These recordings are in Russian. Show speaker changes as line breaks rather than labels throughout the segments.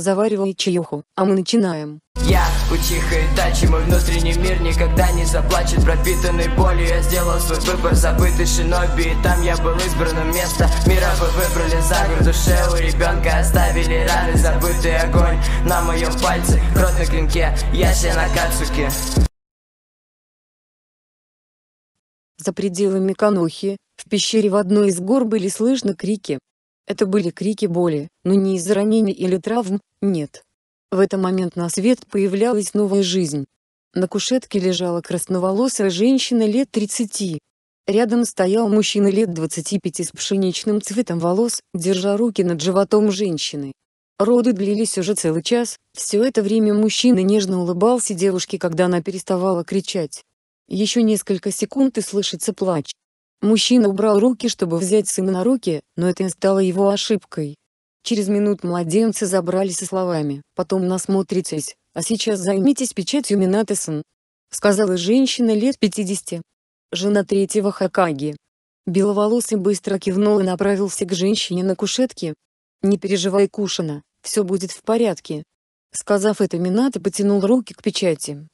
заваривай чаеху, а мы начинаем. Я учиха и дачи, мой внутренний мир никогда не заплачет Пропитанный болью я сделал свой выбор, забытый шиноби И там я был избранным место, мира вы выбрали за гор Душе у ребенка оставили раны, забытый огонь На моем пальце, крот на клинке, яся на кацуке За пределами Канохи, в пещере в одной из гор были слышны крики, это были крики боли, но не из ранений или травм, нет. В этот момент на свет появлялась новая жизнь. На кушетке лежала красноволосая женщина лет 30. Рядом стоял мужчина лет 25 с пшеничным цветом волос, держа руки над животом женщины. Роды длились уже целый час, все это время мужчина нежно улыбался девушке, когда она переставала кричать. Еще несколько секунд и слышится плач. Мужчина убрал руки, чтобы взять сына на руки, но это стало его ошибкой. Через минут младенца забрали со словами «Потом насмотритесь, а сейчас займитесь печатью Минатесон», сказала женщина лет 50. Жена третьего Хакаги. Беловолосый быстро кивнул и направился к женщине на кушетке. «Не переживай, Кушина, все будет в порядке». Сказав это Минато потянул руки к печати.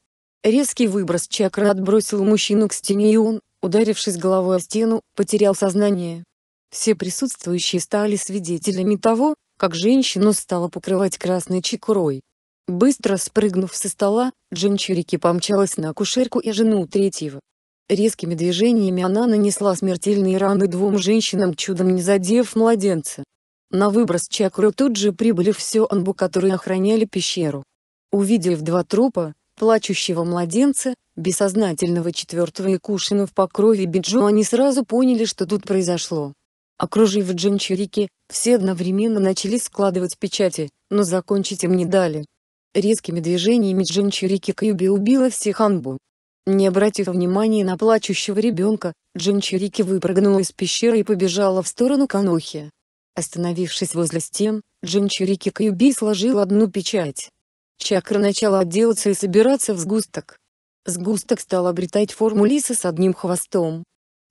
Резкий выброс чакры отбросил мужчину к стене и он, ударившись головой о стену, потерял сознание. Все присутствующие стали свидетелями того, как женщину стала покрывать красной чекурой. Быстро спрыгнув со стола, Джин помчалась на акушерку и жену третьего. Резкими движениями она нанесла смертельные раны двум женщинам, чудом не задев младенца. На выброс чакру тут же прибыли все анбу, которые охраняли пещеру. Увидев два трупа, плачущего младенца, бессознательного четвертого Якушина в покрове Биджу они сразу поняли что тут произошло. Окружив джинчурики, все одновременно начали складывать печати, но закончить им не дали. Резкими движениями джинчурики Кьюби убила всех Анбу. Не обратив внимания на плачущего ребенка, джинчурики выпрыгнула из пещеры и побежала в сторону Канохи. Остановившись возле стен, джинчурики Кьюби сложил одну печать. Чакра начала отделаться и собираться в сгусток. Сгусток стал обретать форму лисы с одним хвостом.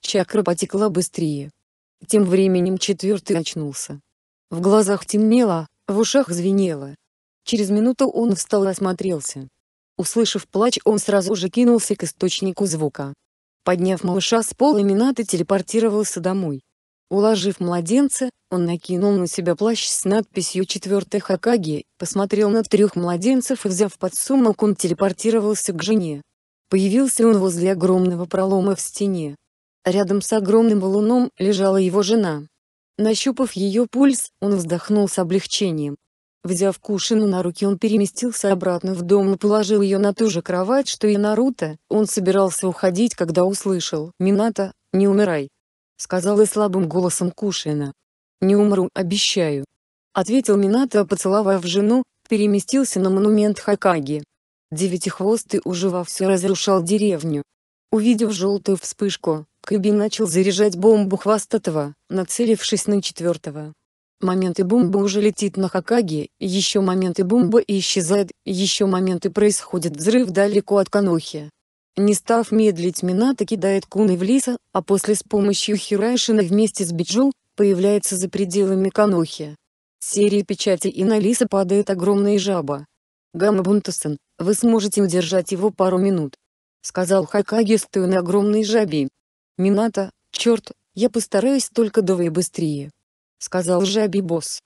Чакра потекла быстрее. Тем временем четвертый очнулся. В глазах темнело, в ушах звенело. Через минуту он встал и осмотрелся. Услышав плач, он сразу же кинулся к источнику звука. Подняв малыша с пола, Минато телепортировался домой. Уложив младенца, он накинул на себя плащ с надписью «Четвертый Хакаги», посмотрел на трех младенцев и взяв под сумок он телепортировался к жене. Появился он возле огромного пролома в стене. Рядом с огромным валуном лежала его жена. Нащупав ее пульс, он вздохнул с облегчением. Взяв Кушину на руки он переместился обратно в дом и положил ее на ту же кровать, что и Наруто, он собирался уходить, когда услышал «Минато, не умирай», — сказала слабым голосом Кушина. «Не умру, обещаю», — ответил Минато, поцеловав жену, переместился на монумент Хакаги. Девятихвостый уже вовсю разрушал деревню. Увидев желтую вспышку, Кэби начал заряжать бомбу хвостатого, нацелившись на четвертого. Момент и бомба уже летит на Хакаги, еще момент и бомба исчезает, еще момент и происходит взрыв далеко от Канохи. Не став медлить Минато кидает Куны в лиса, а после с помощью Хирайшина вместе с Биджу, появляется за пределами Канохи. С серии печати и на лиса падает огромная жаба. Гамма Бунтасен, вы сможете удержать его пару минут», — сказал Хакаги стоя на огромной жабе. «Минато, черт, я постараюсь только давай быстрее», — сказал жаби босс.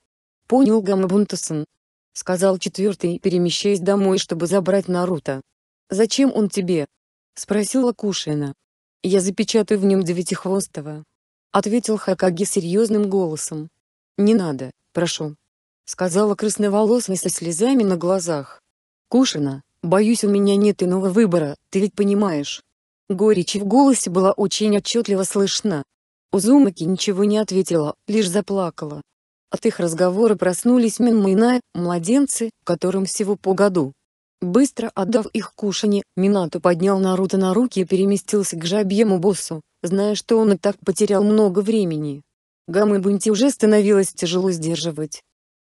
«Понял Гамабунтасан», — сказал четвертый, перемещаясь домой, чтобы забрать Наруто. «Зачем он тебе?» — спросила Кушина. «Я запечатаю в нем девятихвостого», — ответил Хакаги серьезным голосом. «Не надо, прошу», — сказала красноволосая со слезами на глазах. Кушина, боюсь, у меня нет иного выбора, ты ведь понимаешь». Горечь в голосе была очень отчетливо слышна. Узумаки ничего не ответила, лишь заплакала. От их разговора проснулись Минмайна, младенцы, которым всего по году. Быстро отдав их кушане, Минато поднял Наруто на руки и переместился к жабьему боссу, зная, что он и так потерял много времени. Гамы Бунти уже становилось тяжело сдерживать.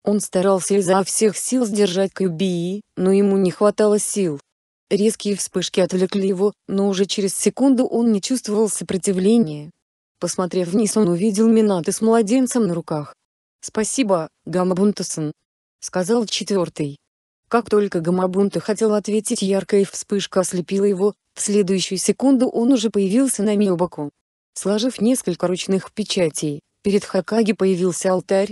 Он старался изо всех сил сдержать Кьюбии, но ему не хватало сил. Резкие вспышки отвлекли его, но уже через секунду он не чувствовал сопротивления. Посмотрев вниз он увидел Минаты с младенцем на руках. «Спасибо, Гамабунтасан», — сказал четвертый. Как только Гамабунта хотел ответить яркая вспышка ослепила его, в следующую секунду он уже появился на Миобаку. Сложив несколько ручных печатей, перед Хакаги появился алтарь,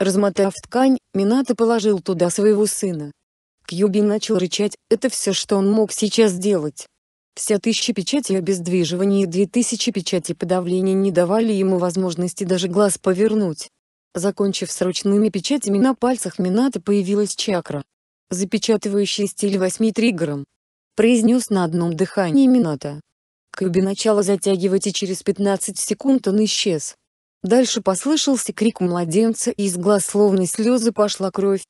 Размотав ткань, Минато положил туда своего сына. Кьюбин начал рычать, это все что он мог сейчас делать. Вся тысяча печатей обездвиживания и две тысячи печати подавления не давали ему возможности даже глаз повернуть. Закончив с ручными печатями на пальцах Минато появилась чакра, запечатывающая стиль восьми триггером. Произнес на одном дыхании Минато. Кьюби начала затягивать и через 15 секунд он исчез. Дальше послышался крик младенца и из глаз словно слезы пошла кровь.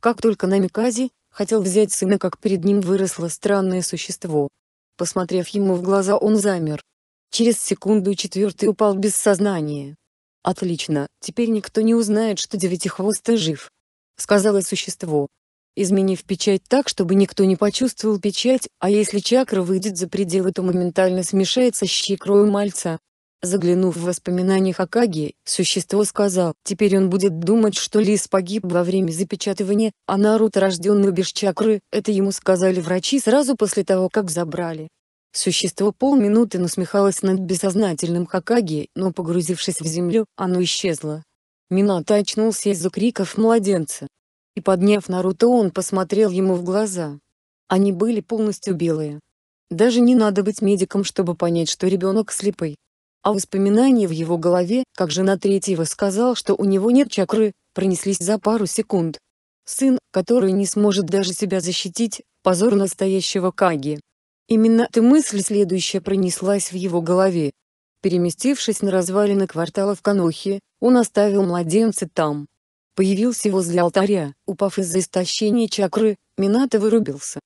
Как только Намикази хотел взять сына, как перед ним выросло странное существо. Посмотрев ему в глаза он замер. Через секунду четвертый упал без сознания. «Отлично, теперь никто не узнает, что девятихвостый жив», — сказало существо. Изменив печать так, чтобы никто не почувствовал печать, а если чакра выйдет за пределы, то моментально смешается с щекрою мальца. Заглянув в воспоминания Хакаги, существо сказал, теперь он будет думать, что Лис погиб во время запечатывания, а Наруто рожденный без чакры, это ему сказали врачи сразу после того, как забрали. Существо полминуты насмехалось над бессознательным Хакаги, но погрузившись в землю, оно исчезло. Минато очнулся из-за криков младенца. И подняв Наруто он посмотрел ему в глаза. Они были полностью белые. Даже не надо быть медиком, чтобы понять, что ребенок слепый. А воспоминания в его голове, как жена третьего сказал, что у него нет чакры, пронеслись за пару секунд. Сын, который не сможет даже себя защитить, позор настоящего Каги. Именно эта мысль следующая пронеслась в его голове. Переместившись на развалины квартала в Канохе, он оставил младенца там. Появился возле алтаря, упав из-за истощения чакры, Минато вырубился.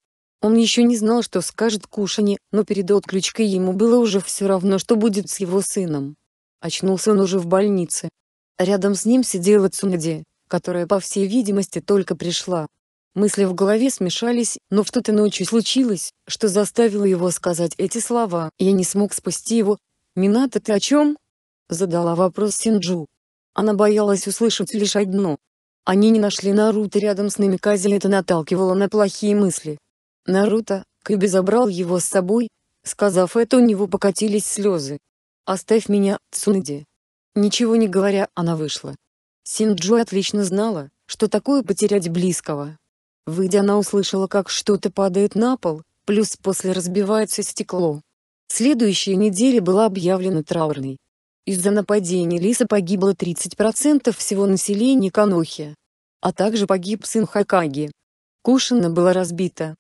Он еще не знал, что скажет Кушани, но перед отключкой ему было уже все равно, что будет с его сыном. Очнулся он уже в больнице. Рядом с ним сидела Цунади, которая, по всей видимости, только пришла. Мысли в голове смешались, но что-то ночью случилось, что заставило его сказать эти слова. Я не смог спасти его. «Минато, ты о чем?» — задала вопрос Синджу. Она боялась услышать лишь одно. Они не нашли Наруто рядом с Намикази, это наталкивало на плохие мысли. Наруто, Кэби забрал его с собой, сказав это у него покатились слезы. «Оставь меня, Цунади!» Ничего не говоря, она вышла. Синджо отлично знала, что такое потерять близкого. Выйдя, она услышала, как что-то падает на пол, плюс после разбивается стекло. Следующая неделя была объявлена траурной. Из-за нападения Лиса погибло 30% всего населения Канохи. А также погиб сын Хакаги. Кушина была разбита,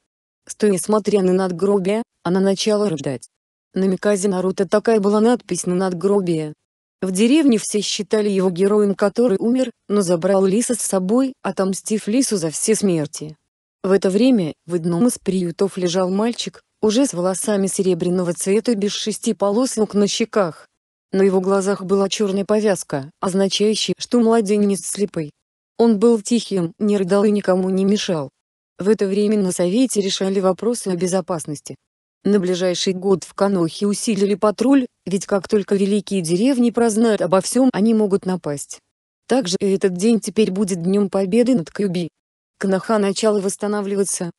что несмотря на надгробие, она начала рыдать. На Миказе Наруто такая была надпись на надгробие. В деревне все считали его героем, который умер, но забрал Лиса с собой, отомстив Лису за все смерти. В это время, в одном из приютов лежал мальчик, уже с волосами серебряного цвета и без шести полосок на щеках. На его глазах была черная повязка, означающая, что младенец слепой. Он был тихим, не рыдал и никому не мешал. В это время на Совете решали вопросы о безопасности. На ближайший год в Канохе усилили патруль, ведь как только великие деревни прознают обо всем, они могут напасть. Также и этот день теперь будет днем победы над Кьюби. Каноха начала восстанавливаться.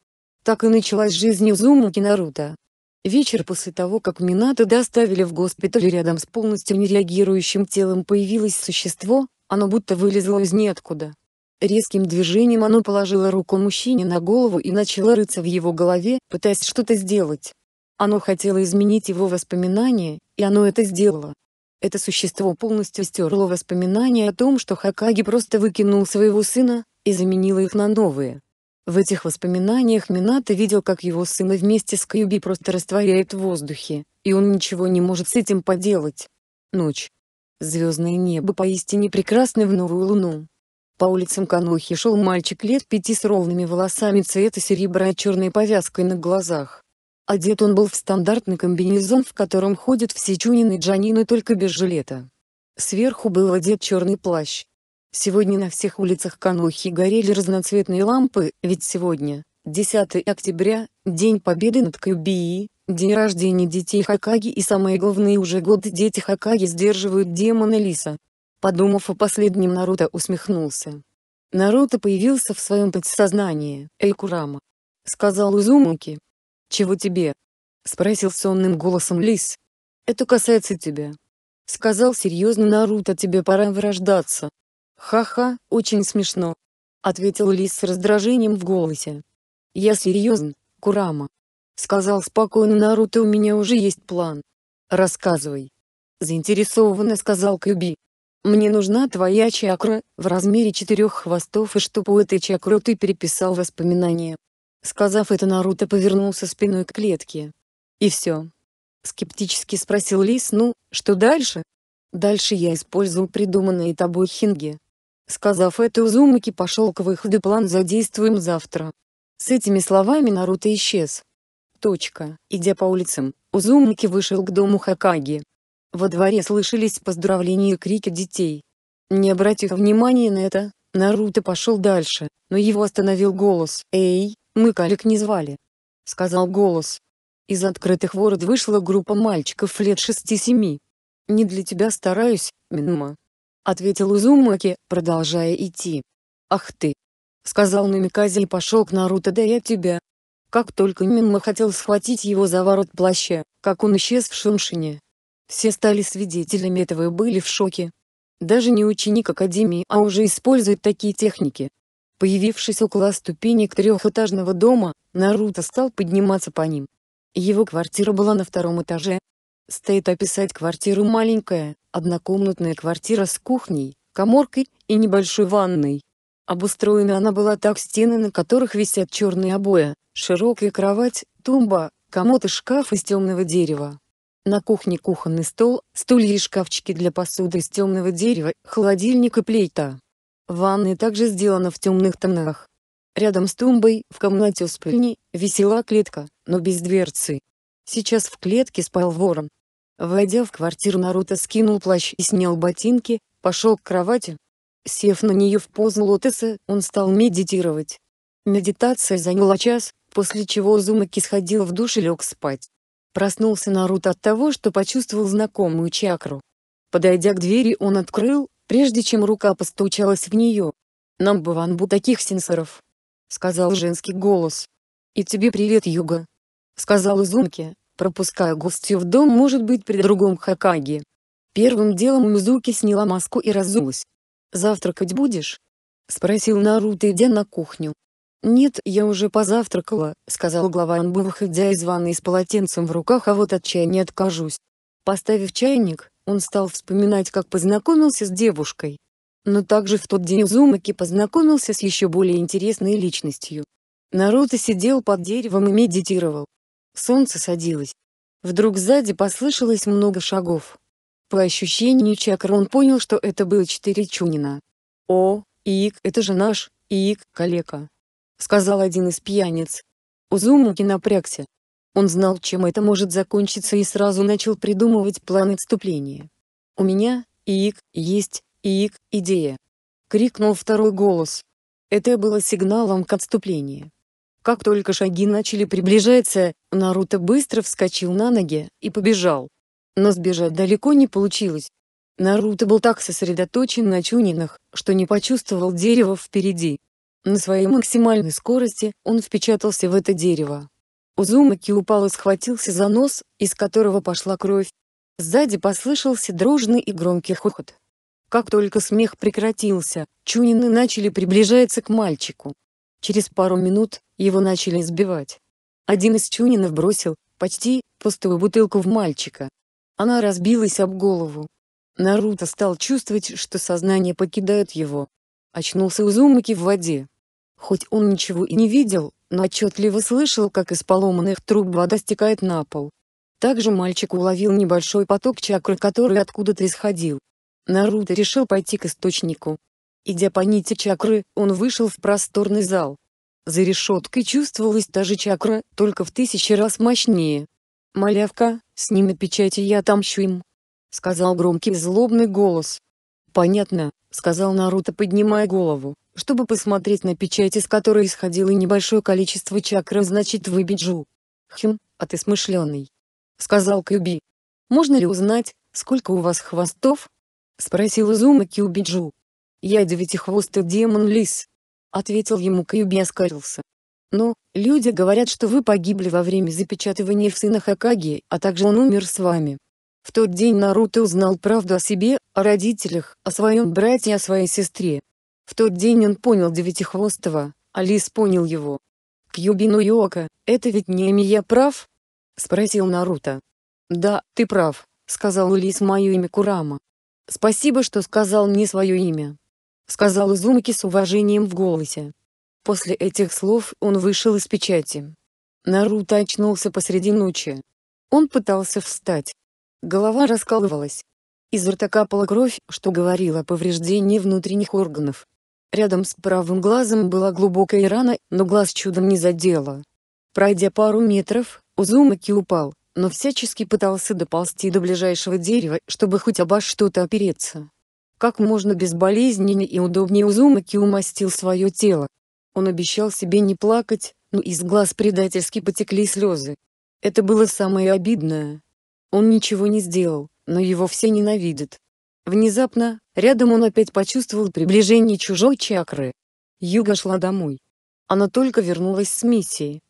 Так и началась жизнь Узумаки Наруто. Вечер после того, как Минато доставили в госпиталь рядом с полностью нереагирующим телом появилось существо, оно будто вылезло из ниоткуда. Резким движением оно положило руку мужчине на голову и начало рыться в его голове, пытаясь что-то сделать. Оно хотело изменить его воспоминания, и оно это сделало. Это существо полностью стерло воспоминания о том, что Хакаги просто выкинул своего сына, и заменило их на новые. В этих воспоминаниях Минато видел, как его сына вместе с Каюби просто растворяет в воздухе, и он ничего не может с этим поделать. Ночь. Звездное небо поистине прекрасно в новую луну. По улицам Канохи шел мальчик лет пяти с ровными волосами цвета серебра и черной повязкой на глазах. Одет он был в стандартный комбинезон, в котором ходят все чунины и Джанины только без жилета. Сверху был одет черный плащ. Сегодня на всех улицах Канохи горели разноцветные лампы, ведь сегодня, 10 октября, День Победы над Кюбии, день рождения детей Хакаги и самое главное уже год дети Хакаги сдерживают демона Лиса, Подумав о последнем, Наруто усмехнулся. Наруто появился в своем подсознании. Эйкурама, сказал Узумуки. «Чего тебе?» — спросил сонным голосом Лис. «Это касается тебя», — сказал серьезно Наруто. «Тебе пора вырождаться». «Ха-ха, очень смешно», — ответил Лис с раздражением в голосе. «Я серьезен, Курама», — сказал спокойно Наруто. «У меня уже есть план. Рассказывай». Заинтересованно сказал Кюби. Мне нужна твоя чакра, в размере четырех хвостов и чтобы у этой чакры ты переписал воспоминания. Сказав это Наруто повернулся спиной к клетке. И все. Скептически спросил Лис, ну, что дальше? Дальше я использую придуманные тобой хинги. Сказав это Узумаки пошел к выходу план задействуем завтра. С этими словами Наруто исчез. Точка. Идя по улицам, Узумаки вышел к дому Хакаги. Во дворе слышались поздравления и крики детей. Не обратив внимания на это, Наруто пошел дальше, но его остановил голос «Эй, мы Калик не звали!» — сказал голос. Из открытых ворот вышла группа мальчиков лет шести-семи. «Не для тебя стараюсь, Минма», — ответил Узумаки, продолжая идти. «Ах ты!» — сказал Намиказе и пошел к Наруто «Да я тебя!» Как только Минма хотел схватить его за ворот плаща, как он исчез в шумшине, все стали свидетелями этого и были в шоке. Даже не ученик академии, а уже использует такие техники. Появившись около ступенек трехэтажного дома, Наруто стал подниматься по ним. Его квартира была на втором этаже. Стоит описать квартиру маленькая, однокомнатная квартира с кухней, коморкой и небольшой ванной. Обустроена она была так стены, на которых висят черные обои, широкая кровать, тумба, комод и шкаф из темного дерева. На кухне кухонный стол, стулья и шкафчики для посуды из темного дерева, холодильник и плита. Ванная также сделана в темных тонах. Рядом с тумбой, в комнате с пыльней, висела клетка, но без дверцы. Сейчас в клетке спал ворон. Войдя в квартиру Наруто скинул плащ и снял ботинки, пошел к кровати. Сев на нее в позу лотоса, он стал медитировать. Медитация заняла час, после чего Зумаки сходил в душ и лег спать. Проснулся Нарут от того, что почувствовал знакомую чакру. Подойдя к двери, он открыл, прежде чем рука постучалась в нее. «Нам бы ванбу таких сенсоров», — сказал женский голос. «И тебе привет, Юга», — сказал Изумки, пропуская гостью в дом, может быть, при другом Хакаге. Первым делом Мизуки сняла маску и разулась. «Завтракать будешь?» — спросил Наруто, идя на кухню. «Нет, я уже позавтракала», — сказал глава Анбы, выходя из ванной с полотенцем в руках, а вот от чая не откажусь. Поставив чайник, он стал вспоминать, как познакомился с девушкой. Но также в тот день Узумаки познакомился с еще более интересной личностью. Наруто сидел под деревом и медитировал. Солнце садилось. Вдруг сзади послышалось много шагов. По ощущению чакры он понял, что это было четыре Чунина. «О, Ик, это же наш, Ик, калека!» — сказал один из пьяниц. Узумуки напрягся. Он знал, чем это может закончиться и сразу начал придумывать план отступления. «У меня, Иик, есть, Иик, идея!» — крикнул второй голос. Это было сигналом к отступлению. Как только шаги начали приближаться, Наруто быстро вскочил на ноги и побежал. Но сбежать далеко не получилось. Наруто был так сосредоточен на чунинах, что не почувствовал дерево впереди. На своей максимальной скорости он впечатался в это дерево. Узумаки упал и схватился за нос, из которого пошла кровь. Сзади послышался дрожный и громкий хохот. Как только смех прекратился, чунины начали приближаться к мальчику. Через пару минут его начали избивать. Один из чунинов бросил, почти, пустую бутылку в мальчика. Она разбилась об голову. Наруто стал чувствовать, что сознание покидает его. Очнулся Узумаки в воде. Хоть он ничего и не видел, но отчетливо слышал, как из поломанных труб вода стекает на пол. Также мальчик уловил небольшой поток чакры, который откуда-то исходил. Наруто решил пойти к источнику. Идя по нити чакры, он вышел в просторный зал. За решеткой чувствовалась та же чакра, только в тысячи раз мощнее. «Малявка, сними печати, я отомщу им», — сказал громкий злобный голос. «Понятно», — сказал Наруто, поднимая голову. Чтобы посмотреть на печать, из которой исходило небольшое количество чакры, значит вы биджу. Хм, а ты смышленый. Сказал Кьюби. Можно ли узнать, сколько у вас хвостов? Спросил Изума Кьюбиджу. Я девятихвостый демон-лис. Ответил ему Кьюби и оскарился. Но, люди говорят, что вы погибли во время запечатывания в сына Хакаги, а также он умер с вами. В тот день Наруто узнал правду о себе, о родителях, о своем брате и о своей сестре. В тот день он понял Девятихвостого, Алис понял его. «Кьюбину Йока, это ведь не имя, я прав?» — спросил Наруто. «Да, ты прав», — сказал Алис мое имя Курама. «Спасибо, что сказал мне свое имя», — сказал Изумаки с уважением в голосе. После этих слов он вышел из печати. Наруто очнулся посреди ночи. Он пытался встать. Голова раскалывалась. Из рта капала кровь, что говорило о повреждении внутренних органов. Рядом с правым глазом была глубокая рана, но глаз чудом не задела. Пройдя пару метров, Узумаки упал, но всячески пытался доползти до ближайшего дерева, чтобы хоть обо что-то опереться. Как можно безболезненнее и удобнее Узумаки умастил свое тело. Он обещал себе не плакать, но из глаз предательски потекли слезы. Это было самое обидное. Он ничего не сделал, но его все ненавидят. Внезапно, рядом он опять почувствовал приближение чужой чакры. Юга шла домой. Она только вернулась с миссии.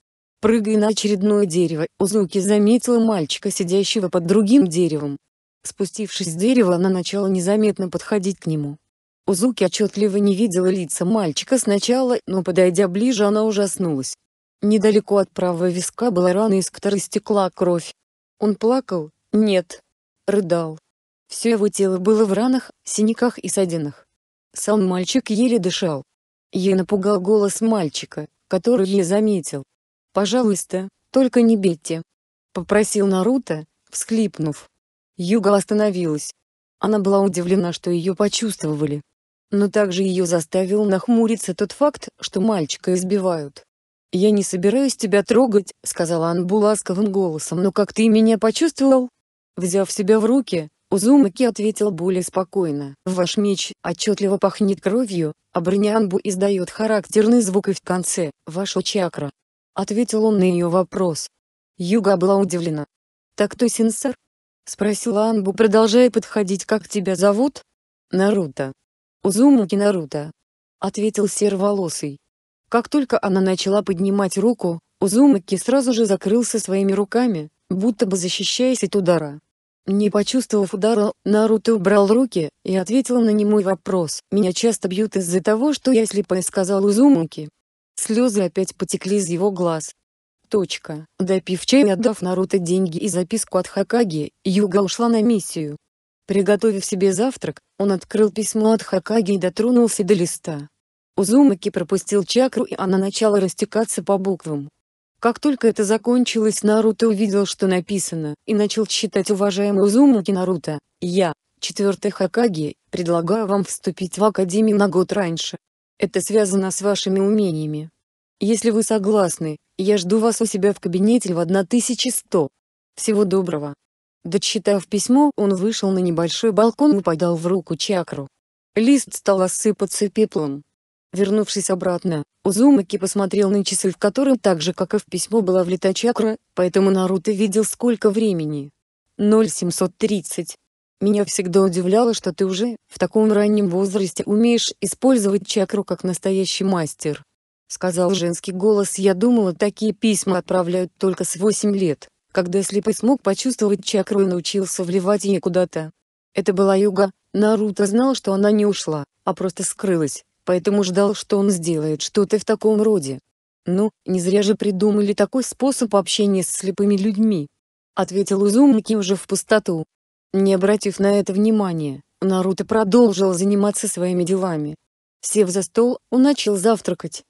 Прыгая на очередное дерево, Узуки заметила мальчика, сидящего под другим деревом. Спустившись с дерева, она начала незаметно подходить к нему. Узуки отчетливо не видела лица мальчика сначала, но подойдя ближе она ужаснулась. Недалеко от правого виска была рана, из которой стекла кровь. Он плакал, нет, рыдал. Все его тело было в ранах, синяках и садинах. Сам мальчик еле дышал. Ей напугал голос мальчика, который ей заметил. «Пожалуйста, только не бейте!» — попросил Наруто, всхлипнув. Юга остановилась. Она была удивлена, что ее почувствовали. Но также ее заставил нахмуриться тот факт, что мальчика избивают. «Я не собираюсь тебя трогать», — сказала Анбу ласковым голосом, «но как ты меня почувствовал?» Взяв себя в руки, Узумаки ответил более спокойно. «Ваш меч отчетливо пахнет кровью, а бронянбу издает характерный звук и в конце, ваша чакра». Ответил он на ее вопрос. Юга была удивлена. «Так то сенсор?» Спросила Анбу, продолжая подходить «Как тебя зовут?» «Наруто». «Узумаки Наруто», — ответил серволосый. Как только она начала поднимать руку, Узумаки сразу же закрылся своими руками, будто бы защищаясь от удара. Не почувствовав удара, Наруто убрал руки, и ответил на немой вопрос. «Меня часто бьют из-за того, что я слепая», — сказал Узумаки. Слезы опять потекли из его глаз. Точка. Допив чай и отдав Наруто деньги и записку от Хакаги, Юга ушла на миссию. Приготовив себе завтрак, он открыл письмо от Хакаги и дотронулся до листа. Узумаки пропустил чакру и она начала растекаться по буквам. Как только это закончилось Наруто увидел что написано, и начал считать уважаемую Узумаки Наруто, я, четвертый Хакаги, предлагаю вам вступить в Академию на год раньше. Это связано с вашими умениями. Если вы согласны, я жду вас у себя в кабинете в 1100. Всего доброго. Дочитав письмо, он вышел на небольшой балкон и подал в руку чакру. Лист стал осыпаться пеплом. Вернувшись обратно, Узумаки посмотрел на часы в котором так же как и в письмо была влита чакра, поэтому Наруто видел сколько времени. 0730. Меня всегда удивляло, что ты уже, в таком раннем возрасте умеешь использовать чакру как настоящий мастер. Сказал женский голос я думала такие письма отправляют только с 8 лет, когда слепый смог почувствовать чакру и научился вливать ее куда-то. Это была Юга, Наруто знал что она не ушла, а просто скрылась поэтому ждал, что он сделает что-то в таком роде. «Ну, не зря же придумали такой способ общения с слепыми людьми», — ответил Узумаки уже в пустоту. Не обратив на это внимания, Наруто продолжил заниматься своими делами. Сев за стол, он начал завтракать.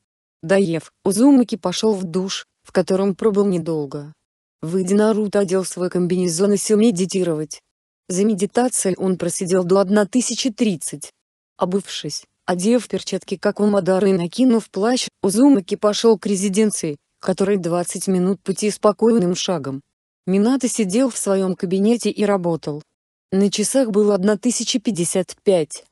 Доев, Узумаки пошел в душ, в котором пробыл недолго. Выйдя, Наруто одел свой комбинезон и сел медитировать. За медитацией он просидел до 1030. Обувшись, Одев перчатки как у Мадары и накинув плащ, Узумаки пошел к резиденции, которой 20 минут пути спокойным шагом. Минато сидел в своем кабинете и работал. На часах было 1055.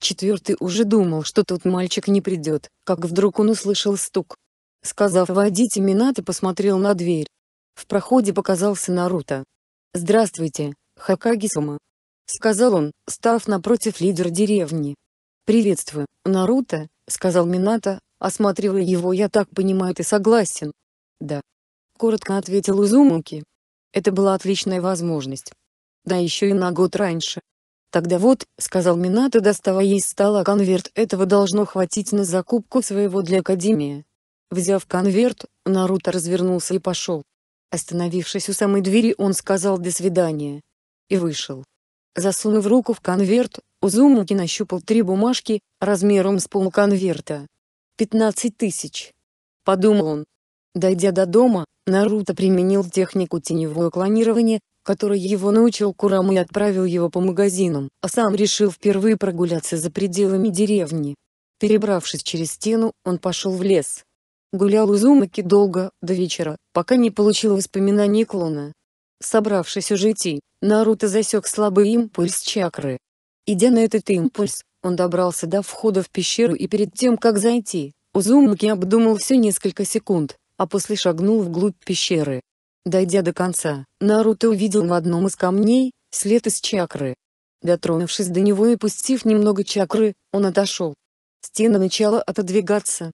Четвертый уже думал, что тут мальчик не придет, как вдруг он услышал стук. Сказав «водите», Минато посмотрел на дверь. В проходе показался Наруто. «Здравствуйте, Хакагисума», — сказал он, став напротив лидер деревни. «Приветствую, Наруто», — сказал Минато, осматривая его «я так понимаю, ты согласен?» «Да», — коротко ответил Узумуки. Это была отличная возможность. Да еще и на год раньше. «Тогда вот», — сказал Минато, доставая из стола конверт, «этого должно хватить на закупку своего для Академии». Взяв конверт, Наруто развернулся и пошел. Остановившись у самой двери, он сказал «до свидания». И вышел. Засунув руку в конверт, Узумаки нащупал три бумажки, размером с полконверта. «Пятнадцать тысяч!» — подумал он. Дойдя до дома, Наруто применил технику теневого клонирования, которой его научил Курама и отправил его по магазинам, а сам решил впервые прогуляться за пределами деревни. Перебравшись через стену, он пошел в лес. Гулял Узумаки долго, до вечера, пока не получил воспоминаний клона. Собравшись уже идти, Наруто засек слабый импульс чакры, Идя на этот импульс, он добрался до входа в пещеру и перед тем, как зайти, Узумаки обдумал все несколько секунд, а после шагнул вглубь пещеры. Дойдя до конца, Наруто увидел в одном из камней, след из чакры. Дотронувшись до него и пустив немного чакры, он отошел. Стена начала отодвигаться.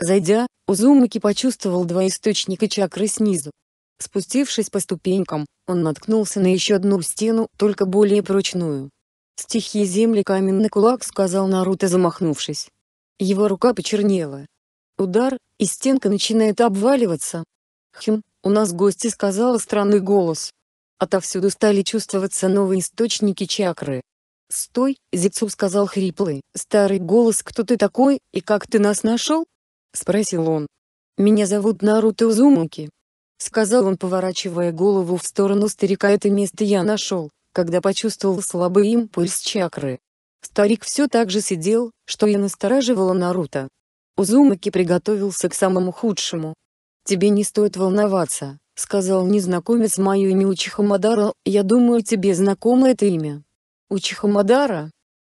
Зайдя, Узумаки почувствовал два источника чакры снизу. Спустившись по ступенькам, он наткнулся на еще одну стену, только более прочную. «Стихи земли каменный кулак», — сказал Наруто замахнувшись. Его рука почернела. Удар, и стенка начинает обваливаться. «Хм, у нас гости», — сказал странный голос. Отовсюду стали чувствоваться новые источники чакры. «Стой», — Зицу сказал хриплый, — «старый голос, кто ты такой, и как ты нас нашел?» — спросил он. «Меня зовут Наруто Узумаки», — сказал он, поворачивая голову в сторону старика. «Это место я нашел» когда почувствовал слабый импульс чакры. Старик все так же сидел, что и настораживало Наруто. Узумаки приготовился к самому худшему. «Тебе не стоит волноваться», — сказал незнакомец мое имя Учихамадара, «я думаю тебе знакомо это имя». «Учихамадара?»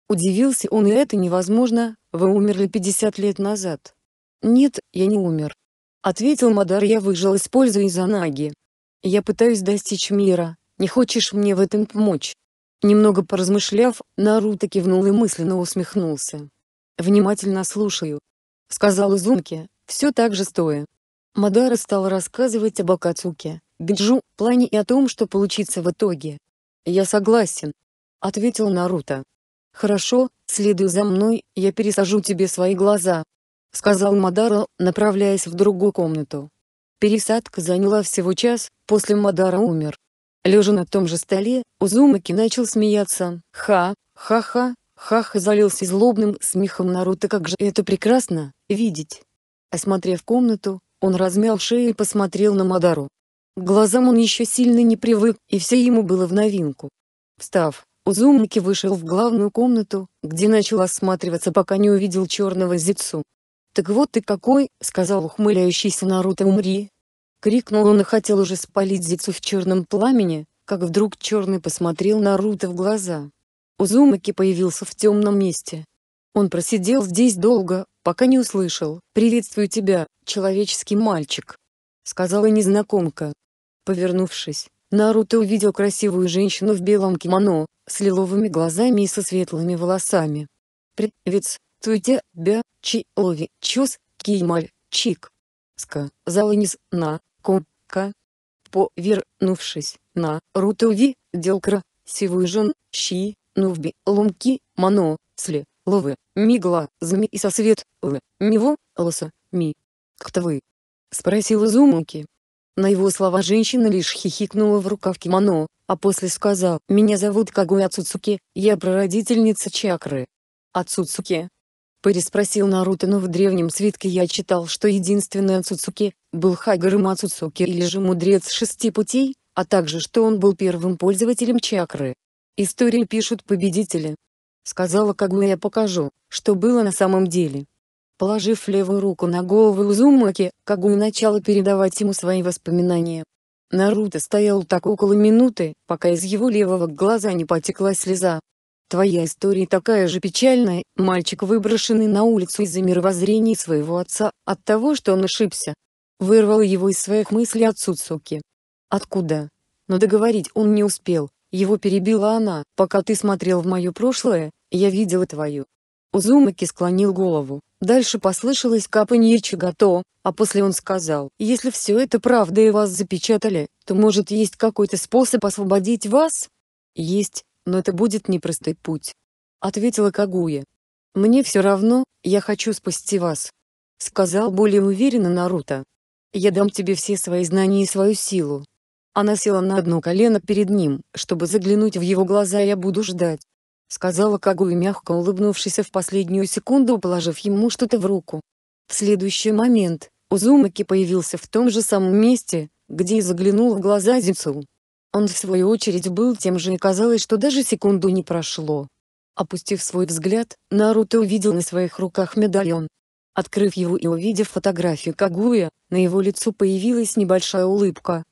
Удивился он, и это невозможно, вы умерли 50 лет назад. «Нет, я не умер», — ответил Мадар, «я выжил, используя занаги. Я пытаюсь достичь мира, не хочешь мне в этом помочь?» Немного поразмышляв, Наруто кивнул и мысленно усмехнулся. «Внимательно слушаю», — сказал Изумки, все так же стоя. Мадара стал рассказывать об Акацуке, Биджу, плане и о том, что получится в итоге. «Я согласен», — ответил Наруто. «Хорошо, следуй за мной, я пересажу тебе свои глаза», — сказал Мадара, направляясь в другую комнату. Пересадка заняла всего час, после Мадара умер. Лежа на том же столе, Узумаки начал смеяться. «Ха, ха-ха, ха-ха!» залился злобным смехом Наруто. «Как же это прекрасно, видеть!» Осмотрев комнату, он размял шею и посмотрел на Мадару. К глазам он еще сильно не привык, и все ему было в новинку. Встав, Узумаки вышел в главную комнату, где начал осматриваться, пока не увидел черного зицу. «Так вот ты какой», — сказал ухмыляющийся Наруто «Умри, Крикнул он и хотел уже спалить Зицу в черном пламени, как вдруг черный посмотрел на Рута в глаза. Узумаки появился в темном месте. Он просидел здесь долго, пока не услышал «Приветствую тебя, человеческий мальчик», — сказала незнакомка. Повернувшись, Наруто увидел красивую женщину в белом кимоно, с лиловыми глазами и со светлыми волосами. «Привет, тебя, бя, чи, лови, чус, кималь, чик». Ска, залынис, на, Ка. вернувшись на рутові ділкра, сівужон, щи нувбі, лумки мано, сли, ловы, мигла, зми и сосвет, л, миво, лоса, ми. Кто вы? Спросил Изумуки. На его слова женщина лишь хихикнула в рукавке мано, а после сказала: «Меня зовут Кагуя Цуцуки, я прародительница чакры». А Переспросил Наруто, но «Ну, в древнем свитке я читал, что единственный Ацуцуки, был Хагаром Ацуцуки или же Мудрец Шести Путей, а также что он был первым пользователем чакры. Истории пишут победители. Сказала Кагуя я покажу, что было на самом деле. Положив левую руку на голову Узумаки, Кагуя начала передавать ему свои воспоминания. Наруто стоял так около минуты, пока из его левого глаза не потекла слеза. Твоя история такая же печальная, мальчик выброшенный на улицу из-за мировоззрения своего отца, от того, что он ошибся. Вырвал его из своих мыслей от Суцуки. Откуда? Но договорить он не успел, его перебила она, пока ты смотрел в мое прошлое, я видела твою. Узумаки склонил голову, дальше послышалось капанье Чигато, а после он сказал, если все это правда и вас запечатали, то может есть какой-то способ освободить вас? Есть, но это будет непростой путь. Ответила Кагуя. Мне все равно, я хочу спасти вас. Сказал более уверенно Наруто. Я дам тебе все свои знания и свою силу. Она села на одно колено перед ним, чтобы заглянуть в его глаза я буду ждать. Сказала Кагуя мягко улыбнувшись а в последнюю секунду положив ему что-то в руку. В следующий момент, Узумаки появился в том же самом месте, где и заглянул в глаза Зинцу. Он в свою очередь был тем же и казалось, что даже секунду не прошло. Опустив свой взгляд, Наруто увидел на своих руках медальон. Открыв его и увидев фотографию Кагуя, на его лицо появилась небольшая улыбка.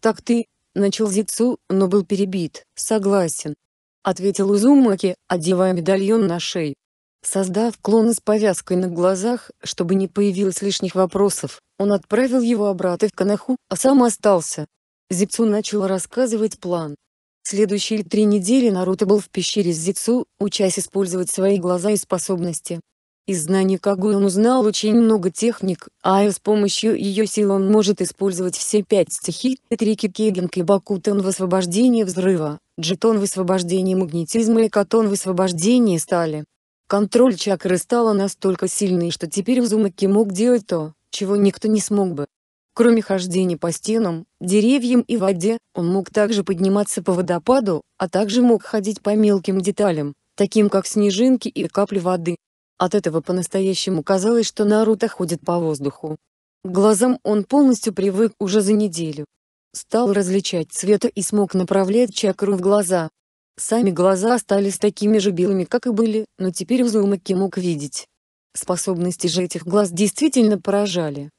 «Так ты...» — начал Зицу, но был перебит. «Согласен», — ответил Узумаки, одевая медальон на шею. Создав клон с повязкой на глазах, чтобы не появилось лишних вопросов, он отправил его обратно в Канаху, а сам остался, Зицу начал рассказывать план. Следующие три недели Наруто был в пещере с Зицу, учась использовать свои глаза и способности. Из знаний Кагуи он узнал очень много техник, а с помощью ее сил он может использовать все пять стихий, трики Кейден и Бакутон в освобождении взрыва, Джетон в освобождении магнетизма и Катон в освобождении стали. Контроль чакры стала настолько сильный, что теперь Узумаки мог делать то, чего никто не смог бы. Кроме хождения по стенам, деревьям и воде, он мог также подниматься по водопаду, а также мог ходить по мелким деталям, таким как снежинки и капли воды. От этого по-настоящему казалось, что Наруто ходит по воздуху. К глазам он полностью привык уже за неделю. Стал различать цвета и смог направлять чакру в глаза. Сами глаза остались такими же белыми, как и были, но теперь Узумаки мог видеть. Способности же этих глаз действительно поражали.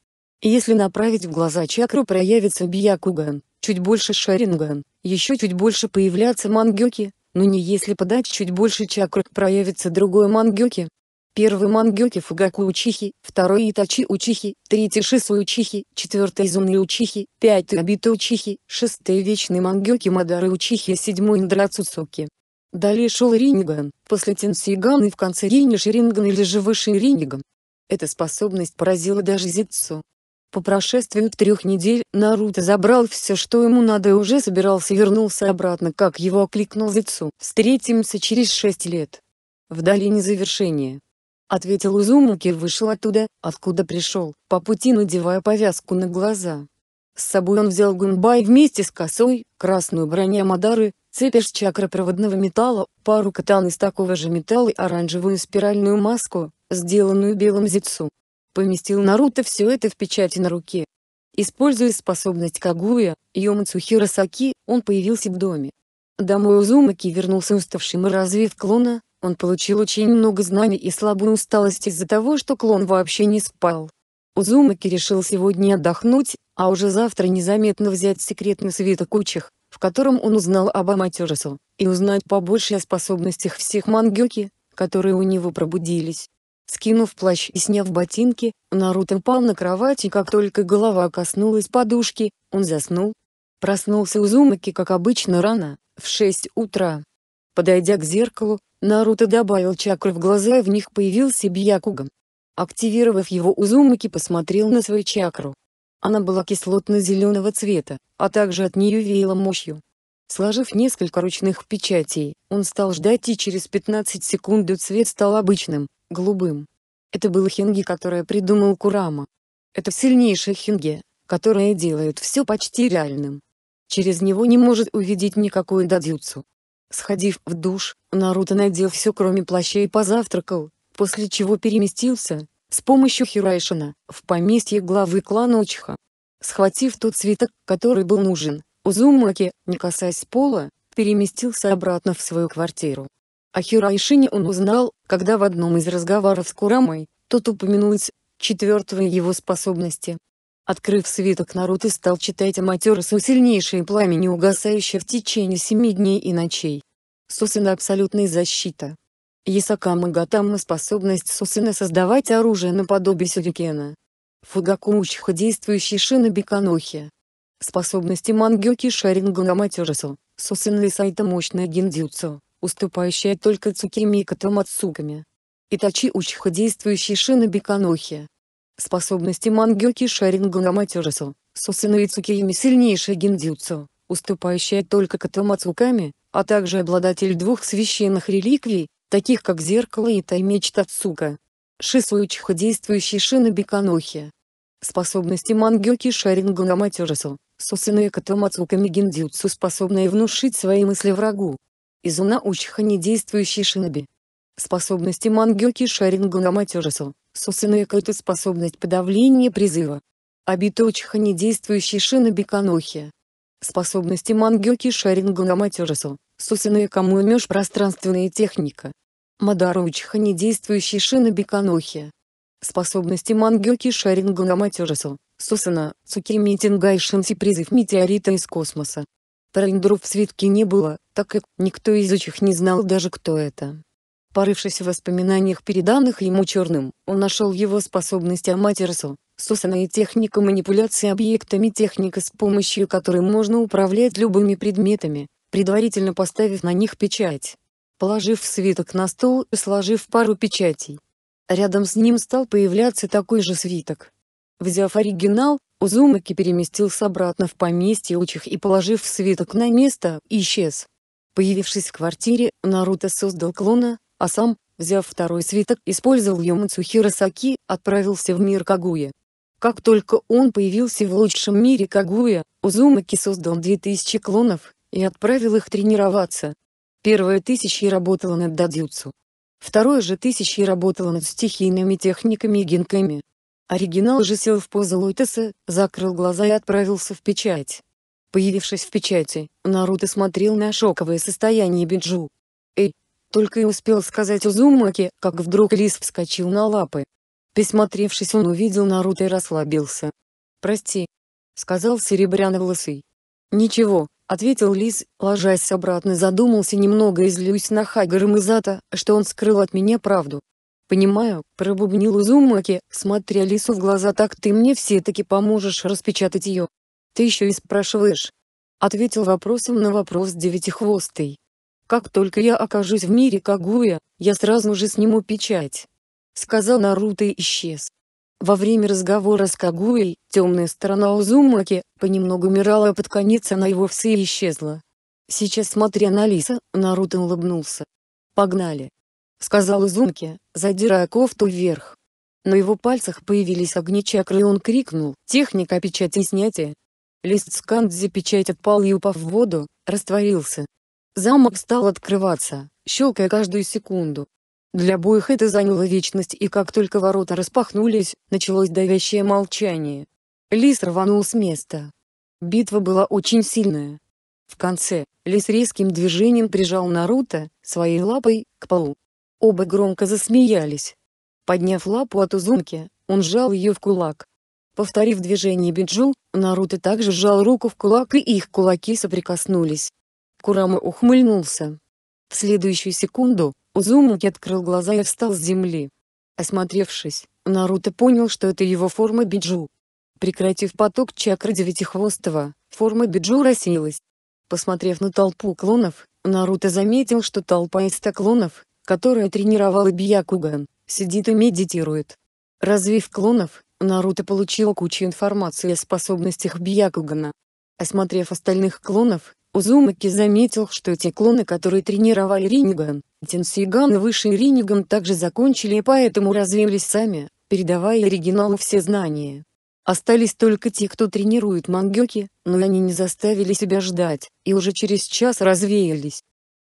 Если направить в глаза чакру проявится бьякуган, чуть больше шаринган, еще чуть больше появляться мангёки, но не если подать чуть больше чакр проявится другой мангёки. Первый мангёки Фугаку Учихи, второй Итачи Учихи, третий Шису Учихи, четвертый Изумни Учихи, пятый Абита Учихи, шестой Вечный мангёки Мадары Учихи, седьмой Индрацуцуки. Далее шел Ринган, после Тенсиган и в конце Риниш Ринган или же выше Ринган. Эта способность поразила даже Зитсу. По прошествию трех недель Наруто забрал все, что ему надо и уже собирался вернулся обратно, как его окликнул Зицу. «Встретимся через шесть лет. В долине завершения». Ответил Узумаки и вышел оттуда, откуда пришел, по пути надевая повязку на глаза. С собой он взял гунбай вместе с косой, красную броню Мадары, цепь из чакропроводного металла, пару катан из такого же металла и оранжевую спиральную маску, сделанную белым зицу, поместил Наруто все это в печати на руке. Используя способность Кагуя, Йомацухира Саки, он появился в доме. Домой Узумаки вернулся уставшим и развив клона, он получил очень много знаний и слабую усталость из-за того, что клон вообще не спал. Узумаки решил сегодня отдохнуть, а уже завтра незаметно взять секретный свиток Учих, в котором он узнал об Аматерасу, и узнать побольше о способностях всех мангёки, которые у него пробудились. Скинув плащ и сняв ботинки, Наруто упал на кровать и как только голова коснулась подушки, он заснул. Проснулся Узумаки как обычно рано, в 6 утра. Подойдя к зеркалу, Наруто добавил чакры в глаза и в них появился Бьякуга. Активировав его Узумаки посмотрел на свою чакру. Она была кислотно-зеленого цвета, а также от нее веяло мощью. Сложив несколько ручных печатей, он стал ждать и через 15 секунд цвет стал обычным, голубым. Это было хинги, которое придумал Курама. Это сильнейшее хинги, которое делает все почти реальным. Через него не может увидеть никакую дадюцу. Сходив в душ, Наруто надел все кроме плаща и позавтракал, после чего переместился, с помощью Хирайшина, в поместье главы клана Учха. Схватив тот свиток, который был нужен, Узумаки, не касаясь пола, переместился обратно в свою квартиру. О Хирайшине он узнал, когда в одном из разговоров с Курамой, тот упомянулось четвертого его способности. Открыв свиток Наруто стал читать о Аматерасу сильнейшее пламя не угасающее в течение семи дней и ночей. Сусена абсолютная защита. Ясакама Гатама способность Сусена создавать оружие наподобие сюдюкена, Фугакумучха действующий Шиноби Канохи. Способности Мангёки Шарингана Матерасу, Сосенли Сайта мощная гиндзюцу, уступающая только Цукими и Катамацуками. Итачи Учха действующий Шиноби Канохи. Способности Мангёки Шарингана Матерасу, Сосену и Цукими сильнейшая гиндзюцу, уступающая только Катамацуками, а также обладатель двух священных реликвий, таких как Зеркало и Таймеч Тацука. учха действующий Шиноби Канохи. Способности Мангёки Шарингана Матерасу, Сусуне Катамацука Мигиндзюцу способная внушить свои мысли врагу. Изуна Учха недействующий шиноби. Способности Мангёки Шарингуна Матёжасу. Сусуне Ката способность подавления призыва. Обито Учха недействующий шиноби Канохи. Способности Мангёки Шарингана Матёжасу. Сусуне Камуэмёш пространственная техника. Мадару Учха недействующий шиноби Канохи. Способности Мангёки Шарингуна Матёжасу. Сусана, Цукими Тенгайшинс и призыв метеорита из космоса. Трендеров в свитке не было, так как никто из учих не знал даже кто это. Порывшись в воспоминаниях переданных ему черным, он нашел его способности Аматерсу, Сусана и техника манипуляции объектами техника с помощью которой можно управлять любыми предметами, предварительно поставив на них печать. Положив свиток на стол и сложив пару печатей. Рядом с ним стал появляться такой же свиток, Взяв оригинал, Узумаки переместился обратно в поместье Учих и положив свиток на место, исчез. Появившись в квартире, Наруто создал клона, а сам, взяв второй свиток, использовал Йомацухира Саки, отправился в мир Кагуя. Как только он появился в лучшем мире Кагуя, Узумаки создал 2000 клонов, и отправил их тренироваться. Первая тысяча работала над дадюцу. Второе же тысяча работала над стихийными техниками и генками, Оригинал же сел в позу лотоса, закрыл глаза и отправился в печать. Появившись в печати, Наруто смотрел на шоковое состояние Биджу. «Эй!» Только и успел сказать Узумаки, как вдруг лис вскочил на лапы. Присмотревшись он увидел Наруто и расслабился. «Прости», — сказал Серебряноволосый. «Ничего», — ответил лис, ложась обратно задумался немного и злюсь на Хагара Мизата, что он скрыл от меня правду понимаю», — пробубнил Узумаки, смотря Лису в глаза «так ты мне все-таки поможешь распечатать ее». «Ты еще и спрашиваешь», — ответил вопросом на вопрос девятихвостый. «Как только я окажусь в мире Кагуя, я сразу же сниму печать», — сказал Наруто и исчез. Во время разговора с Кагуей, темная сторона Узумаки, понемногу умирала, а под конец она и вовсе исчезла. Сейчас, смотря на Лиса, Наруто улыбнулся. «Погнали!» сказал Изумки, задирая кофту вверх. На его пальцах появились огни чакры и он крикнул «Техника печати и снятия!». Лист скандзи печать отпал и упав в воду, растворился. Замок стал открываться, щелкая каждую секунду. Для обоих это заняло вечность и как только ворота распахнулись, началось давящее молчание. Лис рванул с места. Битва была очень сильная. В конце, Лис резким движением прижал Наруто, своей лапой, к полу. Оба громко засмеялись. Подняв лапу от Узумки, он сжал ее в кулак. Повторив движение Биджу, Наруто также сжал руку в кулак и их кулаки соприкоснулись. Курама ухмыльнулся. В следующую секунду, Узумаки открыл глаза и встал с земли. Осмотревшись, Наруто понял, что это его форма Биджу. Прекратив поток чакры Девятихвостого, форма Биджу рассеялась. Посмотрев на толпу клонов, Наруто заметил, что толпа из 100 клонов, которое тренировал Биякуган сидит и медитирует. Развив клонов, Наруто получил кучу информации о способностях Биякугана. Осмотрев остальных клонов, Узумаки заметил, что те клоны, которые тренировали Риниган, Тенсиган и высший Риниган также закончили и поэтому развились сами, передавая оригиналу все знания. Остались только те, кто тренирует мангёки, но они не заставили себя ждать, и уже через час развеялись.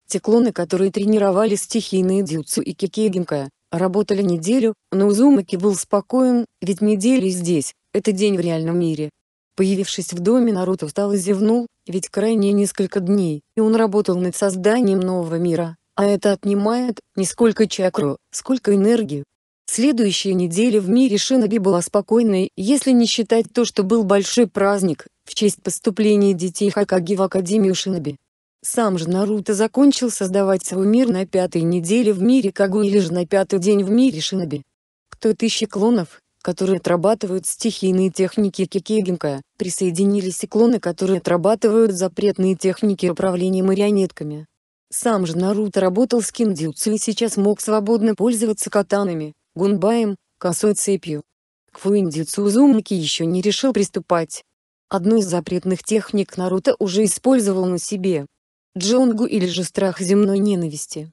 Циклоны, которые тренировали стихийные дзюцу и кикегинка, работали неделю, но Узумаки был спокоен, ведь неделя здесь, это день в реальном мире. Появившись в доме Наруто устал и зевнул, ведь крайне несколько дней, и он работал над созданием нового мира, а это отнимает, не сколько чакру, сколько энергию. Следующая неделя в мире Шиноби была спокойной, если не считать то, что был большой праздник, в честь поступления детей Хакаги в Академию Шиноби. Сам же Наруто закончил создавать свой мир на пятой неделе в мире Кагу или же на пятый день в мире Шиноби. Кто тысячи клонов, которые отрабатывают стихийные техники Кикегенка, присоединились и клоны, которые отрабатывают запретные техники управления марионетками. Сам же Наруто работал с киндзюцу и сейчас мог свободно пользоваться катанами, гунбаем, косой цепью. К фуиндзюцу Узумаки еще не решил приступать. Одну из запретных техник Наруто уже использовал на себе, джунгу или же страх земной ненависти.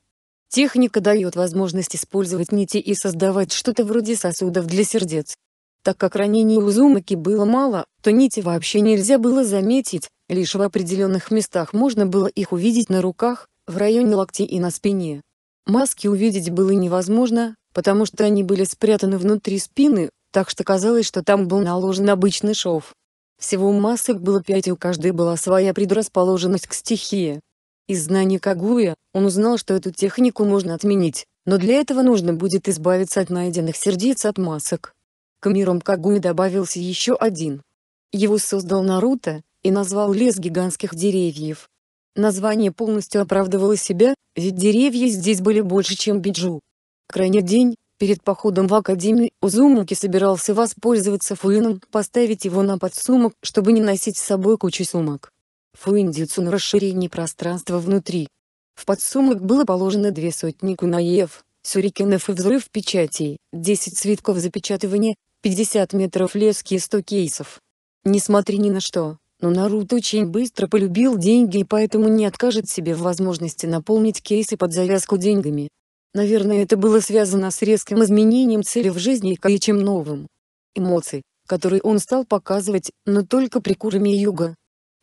Техника дает возможность использовать нити и создавать что-то вроде сосудов для сердец. Так как ранений у Зумаки было мало, то нити вообще нельзя было заметить, лишь в определенных местах можно было их увидеть на руках, в районе локти и на спине. Маски увидеть было невозможно, потому что они были спрятаны внутри спины, так что казалось, что там был наложен обычный шов. Всего масок было пять и у каждой была своя предрасположенность к стихии. Из знаний Кагуя, он узнал, что эту технику можно отменить, но для этого нужно будет избавиться от найденных сердец от масок. К мирам Кагуи добавился еще один. Его создал Наруто, и назвал лес гигантских деревьев. Название полностью оправдывало себя, ведь деревья здесь были больше, чем биджу. Крайний день, перед походом в академию, Узумаки собирался воспользоваться фуином, поставить его на подсумок, чтобы не носить с собой кучу сумок фуиндицу на расширение пространства внутри. В подсумок было положено две сотни кунаев, сюрикенов и взрыв печатей, 10 свитков запечатывания, 50 метров лески и 100 кейсов. Несмотря ни на что, но Наруто очень быстро полюбил деньги и поэтому не откажет себе в возможности наполнить кейсы под завязку деньгами. Наверное это было связано с резким изменением цели в жизни и кое-чем новым. Эмоции, которые он стал показывать, но только при Курами Юга,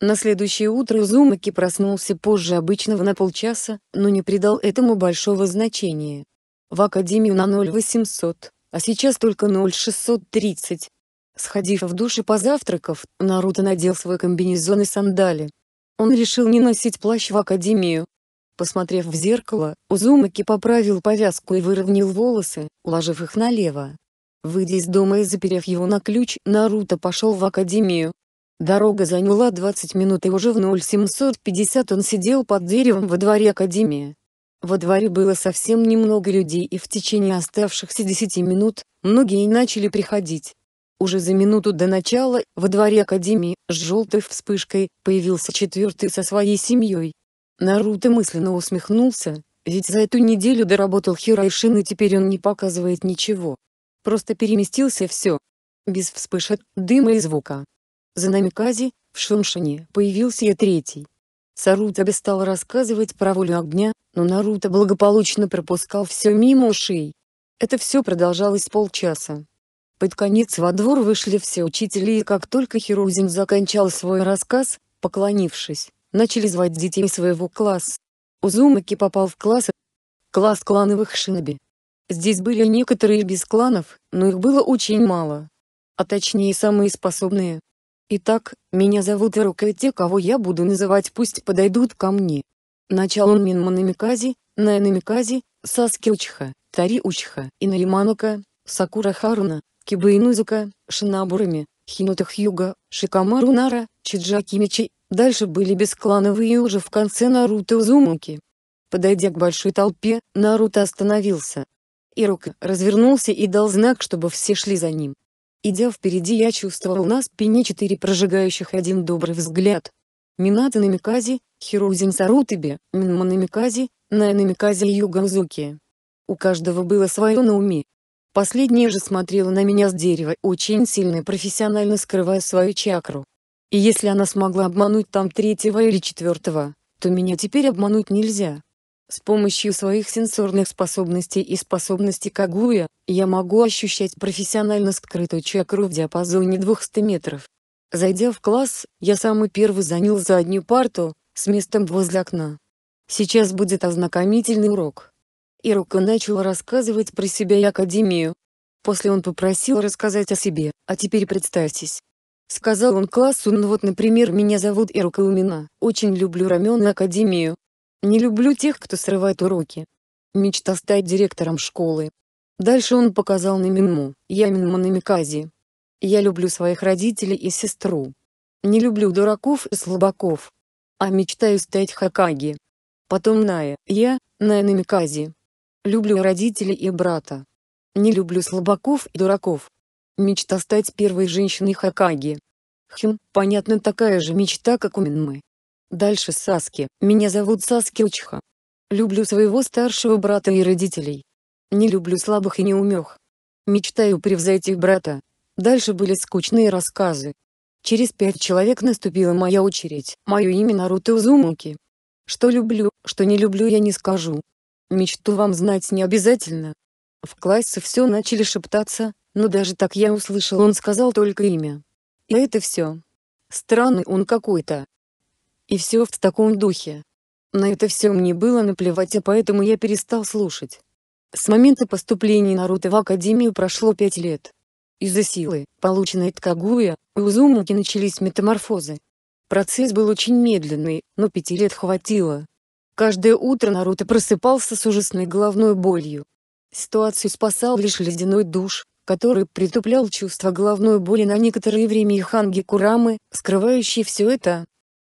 на следующее утро Зумаки проснулся позже обычного на полчаса, но не придал этому большого значения. В академию на 0800, а сейчас только 0630. Сходив в душ и позавтракав, Наруто надел свой комбинезон и сандали. Он решил не носить плащ в академию. Посмотрев в зеркало, Узумаки поправил повязку и выровнял волосы, уложив их налево. Выйдя из дома и заперев его на ключ, Наруто пошел в академию. Дорога заняла 20 минут и уже в 0750 он сидел под деревом во дворе академии. Во дворе было совсем немного людей и в течение оставшихся 10 минут, многие начали приходить. Уже за минуту до начала, во дворе Академии, с желтой вспышкой, появился четвертый со своей семьей. Наруто мысленно усмехнулся, ведь за эту неделю доработал Хирайшин и теперь он не показывает ничего. Просто переместился все. Без вспышек, дыма и звука. За Намикази, в Шуншине, появился и третий. Сарутаби стал рассказывать про волю огня, но Наруто благополучно пропускал все мимо ушей. Это все продолжалось полчаса. Под конец во двор вышли все учителя и как только Хирузин заканчивал свой рассказ, поклонившись, начали звать детей своего класса. Узумаки попал в класс класс клановых шиноби. Здесь были некоторые без кланов, но их было очень мало. А точнее самые способные, Итак, меня зовут Ирука, и те, кого я буду называть, пусть подойдут ко мне. Начал он Минманамикази, Наянамикази, Саски Учха, Тари Учха, Инаиманука, Сакура Харуна, Кибаинузука, Шинабурами, Хинутахьюга, Шикамару Нара, Чиджакимичи. Дальше были бесклановые уже в конце Наруто Узумаки. Подойдя к большой толпе, Наруто остановился. Ирука развернулся и дал знак, чтобы все шли за ним. Идя впереди я чувствовал на спине четыре прожигающих один добрый взгляд. Минато Намикази, Хирузин Сарутебе, Минма Намикази, Най Намикази и Юга Узуки. У каждого было свое на уме. Последняя же смотрела на меня с дерева очень сильно и профессионально скрывая свою чакру. И если она смогла обмануть там третьего или четвертого, то меня теперь обмануть нельзя. С помощью своих сенсорных способностей и способностей Кагуя, я могу ощущать профессионально скрытую чакру в диапазоне 200 метров. Зайдя в класс, я самый первый занял заднюю парту, с местом возле окна. Сейчас будет ознакомительный урок. Ирука начал рассказывать про себя и академию. После он попросил рассказать о себе, а теперь представьтесь. Сказал он классу, ну вот, например, меня зовут Ирука Умина, очень люблю рамен и академию, не люблю тех, кто срывает уроки. Мечта стать директором школы. Дальше он показал на Минму, я Минма на Я люблю своих родителей и сестру. Не люблю дураков и слабаков. А мечтаю стать Хакаги. Потом Ная, я, Ная на Люблю родителей и брата. Не люблю слабаков и дураков. Мечта стать первой женщиной Хакаги. Хм, понятно такая же мечта, как у Минмы. Дальше Саски. Меня зовут Саски Учха. Люблю своего старшего брата и родителей. Не люблю слабых и неумех. Мечтаю превзойти брата. Дальше были скучные рассказы. Через пять человек наступила моя очередь. Мое имя Наруто Узумаки. Что люблю, что не люблю я не скажу. Мечту вам знать не обязательно. В классе все начали шептаться, но даже так я услышал он сказал только имя. И это все. Странный он какой-то. И все в таком духе. На это все мне было наплевать, а поэтому я перестал слушать. С момента поступления Наруто в Академию прошло пять лет. Из-за силы, полученной от Кагуя, у Узумаки начались метаморфозы. Процесс был очень медленный, но пяти лет хватило. Каждое утро Наруто просыпался с ужасной головной болью. Ситуацию спасал лишь ледяной душ, который притуплял чувство головной боли на некоторое время и Ханги Курамы, скрывающие все это,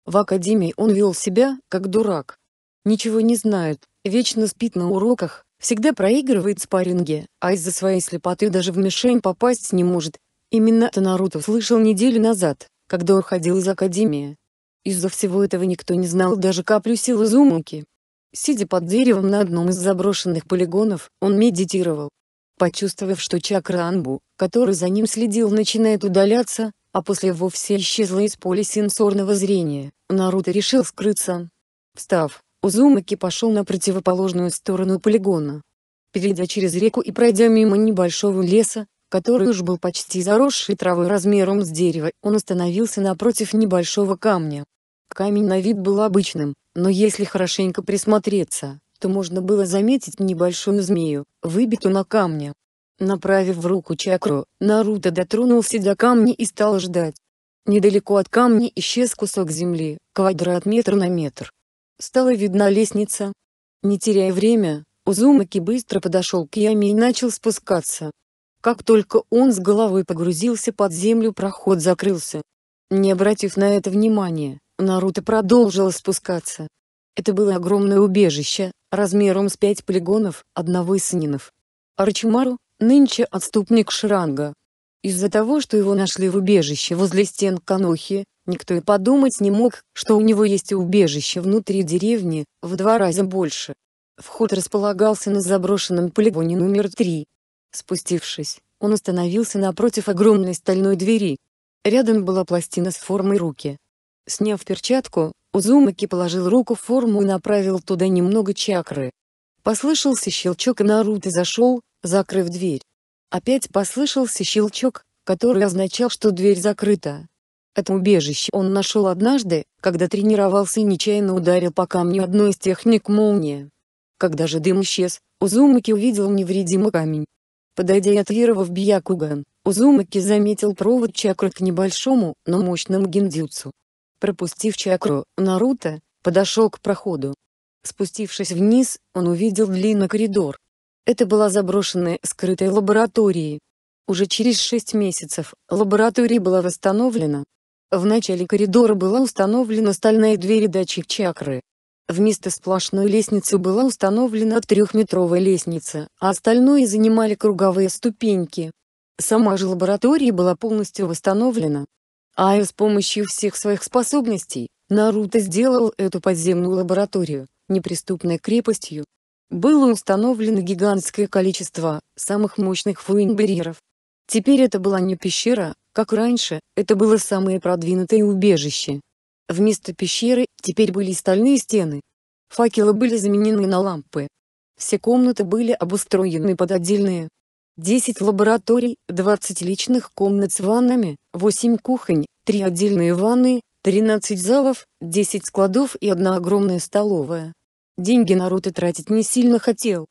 в академии он вел себя, как дурак. Ничего не знает, вечно спит на уроках, всегда проигрывает спарринги, а из-за своей слепоты даже в мишень попасть не может. Именно это Наруто слышал неделю назад, когда уходил из академии. Из-за всего этого никто не знал даже каплю силы Зумуки. Сидя под деревом на одном из заброшенных полигонов, он медитировал. Почувствовав, что чакра Анбу, который за ним следил, начинает удаляться, а после вовсе исчезла из поля сенсорного зрения, Наруто решил скрыться. Встав, Узумаки пошел на противоположную сторону полигона. Перейдя через реку и пройдя мимо небольшого леса, который уж был почти заросший травой размером с дерево, он остановился напротив небольшого камня. Камень на вид был обычным, но если хорошенько присмотреться, то можно было заметить небольшую змею, выбитую на камне. Направив в руку чакру, Наруто дотронулся до камня и стал ждать. Недалеко от камня исчез кусок земли, квадрат метр на метр. Стала видна лестница. Не теряя время, Узумаки быстро подошел к яме и начал спускаться. Как только он с головой погрузился под землю проход закрылся. Не обратив на это внимания, Наруто продолжил спускаться. Это было огромное убежище, размером с пять полигонов, одного из сининов. Арчимару, Нынче отступник Шранга. Из-за того, что его нашли в убежище возле стен Канохи, никто и подумать не мог, что у него есть убежище внутри деревни, в два раза больше. Вход располагался на заброшенном полигоне номер три. Спустившись, он остановился напротив огромной стальной двери. Рядом была пластина с формой руки. Сняв перчатку, Узумаки положил руку в форму и направил туда немного чакры. Послышался щелчок и Наруто зашел, закрыв дверь. Опять послышался щелчок, который означал, что дверь закрыта. Это убежище он нашел однажды, когда тренировался и нечаянно ударил по камню одной из техник молнии. Когда же дым исчез, Узумаки увидел невредимый камень. Подойдя и отвировав Бьякуган, Узумаки заметил провод чакры к небольшому, но мощному гендзюцу. Пропустив чакру, Наруто подошел к проходу. Спустившись вниз, он увидел длинный коридор, это была заброшенная, скрытая лаборатория. Уже через шесть месяцев лаборатория была восстановлена. В начале коридора была установлена стальная дверь и датчик чакры. Вместо сплошной лестницы была установлена трехметровая лестница, а остальное занимали круговые ступеньки. Сама же лаборатория была полностью восстановлена. А с помощью всех своих способностей, Наруто сделал эту подземную лабораторию, неприступной крепостью, было установлено гигантское количество самых мощных фуин-барьеров. Теперь это была не пещера, как раньше, это было самое продвинутое убежище. Вместо пещеры теперь были стальные стены. Факелы были заменены на лампы. Все комнаты были обустроены под отдельные. 10 лабораторий, 20 личных комнат с ваннами, 8 кухонь, 3 отдельные ванны, 13 залов, 10 складов и одна огромная столовая. Деньги Наруто тратить не сильно хотел.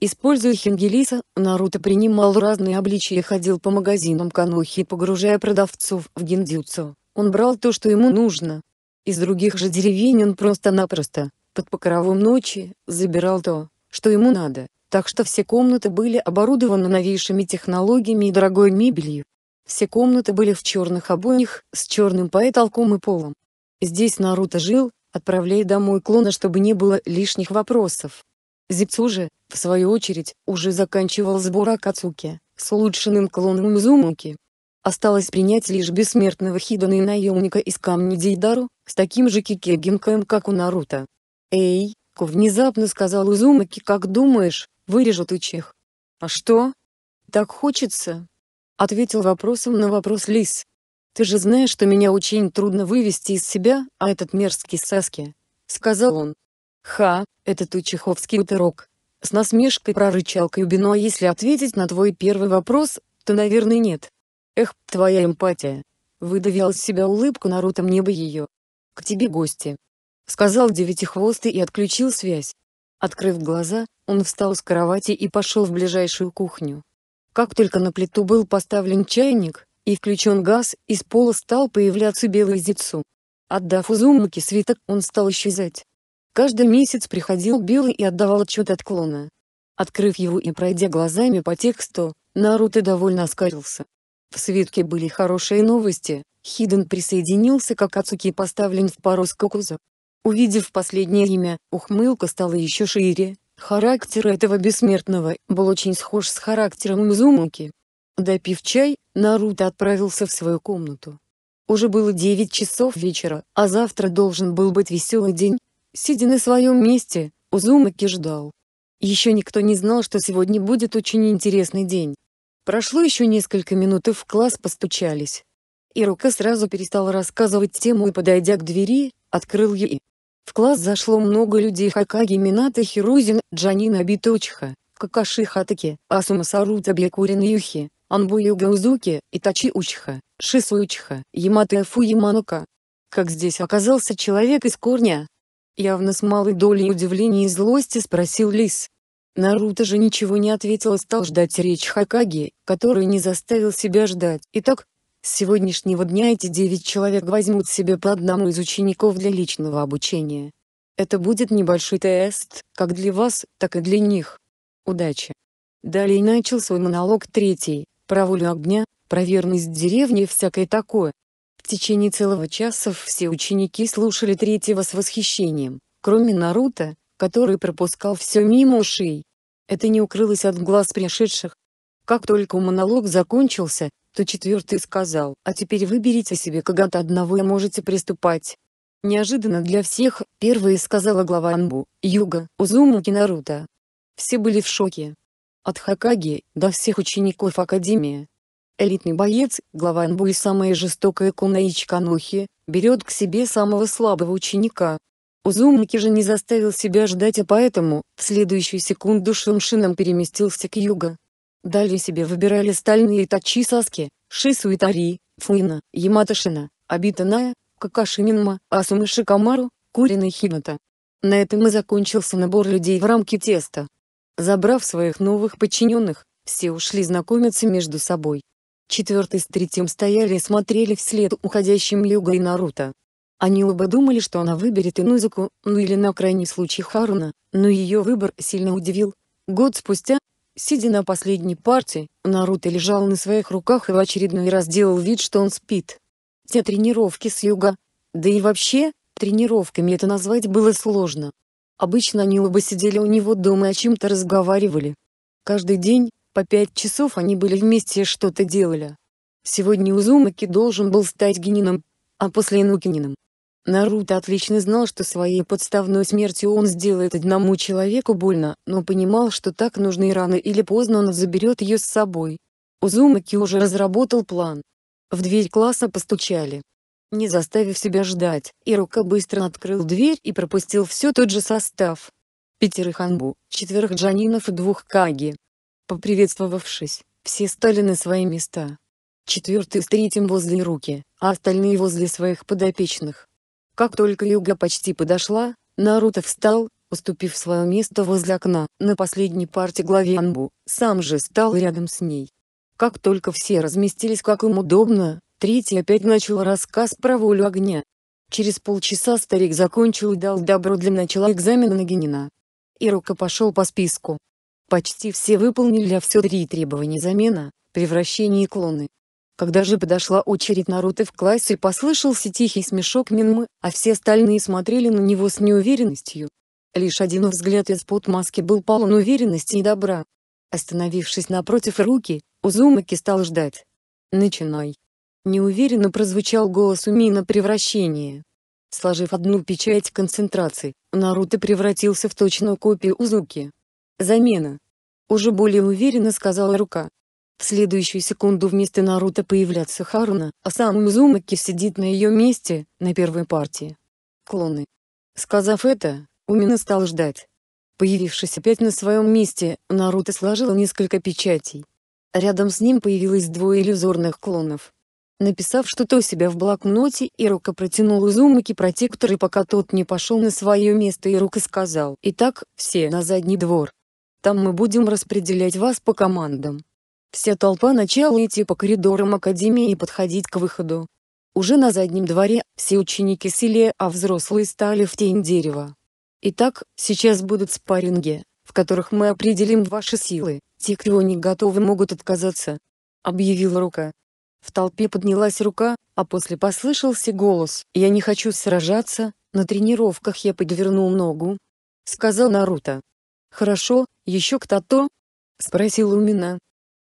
Используя Хингелиса, Наруто принимал разные обличия и ходил по магазинам Канохи, погружая продавцов в гендюцу. Он брал то, что ему нужно. Из других же деревень он просто-напросто, под покровом ночи, забирал то, что ему надо, так что все комнаты были оборудованы новейшими технологиями и дорогой мебелью. Все комнаты были в черных обоях, с черным потолком и полом. Здесь Наруто жил, Отправляй домой клона, чтобы не было лишних вопросов. Зипцу же, в свою очередь, уже заканчивал сбор Акацуки, с улучшенным клоном Мизумуки. Осталось принять лишь бессмертного Хидона и наемника из камня Дейдару, с таким же Кикегинкаем, как у Наруто. «Эй, Ку!» внезапно сказал Узумаки, «как думаешь, вырежут Учих?» «А что?» «Так хочется?» Ответил вопросом на вопрос Лис. «Ты же знаешь, что меня очень трудно вывести из себя, а этот мерзкий Саски!» — сказал он. «Ха, этот ты чеховский уторок!» С насмешкой прорычал Кюбино. а если ответить на твой первый вопрос, то, наверное, нет. Эх, твоя эмпатия. Выдавил из себя улыбку Наруто мне бы ее. К тебе гости. Сказал девятихвостый и отключил связь. Открыв глаза, он встал с кровати и пошел в ближайшую кухню. Как только на плиту был поставлен чайник, и включен газ, из пола стал появляться белый зицу. Отдав Узумаки свиток, он стал исчезать. Каждый месяц приходил Белый и отдавал отчет от клона. Открыв его и пройдя глазами по тексту, Наруто довольно оскарился. В свитке были хорошие новости, Хиден присоединился как Ацуки поставлен в пару с Кокузо. Увидев последнее имя, ухмылка стала еще шире, характер этого бессмертного был очень схож с характером Узумаки. Допив чай, Наруто отправился в свою комнату. Уже было 9 часов вечера, а завтра должен был быть веселый день. Сидя на своем месте, Узумаки ждал. Еще никто не знал, что сегодня будет очень интересный день. Прошло еще несколько минут и в класс постучались. Ирука сразу перестал рассказывать тему и, подойдя к двери, открыл ей. В класс зашло много людей Хакаги Минато, Хирузин, Джанина Биточиха, Какаши Хатаки, Асума Сарута Бекурин Юхи, Анбуи Угаузуки, Итачи Учха, Шису Учха, Ямато Фу Яманока. Как здесь оказался человек из корня? Явно с малой долей удивления и злости спросил Лис. Наруто же ничего не ответил и стал ждать речь Хакаги, который не заставил себя ждать. Итак, с сегодняшнего дня эти девять человек возьмут себе по одному из учеников для личного обучения. Это будет небольшой тест, как для вас, так и для них. Удачи. Далее начал свой монолог третий, про волю огня, про верность деревни и всякое такое. В течение целого часа все ученики слушали третьего с восхищением, кроме Наруто, который пропускал все мимо ушей. Это не укрылось от глаз пришедших. Как только монолог закончился, то четвертый сказал, а теперь выберите себе кого одного и можете приступать. Неожиданно для всех, первые сказала глава Анбу, Юга, Узумаки Наруто. Все были в шоке, от Хакаги до всех учеников Академии. Элитный боец, глава Анбу и самая жестокая Кунаичка Нохи, берет к себе самого слабого ученика. Узумаки же не заставил себя ждать, а поэтому, в следующую секунду Шумшином переместился к югу. Далее себе выбирали стальные тачи Саски, Шису и Тари, Фуина, Яматошина, Абитаная, Какашиминма, Асумы Шикамару, Курина Хината. На этом и закончился набор людей в рамке теста. Забрав своих новых подчиненных, все ушли знакомиться между собой. Четвертый с третьим стояли и смотрели вслед уходящим Юга и Наруто. Они оба думали, что она выберет Инузуку, ну или на крайний случай Харуна, но ее выбор сильно удивил. Год спустя, сидя на последней партии, Наруто лежал на своих руках и в очередной раз делал вид, что он спит. Те тренировки с Юга, да и вообще, тренировками это назвать было сложно. Обычно они оба сидели у него дома и о чем-то разговаривали. Каждый день, по пять часов они были вместе и что-то делали. Сегодня Узумаки должен был стать Генином, а после Инукинином. Наруто отлично знал, что своей подставной смертью он сделает одному человеку больно, но понимал, что так нужно и рано или поздно он заберет ее с собой. Узумаки уже разработал план. В дверь класса постучали не заставив себя ждать, и рука быстро открыл дверь и пропустил все тот же состав. Пятерых Анбу, четверых Джанинов и двух Каги. Поприветствовавшись, все стали на свои места. Четвертый с третьим возле руки, а остальные возле своих подопечных. Как только Юга почти подошла, Наруто встал, уступив свое место возле окна, на последней партии главе Анбу, сам же стал рядом с ней. Как только все разместились как им удобно, Третий опять начал рассказ про волю огня. Через полчаса старик закончил и дал добро для начала экзамена на Генина. И рука пошел по списку. Почти все выполнили а все три требования замена, превращение и клоны. Когда же подошла очередь Наруто в классе послышался тихий смешок Минмы, а все остальные смотрели на него с неуверенностью. Лишь один взгляд из-под маски был полон уверенности и добра. Остановившись напротив руки, Узумаки стал ждать. «Начинай», Неуверенно прозвучал голос Уми на превращение. Сложив одну печать концентрации, Наруто превратился в точную копию Узуки. «Замена!» Уже более уверенно сказала рука. В следующую секунду вместо Наруто появляется Харуна, а сам Узумаки сидит на ее месте, на первой партии. Клоны. Сказав это, Умина стал ждать. Появившись опять на своем месте, Наруто сложил несколько печатей. Рядом с ним появилось двое иллюзорных клонов написав что-то у себя в блокноте, и рука протянул Зумаки протектор и пока тот не пошел на свое место и рука сказал «Итак, все на задний двор. Там мы будем распределять вас по командам». Вся толпа начала идти по коридорам Академии и подходить к выходу. Уже на заднем дворе, все ученики сели, а взрослые стали в тень дерева. Итак, сейчас будут спарринги, в которых мы определим ваши силы, те, кто не готовы, могут отказаться. объявил рука. В толпе поднялась рука, а после послышался голос «Я не хочу сражаться, на тренировках я подвернул ногу», — сказал Наруто. «Хорошо, еще кто-то?» — спросил Умина.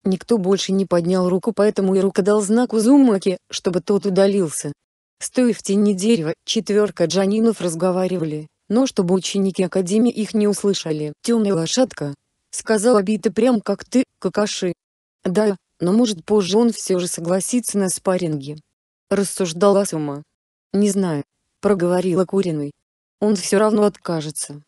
Никто больше не поднял руку, поэтому Ирука дал знак Узумаки, чтобы тот удалился. Стоя в тени дерева, четверка джанинов разговаривали, но чтобы ученики Академии их не услышали. «Темная лошадка», — сказал Абита прям как ты, Какаши. «Да, но может позже он все же согласится на спарринги. Рассуждала Асума. Не знаю, проговорила Куриной. Он все равно откажется.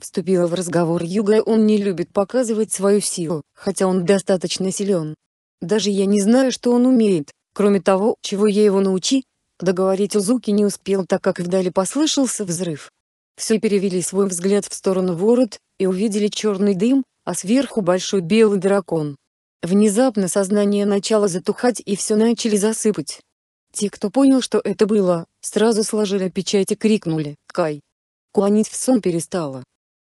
Вступила в разговор Юга, он не любит показывать свою силу, хотя он достаточно силен. Даже я не знаю, что он умеет, кроме того, чего я его научи. Договорить Узуки не успел, так как вдали послышался взрыв. Все перевели свой взгляд в сторону ворот, и увидели черный дым, а сверху большой белый дракон. Внезапно сознание начало затухать и все начали засыпать. Те, кто понял, что это было, сразу сложили печать и крикнули «Кай!». Куанить в сон перестало.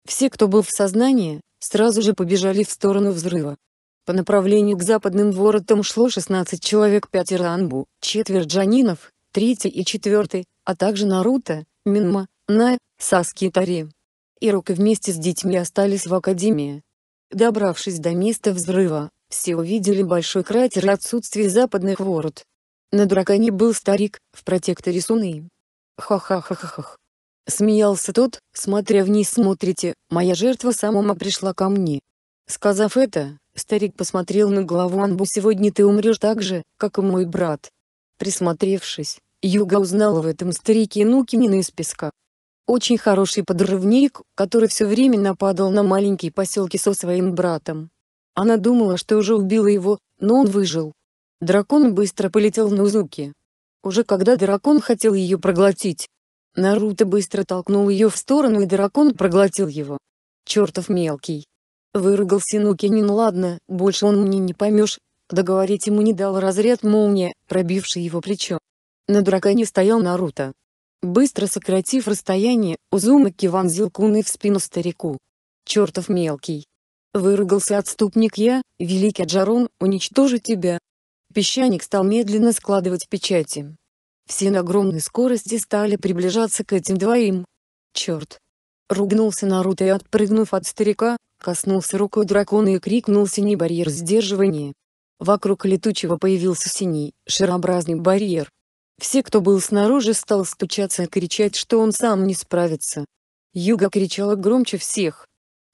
Все, кто был в сознании, сразу же побежали в сторону взрыва. По направлению к западным воротам шло 16 человек, пятеро Анбу, четверть Джанинов, третий и четвертый, а также Наруто, Минма, Най, Саски и Тари. Ирока вместе с детьми остались в академии. Добравшись до места взрыва, все увидели большой кратер и отсутствие западных ворот. На драконе был старик, в протекторе Суны. Ха-ха-ха-ха-ха. Смеялся тот, смотря вниз смотрите, моя жертва самому пришла ко мне. Сказав это, старик посмотрел на главу Анбу «Сегодня ты умрешь так же, как и мой брат». Присмотревшись, Юга узнала в этом старике Нукинина из песка. Очень хороший подрывник, который все время нападал на маленькие поселки со своим братом. Она думала, что уже убила его, но он выжил. Дракон быстро полетел на Узуки. Уже когда дракон хотел ее проглотить, Наруто быстро толкнул ее в сторону и дракон проглотил его. Чертов мелкий. Выругался Нукинин «Ну ладно, больше он мне не поймешь, договорить ему не дал разряд молния, пробивший его плечо. На драконе стоял Наруто. Быстро сократив расстояние, Узумаки вонзил куны в спину старику. Чертов мелкий. Выругался отступник я, великий Джарон, уничтожу тебя. Песчаник стал медленно складывать печати. Все на огромной скорости стали приближаться к этим двоим. Черт! Ругнулся Наруто и отпрыгнув от старика, коснулся рукой дракона и крикнул синий барьер сдерживания. Вокруг летучего появился синий, шарообразный барьер. Все, кто был снаружи, стал стучаться и кричать, что он сам не справится. Юга кричала громче всех,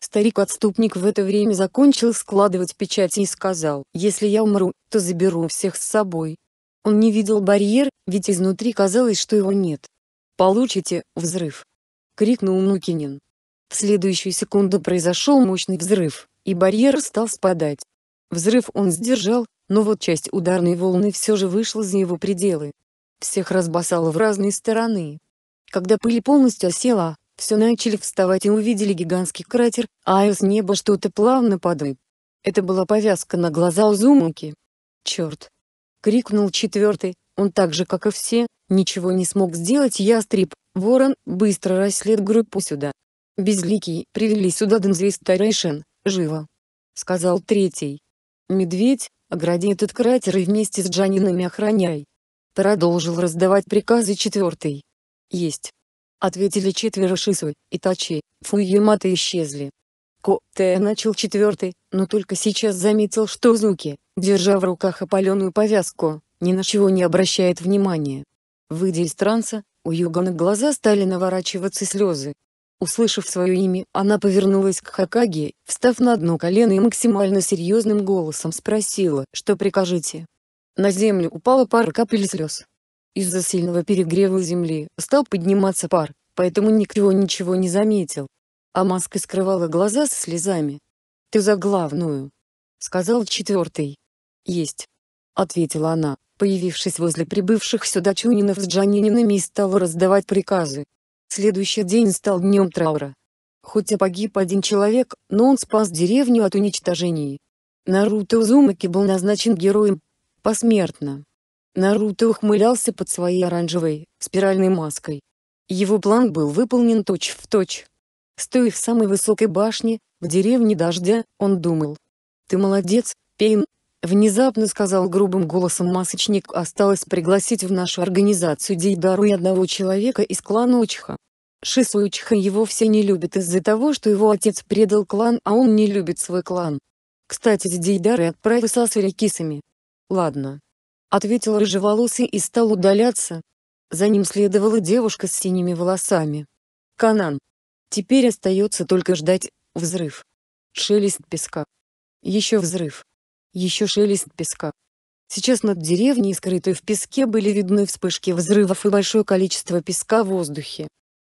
Старик-отступник в это время закончил складывать печати и сказал, «Если я умру, то заберу всех с собой». Он не видел барьер, ведь изнутри казалось, что его нет. «Получите, взрыв!» — крикнул Нукинин. В следующую секунду произошел мощный взрыв, и барьер стал спадать. Взрыв он сдержал, но вот часть ударной волны все же вышла за его пределы. Всех разбросало в разные стороны. Когда пыль полностью осела, все начали вставать и увидели гигантский кратер, а из неба что-то плавно падает. Это была повязка на глаза Узумуки. «Черт!» — крикнул четвертый, он так же, как и все, ничего не смог сделать ястреб, ворон, быстро расслед группу сюда. Безликий, привели сюда Дензи и Старейшин, живо. Сказал третий. Медведь, огради этот кратер и вместе с Джанинами охраняй. Продолжил раздавать приказы четвертый. Есть ответили четверо Шисуй, и Фуюмата исчезли. Ко-Те начал четвертый, но только сейчас заметил, что Зуки, держа в руках опаленную повязку, ни на чего не обращает внимания. Выйдя из транса, у Юга глаза стали наворачиваться слезы. Услышав свое имя, она повернулась к Хакаге, встав на одно колено и максимально серьезным голосом спросила, что прикажете. На землю упала пара капель слез. Из-за сильного перегрева Земли стал подниматься пар, поэтому никто ничего не заметил. А маска скрывала глаза со слезами. «Ты за главную!» — сказал четвертый. «Есть!» — ответила она, появившись возле прибывших сюда Чунинов с Джанининами и стала раздавать приказы. Следующий день стал днем траура. Хоть и погиб один человек, но он спас деревню от уничтожений. Наруто Узумаки был назначен героем. Посмертно. Наруто ухмылялся под своей оранжевой, спиральной маской. Его план был выполнен точь-в-точь. Стоя в самой высокой башне, в деревне дождя, он думал. «Ты молодец, Пейн!» Внезапно сказал грубым голосом масочник «Осталось пригласить в нашу организацию Дейдару и одного человека из клана Учха». Шису Учха его все не любят из-за того, что его отец предал клан, а он не любит свой клан. Кстати, с Дейдарой отправился с Верякисами. Ладно, ответил рыжеволосый и стал удаляться. За ним следовала девушка с синими волосами. Канан. Теперь остается только ждать, взрыв. Шелест песка. Еще взрыв. Еще шелест песка. Сейчас над деревней, скрытой в песке, были видны вспышки взрывов и большое количество песка в воздухе.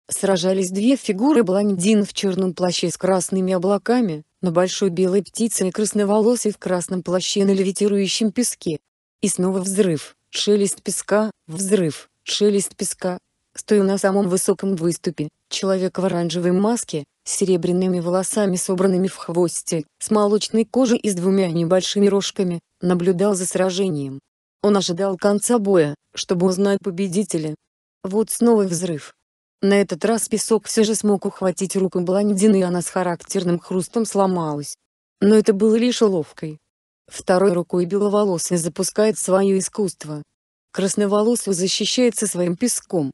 Сражались две фигуры блондин в черном плаще с красными облаками, на большой белой птице и красноволосый в красном плаще на левитирующем песке. И снова взрыв, шелест песка, взрыв, шелест песка. Стою на самом высоком выступе, человек в оранжевой маске, с серебряными волосами собранными в хвосте, с молочной кожей и с двумя небольшими рожками, наблюдал за сражением. Он ожидал конца боя, чтобы узнать победителя. Вот снова взрыв. На этот раз песок все же смог ухватить руку блондины и она с характерным хрустом сломалась. Но это было лишь уловкой. Второй рукой беловолосый запускает свое искусство. Красноволосый защищается своим песком.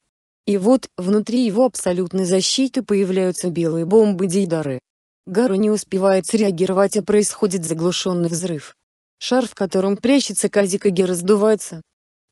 И вот, внутри его абсолютной защиты появляются белые бомбы-дейдары. Гару не успевает среагировать, а происходит заглушенный взрыв. Шар, в котором прячется Казикаги, раздувается.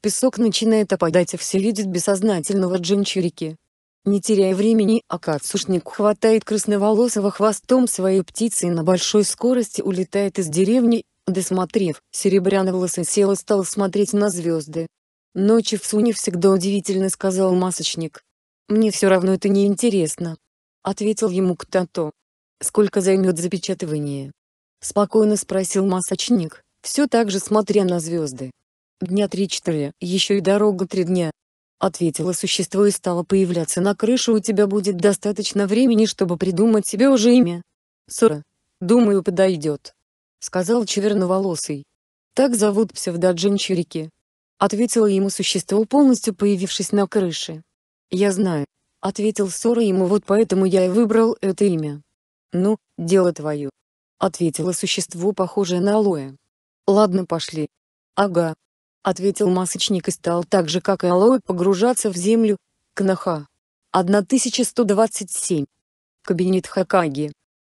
Песок начинает опадать, и а все видят бессознательного джинчурики. Не теряя времени, Акацушник хватает красноволосого хвостом своей птицы и на большой скорости улетает из деревни, Досмотрев, серебряноволосый сел и стал смотреть на звезды. «Ночи в Суне всегда удивительно», — сказал масочник. «Мне все равно это не интересно, ответил ему кто-то. «Сколько займет запечатывание?» Спокойно спросил масочник, все так же смотря на звезды. «Дня три-четыре, еще и дорога три дня», — ответило существо и стало появляться на крыше «У тебя будет достаточно времени, чтобы придумать себе уже имя». «Сора. Думаю, подойдет». — сказал Чеверноволосый. «Так зовут псевдоджин Чирики», — ответило ему существо, полностью появившись на крыше. «Я знаю», — ответил Сора ему, — «вот поэтому я и выбрал это имя». «Ну, дело твое», — ответило существо, похожее на алоэ. «Ладно, пошли». «Ага», — ответил масочник и стал так же, как и алоэ, погружаться в землю. Кнаха. 1127. Кабинет Хакаги.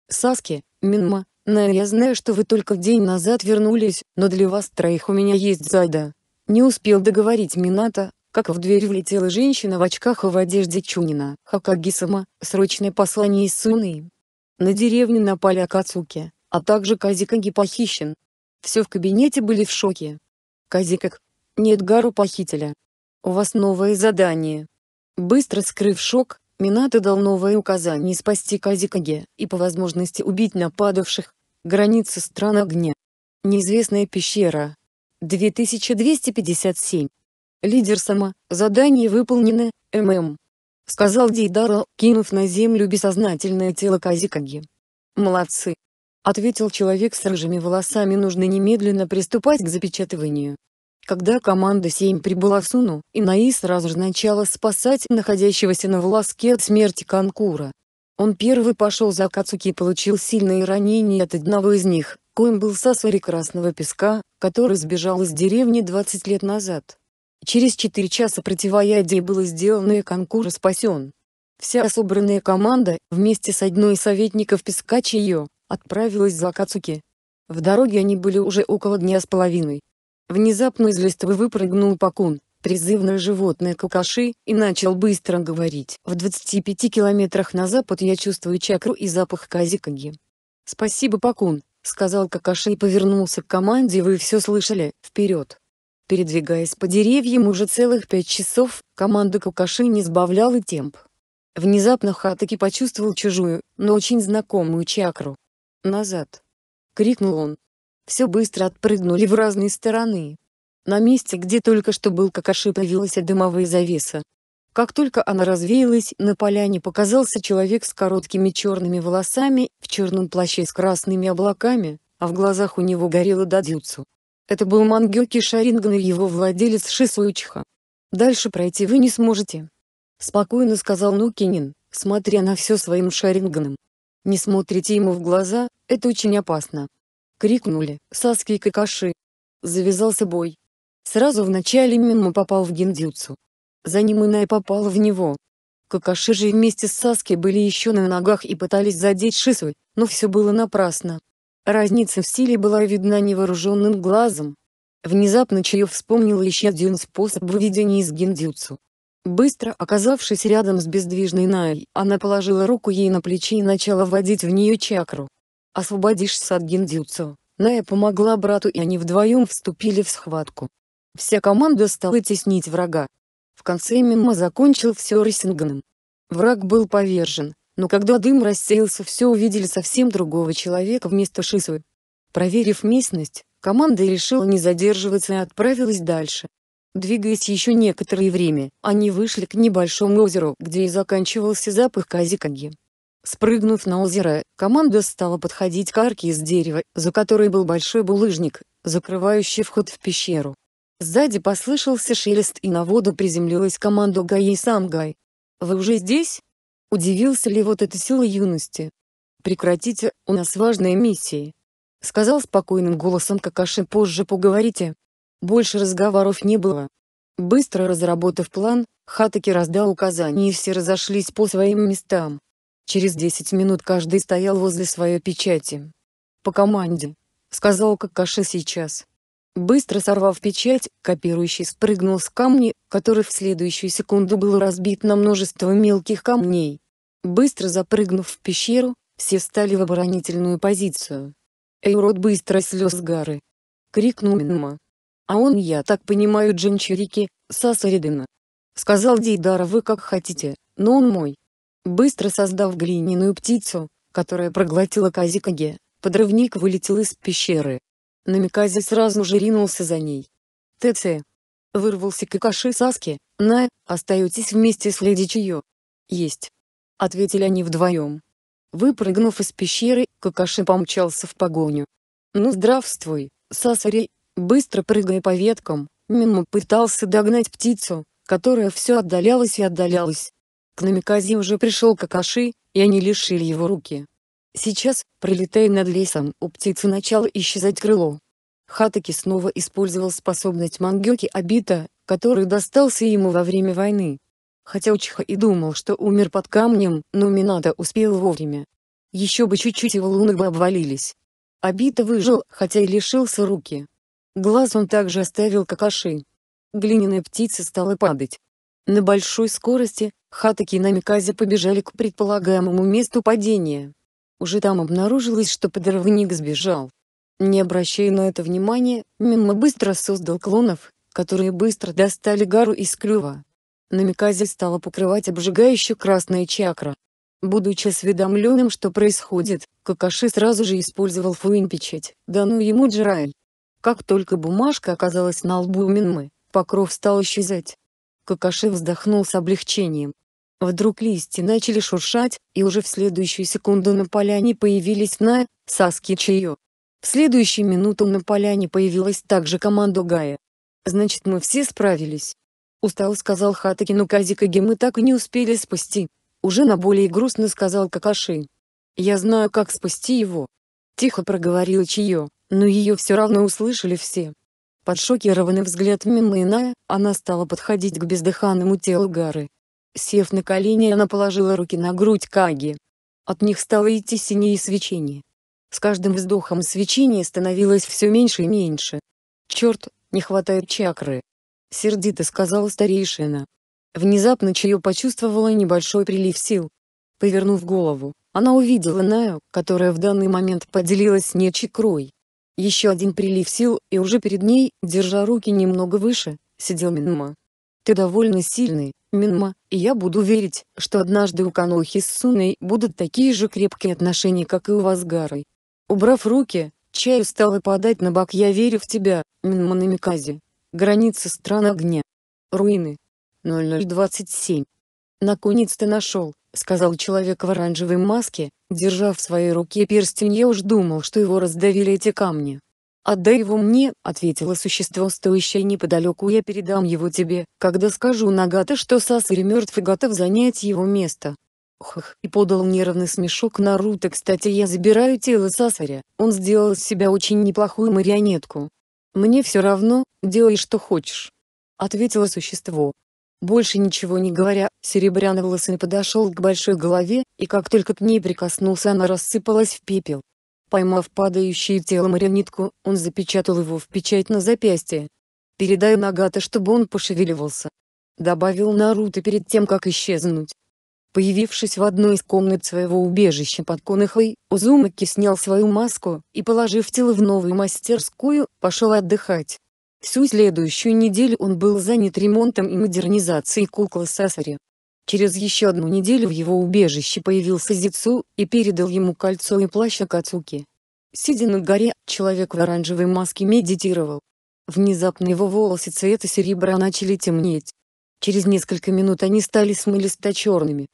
Саски, Минма, но я знаю, что вы только день назад вернулись, но для вас троих у меня есть зада». Не успел договорить Мината, как в дверь влетела женщина в очках и в одежде Чунина. «Хакагисама, срочное послание из Суны. На деревне напали Акацуки, а также Казикаги похищен. Все в кабинете были в шоке. Казикак, нет Гару похитителя. У вас новое задание». Быстро скрыв шок, Минато дал новое указание спасти Казикаге и по возможности убить нападавших. Граница стран огня. Неизвестная пещера. 2257. Лидер сама, задание выполнено, ММ. Сказал Дейдара, кинув на землю бессознательное тело Казикаги. Молодцы. Ответил человек с рыжими волосами нужно немедленно приступать к запечатыванию. Когда команда 7 прибыла в Суну, Инаи сразу же начала спасать находящегося на волоске от смерти Конкура. Он первый пошел за Кацуки и получил сильные ранения от одного из них, коим был Сасари Красного Песка, который сбежал из деревни 20 лет назад. Через 4 часа противоядие было сделано и Конкура спасен. Вся собранная команда, вместе с одной из советников Песка Чио, отправилась за Кацуки. В дороге они были уже около дня с половиной. Внезапно из листвы выпрыгнул Пакун призывное животное какаши, и начал быстро говорить. В 25 километрах на запад я чувствую чакру и запах казикаги. «Спасибо, Пакун», — сказал какаши и повернулся к команде «Вы все слышали, вперед!» Передвигаясь по деревьям уже целых пять часов, команда какаши не сбавляла темп. Внезапно Хатаки почувствовал чужую, но очень знакомую чакру. «Назад!» — крикнул он. Все быстро отпрыгнули в разные стороны. На месте, где только что был Какаши, появилась дымовая завеса. Как только она развеялась, на поляне показался человек с короткими черными волосами, в черном плаще с красными облаками, а в глазах у него горело дадюцу. Это был Мангёки Шаринган и его владелец Шисуичха. «Дальше пройти вы не сможете», — спокойно сказал Нукинин, смотря на все своим Шаринганом. «Не смотрите ему в глаза, это очень опасно!» — крикнули Саски и Какаши. Завязался бой. Сразу в начале Мимо попал в гендюцу. За ним Иная попала в него. Какаши же вместе с Саски были еще на ногах и пытались задеть Шису, но все было напрасно. Разница в стиле была видна невооруженным глазом. Внезапно Чио вспомнил еще один способ выведения из гендюцу. Быстро оказавшись рядом с бездвижной Наей, она положила руку ей на плечи и начала вводить в нее чакру. «Освободишься от гендюцу. Ная помогла брату и они вдвоем вступили в схватку. Вся команда стала теснить врага. В конце мимо закончил все Рессинганом. Враг был повержен, но когда дым рассеялся все увидели совсем другого человека вместо Шисуэ. Проверив местность, команда решила не задерживаться и отправилась дальше. Двигаясь еще некоторое время, они вышли к небольшому озеру, где и заканчивался запах казикаги. Спрыгнув на озеро, команда стала подходить к арке из дерева, за которой был большой булыжник, закрывающий вход в пещеру. Сзади послышался шелест и на воду приземлилась команда Гаи Самгай. «Вы уже здесь?» Удивился ли вот эта сила юности? «Прекратите, у нас важная миссия, сказал спокойным голосом Какаши «позже поговорите». Больше разговоров не было. Быстро разработав план, Хатаки раздал указания и все разошлись по своим местам. Через десять минут каждый стоял возле своей печати. «По команде», — сказал Какаши сейчас. Быстро сорвав печать, копирующий спрыгнул с камня, который в следующую секунду был разбит на множество мелких камней. Быстро запрыгнув в пещеру, все стали в оборонительную позицию. Эйрод быстро слез с горы. Крикнул Минма. «А он, я так понимаю, джинчирики, Сасаридена». Сказал Дейдара «Вы как хотите, но он мой». Быстро создав глиняную птицу, которая проглотила Казикаге, подрывник вылетел из пещеры. Намикази сразу же ринулся за ней. ТЦ. Вырвался Какаши Саски, на, остаетесь вместе с леди Чио. Есть. Ответили они вдвоем. Выпрыгнув из пещеры, Какаши помчался в погоню. Ну здравствуй, Сасари. Быстро прыгая по веткам, Мимо пытался догнать птицу, которая все отдалялась и отдалялась. К Намикази уже пришел Какаши, и они лишили его руки. Сейчас, пролетая над лесом, у птицы начало исчезать крыло. Хатаки снова использовал способность Мангёки Абита, который достался ему во время войны. Хотя Учиха и думал, что умер под камнем, но Минато успел вовремя. Еще бы чуть-чуть его луны бы обвалились. Абита выжил, хотя и лишился руки. Глаз он также оставил какаши. Глиняная птица стала падать. На большой скорости, Хатаки и Намиказе побежали к предполагаемому месту падения. Уже там обнаружилось, что подрывник сбежал. Не обращая на это внимания, Мимо быстро создал клонов, которые быстро достали гару из клюва. На Миказе стала покрывать обжигающая красная чакра. Будучи осведомленным, что происходит, Какаши сразу же использовал фуин фуинпечать, данную ему Джираэль. Как только бумажка оказалась на лбу Минмы, покров стал исчезать. Какаши вздохнул с облегчением, Вдруг листья начали шуршать, и уже в следующую секунду на поляне появились Ная, Саски и Чио. В следующую минуту на поляне появилась также команда Гая. «Значит мы все справились». Устал сказал Хатаки, но Казикаги мы так и не успели спасти. Уже на более грустно сказал Какаши. «Я знаю, как спасти его». Тихо проговорила Чио, но ее все равно услышали все. Под шокированный взгляд Мимы Иная, она стала подходить к бездыханному телу Гары. Сев на колени, она положила руки на грудь Каги. От них стало идти синее свечение. С каждым вздохом свечение становилось все меньше и меньше. «Черт, не хватает чакры!» — сердито сказала старейшина. Внезапно Чио почувствовала небольшой прилив сил. Повернув голову, она увидела Наю, которая в данный момент поделилась с ней Еще один прилив сил, и уже перед ней, держа руки немного выше, сидел Минма. «Ты довольно сильный», Минма, и я буду верить, что однажды у Канохи с Суной будут такие же крепкие отношения, как и у вас с Гарой. Убрав руки, чаю стала подать на бок «Я верю в тебя, Минма Намикази». Граница стран огня. Руины. 0027. «Наконец-то нашел», — сказал человек в оранжевой маске, держа в своей руке перстень. Я уж думал, что его раздавили эти камни. «Отдай «А его мне», — ответило существо, стоящее неподалеку, — «я передам его тебе, когда скажу Нагата, что Сасари мертв и готов занять его место». Хх, и подал нервный смешок Наруто. «Кстати, я забираю тело Сасаря, он сделал из себя очень неплохую марионетку». «Мне все равно, делай что хочешь», — ответило существо. Больше ничего не говоря, серебряный волосы подошел к большой голове, и как только к ней прикоснулся она рассыпалась в пепел. Поймав падающее тело марионетку, он запечатал его в печать на запястье. «Передай Нагата, чтобы он пошевеливался», — добавил Наруто перед тем, как исчезнуть. Появившись в одной из комнат своего убежища под Конохой, Узумаки снял свою маску и, положив тело в новую мастерскую, пошел отдыхать. Всю следующую неделю он был занят ремонтом и модернизацией куклы Сасари. Через еще одну неделю в его убежище появился Зицу и передал ему кольцо и плащ Акацуки. Сидя на горе, человек в оранжевой маске медитировал. Внезапно его волосы цвета серебра начали темнеть. Через несколько минут они стали смолисто-черными.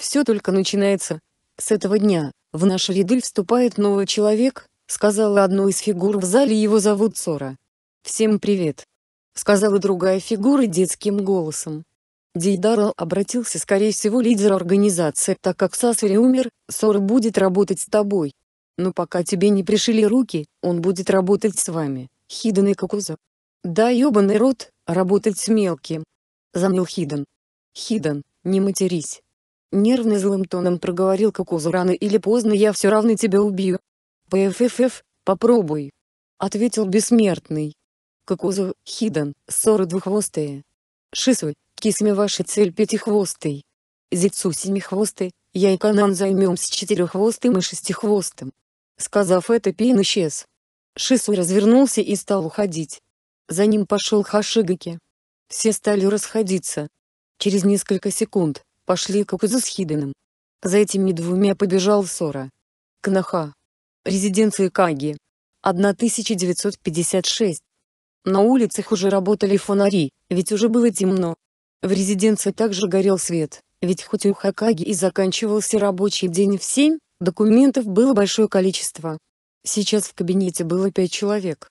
«Все только начинается. С этого дня, в наши ряды вступает новый человек», сказала одна из фигур в зале его зовут Сора. «Всем привет», сказала другая фигура детским голосом. Дейдаро обратился скорее всего лидер организации, так как Сасури умер, Сор будет работать с тобой. Но пока тебе не пришили руки, он будет работать с вами, Хиден и Кокуза. Да ёбаный рот, работать с мелким. Заныл хидан. Хидан, не матерись. Нервно злым тоном проговорил Кокуза рано или поздно я все равно тебя убью. Пффф, попробуй. Ответил бессмертный. Кокуза, хидан, ссоры двухвостые. Шисуй, Кисми ваша цель пятихвостый. Зицу семихвостый, я и Канан займемся четыреххвостым и шестихвостым. Сказав это Пин исчез. Шису развернулся и стал уходить. За ним пошел Хашигаки. Все стали расходиться. Через несколько секунд, пошли Кокузу с Хиденом. За этими двумя побежал Сора. Кнаха. Резиденция Каги. 1956. На улицах уже работали фонари, ведь уже было темно, в резиденции также горел свет, ведь хоть у Хакаги и заканчивался рабочий день в 7, документов было большое количество. Сейчас в кабинете было пять человек.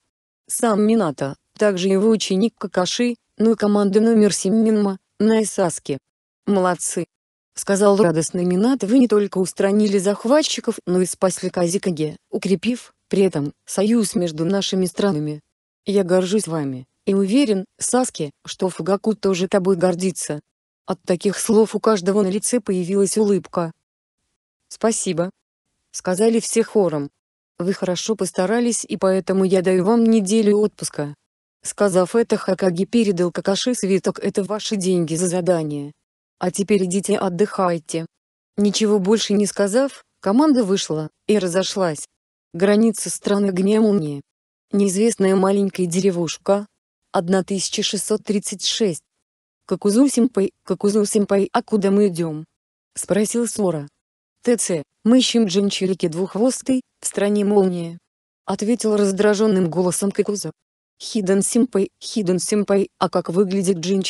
Сам Минато, также его ученик Какаши, ну и команда номер 7 Минма, Найсаски. «Молодцы!» — сказал радостный Минато. «Вы не только устранили захватчиков, но и спасли Казикаге, укрепив, при этом, союз между нашими странами. Я горжусь вами». И уверен, Саски, что Фугаку тоже тобой гордится. От таких слов у каждого на лице появилась улыбка. «Спасибо», — сказали все хором. «Вы хорошо постарались и поэтому я даю вам неделю отпуска». Сказав это, Хакаги передал Какаши свиток «Это ваши деньги за задание». «А теперь идите отдыхайте». Ничего больше не сказав, команда вышла и разошлась. Граница страны Гнемуни. Неизвестная маленькая деревушка, 1636. Какузу Симпай, Какузу Симпай, а куда мы идем? Спросил Сора. ТЦ, мы ищем Джин Чирики Двухвостый, в стране молнии. Ответил раздраженным голосом Какуза. Хидан Симпай, Хидан Симпай, а как выглядит Джин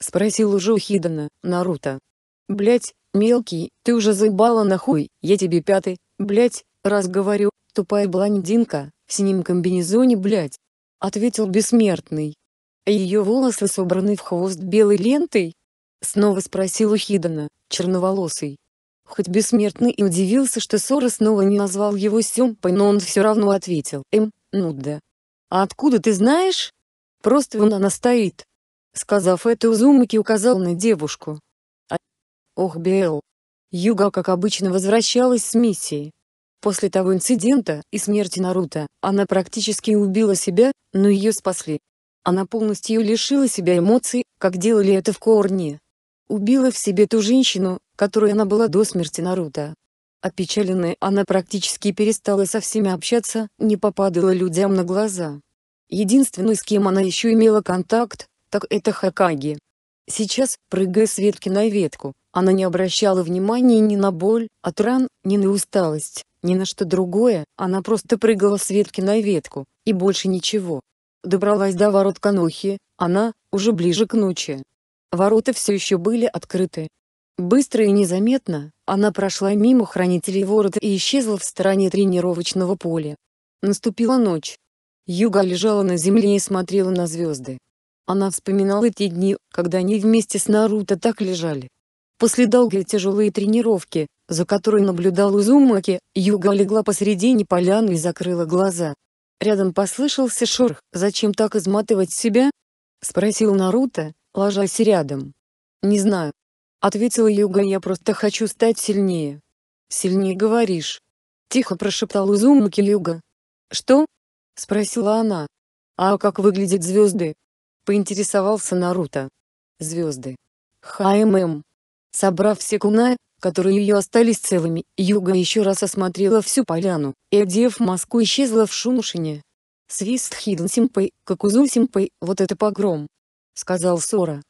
Спросил уже у Хидана, Наруто. Блять, мелкий, ты уже заебала нахуй, я тебе пятый, блять, раз говорю, тупая блондинка, в синем комбинезоне, блять, ответил бессмертный. Ее волосы собраны в хвост белой лентой? Снова спросил у Хидана, черноволосый. Хоть бессмертный и удивился, что Сора снова не назвал его Сёмпой, но он все равно ответил, «Эм, ну да». «А откуда ты знаешь?» «Просто вон она стоит». Сказав это, Узумаки указал на девушку. А... «Ох, Белл. Юга, как обычно, возвращалась с миссии. После того инцидента и смерти Наруто, она практически убила себя, но ее спасли. Она полностью лишила себя эмоций, как делали это в Корне. Убила в себе ту женщину, которой она была до смерти Наруто. Опечаленная она практически перестала со всеми общаться, не попадала людям на глаза. Единственной, с кем она еще имела контакт, так это Хакаги. Сейчас, прыгая с ветки на ветку, она не обращала внимания ни на боль от ран, ни на усталость, ни на что другое, она просто прыгала с ветки на ветку, и больше ничего. Добралась до ворот Канохи, она, уже ближе к ночи. Ворота все еще были открыты. Быстро и незаметно, она прошла мимо хранителей ворот и исчезла в стороне тренировочного поля. Наступила ночь. Юга лежала на земле и смотрела на звезды. Она вспоминала те дни, когда они вместе с Наруто так лежали, После долгой тяжелой тренировки, за которой наблюдал Узумаки, Юга легла посередине поляны и закрыла глаза. Рядом послышался шорох. «Зачем так изматывать себя?» — спросил Наруто, ложась рядом. «Не знаю», — ответила Юга, — «я просто хочу стать сильнее». «Сильнее говоришь», — тихо прошептал Узумаки Юга. «Что?» — спросила она. «А как выглядят звезды?» — поинтересовался Наруто. «Звезды. ХММ. Собрав все куна, которые ее остались целыми, Юга еще раз осмотрела всю поляну, и одев маску исчезла в шумушине. «Свист Хиден Симпэй, Кокузу Симпэй, вот это погром!» — сказал Сора.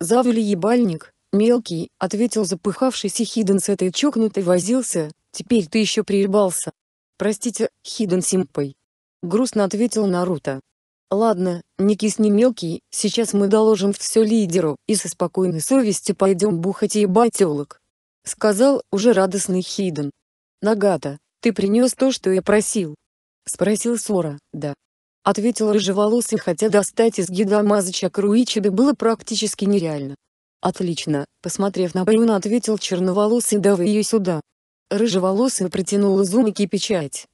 «Завели ебальник, мелкий», — ответил запыхавшийся Хиден с этой чокнутой возился, «теперь ты еще приебался». «Простите, Хиден Симпэй». Грустно ответил Наруто. «Ладно, не кисни мелкий, сейчас мы доложим все лидеру и со спокойной совестью пойдем бухать ебать улок», — сказал уже радостный Хиден. «Нагата, ты принес то, что я просил?» — спросил Сора, «да». Ответил рыжеволосый, хотя достать из Гидамазыча Круичида было практически нереально. «Отлично», — посмотрев на Баюна, ответил черноволосый, «давай ее сюда». Рыжеволосый протянул Изумаки печать.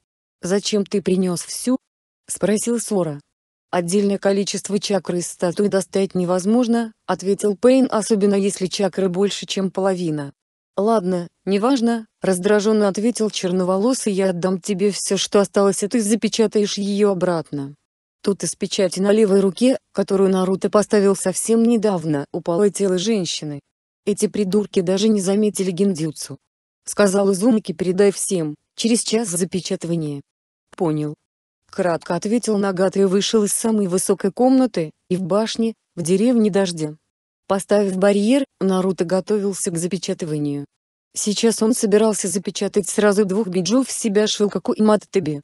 «Зачем ты принес всю?» — спросил Сора, Отдельное количество чакры из статуи достать невозможно, ответил Пейн, особенно если чакры больше, чем половина. Ладно, неважно, раздраженно ответил черноволосый, я отдам тебе все, что осталось, а ты запечатаешь ее обратно. Тут из печати на левой руке, которую Наруто поставил совсем недавно, упало тело женщины. Эти придурки даже не заметили гендюцу. Сказал Изумаки передай всем, через час запечатывание. Понял. Кратко ответил Нагата и вышел из самой высокой комнаты, и в башне, в деревне дождя. Поставив барьер, Наруто готовился к запечатыванию. Сейчас он собирался запечатать сразу двух биджов в себя Шилкаку и Мататебе.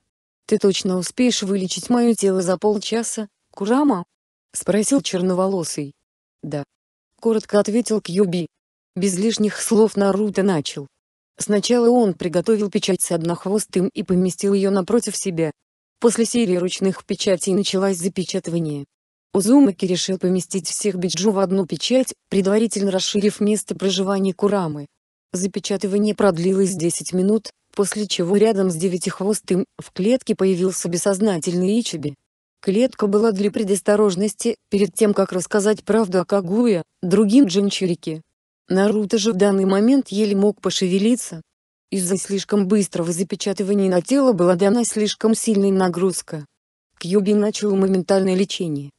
«Ты точно успеешь вылечить мое тело за полчаса, Курама?» — спросил черноволосый. «Да». Коротко ответил Кьюби. Без лишних слов Наруто начал. Сначала он приготовил печать с однохвостым и поместил ее напротив себя, После серии ручных печатей началось запечатывание. Узумаки решил поместить всех биджу в одну печать, предварительно расширив место проживания Курамы. Запечатывание продлилось 10 минут, после чего рядом с девятихвостым в клетке появился бессознательный Ичиби. Клетка была для предосторожности, перед тем как рассказать правду о Кагуе, другим джинчурике. Наруто же в данный момент еле мог пошевелиться, из-за слишком быстрого запечатывания на тело была дана слишком сильная нагрузка. Кьюби начал моментальное лечение.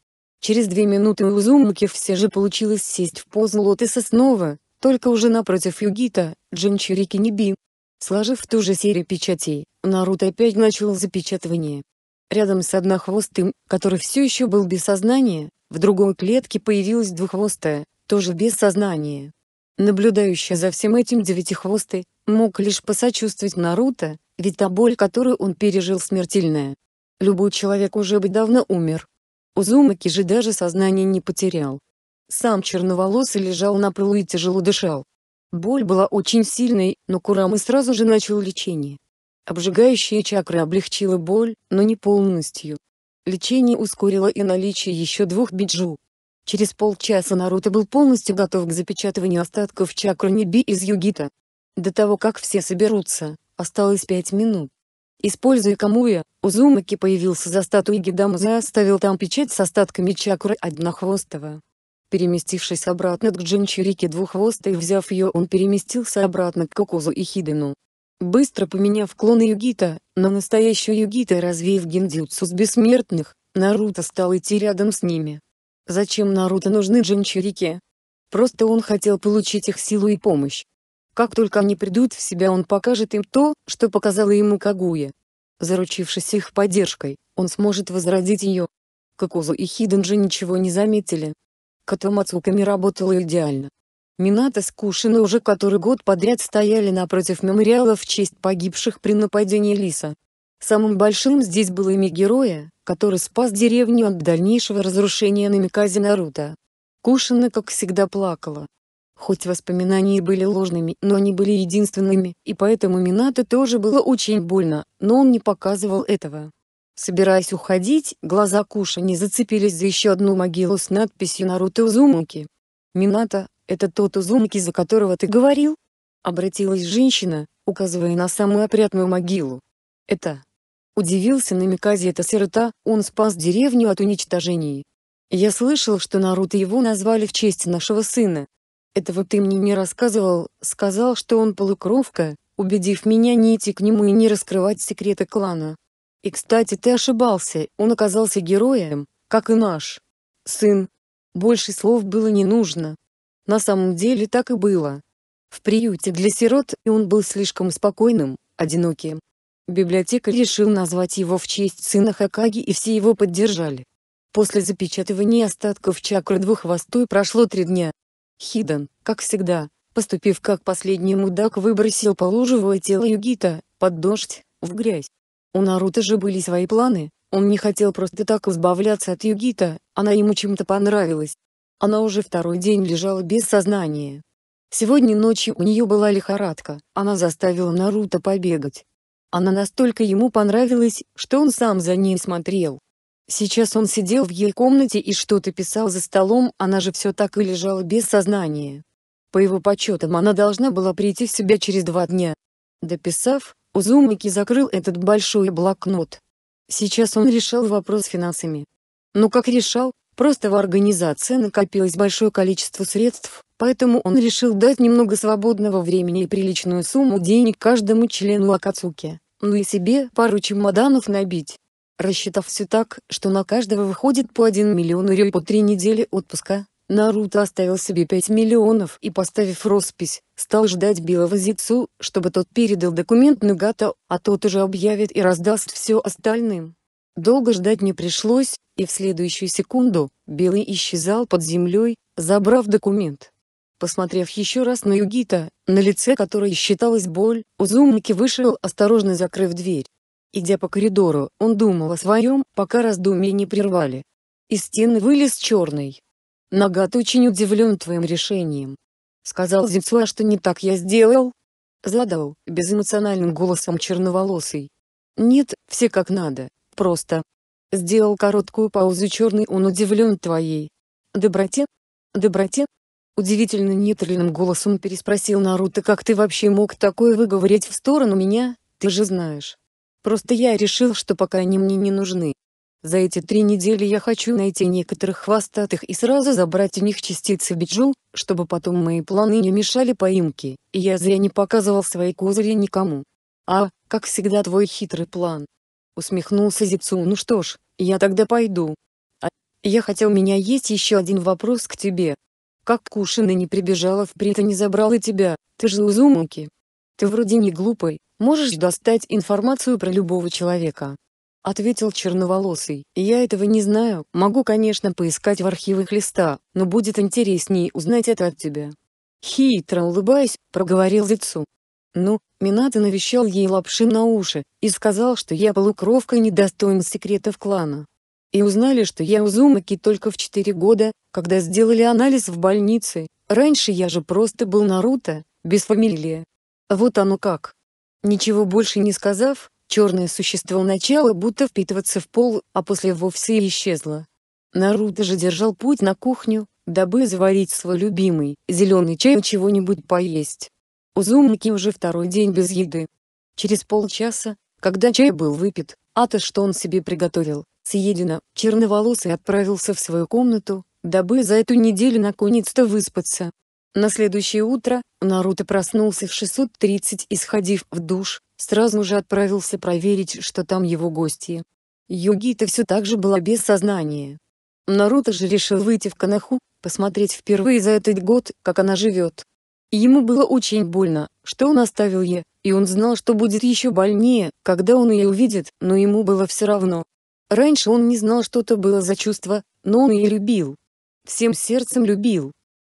Через две минуты у Узумаки все же получилось сесть в позу лотоса снова, только уже напротив Югита, Джинчури Кинеби. Сложив ту же серию печатей, Наруто опять начал запечатывание. Рядом с однохвостым, который все еще был без сознания, в другой клетке появилась двуххвостая, тоже без сознания. Наблюдающая за всем этим девятихвостый, Мог лишь посочувствовать Наруто, ведь та боль, которую он пережил, смертельная. Любой человек уже бы давно умер. Узумаки же даже сознание не потерял. Сам черноволосый лежал на полу и тяжело дышал. Боль была очень сильной, но Курама сразу же начал лечение. Обжигающая чакра облегчила боль, но не полностью. Лечение ускорило и наличие еще двух биджу. Через полчаса Наруто был полностью готов к запечатыванию остатков чакры Неби из Югита. До того, как все соберутся, осталось пять минут. Используя Камуя, Узумаки появился за статуей Гидамуза и оставил там печать с остатками чакры Однохвостого. Переместившись обратно к Джинчурике Двуххвоста и взяв ее он переместился обратно к Кокузу и Хидену. Быстро поменяв клоны Югита, на настоящую Югита развеяв гиндзюцу с бессмертных, Наруто стал идти рядом с ними. Зачем Наруто нужны Джинчурике? Просто он хотел получить их силу и помощь, как только они придут в себя он покажет им то, что показала ему Кагуя. Заручившись их поддержкой, он сможет возродить ее. Кокузу и Хиден же ничего не заметили. Като Мацуками работала идеально. Минато с Кушино уже который год подряд стояли напротив мемориала в честь погибших при нападении Лиса. Самым большим здесь было имя героя, который спас деревню от дальнейшего разрушения Намикази Наруто. Кушина, как всегда, плакала, Хоть воспоминания и были ложными, но они были единственными, и поэтому Минато тоже было очень больно, но он не показывал этого. Собираясь уходить, глаза Куша не зацепились за еще одну могилу с надписью «Наруто Узумаки». «Минато, это тот Узумаки, за которого ты говорил?» Обратилась женщина, указывая на самую опрятную могилу. «Это...» Удивился на это сирота, он спас деревню от уничтожения. Я слышал, что Наруто его назвали в честь нашего сына, этого ты мне не рассказывал, сказал, что он полукровка, убедив меня не идти к нему и не раскрывать секреты клана. И кстати, ты ошибался, он оказался героем, как и наш сын. Больше слов было не нужно. На самом деле так и было. В приюте для сирот и он был слишком спокойным, одиноким. Библиотекарь решил назвать его в честь сына Хакаги и все его поддержали. После запечатывания остатков чакры двухвостой прошло три дня. Хидан, как всегда, поступив как последний мудак выбросил полуживое тело Югита, под дождь, в грязь. У Наруто же были свои планы, он не хотел просто так избавляться от Югита, она ему чем-то понравилась. Она уже второй день лежала без сознания. Сегодня ночью у нее была лихорадка, она заставила Наруто побегать. Она настолько ему понравилась, что он сам за ней смотрел. Сейчас он сидел в ее комнате и что-то писал за столом, она же все так и лежала без сознания. По его подсчетам она должна была прийти в себя через два дня. Дописав, Узумики закрыл этот большой блокнот. Сейчас он решал вопрос с финансами. Но как решал, просто в организации накопилось большое количество средств, поэтому он решил дать немного свободного времени и приличную сумму денег каждому члену Акацуки, ну и себе пару чемоданов набить. Рассчитав все так, что на каждого выходит по 1 миллион рю по 3 недели отпуска, Наруто оставил себе 5 миллионов и, поставив роспись, стал ждать белого Зицу, чтобы тот передал документ Нагато, а тот уже объявит и раздаст все остальным. Долго ждать не пришлось, и в следующую секунду Белый исчезал под землей, забрав документ. Посмотрев еще раз на Югита, на лице которой считалась боль, Узумаки вышел, осторожно закрыв дверь. Идя по коридору, он думал о своем, пока раздумья не прервали. Из стены вылез черный. «Нагат очень удивлен твоим решением», — сказал Зицуа, что не так я сделал. Задал, безэмоциональным голосом черноволосый. «Нет, все как надо, просто». Сделал короткую паузу черный, он удивлен твоей. «Доброте? Доброте?» Удивительно нейтральным голосом переспросил Наруто, «Как ты вообще мог такое выговорить в сторону меня, ты же знаешь, Просто я решил, что пока они мне не нужны. За эти три недели я хочу найти некоторых хвостатых и сразу забрать у них частицы биджу, чтобы потом мои планы не мешали поимке, и я зря не показывал свои козыри никому. А, как всегда твой хитрый план. Усмехнулся Зицу. Ну что ж, я тогда пойду. А, я хотел, у меня есть еще один вопрос к тебе. Как Кушина не прибежала впредь и не забрала тебя, ты же Узумуки. Ты вроде не глупый, Можешь достать информацию про любого человека. Ответил черноволосый. Я этого не знаю, могу, конечно, поискать в архивах листа, но будет интереснее узнать это от тебя. Хитро улыбаясь, проговорил лицу. Ну, Минато навещал ей лапши на уши, и сказал, что я полукровка и недостоин секретов клана. И узнали, что я Узумаки только в 4 года, когда сделали анализ в больнице, раньше я же просто был Наруто, без фамилии. Вот оно как. Ничего больше не сказав, черное существо начало будто впитываться в пол, а после вовсе исчезло. Наруто же держал путь на кухню, дабы заварить свой любимый, зеленый чай и чего-нибудь поесть. Узумаки уже второй день без еды. Через полчаса, когда чай был выпит, а то, что он себе приготовил, съедено, черноволосый отправился в свою комнату, дабы за эту неделю наконец-то выспаться. На следующее утро Наруто проснулся в 630 и, сходив в душ, сразу же отправился проверить, что там его гости. Югита все так же была без сознания. Наруто же решил выйти в Канаху, посмотреть впервые за этот год, как она живет. Ему было очень больно, что он оставил ее, и он знал, что будет еще больнее, когда он ее увидит, но ему было все равно. Раньше он не знал, что это было за чувство, но он ее любил. Всем сердцем любил.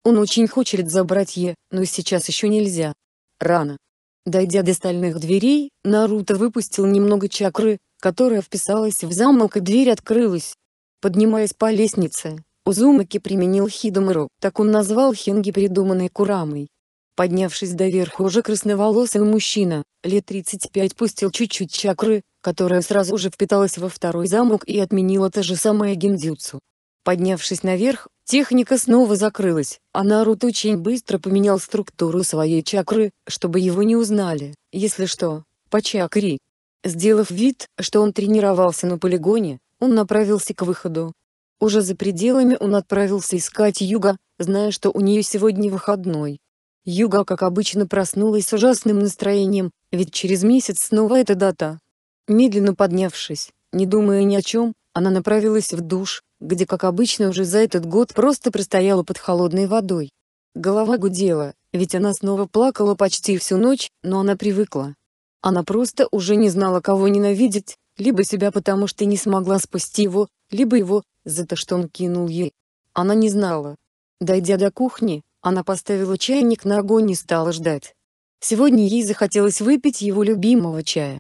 Он очень хочет забрать Е, но сейчас еще нельзя. Рано. Дойдя до стальных дверей, Наруто выпустил немного чакры, которая вписалась в замок и дверь открылась. Поднимаясь по лестнице, Узумаки применил Хидомару, так он назвал Хинги придуманной Курамой. Поднявшись до верха уже красноволосый мужчина, лет 35 пустил чуть-чуть чакры, которая сразу же впиталась во второй замок и отменила то же самое гиндзюцу. Поднявшись наверх, техника снова закрылась, а Наруто очень быстро поменял структуру своей чакры, чтобы его не узнали, если что, по чакре. Сделав вид, что он тренировался на полигоне, он направился к выходу. Уже за пределами он отправился искать Юга, зная, что у нее сегодня выходной. Юга, как обычно, проснулась с ужасным настроением, ведь через месяц снова эта дата. Медленно поднявшись, не думая ни о чем, она направилась в душ, где, как обычно, уже за этот год просто простояла под холодной водой. Голова гудела, ведь она снова плакала почти всю ночь, но она привыкла. Она просто уже не знала, кого ненавидеть, либо себя потому что не смогла спасти его, либо его, за то, что он кинул ей. Она не знала. Дойдя до кухни, она поставила чайник на огонь и стала ждать. Сегодня ей захотелось выпить его любимого чая.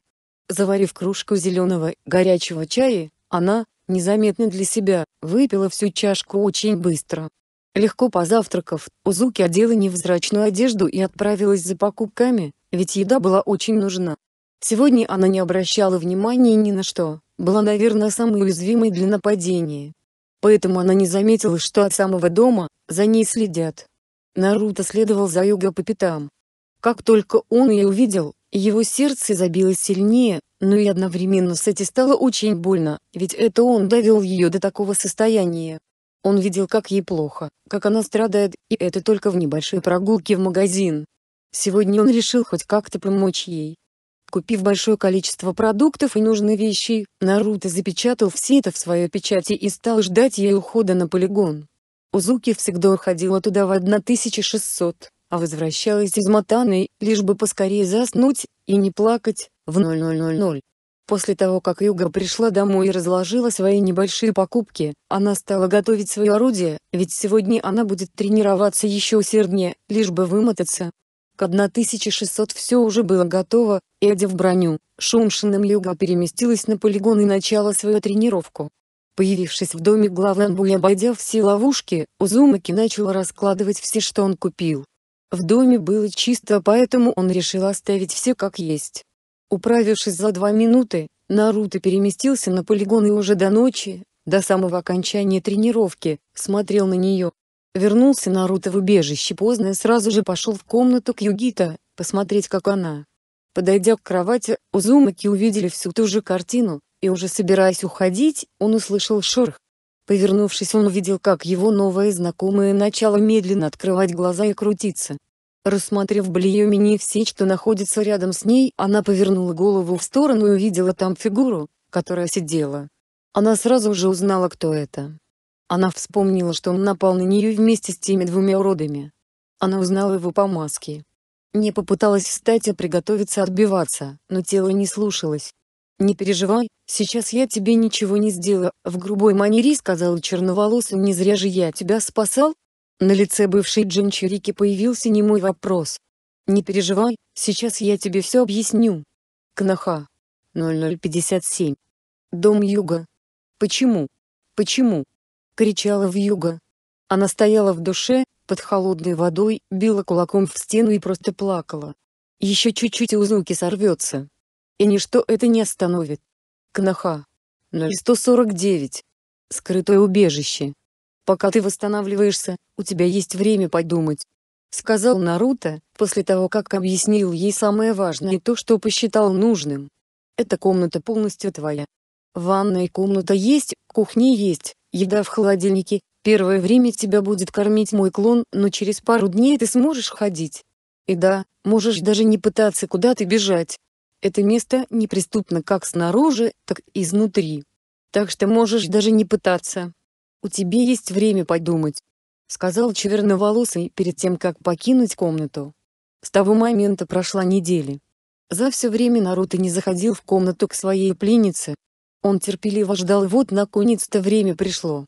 Заварив кружку зеленого, горячего чая, она, незаметно для себя, выпила всю чашку очень быстро. Легко позавтракав, Узуки одела невзрачную одежду и отправилась за покупками, ведь еда была очень нужна. Сегодня она не обращала внимания ни на что, была, наверное, самой уязвимой для нападения. Поэтому она не заметила, что от самого дома, за ней следят. Наруто следовал за Юго по пятам. Как только он ее увидел, его сердце забилось сильнее, но и одновременно с этим стало очень больно, ведь это он довел ее до такого состояния. Он видел, как ей плохо, как она страдает, и это только в небольшой прогулке в магазин. Сегодня он решил хоть как-то помочь ей. Купив большое количество продуктов и нужные вещи, Наруто запечатал все это в свое печати и стал ждать ее ухода на полигон. Узуки всегда уходила туда в 1600, а возвращалась измотанной, лишь бы поскорее заснуть, и не плакать, в 0000. После того как Юга пришла домой и разложила свои небольшие покупки, она стала готовить свое орудие, ведь сегодня она будет тренироваться еще усерднее, лишь бы вымотаться. К 1600 все уже было готово, и одев броню, шумшиным Юга переместилась на полигон и начала свою тренировку. Появившись в доме главнобу и обойдя все ловушки, Узумаки начал раскладывать все что он купил. В доме было чисто поэтому он решил оставить все как есть. Управившись за два минуты, Наруто переместился на полигон и уже до ночи, до самого окончания тренировки, смотрел на нее. Вернулся Наруто в убежище поздно и сразу же пошел в комнату к Югита, посмотреть как она. Подойдя к кровати, Узумаки увидели всю ту же картину, и уже собираясь уходить, он услышал шорох. Повернувшись он увидел как его новое знакомое начало медленно открывать глаза и крутиться. Рассмотрев Блиюмини все, что находится рядом с ней, она повернула голову в сторону и увидела там фигуру, которая сидела. Она сразу же узнала, кто это. Она вспомнила, что он напал на нее вместе с теми двумя уродами. Она узнала его по маске. Не попыталась встать и приготовиться отбиваться, но тело не слушалось. «Не переживай, сейчас я тебе ничего не сделаю», — в грубой манере сказала черноволосый, «не зря же я тебя спасал, на лице бывшей джинчурики появился немой вопрос. «Не переживай, сейчас я тебе все объясню». Кнаха. 0057. Дом Юга. «Почему? Почему?» — кричала в Юга. Она стояла в душе, под холодной водой, била кулаком в стену и просто плакала. Еще чуть-чуть и Узуки сорвется. И ничто это не остановит. Кнаха. 0149. Скрытое убежище. Пока ты восстанавливаешься, у тебя есть время подумать. Сказал Наруто, после того как объяснил ей самое важное и то, что посчитал нужным. Эта комната полностью твоя. Ванная комната есть, кухня есть, еда в холодильнике. Первое время тебя будет кормить мой клон, но через пару дней ты сможешь ходить. И да, можешь даже не пытаться куда-то бежать. Это место неприступно как снаружи, так и изнутри. Так что можешь даже не пытаться. «У тебя есть время подумать», — сказал Чеверноволосый перед тем, как покинуть комнату. С того момента прошла неделя. За все время Наруто не заходил в комнату к своей пленнице. Он терпеливо ждал и вот наконец-то время пришло.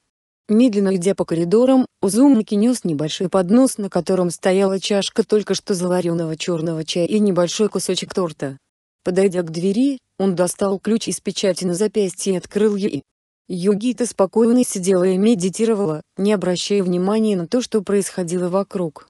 Медленно идя по коридорам, Узумаки нес небольшой поднос, на котором стояла чашка только что заваренного черного чая и небольшой кусочек торта. Подойдя к двери, он достал ключ из печати на запястье и открыл ей. Югита спокойно сидела и медитировала, не обращая внимания на то, что происходило вокруг.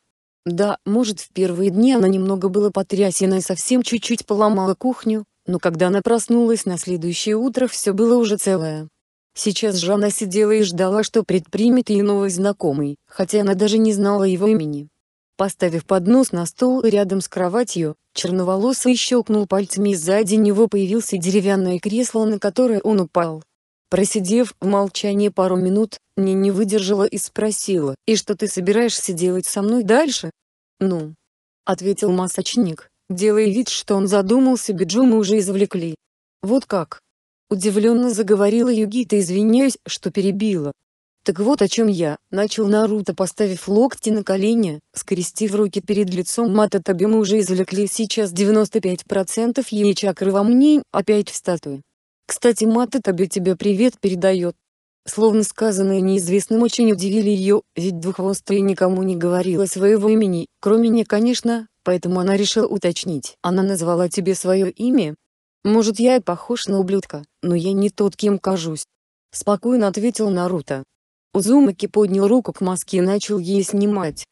Да, может в первые дни она немного была потрясена и совсем чуть-чуть поломала кухню, но когда она проснулась на следующее утро все было уже целое. Сейчас же она сидела и ждала, что предпримет ее новый знакомый, хотя она даже не знала его имени. Поставив поднос на стол рядом с кроватью, черноволосый щелкнул пальцами и сзади него появился деревянное кресло, на которое он упал. Просидев в молчании пару минут, не не выдержала и спросила, «И что ты собираешься делать со мной дальше?» «Ну?» — ответил масочник, делая вид, что он задумался, Биджу мы уже извлекли. «Вот как?» — удивленно заговорила Югита, извиняюсь, что перебила. «Так вот о чем я», — начал Наруто, поставив локти на колени, скрестив руки перед лицом Мататаби мы уже извлекли сейчас 95% яичакры во мне, опять в статуе. Кстати, Мататаби тебе привет передает. Словно сказанное неизвестным очень удивили ее, ведь двухвостая никому не говорила своего имени, кроме меня, конечно, поэтому она решила уточнить. Она назвала тебе свое имя? Может я и похож на ублюдка, но я не тот, кем кажусь. Спокойно ответил Наруто. Узумаки поднял руку к маске и начал ей снимать.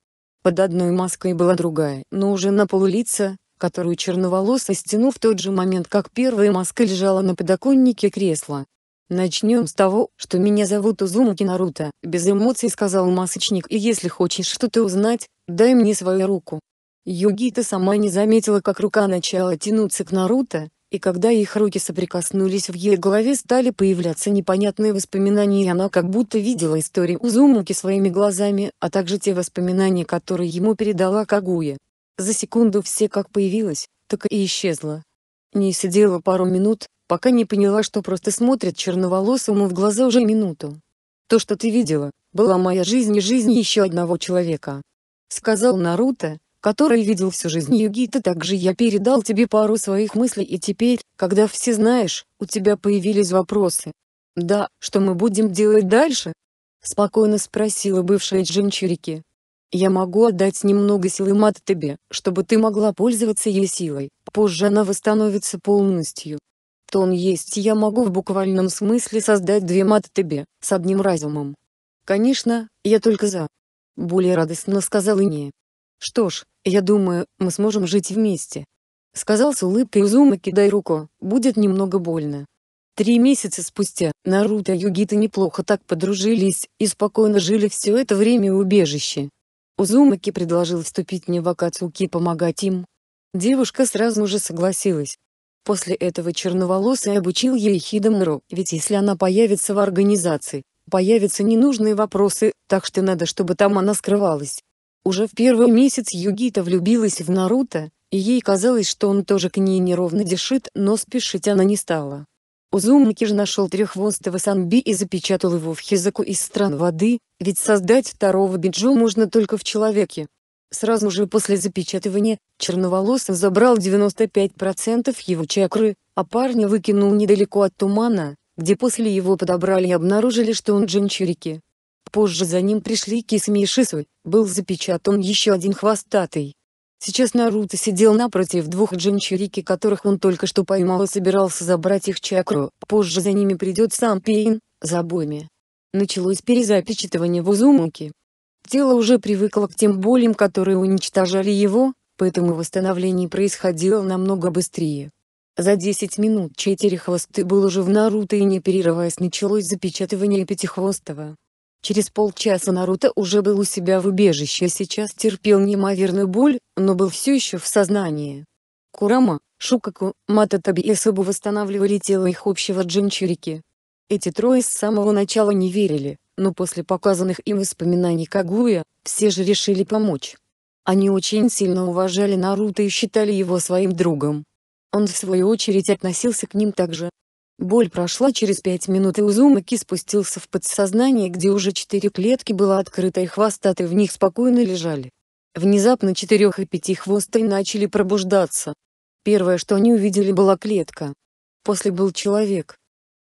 Под одной маской была другая, но уже на полулица, которую черноволосый стянул в тот же момент, как первая маска лежала на подоконнике кресла. «Начнем с того, что меня зовут Узумаки Наруто», — без эмоций сказал масочник, «и если хочешь что-то узнать, дай мне свою руку». Югита сама не заметила, как рука начала тянуться к Наруто, и когда их руки соприкоснулись в ее голове стали появляться непонятные воспоминания и она как будто видела историю Узумаки своими глазами, а также те воспоминания, которые ему передала Кагуя. За секунду все как появилась, так и исчезла. Не сидела пару минут, пока не поняла, что просто смотрит черноволосому в глаза уже минуту. «То, что ты видела, была моя жизнь и жизнь еще одного человека», — сказал Наруто, который видел всю жизнь Югита. Также я передал тебе пару своих мыслей и теперь, когда все знаешь, у тебя появились вопросы. «Да, что мы будем делать дальше?» — спокойно спросила бывшая Джинчурики. Я могу отдать немного силы мат тебе, чтобы ты могла пользоваться ей силой, позже она восстановится полностью. Тон есть я могу в буквальном смысле создать две мат тебе, с одним разумом. Конечно, я только за. Более радостно сказал Ине. Что ж, я думаю, мы сможем жить вместе. Сказал с улыбкой Узума кидай руку, будет немного больно. Три месяца спустя, Наруто и Югита неплохо так подружились и спокойно жили все это время в убежище, Узумаки предложил вступить мне в Акацуки и помогать им. Девушка сразу же согласилась. После этого черноволосый обучил ей Хидамру, ведь если она появится в организации, появятся ненужные вопросы, так что надо, чтобы там она скрывалась. Уже в первый месяц Югита влюбилась в Наруто, и ей казалось, что он тоже к ней неровно дышит, но спешить она не стала. Узумаки же нашел треххвостого Санби и запечатал его в Хизаку из стран воды, ведь создать второго Биджо можно только в человеке. Сразу же после запечатывания, черноволосый забрал 95% его чакры, а парня выкинул недалеко от тумана, где после его подобрали и обнаружили, что он джинчурики. Позже за ним пришли Кисми и Шису, был запечатан еще один хвостатый. Сейчас Наруто сидел напротив двух джинчурики, которых он только что поймал и собирался забрать их чакру, позже за ними придет сам Пейн, за обоими. Началось перезапечатывание в Узумуке. Тело уже привыкло к тем болям, которые уничтожали его, поэтому восстановление происходило намного быстрее. За 10 минут Четерехвостый был уже в Наруто и не перерываясь началось запечатывание Пятихвостого. Через полчаса Наруто уже был у себя в убежище, сейчас терпел неимоверную боль, но был все еще в сознании. Курама, Шукаку, Мататаби и Сабу восстанавливали тело их общего джинчурики. Эти трое с самого начала не верили, но после показанных им воспоминаний Кагуя, все же решили помочь. Они очень сильно уважали Наруто и считали его своим другом. Он в свою очередь относился к ним так же, Боль прошла через пять минут и Узумаки спустился в подсознание, где уже четыре клетки было открыто и хвостаты в них спокойно лежали. Внезапно четырех и пяти хвостой начали пробуждаться. Первое, что они увидели, была клетка. После был человек.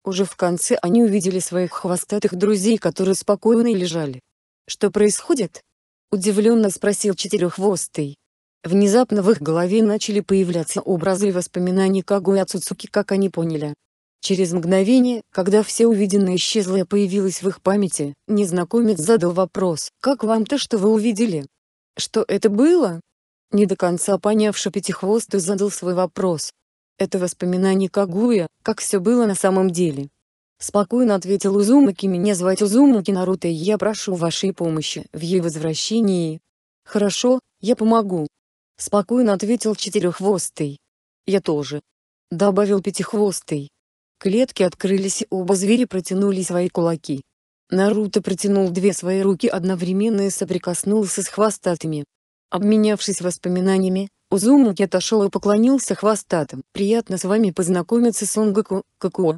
Уже в конце они увидели своих хвостатых друзей, которые спокойно лежали. «Что происходит?» — удивленно спросил четыреххвостый. Внезапно в их голове начали появляться образы и воспоминания Кагу и Ацуцуки, как они поняли. Через мгновение, когда все увиденное исчезло и появилось в их памяти, незнакомец задал вопрос «Как вам то, что вы увидели?» «Что это было?» Не до конца понявший пятихвостый задал свой вопрос. «Это воспоминание Кагуя, как все было на самом деле». Спокойно ответил Узумаки «Меня звать Узумаки Наруто и я прошу вашей помощи в ее возвращении». «Хорошо, я помогу». Спокойно ответил Четыреххвостый. «Я тоже». Добавил Пятихвостый. Клетки открылись и оба зверя протянули свои кулаки. Наруто протянул две свои руки одновременно и соприкоснулся с хвостатыми. Обменявшись воспоминаниями, Узумаки отошел и поклонился хвостатым. «Приятно с вами познакомиться, Сонгаку, Какуо.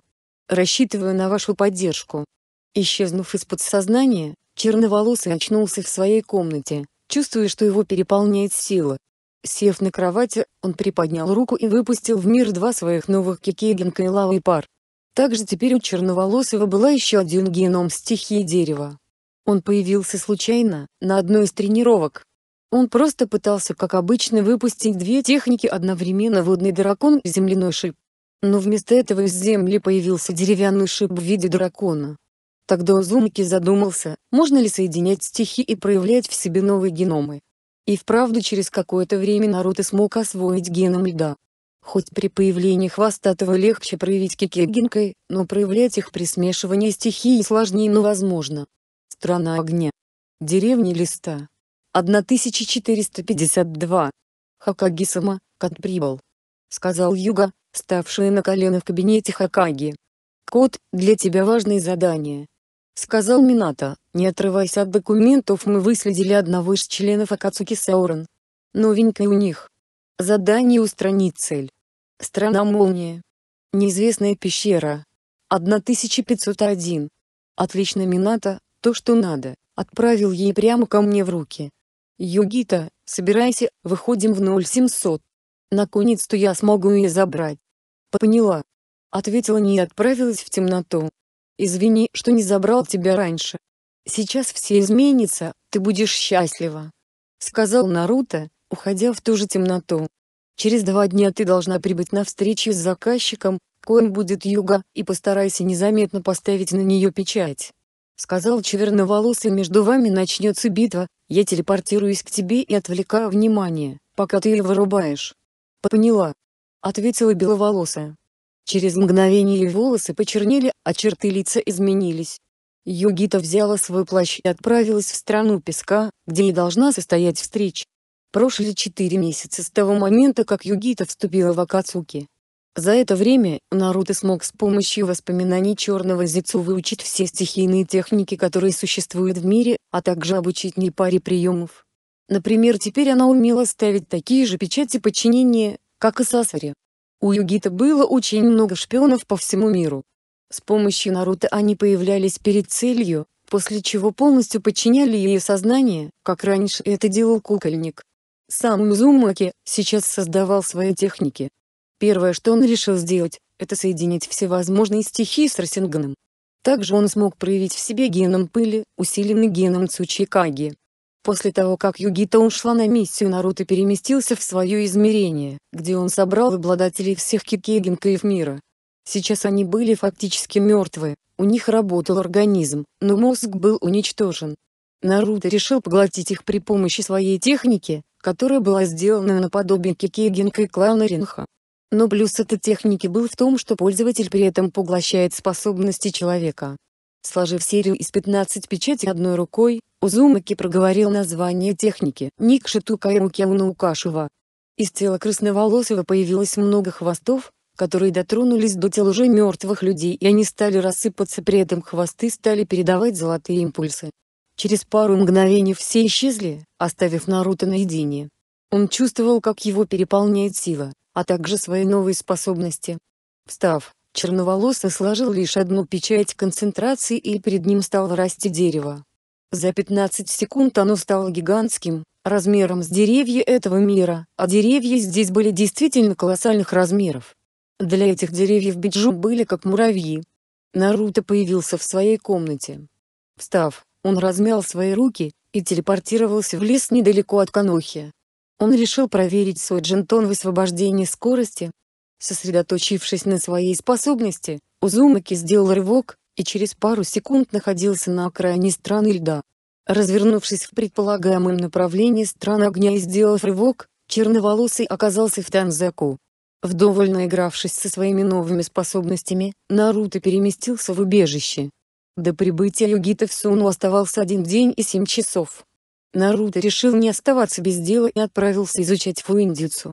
Рассчитываю на вашу поддержку». Исчезнув из подсознания, черноволосый очнулся в своей комнате, чувствуя, что его переполняет сила. Сев на кровати, он приподнял руку и выпустил в мир два своих новых кикегенка и лавы пар. Также теперь у Черноволосого была еще один геном стихии дерева. Он появился случайно, на одной из тренировок. Он просто пытался как обычно выпустить две техники одновременно водный дракон и земляной шип. Но вместо этого из земли появился деревянный шип в виде дракона. Тогда Узумаки задумался, можно ли соединять стихи и проявлять в себе новые геномы. И вправду через какое-то время Наруто смог освоить геном льда. Хоть при появлении хвостатого легче проявить кикегинкой, но проявлять их при смешивании стихии сложнее, но возможно. Страна огня. Деревня листа. 1452. Хакагисама, кот прибыл. Сказал Юга, ставший на колено в кабинете Хакаги. Кот, для тебя важное задание сказал Минато. Не отрываясь от документов мы выследили одного из членов Акацуки Саурон. Новенькая у них. Задание устранить цель. Страна молния. Неизвестная пещера. 1501. Отлично, Минато, то что надо. Отправил ей прямо ко мне в руки. Югита, собирайся, выходим в 0700. Наконец-то я смогу ее забрать. Поняла. Ответила не и отправилась в темноту. Извини, что не забрал тебя раньше. Сейчас все изменится, ты будешь счастлива. Сказал Наруто, уходя в ту же темноту. Через два дня ты должна прибыть на встречу с заказчиком, коим будет Юга, и постарайся незаметно поставить на нее печать. Сказал черноволосый, между вами начнется битва, я телепортируюсь к тебе и отвлекаю внимание, пока ты его вырубаешь. Поняла. Ответила беловолосая. Через мгновение волосы почернели, а черты лица изменились. Югита взяла свой плащ и отправилась в страну песка, где и должна состоять встреча. Прошли четыре месяца с того момента, как Югита вступила в Акацуки. За это время, Наруто смог с помощью воспоминаний черного зицу выучить все стихийные техники, которые существуют в мире, а также обучить не паре приемов. Например, теперь она умела ставить такие же печати подчинения, как и Сасари, у Югита было очень много шпионов по всему миру. С помощью Наруто они появлялись перед целью, после чего полностью подчиняли ее сознание, как раньше это делал кукольник. Сам Мизумаки сейчас создавал свои техники. Первое, что он решил сделать, это соединить всевозможные стихии с Рассинганом. Также он смог проявить в себе геном пыли, усиленный геном Цучикаги. После того, как Югита ушла на миссию, Наруто переместился в свое измерение, где он собрал обладателей всех кикейгенкаев мира. Сейчас они были фактически мертвы, у них работал организм, но мозг был уничтожен. Наруто решил поглотить их при помощи своей техники, которая была сделана наподобие кикейгенка и клана Ринха. Но плюс этой техники был в том, что пользователь при этом поглощает способности человека, Сложив серию из 15 печатей одной рукой, Узумаки проговорил название техники Никшитука и Мукяунаукашева. Из тела красноволосого появилось много хвостов, которые дотронулись до тел уже мертвых людей и они стали рассыпаться при этом хвосты стали передавать золотые импульсы. Через пару мгновений все исчезли, оставив Наруто наедине. Он чувствовал как его переполняет сила, а также свои новые способности. Встав, Черноволосый сложил лишь одну печать концентрации и перед ним стало расти дерево. За 15 секунд оно стало гигантским, размером с деревья этого мира, а деревья здесь были действительно колоссальных размеров. Для этих деревьев Биджу были как муравьи. Наруто появился в своей комнате. Встав, он размял свои руки и телепортировался в лес недалеко от Канохи. Он решил проверить свой джентон в освобождении скорости, Сосредоточившись на своей способности, Узумаки сделал рывок, и через пару секунд находился на окраине страны льда. Развернувшись в предполагаемом направлении страны огня и сделав рывок, черноволосый оказался в Танзаку. Вдоволь наигравшись со своими новыми способностями, Наруто переместился в убежище. До прибытия Югита в Суну оставался один день и семь часов. Наруто решил не оставаться без дела и отправился изучать фуиндицу.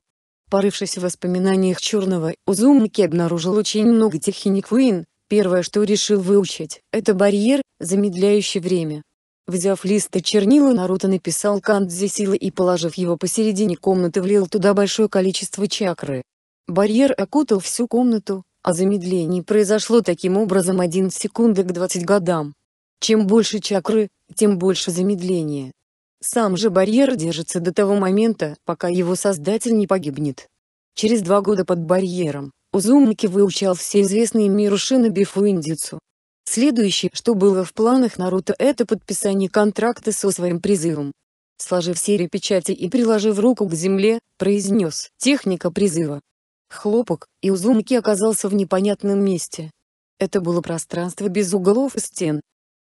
Порывшись в воспоминаниях Черного, Узумаки обнаружил очень много техник Уин. Первое, что решил выучить, это барьер, замедляющий время. Взяв лист и чернила Наруто написал кандзи силы и положив его посередине комнаты влил туда большое количество чакры. Барьер окутал всю комнату, а замедление произошло таким образом 1 секунды к 20 годам. Чем больше чакры, тем больше замедление. Сам же барьер держится до того момента, пока его создатель не погибнет. Через два года под барьером, Узумаки выучал все известные миру шинобифу индицу. Следующее, что было в планах Наруто это подписание контракта со своим призывом. Сложив серию печати и приложив руку к земле, произнес «Техника призыва». Хлопок, и Узумаки оказался в непонятном месте. Это было пространство без углов и стен.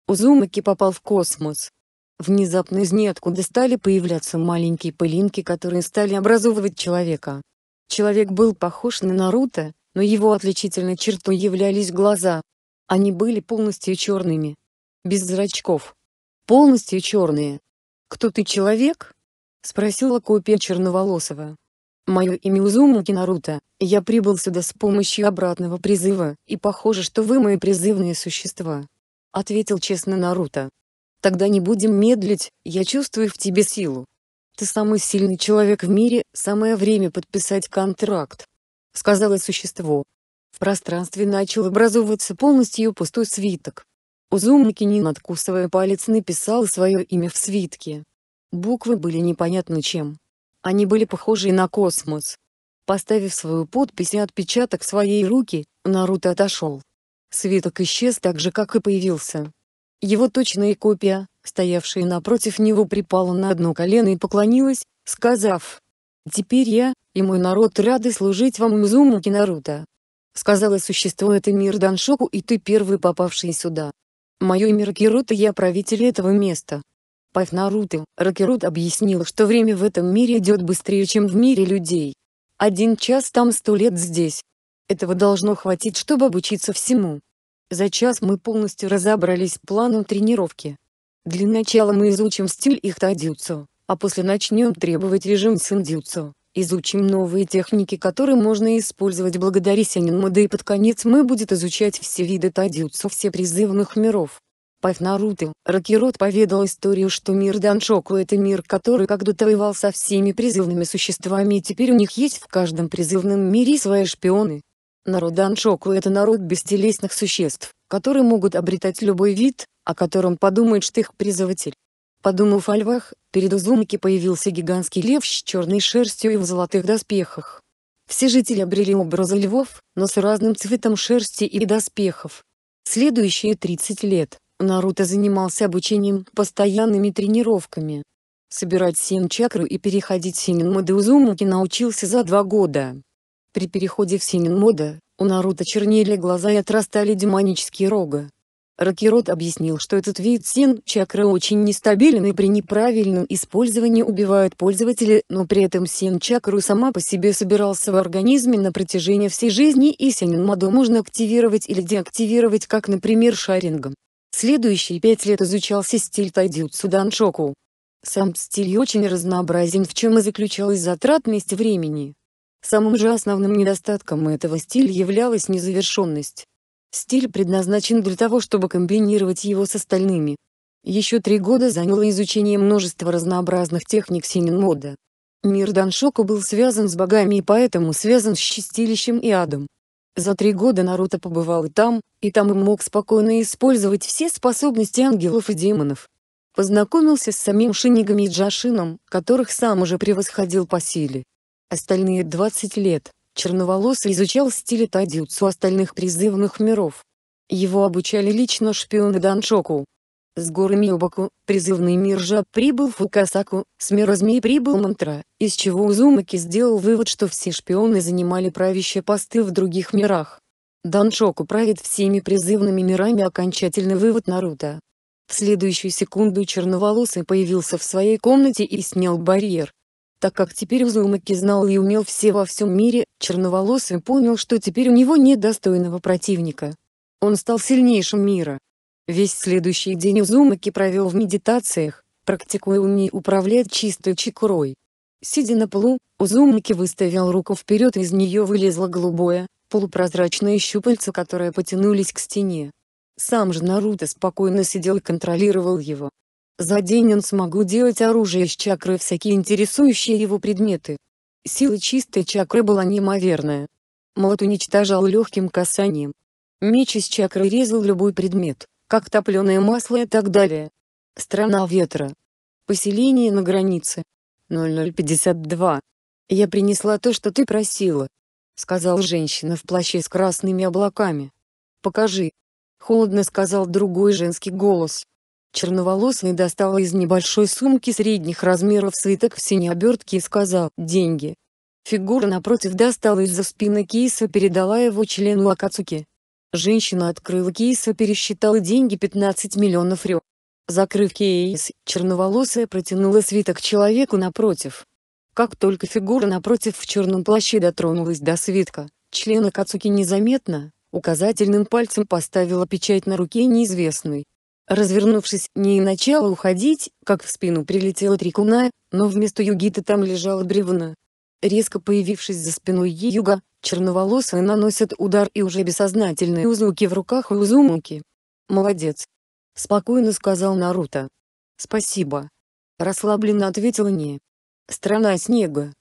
Узумаки попал в космос, Внезапно из ниоткуда стали появляться маленькие пылинки, которые стали образовывать человека. Человек был похож на Наруто, но его отличительной чертой являлись глаза. Они были полностью черными. Без зрачков. Полностью черные. «Кто ты, человек?» — спросила копия черноволосого. «Мое имя Узумаки Наруто, я прибыл сюда с помощью обратного призыва, и похоже, что вы мои призывные существа», — ответил честно Наруто. Тогда не будем медлить, я чувствую в тебе силу. Ты самый сильный человек в мире, самое время подписать контракт. Сказала существо. В пространстве начал образовываться полностью пустой свиток. Узумаки, не откусывая палец, написал свое имя в свитке. Буквы были непонятно чем. Они были похожи на космос. Поставив свою подпись и отпечаток своей руки, Наруто отошел. Свиток исчез так же, как и появился. Его точная копия, стоявшая напротив него припала на одно колено и поклонилась, сказав «Теперь я, и мой народ рады служить вам Мзумаки Наруто». Сказала существо это мир Даншоку и ты первый попавший сюда. Мое имя Ракирута я правитель этого места. Пав Наруто, Ракирут объяснил, что время в этом мире идет быстрее, чем в мире людей. Один час там сто лет здесь. Этого должно хватить, чтобы обучиться всему. За час мы полностью разобрались с планом тренировки. Для начала мы изучим стиль их тадзюцу, а после начнем требовать режим синдзюцу. Изучим новые техники, которые можно использовать благодаря Сининму, да и под конец мы будет изучать все виды тадзюцу все призывных миров. Пав Наруто, Рокирот поведал историю, что мир Даншоку — это мир, который когда-то воевал со всеми призывными существами и теперь у них есть в каждом призывном мире свои шпионы, Народ Даншоку – это народ бестелесных существ, которые могут обретать любой вид, о котором подумает штых-призыватель. Подумав о львах, перед Узумаки появился гигантский лев с черной шерстью и в золотых доспехах. Все жители обрели образы львов, но с разным цветом шерсти и доспехов. Следующие 30 лет Наруто занимался обучением постоянными тренировками. Собирать семь чакру и переходить Синин Мадеузумаки научился за два года. При переходе в синин мода, у Наруто чернели глаза и отрастали демонические рога. Рокирот объяснил, что этот вид син чакры очень нестабилен и при неправильном использовании убивает пользователя, но при этом син чакру сама по себе собирался в организме на протяжении всей жизни и синин моду можно активировать или деактивировать как например шарингом. Следующие пять лет изучался стиль тайдзюцу даншоку. Сам стиль очень разнообразен в чем и заключалась затратность времени. Самым же основным недостатком этого стиля являлась незавершенность. Стиль предназначен для того, чтобы комбинировать его с остальными. Еще три года заняло изучение множества разнообразных техник синин-мода. Мир Даншоку был связан с богами и поэтому связан с чистилищем и адом. За три года Наруто побывал и там, и там и мог спокойно использовать все способности ангелов и демонов. Познакомился с самим Шинигами и Джашином, которых сам уже превосходил по силе. Остальные 20 лет черноволосый изучал стили тадзюцу остальных призывных миров. Его обучали лично шпионы Даншоку. С горы Миобаку, призывный мир Жаб прибыл Фукасаку, с мира змей прибыл Мантра, из чего Узумаки сделал вывод, что все шпионы занимали правящие посты в других мирах. Даншоку правит всеми призывными мирами окончательный вывод Наруто. В следующую секунду черноволосый появился в своей комнате и снял барьер, так как теперь Узумаки знал и умел все во всем мире, черноволосый понял, что теперь у него нет достойного противника. Он стал сильнейшим мира. Весь следующий день Узумаки провел в медитациях, практикуя умение управлять чистой чикурой. Сидя на полу, Узумаки выставил руку вперед и из нее вылезло голубое, полупрозрачное щупальце, которое потянулись к стене. Сам же Наруто спокойно сидел и контролировал его. За день он смогу делать оружие из чакры всякие интересующие его предметы. Сила чистой чакры была неимоверная. Молот уничтожал легким касанием. Меч из чакры резал любой предмет, как топленое масло и так далее. Страна ветра. Поселение на границе. 0052. «Я принесла то, что ты просила», — сказал женщина в плаще с красными облаками. «Покажи», — холодно сказал другой женский голос. Черноволосый достал из небольшой сумки средних размеров свиток в синей обертке и сказал «Деньги». Фигура напротив достала из-за спины кейса передала его члену Акацуки. Женщина открыла кейс и пересчитала деньги 15 миллионов рё. Закрыв кейс, черноволосая протянула свиток человеку напротив. Как только фигура напротив в черном плаще дотронулась до свитка, член Акацуки незаметно, указательным пальцем поставила печать на руке неизвестной. Развернувшись, не и начала уходить, как в спину прилетела трикуна, но вместо югиты там лежала бревна. Резко появившись за спиной юга, черноволосые наносят удар и уже бессознательные узуки в руках у Узумуки. «Молодец!» — спокойно сказал Наруто. «Спасибо!» — расслабленно ответила Не. «Страна снега.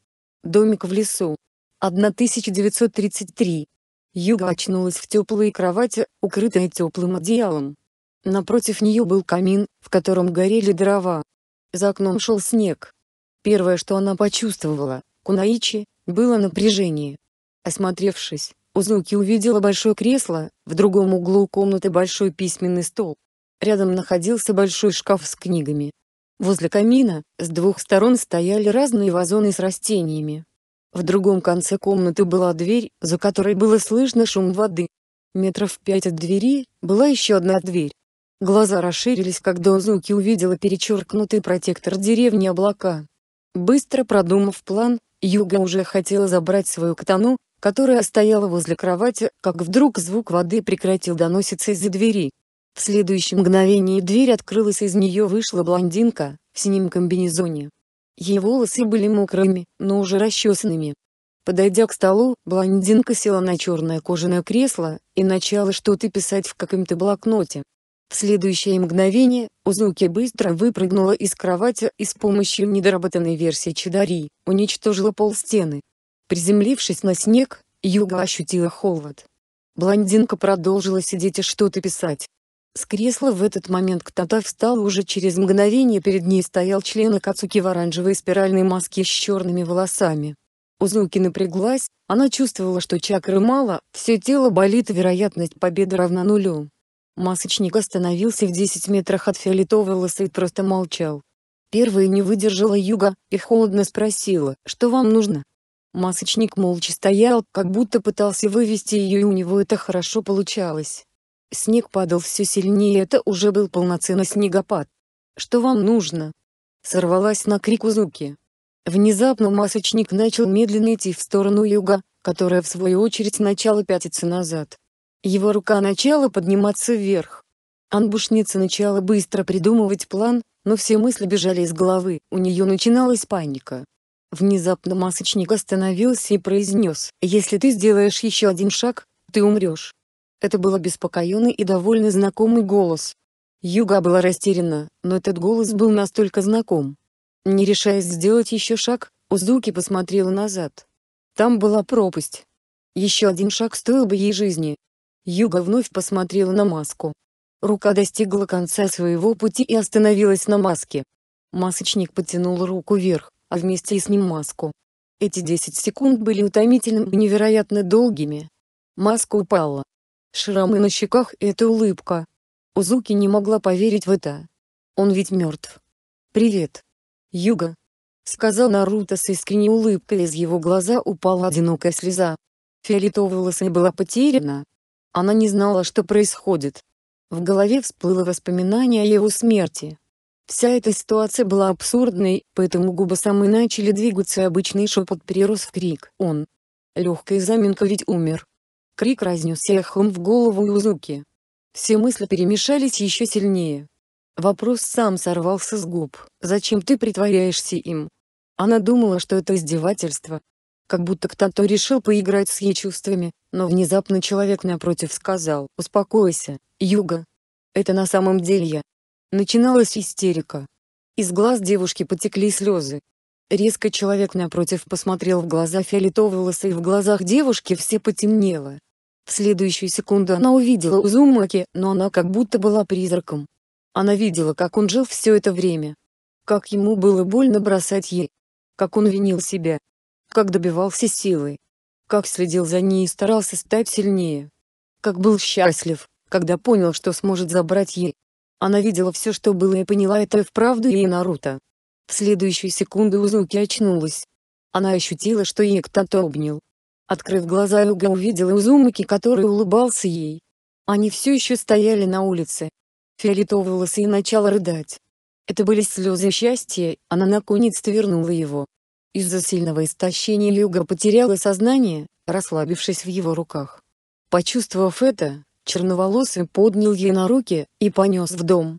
Домик в лесу. 1933». Юга очнулась в теплой кровати, укрытая теплым одеялом. Напротив нее был камин, в котором горели дрова. За окном шел снег. Первое, что она почувствовала, Кунаичи, было напряжение. Осмотревшись, Узуки увидела большое кресло, в другом углу комнаты большой письменный стол. Рядом находился большой шкаф с книгами. Возле камина, с двух сторон стояли разные вазоны с растениями. В другом конце комнаты была дверь, за которой было слышно шум воды. Метров пять от двери, была еще одна дверь, Глаза расширились, когда Озуки увидела перечеркнутый протектор деревни облака. Быстро продумав план, Юга уже хотела забрать свою катану, которая стояла возле кровати, как вдруг звук воды прекратил доноситься из-за двери. В следующем мгновении дверь открылась и из нее вышла блондинка, в синем комбинезоне. Ее волосы были мокрыми, но уже расчесанными. Подойдя к столу, блондинка села на черное кожаное кресло и начала что-то писать в каком-то блокноте следующее мгновение, Узуки быстро выпрыгнула из кровати и с помощью недоработанной версии Чидари, уничтожила пол стены. Приземлившись на снег, Юга ощутила холод. Блондинка продолжила сидеть и что-то писать. С кресла в этот момент кто-то встал уже через мгновение перед ней стоял член Акацуки в оранжевой спиральной маске с черными волосами. Узуки напряглась, она чувствовала, что чакры мало, все тело болит и вероятность победы равна нулю. Масочник остановился в 10 метрах от фиолетовой лысы и просто молчал. Первая не выдержала Юга и холодно спросила, что вам нужно. Масочник молча стоял, как будто пытался вывести ее и у него это хорошо получалось. Снег падал все сильнее, это уже был полноценный снегопад. «Что вам нужно?» Сорвалась на крик Узуки. Внезапно масочник начал медленно идти в сторону юга, которая в свою очередь сначала пятится назад. Его рука начала подниматься вверх. Анбушница начала быстро придумывать план, но все мысли бежали из головы, у нее начиналась паника. Внезапно масочник остановился и произнес, «Если ты сделаешь еще один шаг, ты умрешь». Это был обеспокоенный и довольно знакомый голос. Юга была растеряна, но этот голос был настолько знаком. Не решаясь сделать еще шаг, Узуки посмотрела назад. Там была пропасть. Еще один шаг стоил бы ей жизни, Юга вновь посмотрела на маску. Рука достигла конца своего пути и остановилась на маске. Масочник потянул руку вверх, а вместе и с ним маску. Эти 10 секунд были утомительными и невероятно долгими. Маска упала. Шрамы на щеках — это улыбка. Узуки не могла поверить в это. Он ведь мертв. «Привет. Юга», — сказал Наруто с искренней улыбкой, из его глаза упала одинокая слеза. Фиолетовая волосы была потеряна, она не знала, что происходит. В голове всплыло воспоминание о его смерти. Вся эта ситуация была абсурдной, поэтому губы самой начали двигаться и обычный шепот перерос в крик. Он. Легкая заминка ведь умер. Крик разнесся эхом в голову Юзуки. Все мысли перемешались еще сильнее. Вопрос сам сорвался с губ. «Зачем ты притворяешься им?» Она думала, что это издевательство, как будто кто-то решил поиграть с ее чувствами, но внезапно человек напротив сказал «Успокойся, Юга». «Это на самом деле я». Начиналась истерика. Из глаз девушки потекли слезы. Резко человек напротив посмотрел в глаза фиолетоволоса и в глазах девушки все потемнело. В следующую секунду она увидела Узумаки, но она как будто была призраком. Она видела, как он жил все это время. Как ему было больно бросать ей. Как он винил себя, как добивался силы, как следил за ней и старался стать сильнее, как был счастлив, когда понял, что сможет забрать ей. Она видела все, что было и поняла это и вправду и Наруто. В следующую секунду Узуки очнулась. Она ощутила, что ей кто-то обнял. Открыв глаза, Юга увидела Узумаки, который улыбался ей. Они все еще стояли на улице. Фиолетово и начала рыдать. Это были слезы счастья, она наконец-то вернула его. Из-за сильного истощения Люга потеряла сознание, расслабившись в его руках. Почувствовав это, черноволосый поднял ее на руки и понес в дом.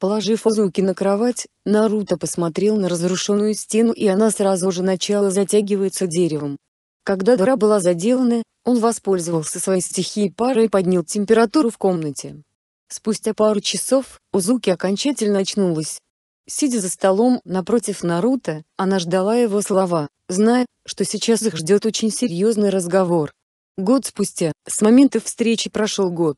Положив Озуки на кровать, Наруто посмотрел на разрушенную стену и она сразу же начала затягиваться деревом. Когда дыра была заделана, он воспользовался своей стихией пары и поднял температуру в комнате. Спустя пару часов, Узуки окончательно очнулась, Сидя за столом напротив Наруто, она ждала его слова, зная, что сейчас их ждет очень серьезный разговор. Год спустя, с момента встречи прошел год.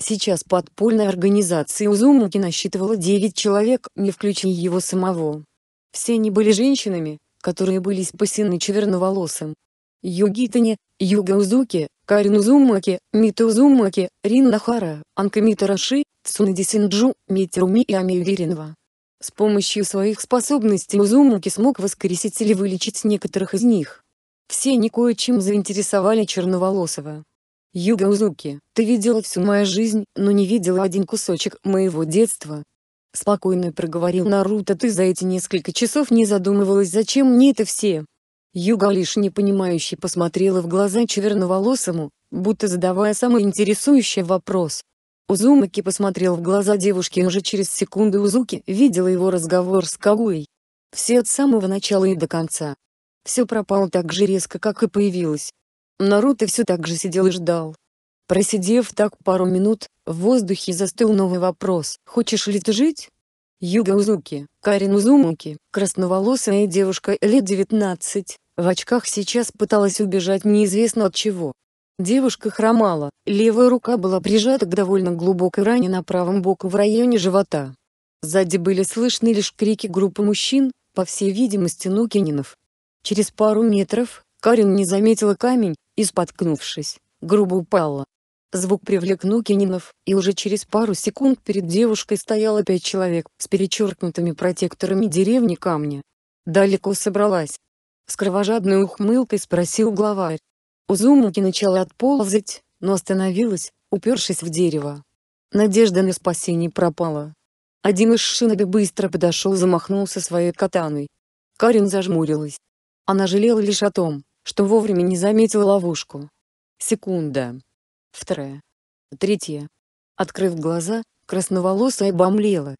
Сейчас подпольная организация Узумуки насчитывала 9 человек, не включая его самого. Все они были женщинами, которые были спасены черноволосым. Югитане, Юга Узуки, Карин Узумаки, Мита Узумаки, Рин Нахара, Анка Митараши, Цунади Синджу, Митируми и Ами Виринова. С помощью своих способностей Узумаки смог воскресить или вылечить некоторых из них. Все они кое-чем заинтересовали Черноволосого. «Юга Узуки, ты видела всю мою жизнь, но не видела один кусочек моего детства». Спокойно проговорил Наруто «Ты за эти несколько часов не задумывалась, зачем мне это все?» Юга лишь непонимающе посмотрела в глаза черноволосому, будто задавая самый интересующий вопрос. Узумаки посмотрел в глаза девушки и уже через секунду Узуки видела его разговор с Кагуей. Все от самого начала и до конца. Все пропало так же резко, как и появилось. Наруто все так же сидел и ждал. Просидев так пару минут, в воздухе застыл новый вопрос «Хочешь ли ты жить?» Юга Узуки, Карин Узумаки, красноволосая девушка лет 19, в очках сейчас пыталась убежать неизвестно от чего. Девушка хромала, левая рука была прижата к довольно глубокой ране на правом боку в районе живота. Сзади были слышны лишь крики группы мужчин, по всей видимости Нукининов. Через пару метров, Карин не заметила камень, и споткнувшись, грубо упала. Звук привлек Нукининов, и уже через пару секунд перед девушкой стояло пять человек с перечеркнутыми протекторами деревни камня. Далеко собралась. С кровожадной ухмылкой спросил главарь. Узумаки начала отползать, но остановилась, упершись в дерево. Надежда на спасение пропала. Один из шиноби быстро подошел замахнулся своей катаной. Карин зажмурилась. Она жалела лишь о том, что вовремя не заметила ловушку. Секунда. Вторая. Третья. Открыв глаза, красноволосая обомлела.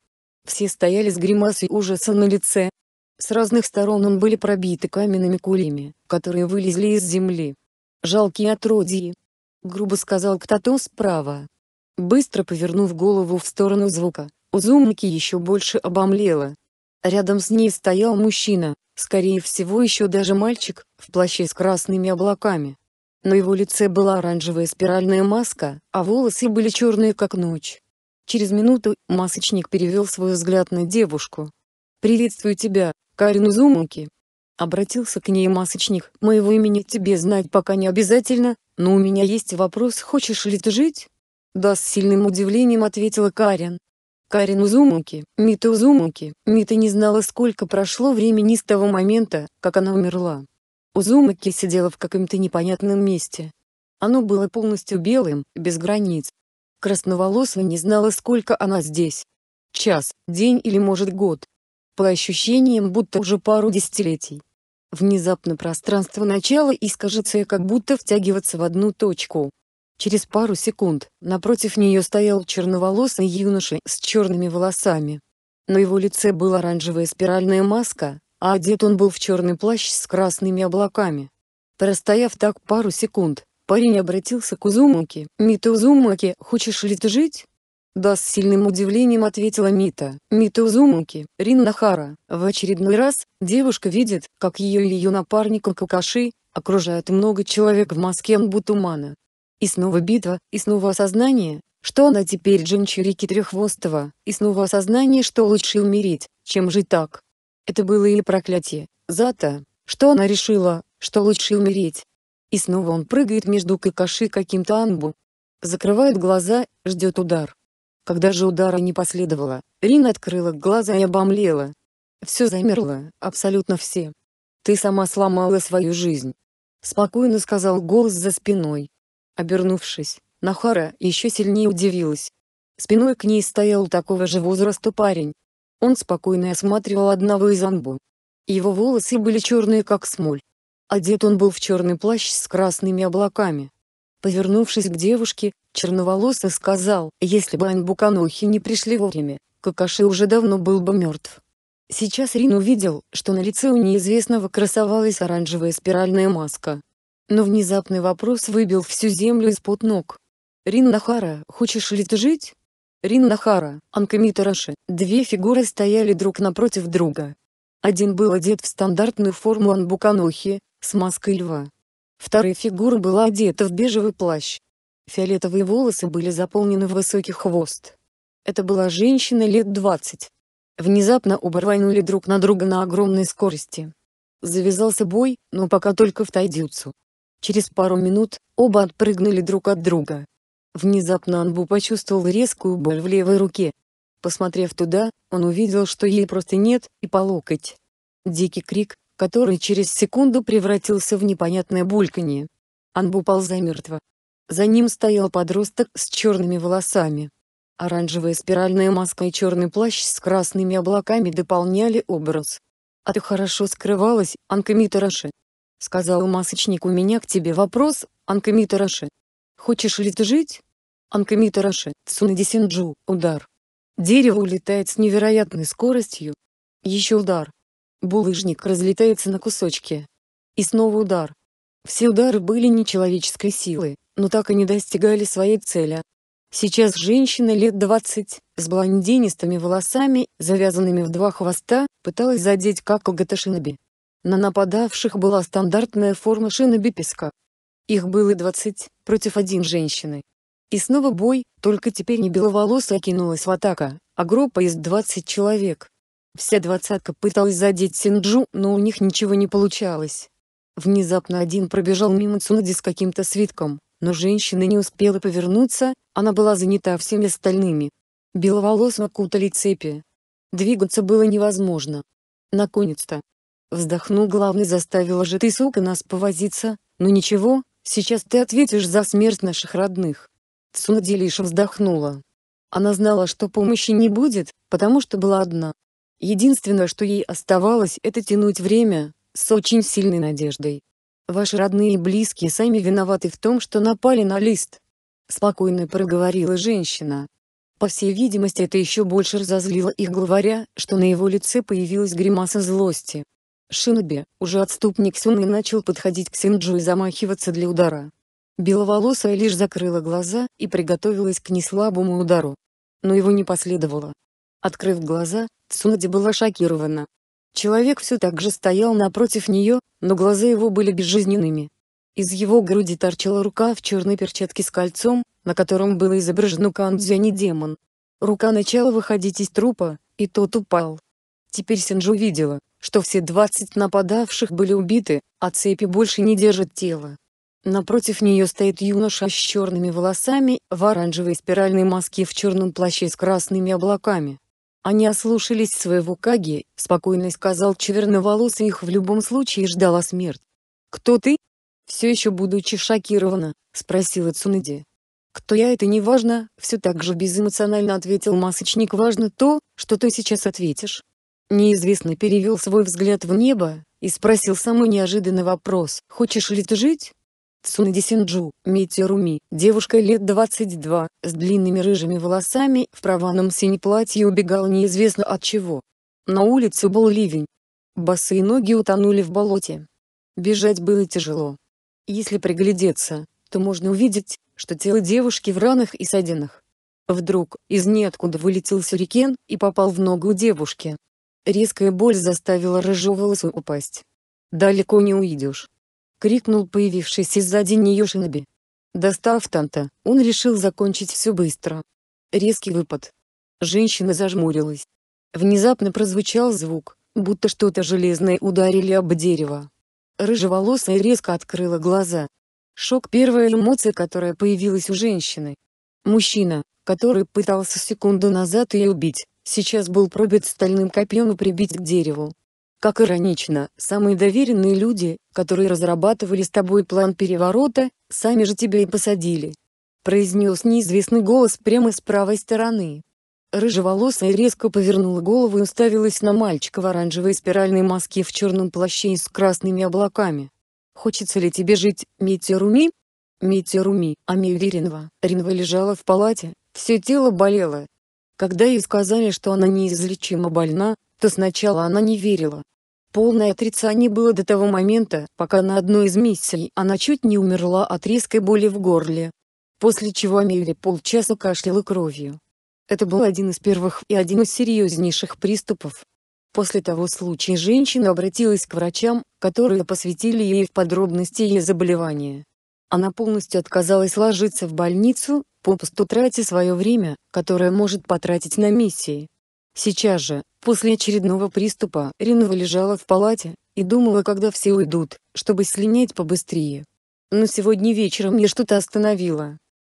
Все стояли с гримасой ужаса на лице. С разных сторон он были пробиты каменными кулями, которые вылезли из земли. «Жалкие отродьи!» — грубо сказал кто-то справа. Быстро повернув голову в сторону звука, Узумики еще больше обомлела. Рядом с ней стоял мужчина, скорее всего еще даже мальчик, в плаще с красными облаками. На его лице была оранжевая спиральная маска, а волосы были черные как ночь. Через минуту масочник перевел свой взгляд на девушку. «Приветствую тебя, Карин Узумаки», Обратился к ней масочник. «Моего имени тебе знать пока не обязательно, но у меня есть вопрос, хочешь ли ты жить?» «Да», с сильным удивлением ответила Карен. Карен Узумуки, Мита Узумуки, Мита не знала сколько прошло времени с того момента, как она умерла. Узумаки сидела в каком-то непонятном месте. Оно было полностью белым, без границ. Красноволосая не знала сколько она здесь. Час, день или может год. По ощущениям будто уже пару десятилетий. Внезапно пространство начала искажится и как будто втягиваться в одну точку. Через пару секунд напротив нее стоял черноволосый юноша с черными волосами. На его лице была оранжевая спиральная маска, а одет он был в черный плащ с красными облаками. Простояв так пару секунд, парень обратился к Узумаки. «Митузумаки, хочешь ли ты жить?» Да с сильным удивлением ответила Мита. Мита Узумуки, Риннахара. В очередной раз, девушка видит, как ее и ее напарника Какаши, окружает много человек в маске Амбутумана. И снова битва, и снова осознание, что она теперь джинчурики Трехвостого, и снова осознание, что лучше умереть, чем жить так. Это было или проклятие, зато, что она решила, что лучше умереть. И снова он прыгает между Какаши и каким-то Анбу. Закрывает глаза, ждет удар. Когда же удара не последовало, Рина открыла глаза и обомлела. Все замерло, абсолютно все. «Ты сама сломала свою жизнь», — спокойно сказал голос за спиной. Обернувшись, Нахара еще сильнее удивилась. Спиной к ней стоял такого же возраста парень. Он спокойно осматривал одного из Анбу. Его волосы были черные как смоль. Одет он был в черный плащ с красными облаками. Повернувшись к девушке, черноволосый сказал, если бы Анбуканухи не пришли вовремя, Какаши уже давно был бы мертв. Сейчас Рин увидел, что на лице у неизвестного красовалась оранжевая спиральная маска. Но внезапный вопрос выбил всю землю из-под ног. «Рин Нахара, хочешь ли ты жить?» Рин Нахара, Анкамита Раши, две фигуры стояли друг напротив друга. Один был одет в стандартную форму Анбуканохи, с маской льва, Вторая фигура была одета в бежевый плащ. Фиолетовые волосы были заполнены в высокий хвост. Это была женщина лет двадцать. Внезапно оба рванули друг на друга на огромной скорости. Завязался бой, но пока только в тайдюцу. Через пару минут, оба отпрыгнули друг от друга. Внезапно Анбу почувствовал резкую боль в левой руке. Посмотрев туда, он увидел, что ей просто нет, и по локоть. Дикий крик, который через секунду превратился в непонятное бульканье. Анбу пал замертво. За ним стоял подросток с черными волосами. Оранжевая спиральная маска и черный плащ с красными облаками дополняли образ. «А ты хорошо скрывалась, Анкамитараши!» — сказал масочник. «У меня к тебе вопрос, Анкамитараши. Хочешь ли ты жить?» Анкамитараши, Цунадисинджу, удар. Дерево улетает с невероятной скоростью. Еще удар. Булыжник разлетается на кусочки. И снова удар. Все удары были нечеловеческой силы, но так и не достигали своей цели. Сейчас женщина лет 20, с блондинистыми волосами, завязанными в два хвоста, пыталась задеть Какогата Шиноби. На нападавших была стандартная форма Шиноби песка. Их было 20, против один женщины. И снова бой, только теперь не беловолосая кинулась в атака, а группа из 20 человек, Вся двадцатка пыталась задеть Синджу, но у них ничего не получалось. Внезапно один пробежал мимо Цунади с каким-то свитком, но женщина не успела повернуться, она была занята всеми остальными. Беловолос окутали цепи. Двигаться было невозможно. Наконец-то. Вздохнул главный заставила же ты, сука, нас повозиться, но ну ничего, сейчас ты ответишь за смерть наших родных. Цунади лишь вздохнула. Она знала, что помощи не будет, потому что была одна. Единственное, что ей оставалось, это тянуть время, с очень сильной надеждой. Ваши родные и близкие сами виноваты в том, что напали на лист. Спокойно проговорила женщина. По всей видимости это еще больше разозлило их главаря, что на его лице появилась гримаса злости. Шиноби, уже отступник Сюны начал подходить к Синджу и замахиваться для удара. Беловолосая лишь закрыла глаза и приготовилась к неслабому удару. Но его не последовало. Открыв глаза, Цунади была шокирована. Человек все так же стоял напротив нее, но глаза его были безжизненными. Из его груди торчала рука в черной перчатке с кольцом, на котором было изображено Кандзюни демон. Рука начала выходить из трупа, и тот упал. Теперь Синджу видела, что все двадцать нападавших были убиты, а цепи больше не держат тело. Напротив нее стоит юноша с черными волосами, в оранжевой спиральной маске и в черном плаще с красными облаками. Они ослушались своего Каги, спокойно сказал черноволосый их в любом случае ждала смерть. «Кто ты?» Все еще будучи шокирована, спросила Цунади. «Кто я это не важно», все так же безэмоционально ответил масочник. «Важно то, что ты сейчас ответишь». Неизвестный перевел свой взгляд в небо и спросил самый неожиданный вопрос. «Хочешь ли ты жить?» Цунади Синджу, Митируми, девушка лет 22, с длинными рыжими волосами, в прованном синем платье убегала неизвестно от чего. На улице был ливень. Босые ноги утонули в болоте. Бежать было тяжело. Если приглядеться, то можно увидеть, что тело девушки в ранах и садинах. Вдруг, из ниоткуда вылетел сюрикен и попал в ногу девушки. Резкая боль заставила рыжеволосую упасть. «Далеко не уйдешь». — крикнул появившийся сзади нее Шиноби. Достав Танта, он решил закончить все быстро. Резкий выпад. Женщина зажмурилась. Внезапно прозвучал звук, будто что-то железное ударили об дерево. Рыжеволосая резко открыла глаза. Шок – первая эмоция, которая появилась у женщины. Мужчина, который пытался секунду назад ее убить, сейчас был пробит стальным копьем и прибит к дереву. Как иронично, самые доверенные люди, которые разрабатывали с тобой план переворота, сами же тебя и посадили. Произнес неизвестный голос прямо с правой стороны. Рыжеволосая резко повернула голову и уставилась на мальчика в оранжевой спиральной маске в черном плаще и с красными облаками. «Хочется ли тебе жить, Митя Руми?» Митя Руми, Амелия Ринва. Ринва лежала в палате, все тело болело. Когда ей сказали, что она неизлечимо больна, то сначала она не верила. Полное отрицание было до того момента, пока на одной из миссий она чуть не умерла от резкой боли в горле. После чего Амели полчаса кашляла кровью. Это был один из первых и один из серьезнейших приступов. После того случая женщина обратилась к врачам, которые посвятили ей в подробности ее заболевания. Она полностью отказалась ложиться в больницу, попусту тратя свое время, которое может потратить на миссии. Сейчас же, После очередного приступа Ринова лежала в палате и думала, когда все уйдут, чтобы слинять побыстрее. Но сегодня вечером я что-то остановило.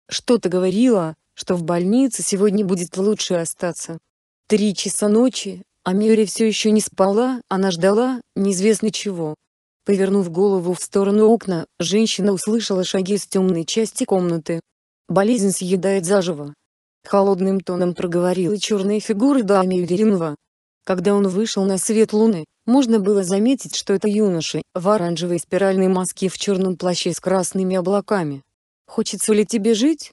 Что-то говорило, что в больнице сегодня будет лучше остаться. Три часа ночи, а Мюри все еще не спала, она ждала, неизвестно чего. Повернув голову в сторону окна, женщина услышала шаги с темной части комнаты. Болезнь съедает заживо. Холодным тоном проговорила черная фигура Дами Юринова, когда он вышел на свет луны, можно было заметить, что это юноши, в оранжевой спиральной маске и в черном плаще с красными облаками. «Хочется ли тебе жить?»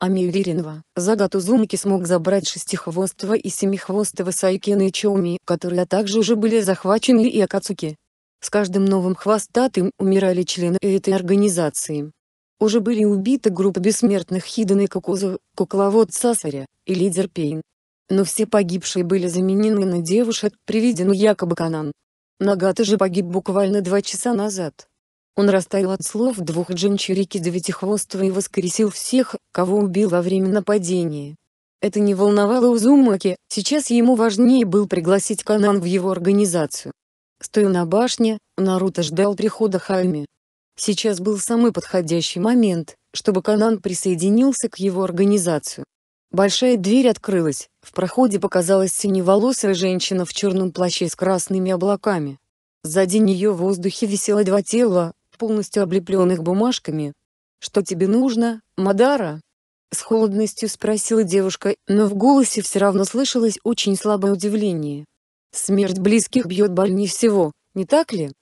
Амию Риринова, Загату смог забрать шестихвостого и семихвостого Сайкена и Чоуми, которые также уже были захвачены и Акацуки. С каждым новым хвостатым умирали члены этой организации. Уже были убиты группа бессмертных Хиден и Кукузов, кукловод Сасаря, и лидер Пейн, но все погибшие были заменены на девушек, приведен ну, якобы Канан. Нагата же погиб буквально два часа назад. Он растаял от слов двух джинчирики девятихвостого и воскресил всех, кого убил во время нападения. Это не волновало Узумаки, сейчас ему важнее был пригласить Канан в его организацию. Стоя на башне, Наруто ждал прихода Хайми. Сейчас был самый подходящий момент, чтобы Канан присоединился к его организацию. Большая дверь открылась, в проходе показалась синеволосая женщина в черном плаще с красными облаками. Сзади нее в воздухе висело два тела, полностью облепленных бумажками. «Что тебе нужно, Мадара?» С холодностью спросила девушка, но в голосе все равно слышалось очень слабое удивление. «Смерть близких бьет больнее всего, не так ли?»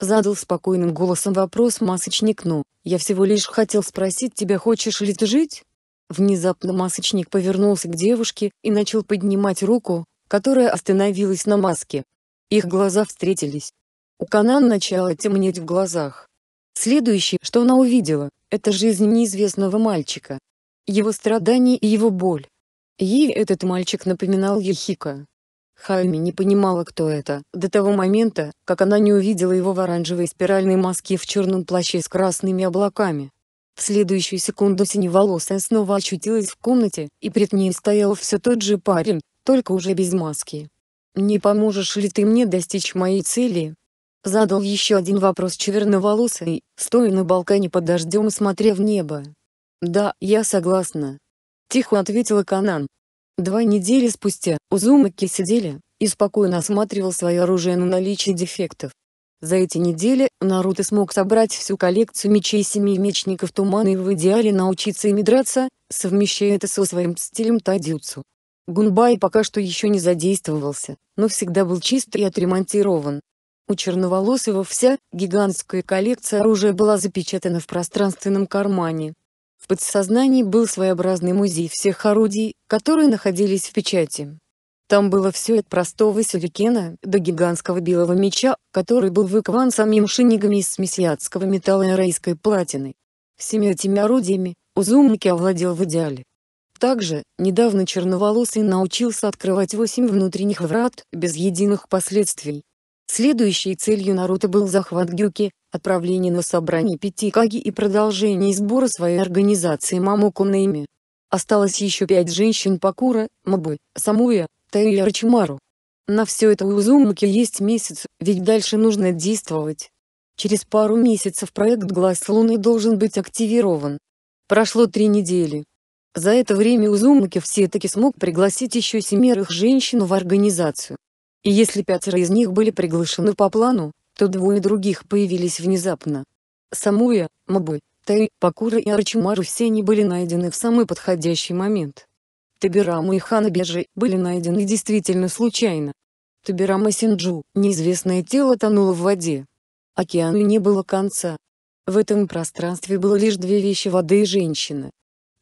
Задал спокойным голосом вопрос масочник «Ну, я всего лишь хотел спросить тебя, хочешь ли ты жить?» Внезапно масочник повернулся к девушке и начал поднимать руку, которая остановилась на маске. Их глаза встретились. У Канан начало темнеть в глазах. Следующее, что она увидела, это жизнь неизвестного мальчика. Его страдания и его боль. Ей этот мальчик напоминал Ехика. Хайми не понимала, кто это, до того момента, как она не увидела его в оранжевой спиральной маске и в черном плаще с красными облаками. В следующую секунду синеволосая снова очутилась в комнате, и пред ней стоял все тот же парень, только уже без маски. «Не поможешь ли ты мне достичь моей цели?» Задал еще один вопрос черноволосый, стоя на балконе под дождем и смотря в небо. «Да, я согласна», — тихо ответила Канан. Два недели спустя Узумаки сидели и спокойно осматривал свое оружие на наличие дефектов. За эти недели Наруто смог собрать всю коллекцию мечей семи мечников тумана и в идеале научиться ими драться, совмещая это со своим стилем тадюцу. Гунбай пока что еще не задействовался, но всегда был чист и отремонтирован. У черноволосого вся гигантская коллекция оружия была запечатана в пространственном кармане. В подсознании был своеобразный музей всех орудий, которые находились в печати. Там было все от простого сюрикена до гигантского белого меча, который был выкован самим шинигами из смеси металла и арейской платины. Всеми этими орудиями Узумаки овладел в идеале. Также, недавно черноволосый научился открывать восемь внутренних врат без единых последствий. Следующей целью Наруто был захват Гюки, отправление на собрание пяти Каги и продолжение сбора своей организации Мамоку Нейми. Осталось еще пять женщин Пакура, Мабы, Самуя, Тейер Чимару. На все это у Узумаки есть месяц, ведь дальше нужно действовать. Через пару месяцев проект «Глаз Луны» должен быть активирован. Прошло три недели. За это время Узумаки все-таки смог пригласить еще семерых женщин в организацию. И если пятеро из них были приглашены по плану, то двое других появились внезапно. Самуя, Мабы, Тэй, Пакура и Арчимару все они были найдены в самый подходящий момент. Табирама и Ханабежи были найдены действительно случайно. Табирама Синджу, неизвестное тело тонуло в воде. Океану не было конца. В этом пространстве было лишь две вещи – вода и женщина.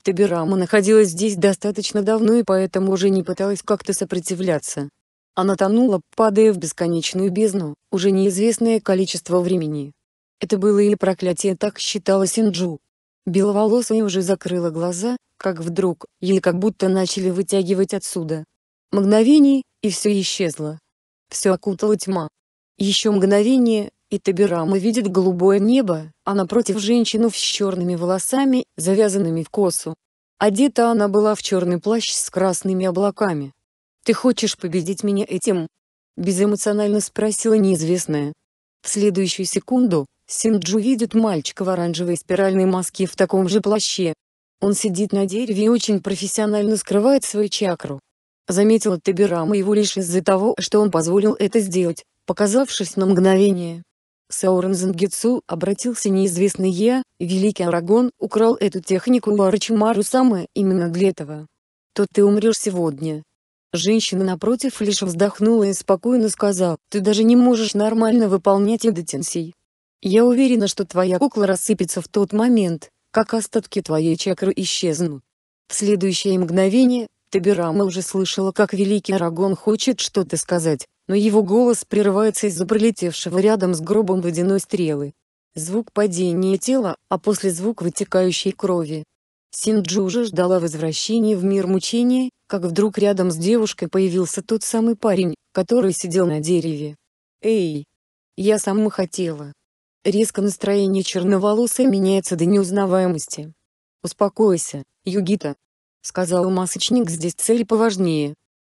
Табирама находилась здесь достаточно давно и поэтому уже не пыталась как-то сопротивляться. Она тонула, падая в бесконечную бездну, уже неизвестное количество времени. Это было или проклятие так считала Синджу, Беловолосая уже закрыла глаза, как вдруг, или как будто начали вытягивать отсюда. Мгновение, и все исчезло. Все окутала тьма. Еще мгновение, и Табирама видит голубое небо, а напротив женщину с черными волосами, завязанными в косу. Одета она была в черный плащ с красными облаками. «Ты хочешь победить меня этим?» Безэмоционально спросила неизвестная. В следующую секунду, Синджу видит мальчика в оранжевой спиральной маске и в таком же плаще. Он сидит на дереве и очень профессионально скрывает свою чакру. Заметила Табирама его лишь из-за того, что он позволил это сделать, показавшись на мгновение. Саурон Зангицу обратился неизвестный Я, Великий Арагон украл эту технику у Арчимару Сама именно для этого. То ты умрешь сегодня. Женщина напротив лишь вздохнула и спокойно сказала, ты даже не можешь нормально выполнять эдотенсий. Я уверена, что твоя кукла рассыпется в тот момент, как остатки твоей чакры исчезнут. В следующее мгновение, Табирама уже слышала, как великий Арагон хочет что-то сказать, но его голос прерывается из-за пролетевшего рядом с гробом водяной стрелы. Звук падения тела, а после звук вытекающей крови. Синджу уже ждала возвращения в мир мучения, как вдруг рядом с девушкой появился тот самый парень, который сидел на дереве. «Эй! Я сама хотела!» Резко настроение черноволосой меняется до неузнаваемости. «Успокойся, Югита», — сказал масочник, — «здесь цель поважнее».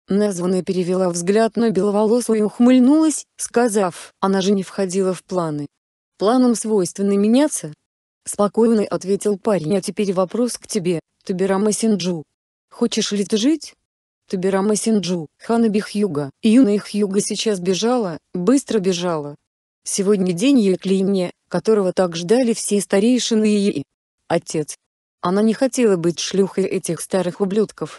Названная перевела взгляд на беловолосую и ухмыльнулась, сказав, она же не входила в планы. «Планам свойственно меняться?» Спокойно ответил парень, а теперь вопрос к тебе, Табирама Синджу. Хочешь ли ты жить? Табирама Синджу, Хана Бихьюга, юная Хьюга сейчас бежала, быстро бежала, Сегодня день Еклимне, которого так ждали все старейшины и Отец. Она не хотела быть шлюхой этих старых ублюдков.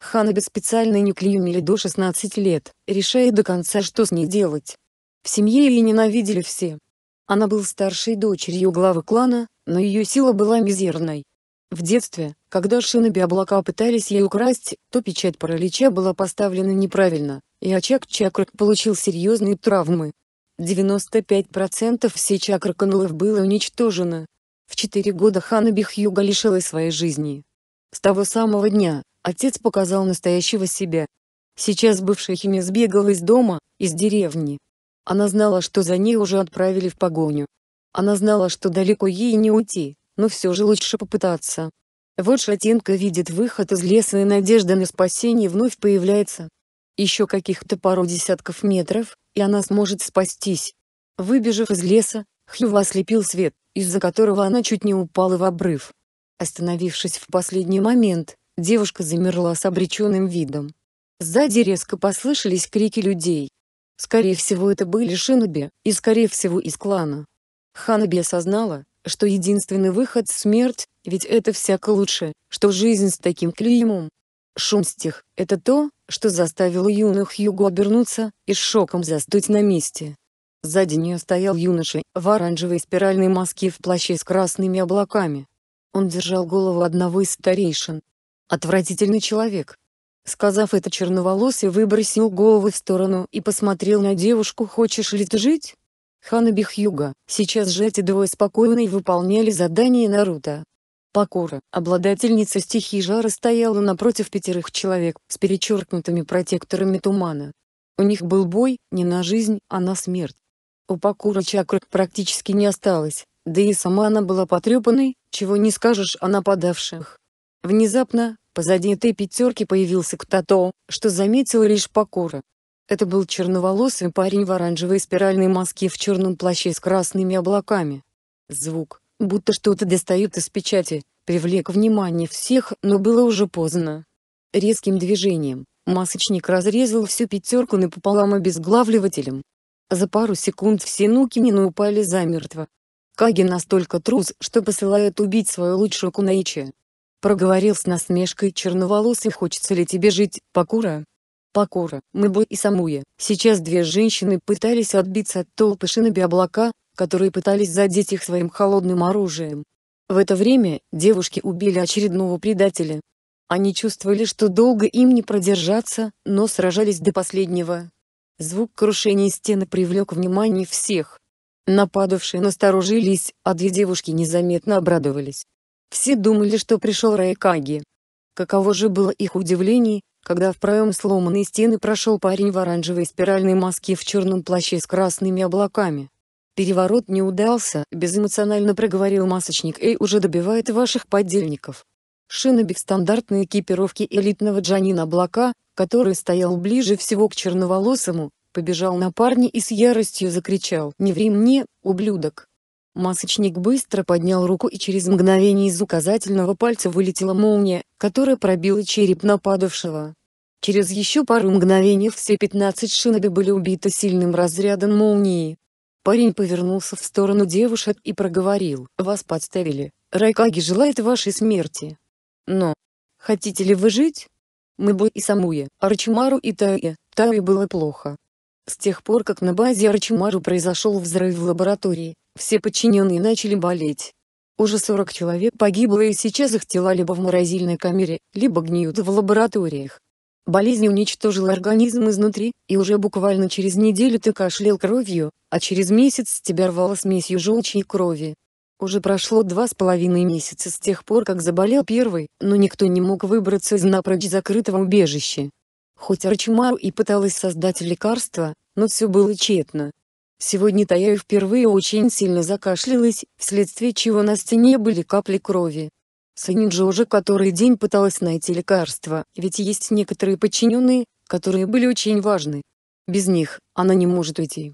Ханаби без специальной клеймили до 16 лет, решая до конца что с ней делать. В семье ее ненавидели все. Она был старшей дочерью главы клана, но ее сила была мизерной. В детстве, когда шиноби облака пытались ей украсть, то печать паралича была поставлена неправильно, и очаг чакры получил серьезные травмы. 95% всей чакры каналов было уничтожено. В четыре года Хана Бихьюга лишилась своей жизни. С того самого дня, отец показал настоящего себя. Сейчас бывшая химия сбегала из дома, из деревни. Она знала, что за ней уже отправили в погоню. Она знала, что далеко ей не уйти, но все же лучше попытаться. Вот Шатенко видит выход из леса и надежда на спасение вновь появляется. Еще каких-то пару десятков метров, и она сможет спастись. Выбежав из леса, Хью ослепил свет, из-за которого она чуть не упала в обрыв. Остановившись в последний момент, девушка замерла с обреченным видом. Сзади резко послышались крики людей. Скорее всего это были шиноби, и скорее всего из клана. Ханаби осознала, что единственный выход — смерть, ведь это всяко лучше, что жизнь с таким клеймом, Шум стих – это то, что заставило юных Югу обернуться и с шоком застыть на месте. Сзади нее стоял юноша в оранжевой спиральной маске в плаще с красными облаками. Он держал голову одного из старейшин. Отвратительный человек. Сказав это черноволосый выбросил голову в сторону и посмотрел на девушку «Хочешь ли ты жить?» Ханабих Бихьюга, сейчас же эти двое спокойно и выполняли задание Наруто, Покора, обладательница стихии жара стояла напротив пятерых человек с перечеркнутыми протекторами тумана. У них был бой, не на жизнь, а на смерть. У Покоры чакры практически не осталось, да и сама она была потрепанной, чего не скажешь о нападавших. Внезапно, позади этой пятерки появился кто-то, что заметила лишь Покора. Это был черноволосый парень в оранжевой спиральной маске в черном плаще с красными облаками. Звук, будто что-то достают из печати, привлек внимание всех, но было уже поздно. Резким движением, масочник разрезал всю пятерку напополам обезглавливателем. За пару секунд все Нукинины упали замертво. Каги настолько трус, что посылает убить свою лучшую кунаичи. Проговорил с насмешкой черноволосый «Хочется ли тебе жить, покура, Пакура, Мэбо и Самуя, сейчас две женщины пытались отбиться от толпы шиноби облака, которые пытались задеть их своим холодным оружием. В это время девушки убили очередного предателя. Они чувствовали, что долго им не продержаться, но сражались до последнего. Звук крушения стены привлек внимание всех. Нападавшие насторожились, а две девушки незаметно обрадовались. Все думали, что пришел Райкаги. Каково же было их удивление, когда в проем сломанной стены прошел парень в оранжевой спиральной маске в черном плаще с красными облаками. «Переворот не удался», — безэмоционально проговорил масочник и уже добивает ваших подельников». Шинобик стандартной экипировки элитного Джанина Блока, который стоял ближе всего к черноволосому, побежал на парня и с яростью закричал «Не ври мне, ублюдок!». Масочник быстро поднял руку и через мгновение из указательного пальца вылетела молния, которая пробила череп нападавшего. Через еще пару мгновений все 15 шиноби были убиты сильным разрядом молнии, Парень повернулся в сторону девушек и проговорил, «Вас подставили. Райкаги желает вашей смерти. Но, хотите ли вы жить?» Мы Мэбо и Самуя, Арчимару и Тае, Тае было плохо. С тех пор, как на базе Арчимару произошел взрыв в лаборатории, все подчиненные начали болеть. Уже 40 человек погибло и сейчас их тела либо в морозильной камере, либо гниют в лабораториях. Болезнь уничтожила организм изнутри, и уже буквально через неделю ты кашлял кровью, а через месяц тебя рвало смесью желчи и крови. Уже прошло два с половиной месяца с тех пор, как заболел первый, но никто не мог выбраться из напрочь закрытого убежища. Хоть Арчимару и пыталась создать лекарство, но все было тщетно. Сегодня Таяю впервые очень сильно закашлялась, вследствие чего на стене были капли крови. Саниджа уже который день пыталась найти лекарства, ведь есть некоторые подчиненные, которые были очень важны. Без них она не может уйти.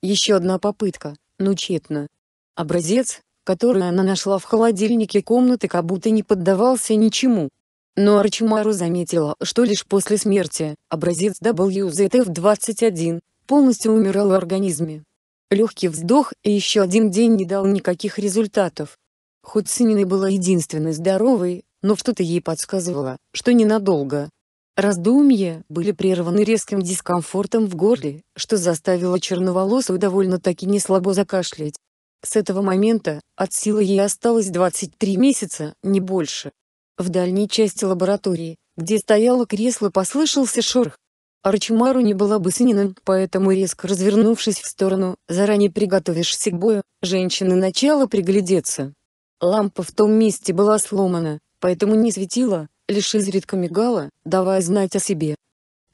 Еще одна попытка, но тщетно. Образец, который она нашла в холодильнике комнаты как будто не поддавался ничему. Но Арчимару заметила, что лишь после смерти, образец WZF-21, полностью умирал в организме. Легкий вздох и еще один день не дал никаких результатов. Хоть Синина была единственной здоровой, но что-то ей подсказывало, что ненадолго. Раздумья были прерваны резким дискомфортом в горле, что заставило черноволосую довольно-таки неслабо закашлять. С этого момента, от силы ей осталось 23 месяца, не больше. В дальней части лаборатории, где стояло кресло, послышался шорох. Арчимару не была бы сынина, поэтому резко развернувшись в сторону, заранее приготовившись к бою, женщина начала приглядеться. Лампа в том месте была сломана, поэтому не светила, лишь изредка мигала, давая знать о себе.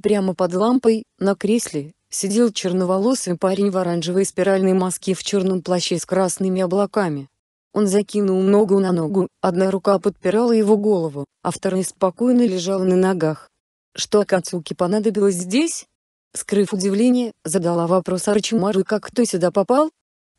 Прямо под лампой, на кресле, сидел черноволосый парень в оранжевой спиральной маске в черном плаще с красными облаками. Он закинул ногу на ногу, одна рука подпирала его голову, а вторая спокойно лежала на ногах. «Что Кацуки понадобилось здесь?» Скрыв удивление, задала вопрос Арчимару а «Как кто сюда попал?»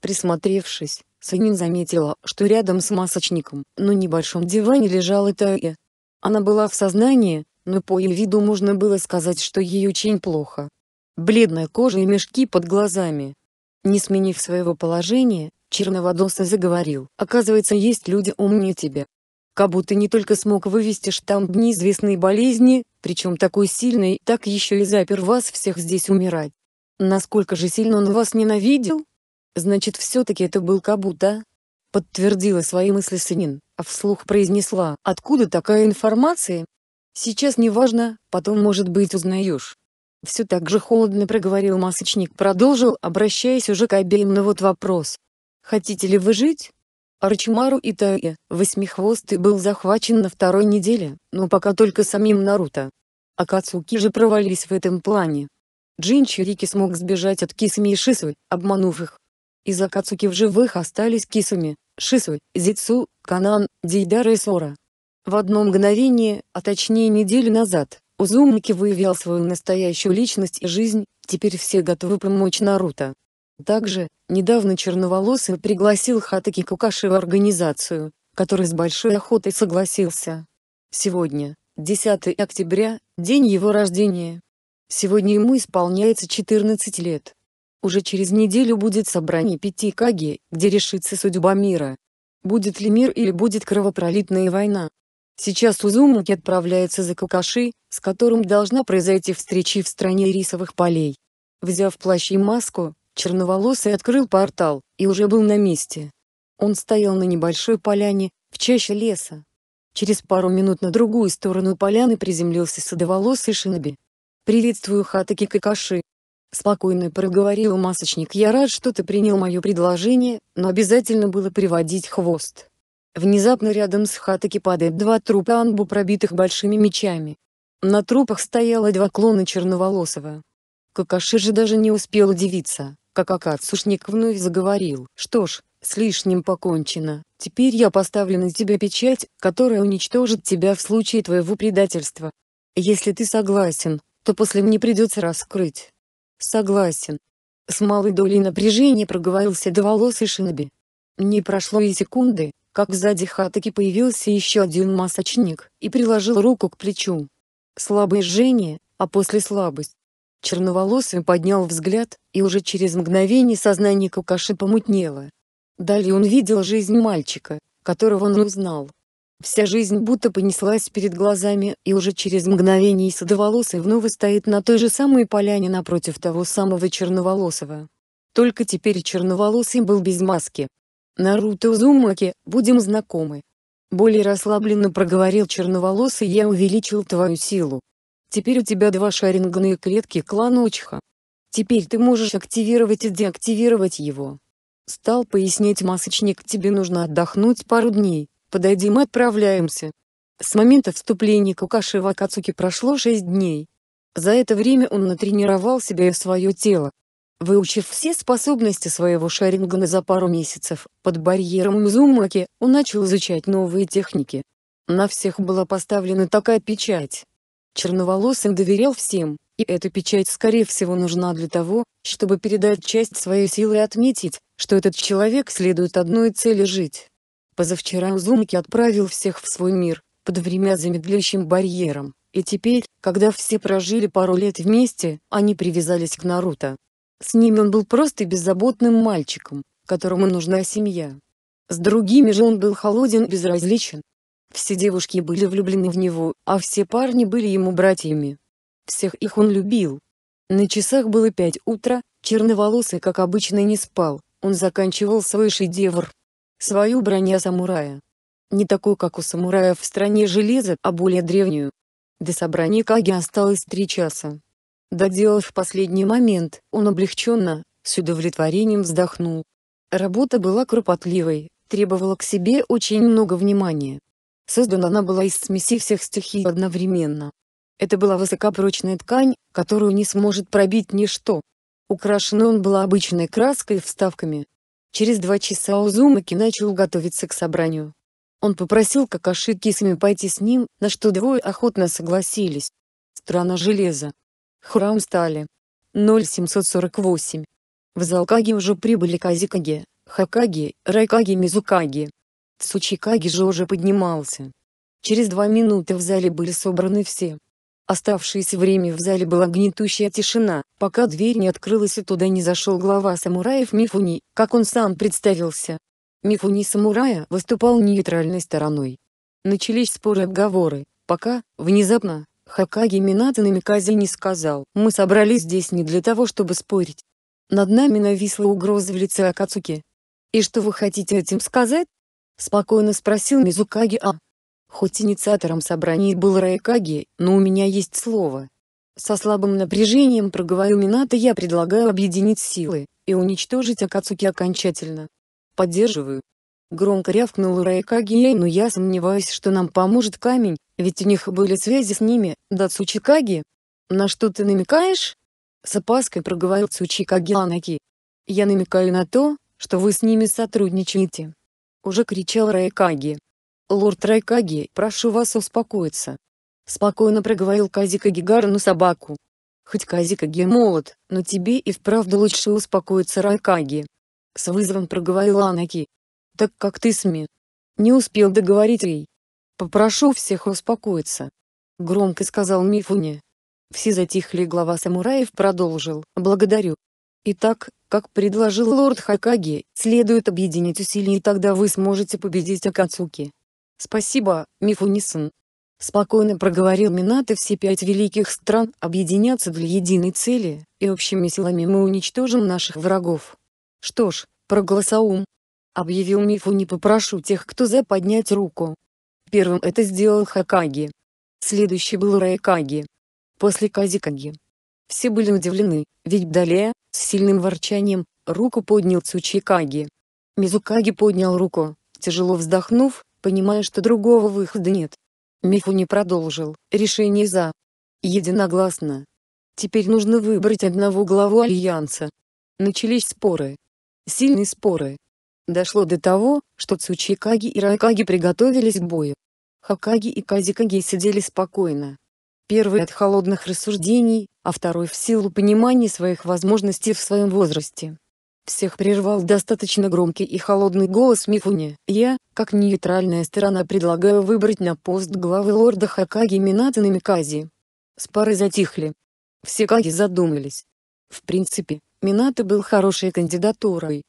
Присмотревшись, Санин заметила, что рядом с масочником, на небольшом диване лежала Тая. Она была в сознании, но по ее виду можно было сказать, что ей очень плохо. Бледная кожа и мешки под глазами. Не сменив своего положения, Черноводоса заговорил. «Оказывается, есть люди умнее тебя. Кабу ты не только смог вывести штамп неизвестной болезни, причем такой сильной, так еще и запер вас всех здесь умирать. Насколько же сильно он вас ненавидел?» Значит, все-таки это был Кабут, Подтвердила свои мысли Синин, а вслух произнесла, откуда такая информация? Сейчас неважно, потом, может быть, узнаешь. Все так же холодно проговорил масочник, продолжил, обращаясь уже к обеим на вот вопрос. Хотите ли вы жить? Арчимару и Тае, восьмихвостый был захвачен на второй неделе, но пока только самим Наруто. А Кацуки же провалились в этом плане. Джинчирики смог сбежать от Кисми и Шису, обманув их. И Акацуки в живых остались Кисуми, Шису, Зицу, Канан, Дейдара и Сора. В одно мгновение, а точнее неделю назад, Узумаки выявил свою настоящую личность и жизнь, теперь все готовы помочь Наруто. Также, недавно Черноволосый пригласил Хатаки Кукаши в организацию, который с большой охотой согласился. Сегодня, 10 октября, день его рождения. Сегодня ему исполняется 14 лет. Уже через неделю будет собрание пяти Каги, где решится судьба мира. Будет ли мир или будет кровопролитная война? Сейчас Узумаки отправляется за Какаши, с которым должна произойти встреча в стране рисовых полей. Взяв плащ и маску, черноволосый открыл портал, и уже был на месте. Он стоял на небольшой поляне, в чаще леса. Через пару минут на другую сторону поляны приземлился садоволосый Шиноби. «Приветствую Хатаки Какаши», Спокойно проговорил масочник. «Я рад, что ты принял мое предложение, но обязательно было приводить хвост». Внезапно рядом с Хатаки падает два трупа анбу, пробитых большими мечами. На трупах стояло два клона черноволосого. Какаши же даже не успел удивиться, как Акацушник вновь заговорил. «Что ж, с лишним покончено, теперь я поставлю на тебя печать, которая уничтожит тебя в случае твоего предательства. Если ты согласен, то после мне придется раскрыть, Согласен. С малой долей напряжения проговорился до волос и Шиноби. Не прошло и секунды, как сзади Хатаки появился еще один масочник и приложил руку к плечу. Слабое жжение, а после слабость. Черноволосый поднял взгляд, и уже через мгновение сознание Какаши помутнело. Далее он видел жизнь мальчика, которого он узнал, Вся жизнь будто понеслась перед глазами, и уже через мгновение седоволосый вновь стоит на той же самой поляне напротив того самого черноволосого. Только теперь черноволосый был без маски. «Наруто Узумаки, будем знакомы». Более расслабленно проговорил черноволосый «Я увеличил твою силу. Теперь у тебя два шарингные клетки клана Очха. Теперь ты можешь активировать и деактивировать его». Стал пояснять масочник «Тебе нужно отдохнуть пару дней, Подадим и отправляемся. С момента вступления Кукаши в Акацуки прошло 6 дней. За это время он натренировал себя и свое тело. Выучив все способности своего шарингана за пару месяцев, под барьером Мзумаки, он начал изучать новые техники. На всех была поставлена такая печать. Черноволосый доверял всем, и эта печать скорее всего нужна для того, чтобы передать часть своей силы и отметить, что этот человек следует одной цели жить. Позавчера Узумки отправил всех в свой мир, под время замедляющим барьером, и теперь, когда все прожили пару лет вместе, они привязались к Наруто. С ним он был просто беззаботным мальчиком, которому нужна семья. С другими же он был холоден безразличен. Все девушки были влюблены в него, а все парни были ему братьями. Всех их он любил. На часах было пять утра, черноволосый как обычно не спал, он заканчивал свой шедевр, свою броню самурая. Не такую, как у самурая в стране железа, а более древнюю. До собрания Каги осталось три часа. Доделав последний момент, он облегченно, с удовлетворением вздохнул. Работа была кропотливой, требовала к себе очень много внимания. Создана она была из смеси всех стихий одновременно. Это была высокопрочная ткань, которую не сможет пробить ничто. Украшен он был обычной краской и вставками, Через два часа Узумаки начал готовиться к собранию. Он попросил Какаши Кисами пойти с ним, на что двое охотно согласились. Страна железа. Храм стали. 0748. В Залкаги уже прибыли Казикаги, Хакаги, Райкаги Мизукаги. Цучикаги же уже поднимался. Через два минуты в зале были собраны все. Оставшееся время в зале была гнетущая тишина, пока дверь не открылась и туда не зашел глава самураев Мифуни, как он сам представился. Мифуни самурая выступал нейтральной стороной. Начались споры и обговоры, пока, внезапно, Хакаги Минато на не сказал, мы собрались здесь не для того, чтобы спорить. Над нами нависла угроза в лице Акацуки. И что вы хотите этим сказать? Спокойно спросил Мизукаги А. Хоть инициатором собраний был Райкаги, но у меня есть слово. Со слабым напряжением проговорил Минато я предлагаю объединить силы, и уничтожить Акацуки окончательно. Поддерживаю. Громко рявкнул Райкаги, но я сомневаюсь, что нам поможет камень, ведь у них были связи с ними, да Цучикаги? На что ты намекаешь? С опаской проговорил Цучикаги Анаки. Я намекаю на то, что вы с ними сотрудничаете. Уже кричал Райкаги. «Лорд Райкаги, прошу вас успокоиться». Спокойно проговорил Казика Гигарну собаку. «Хоть Казика Ги молод, но тебе и вправду лучше успокоиться, Райкаги». С вызовом проговорила Анаки. «Так как ты сми?» Не успел договорить ей. «Попрошу всех успокоиться», — громко сказал Мифуни. Все затихли, глава самураев продолжил, «Благодарю. Итак, как предложил лорд Хакаги, следует объединить усилия и тогда вы сможете победить Акацуки. «Спасибо, Мифунисон», — спокойно проговорил Минато. «Все пять великих стран объединятся для единой цели, и общими силами мы уничтожим наших врагов». «Что ж, проголосаум», — объявил Мифу, «не попрошу тех, кто за поднять руку». Первым это сделал Хакаги. Следующий был Райкаги. После Казикаги. Все были удивлены, ведь далее, с сильным ворчанием, руку поднял Цучикаги. Мизукаги поднял руку, тяжело вздохнув, понимая, что другого выхода нет. Миху не продолжил, решение за. Единогласно. Теперь нужно выбрать одного главу Альянса. Начались споры. Сильные споры. Дошло до того, что Цучикаги и Райкаги приготовились к бою. Хакаги и Казикаги сидели спокойно. Первый от холодных рассуждений, а второй в силу понимания своих возможностей в своем возрасте. Всех прервал достаточно громкий и холодный голос Мифуни. «Я, как нейтральная сторона, предлагаю выбрать на пост главы лорда Хакаги Минато на Микази». Спары затихли. Все Каги задумались. В принципе, Минато был хорошей кандидатурой.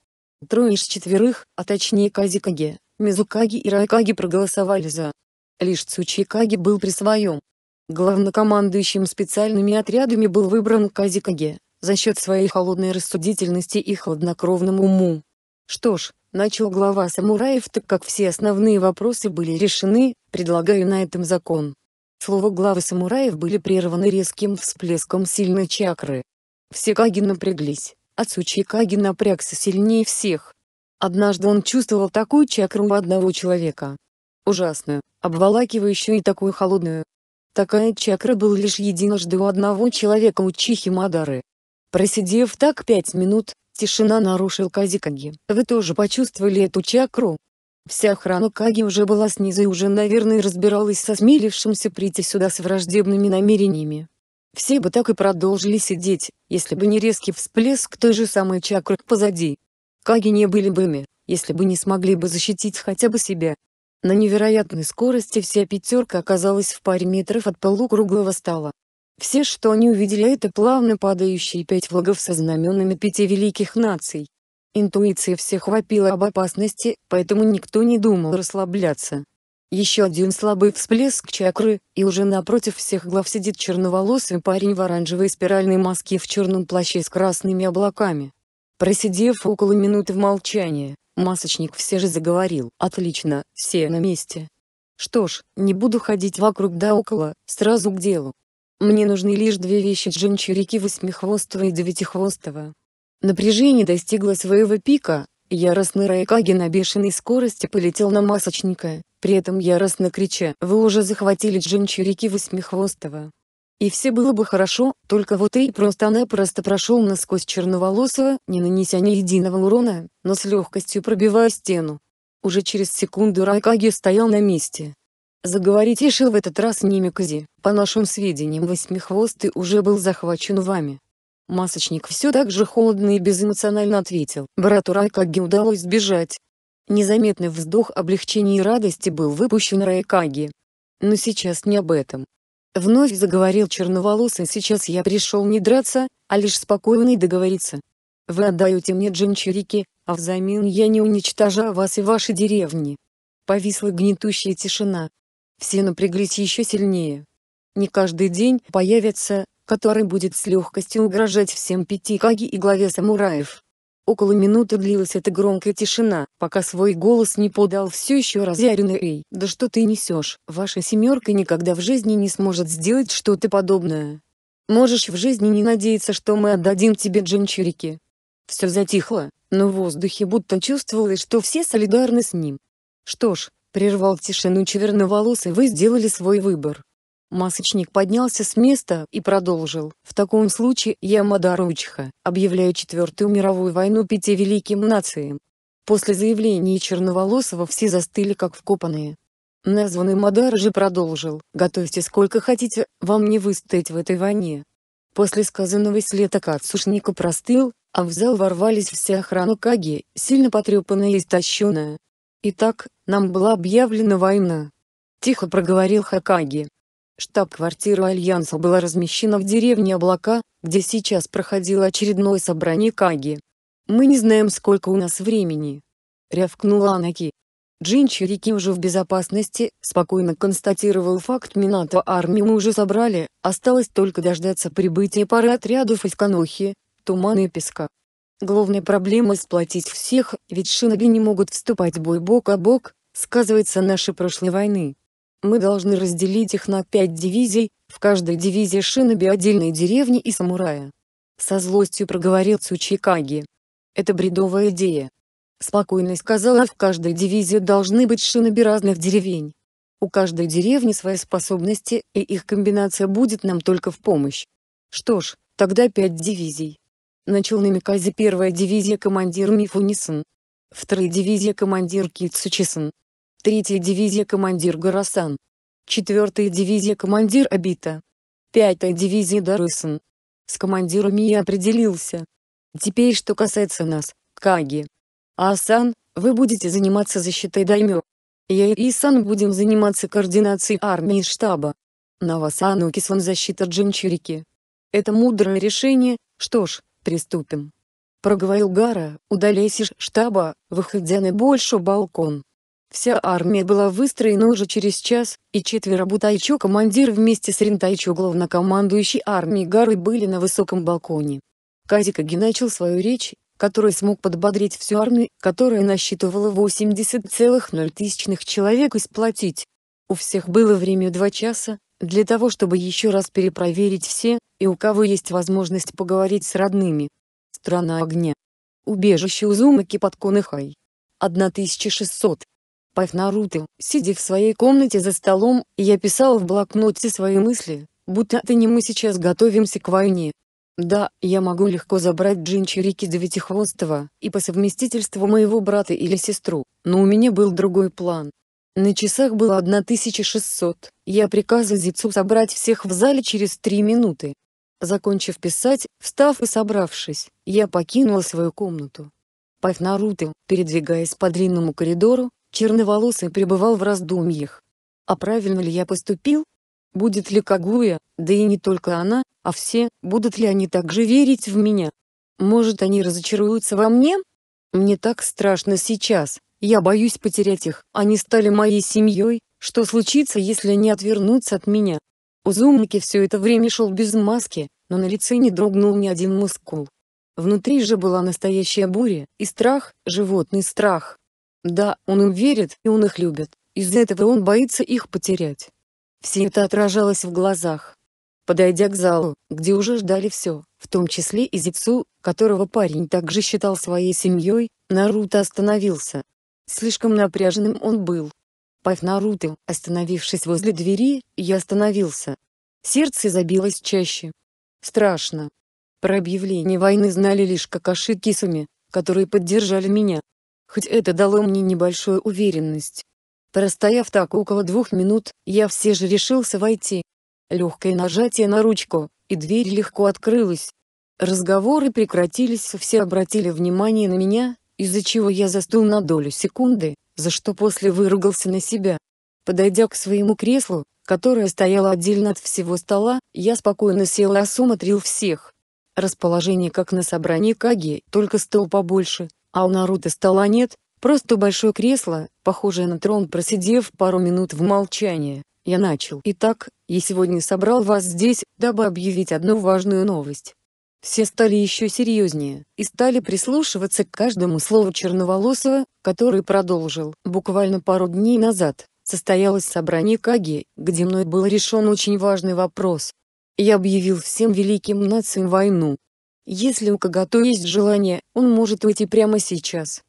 Трое из четверых, а точнее Казикаги, Мизукаги и Райкаги проголосовали за. Лишь Каги был при своем. Главнокомандующим специальными отрядами был выбран Казикаге за счет своей холодной рассудительности и хладнокровному уму. Что ж, начал глава самураев, так как все основные вопросы были решены, предлагаю на этом закон. Слово главы самураев были прерваны резким всплеском сильной чакры. Все каги напряглись, а Цучи Каги напрягся сильнее всех. Однажды он чувствовал такую чакру у одного человека. Ужасную, обволакивающую и такую холодную. Такая чакра была лишь единожды у одного человека у Чихи Мадары. Просидев так пять минут, тишина нарушил Казикаги. «Вы тоже почувствовали эту чакру?» Вся охрана Каги уже была снизу и уже, наверное, разбиралась со смелившимся прийти сюда с враждебными намерениями. Все бы так и продолжили сидеть, если бы не резкий всплеск той же самой чакры позади. Каги не были бы ими, если бы не смогли бы защитить хотя бы себя. На невероятной скорости вся пятерка оказалась в паре метров от полукруглого стола. Все, что они увидели, это плавно падающие пять флагов со знаменами пяти великих наций. Интуиция всех вопила об опасности, поэтому никто не думал расслабляться. Еще один слабый всплеск чакры, и уже напротив всех глав сидит черноволосый парень в оранжевой спиральной маске в черном плаще с красными облаками. Просидев около минуты в молчании, масочник все же заговорил. «Отлично, все на месте. Что ж, не буду ходить вокруг да около, сразу к делу. Мне нужны лишь две вещи джинчурики восьмихвостого и девятихвостого. Напряжение достигло своего пика, яростный Райкаги на бешеной скорости полетел на масочника, при этом яростно крича «Вы уже захватили джинчурики восьмихвостого». И все было бы хорошо, только вот и просто напросто просто прошел насквозь черноволосого, не нанеся ни единого урона, но с легкостью пробивая стену. Уже через секунду Райкаги стоял на месте, Заговорить решил в этот раз не Микази. По нашим сведениям, восьмихвостый уже был захвачен вами. Масочник все так же холодно и безэмоционально ответил. Брату Райкаги удалось сбежать. Незаметный вздох облегчения и радости был выпущен Райкаги. Но сейчас не об этом. Вновь заговорил черноволосый. Сейчас я пришел не драться, а лишь спокойно и договориться. Вы отдаете мне джинчурики, а взамен я не уничтожаю вас и ваши деревни. Повисла гнетущая тишина. Все напряглись еще сильнее. Не каждый день появится, который будет с легкостью угрожать всем пяти каги и главе самураев. Около минуты длилась эта громкая тишина, пока свой голос не подал все еще разъяренный Эй. «Да что ты несешь? Ваша семерка никогда в жизни не сможет сделать что-то подобное. Можешь в жизни не надеяться, что мы отдадим тебе джинчурики». Все затихло, но в воздухе будто чувствовалось, что все солидарны с ним. Что ж, Прервал тишину черноволосый, вы сделали свой выбор. Масочник поднялся с места и продолжил. «В таком случае я Мадаручха, объявляю Четвертую мировую войну пяти великим нациям». После заявления Черноволосова все застыли как вкопанные. Названный Мадар же продолжил, «Готовьте сколько хотите, вам не выстоять в этой войне». После сказанного след Акацушника простыл, а в зал ворвались вся охрана Каги, сильно потрепанная и истощенная. «Итак, нам была объявлена война», — тихо проговорил Хакаги. Штаб-квартира Альянса была размещена в деревне Облака, где сейчас проходило очередное собрание Каги. «Мы не знаем, сколько у нас времени», — рявкнула Анаки. Джин Чирики уже в безопасности, спокойно констатировал факт Минато армии мы уже собрали, осталось только дождаться прибытия пары отрядов из Канохи, Тумана и Песка. Главная проблема — сплотить всех, ведь шиноби не могут вступать в бой бок о бок, сказывается наши прошлой войны. Мы должны разделить их на пять дивизий, в каждой дивизии шиноби отдельной деревни и самурая. Со злостью проговорил Цучикаги. Это бредовая идея. Спокойно сказала в каждой дивизии должны быть шиноби разных деревень. У каждой деревни свои способности, и их комбинация будет нам только в помощь. Что ж, тогда пять дивизий. Начал на Миказе первая дивизия командир Мифунисон. Вторая дивизия командир Китсучисон. Третья дивизия командир Гарасан. Четвертая дивизия командир Абита. Пятая дивизия Дарысан. С командирами я определился. Теперь что касается нас, Каги. Асан, вы будете заниматься защитой даймё. Я и Исан будем заниматься координацией армии и штаба. На вас Анукисан защита Джинчурики. Это мудрое решение, что ж, приступим. Проговорил Гара, удаляясь из штаба, выходя на большой балкон. Вся армия была выстроена уже через час, и четверо Бутайчо командир вместе с Рентайчо главнокомандующий армией Гары были на высоком балконе. Казикаги начал свою речь, который смог подбодрить всю армию, которая насчитывала 80,0 человек и сплотить. У всех было время 2 часа, для того, чтобы еще раз перепроверить все, и у кого есть возможность поговорить с родными. Страна огня. Убежище Узумаки под Конэхай. 1600. Пав Наруто, сидя в своей комнате за столом, я писал в блокноте свои мысли, будто это не мы сейчас готовимся к войне. Да, я могу легко забрать Джинчирики Девятихвостого, и по совместительству моего брата или сестру, но у меня был другой план. На часах было 1600. Я приказал Зипцу собрать всех в зале через три минуты. Закончив писать, встав и собравшись, я покинул свою комнату. Пав передвигаясь по длинному коридору, черноволосый пребывал в раздумьях. А правильно ли я поступил? Будет ли Кагуя, да и не только она, а все, будут ли они также верить в меня? Может они разочаруются во мне? Мне так страшно сейчас, я боюсь потерять их, они стали моей семьей, что случится, если они отвернутся от меня? Узумаки все это время шел без маски, но на лице не дрогнул ни один мускул. Внутри же была настоящая буря, и страх, животный страх. Да, он им верит, и он их любит, из-за этого он боится их потерять. Все это отражалось в глазах. Подойдя к залу, где уже ждали все, в том числе и Зицу, которого парень также считал своей семьей, Наруто остановился, Слишком напряженным он был. Пав Наруто, остановившись возле двери, я остановился. Сердце забилось чаще. Страшно. Про объявление войны знали лишь Какаши Кисами, которые поддержали меня. Хоть это дало мне небольшую уверенность. Простояв так около двух минут, я все же решился войти. Легкое нажатие на ручку, и дверь легко открылась. Разговоры прекратились, все обратили внимание на меня, из-за чего я застыл на долю секунды, за что после выругался на себя. Подойдя к своему креслу, которое стояло отдельно от всего стола, я спокойно сел и осмотрел всех. Расположение как на собрании Каги, только стол побольше, а у Наруто стола нет, просто большое кресло, похожее на трон просидев пару минут в молчании. Я начал. Итак, я сегодня собрал вас здесь, дабы объявить одну важную новость. Все стали еще серьезнее и стали прислушиваться к каждому слову черноволосого, который продолжил. Буквально пару дней назад состоялось собрание Каги, где мной был решен очень важный вопрос. Я объявил всем великим нациям войну. Если у кагато есть желание, он может уйти прямо сейчас.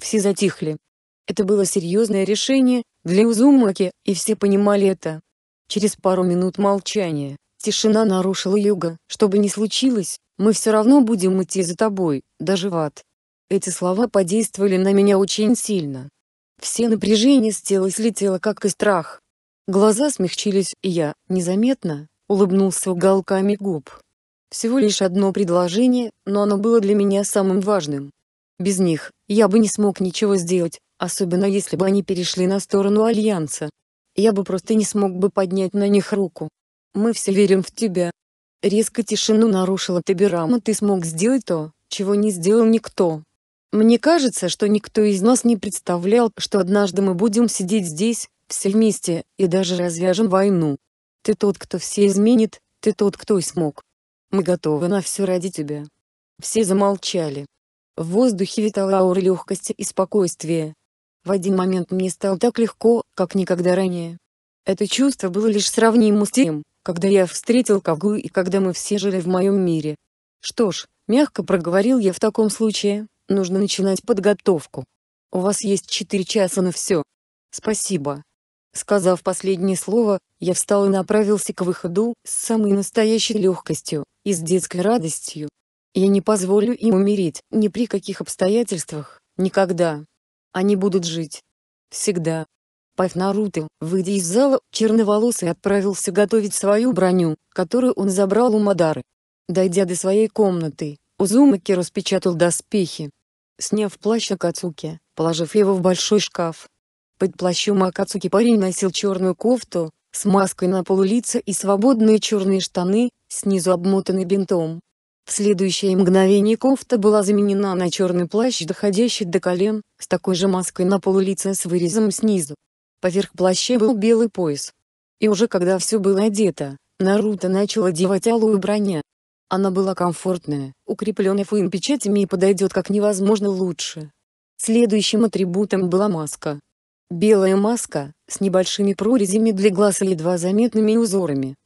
Все затихли. Это было серьезное решение для Узумаки, и все понимали это. Через пару минут молчания, тишина нарушила юга, чтобы не случилось, мы все равно будем идти за тобой, даже в ад. Эти слова подействовали на меня очень сильно. Все напряжение с тела слетело, как и страх. Глаза смягчились, и я, незаметно, улыбнулся уголками губ. Всего лишь одно предложение, но оно было для меня самым важным. Без них, я бы не смог ничего сделать, особенно если бы они перешли на сторону Альянса. Я бы просто не смог бы поднять на них руку. Мы все верим в тебя, Резко тишину нарушила Табирама. Ты смог сделать то, чего не сделал никто. Мне кажется, что никто из нас не представлял, что однажды мы будем сидеть здесь, все вместе, и даже развяжем войну. Ты тот, кто все изменит, ты тот, кто и смог. Мы готовы на все ради тебя. Все замолчали. В воздухе витала аура легкости и спокойствия. В один момент мне стало так легко, как никогда ранее. Это чувство было лишь сравнимо с тем, когда я встретил Кагу и когда мы все жили в моем мире. Что ж, мягко проговорил я в таком случае, нужно начинать подготовку. У вас есть четыре часа на все. Спасибо. Сказав последнее слово, я встал и направился к выходу с самой настоящей легкостью и с детской радостью. Я не позволю им умереть, ни при каких обстоятельствах, никогда. Они будут жить. Всегда. Пав Наруто, выйдя из зала, черноволосый отправился готовить свою броню, которую он забрал у Мадары. Дойдя до своей комнаты, Узумаки распечатал доспехи. Сняв плащ Акацуки, положив его в большой шкаф. Под плащом Акацуки парень носил черную кофту, с маской на полулице и свободные черные штаны, снизу обмотаны бинтом. В следующее мгновение кофта была заменена на черный плащ, доходящий до колен, с такой же маской на полулице с вырезом снизу. Поверх плаща был белый пояс. И уже когда все было одето, Наруто начал одевать алую броня. Она была комфортная, укрепленная фуин-печатями и подойдет как невозможно лучше. Следующим атрибутом была маска. Белая маска, с небольшими прорезями для глаз и едва заметными узорами.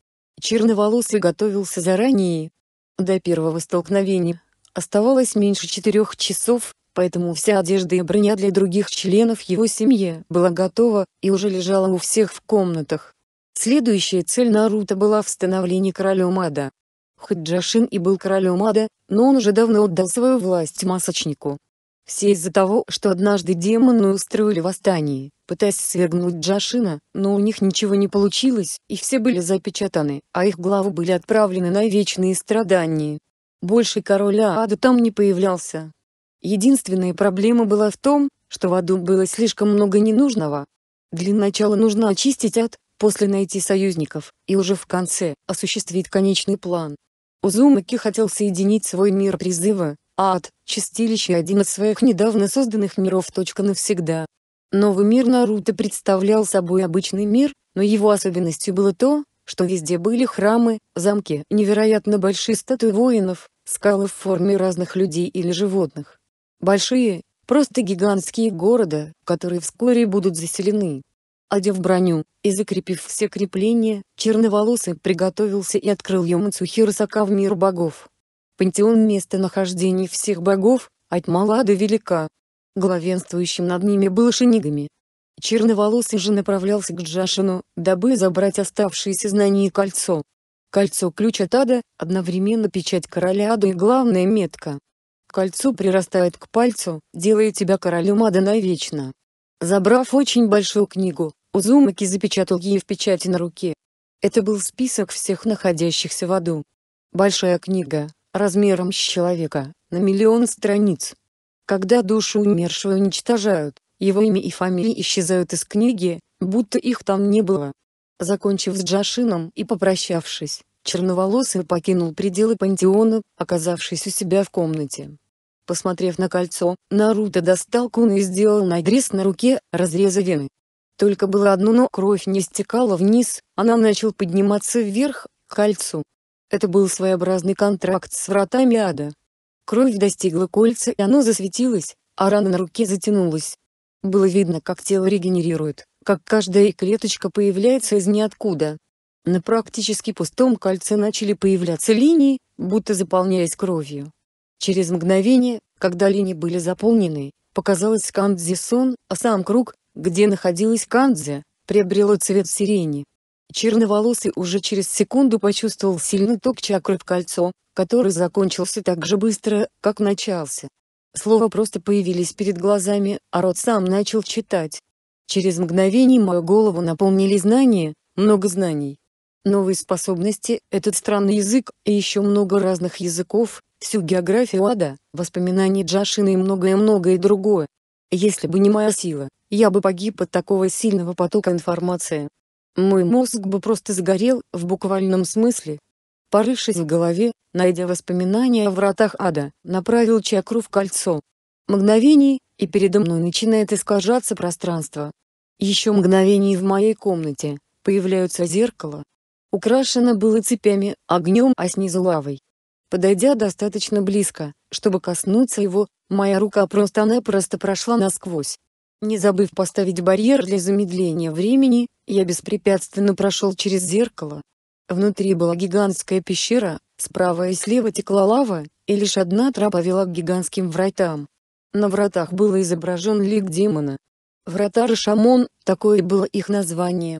Черноволосый готовился заранее. До первого столкновения оставалось меньше четырех часов, поэтому вся одежда и броня для других членов его семьи была готова, и уже лежала у всех в комнатах. Следующая цель Наруто была в становлении королем ада. Хоть Джашин и был королем ада, но он уже давно отдал свою власть масочнику. Все из-за того, что однажды демоны устроили восстание, пытаясь свергнуть Джашина, но у них ничего не получилось, и все были запечатаны, а их главы были отправлены на вечные страдания. Больше короля ада там не появлялся, Единственная проблема была в том, что в аду было слишком много ненужного. Для начала нужно очистить ад, после найти союзников, и уже в конце осуществить конечный план. Узумаки хотел соединить свой мир призыва, а ад – чистилище один из своих недавно созданных миров. Навсегда. Новый мир Наруто представлял собой обычный мир, но его особенностью было то, что везде были храмы, замки, невероятно большие статуи воинов, скалы в форме разных людей или животных. Большие, просто гигантские города, которые вскоре будут заселены. Одев броню и закрепив все крепления, черноволосый приготовился и открыл Йомацухиро Сака в мир богов. Пантеон местонахождений всех богов, от мала до велика. Главенствующим над ними был Шинигами. Черноволосый же направлялся к Джашину, дабы забрать оставшиеся знания и кольцо. Кольцо ключ от ада, одновременно печать короля ада и главная метка. Кольцо прирастает к пальцу, делая тебя королем ада навечно. Забрав очень большую книгу, Узумаки запечатал ей в печати на руке. Это был список всех находящихся в аду. Большая книга, размером с человека, на миллион страниц. Когда душу умершего уничтожают, его имя и фамилия исчезают из книги, будто их там не было. Закончив с Джашином и попрощавшись, черноволосый покинул пределы пантеона, оказавшись у себя в комнате. Посмотрев на кольцо, Наруто достал куну и сделал надрез на руке, разреза вены. Только было одно но, кровь не стекала вниз, она начал подниматься вверх, к кольцу. Это был своеобразный контракт с вратами ада. Кровь достигла кольца и оно засветилось, а рана на руке затянулась. Было видно, как тело регенерирует, как каждая клеточка появляется из ниоткуда, на практически пустом кольце начали появляться линии, будто заполняясь кровью. Через мгновение, когда линии были заполнены, показалась Кандзи-сон, а сам круг, где находилась Кандзи, приобрело цвет сирени. Черноволосый уже через секунду почувствовал сильный ток чакры в кольцо, который закончился так же быстро, как начался. Слова просто появились перед глазами, а рот сам начал читать. Через мгновение мою голову наполнили знания, много знаний. Новые способности, этот странный язык и еще много разных языков, всю географию ада, воспоминания Джашины и многое-многое другое. Если бы не моя сила, я бы погиб от такого сильного потока информации. Мой мозг бы просто сгорел, в буквальном смысле. Порывшись в голове, найдя воспоминания о вратах ада, направил чакру в кольцо. Мгновений и передо мной начинает искажаться пространство. Еще мгновений в моей комнате, появляются зеркало, Украшено было цепями, огнем, а снизу лавой. Подойдя достаточно близко, чтобы коснуться его, моя рука просто-напросто прошла насквозь. Не забыв поставить барьер для замедления времени, я беспрепятственно прошел через зеркало. Внутри была гигантская пещера, справа и слева текла лава, и лишь одна тропа вела к гигантским вратам. На вратах был изображен лик демона. Врата Рашамон, шамон, такое было их название,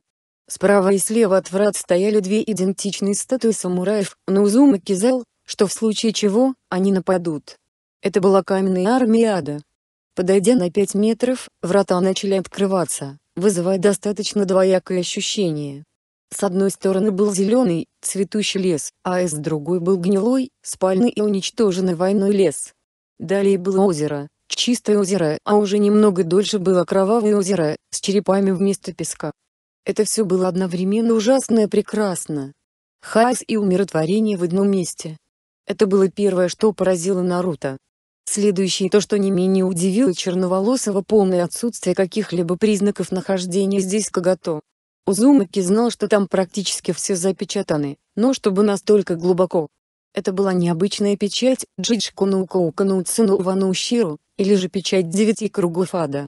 Справа и слева от врат стояли две идентичные статуи самураев, но Узума кизал, что в случае чего, они нападут. Это была каменная армия ада. Подойдя на 5 метров, врата начали открываться, вызывая достаточно двоякое ощущение. С одной стороны был зеленый, цветущий лес, а с другой был гнилой, спальный и уничтоженный войной лес. Далее было озеро, чистое озеро, а уже немного дольше было кровавое озеро, с черепами вместо песка. Это все было одновременно ужасно и прекрасно. Хаос и умиротворение в одном месте. Это было первое, что поразило Наруто. Следующее то, что не менее удивило Черноволосого полное отсутствие каких-либо признаков нахождения здесь Кагато. Узумаки знал, что там практически все запечатаны, но чтобы настолько глубоко. Это была необычная печать Джичку Нукоу или же печать девяти кругов ада.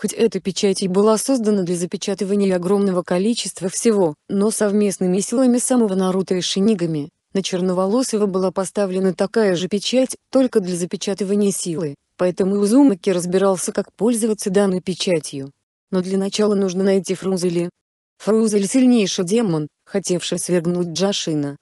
Хоть эта печать и была создана для запечатывания огромного количества всего, но совместными силами самого Наруто и Шинигами, на Черноволосого была поставлена такая же печать, только для запечатывания силы, поэтому Узумаки разбирался как пользоваться данной печатью. Но для начала нужно найти Фрузели. Фрузель сильнейший демон, хотевший свергнуть Джашина.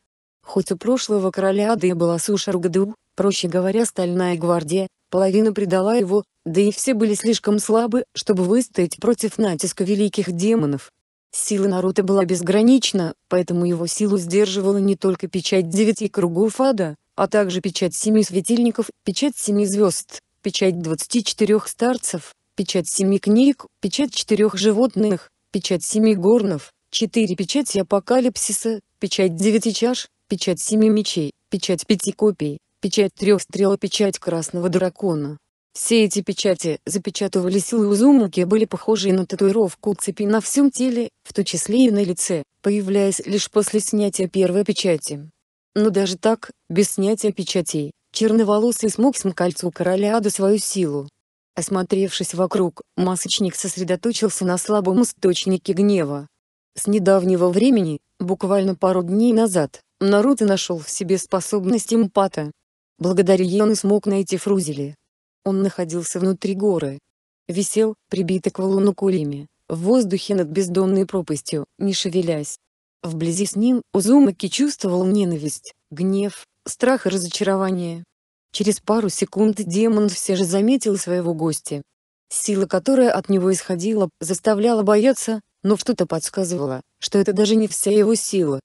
Хоть у прошлого короля Ады была суша Ругаду, проще говоря стальная гвардия, половина предала его, да и все были слишком слабы, чтобы выстоять против натиска великих демонов. Сила Наруто была безгранична, поэтому его силу сдерживала не только печать девяти кругов ада, а также печать семи светильников, печать семи звезд, печать двадцати четырех старцев, печать семи книг, печать четырех животных, печать семи горнов, четыре печати апокалипсиса, печать девяти чаш, печать семи мечей, печать пяти копий, печать трех стрел и печать красного дракона. Все эти печати запечатывали силы Узумаки были похожи на татуировку цепи на всем теле, в том числе и на лице, появляясь лишь после снятия первой печати. Но даже так, без снятия печатей, черноволосый смог с у короля Аду свою силу. Осмотревшись вокруг, масочник сосредоточился на слабом источнике гнева. С недавнего времени, буквально пару дней назад, Наруто нашел в себе способность импата. Благодаря ей он и смог найти Фрузели. Он находился внутри горы. Висел, прибитый к валуну кулями, в воздухе над бездонной пропастью, не шевелясь. Вблизи с ним Узумаки чувствовал ненависть, гнев, страх и разочарование. Через пару секунд демон все же заметил своего гостя. Сила, которая от него исходила, заставляла бояться, но что-то подсказывало, что это даже не вся его сила,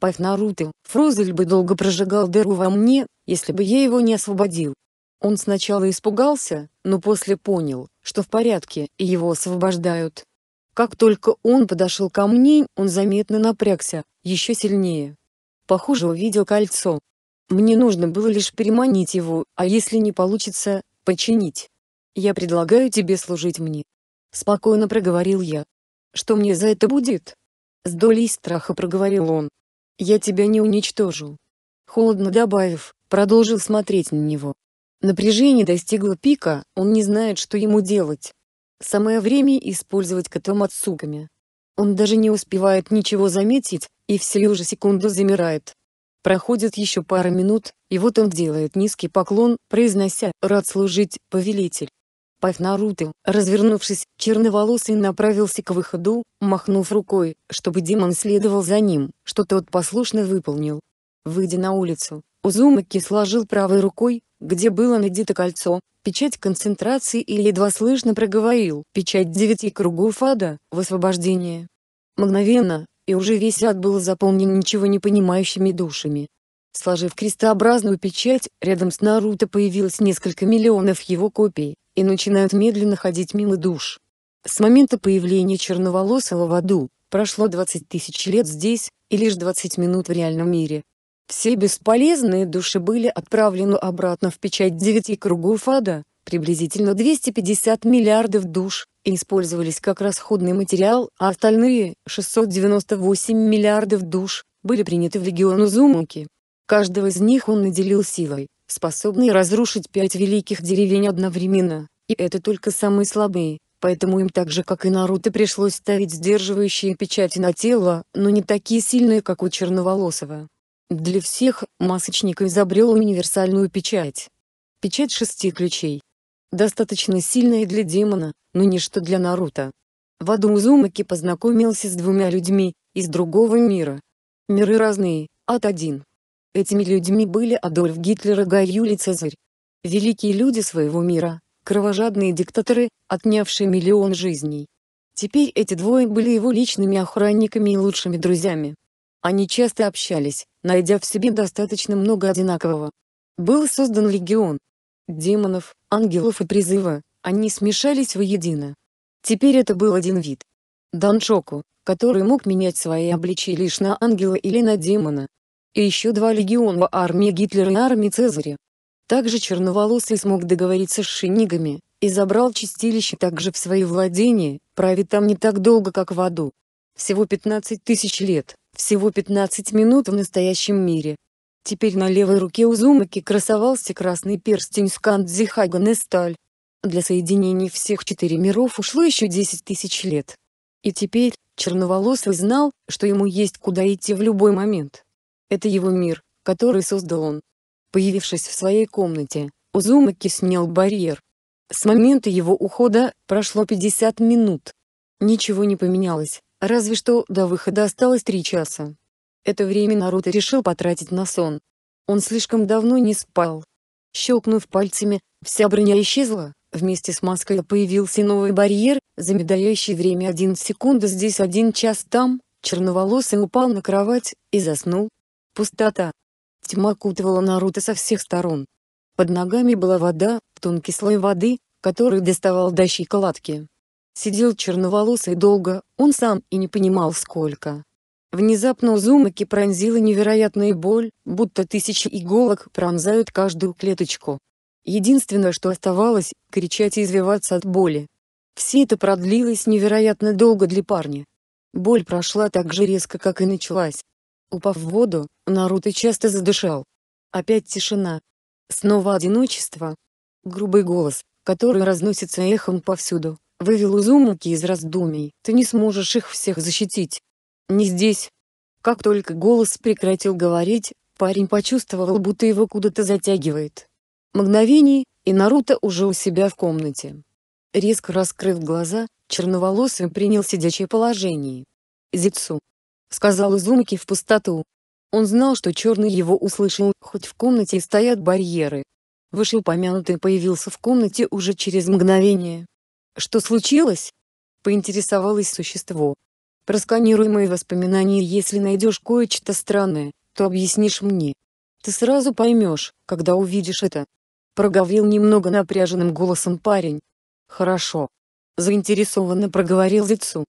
Пав Наруто, Фрозель бы долго прожигал дыру во мне, если бы я его не освободил. Он сначала испугался, но после понял, что в порядке, и его освобождают. Как только он подошел ко мне, он заметно напрягся, еще сильнее. Похоже, увидел кольцо. Мне нужно было лишь переманить его, а если не получится, починить. Я предлагаю тебе служить мне. Спокойно проговорил я. Что мне за это будет? С долей страха проговорил он. Я тебя не уничтожил. Холодно добавив, продолжил смотреть на него. Напряжение достигло пика, он не знает, что ему делать. Самое время использовать котом суками. Он даже не успевает ничего заметить, и в сию же секунду замирает. Проходит еще пара минут, и вот он делает низкий поклон, произнося «Рад служить, повелитель». Пав Наруто, развернувшись, черноволосый направился к выходу, махнув рукой, чтобы демон следовал за ним, что тот послушно выполнил. Выйдя на улицу, Узумаки сложил правой рукой, где было надето кольцо, печать концентрации и едва слышно проговорил «печать девяти кругов ада, в освобождение». Мгновенно, и уже весь ад был заполнен ничего не понимающими душами. Сложив крестообразную печать, рядом с Наруто появилось несколько миллионов его копий и начинают медленно ходить мимо душ. С момента появления черноволосого в аду, прошло 20 тысяч лет здесь, и лишь 20 минут в реальном мире. Все бесполезные души были отправлены обратно в печать девяти кругов ада, приблизительно 250 миллиардов душ, и использовались как расходный материал, а остальные, 698 миллиардов душ, были приняты в легион Узумаки. Каждого из них он наделил силой, способные разрушить пять великих деревень одновременно, и это только самые слабые, поэтому им так же как и Наруто пришлось ставить сдерживающие печати на тело, но не такие сильные как у Черноволосого. Для всех, масочник изобрел универсальную печать. Печать шести ключей. Достаточно сильная для демона, но ничто для Наруто. В аду Узумаки познакомился с двумя людьми, из другого мира. Миры разные, от один. Этими людьми были Адольф Гитлер и Гаюли Цезарь. Великие люди своего мира, кровожадные диктаторы, отнявшие миллион жизней. Теперь эти двое были его личными охранниками и лучшими друзьями. Они часто общались, найдя в себе достаточно много одинакового. Был создан легион демонов, ангелов и призыва, они смешались воедино. Теперь это был один вид. Данчоку, который мог менять свои обличия лишь на ангела или на демона, и еще два легиона армии Гитлера и армии Цезаря. Также черноволосый смог договориться с шинигами, и забрал чистилище также в свои владения, правит там не так долго, как в аду. Всего 15 тысяч лет, всего 15 минут в настоящем мире. Теперь на левой руке у Зумаки красовался красный перстень Скандзи Хагенесталь. Для соединения всех четыре миров ушло еще 10 тысяч лет. И теперь, черноволосый знал, что ему есть куда идти в любой момент. Это его мир, который создал он. Появившись в своей комнате, Узумаки снял барьер. С момента его ухода прошло 50 минут. Ничего не поменялось, разве что до выхода осталось 3 часа. Это время Наруто решил потратить на сон. Он слишком давно не спал. Щелкнув пальцами, вся броня исчезла, вместе с маской появился новый барьер, замедляющий время 1 секунда здесь 1 час там, черноволосый упал на кровать и заснул. Пустота. Тьма окутывала Наруто со всех сторон. Под ногами была вода, тонкий слой воды, который доставал до щиколотки. Сидел черноволосый долго, он сам и не понимал сколько. Внезапно Узумаки пронзила невероятная боль, будто тысячи иголок пронзают каждую клеточку. Единственное, что оставалось, кричать и извиваться от боли. Все это продлилось невероятно долго для парня. Боль прошла так же резко, как и началась. Упав в воду, Наруто часто задышал. Опять тишина. Снова одиночество. Грубый голос, который разносится эхом повсюду, вывел Узумаки из раздумий. «Ты не сможешь их всех защитить. Не здесь». Как только голос прекратил говорить, парень почувствовал, будто его куда-то затягивает. Мгновение, и Наруто уже у себя в комнате. Резко раскрыв глаза, черноволосый принял сидячее положение. Зицу, сказал Изумки в пустоту. Он знал, что черный его услышал, хоть в комнате и стоят барьеры. Вышеупомянутый появился в комнате уже через мгновение. «Что случилось?» — поинтересовалось существо. «Просканируй мои воспоминания если найдешь кое-что странное, то объяснишь мне. Ты сразу поймешь, когда увидишь это». Проговорил немного напряженным голосом парень. «Хорошо», — заинтересованно проговорил Зицу.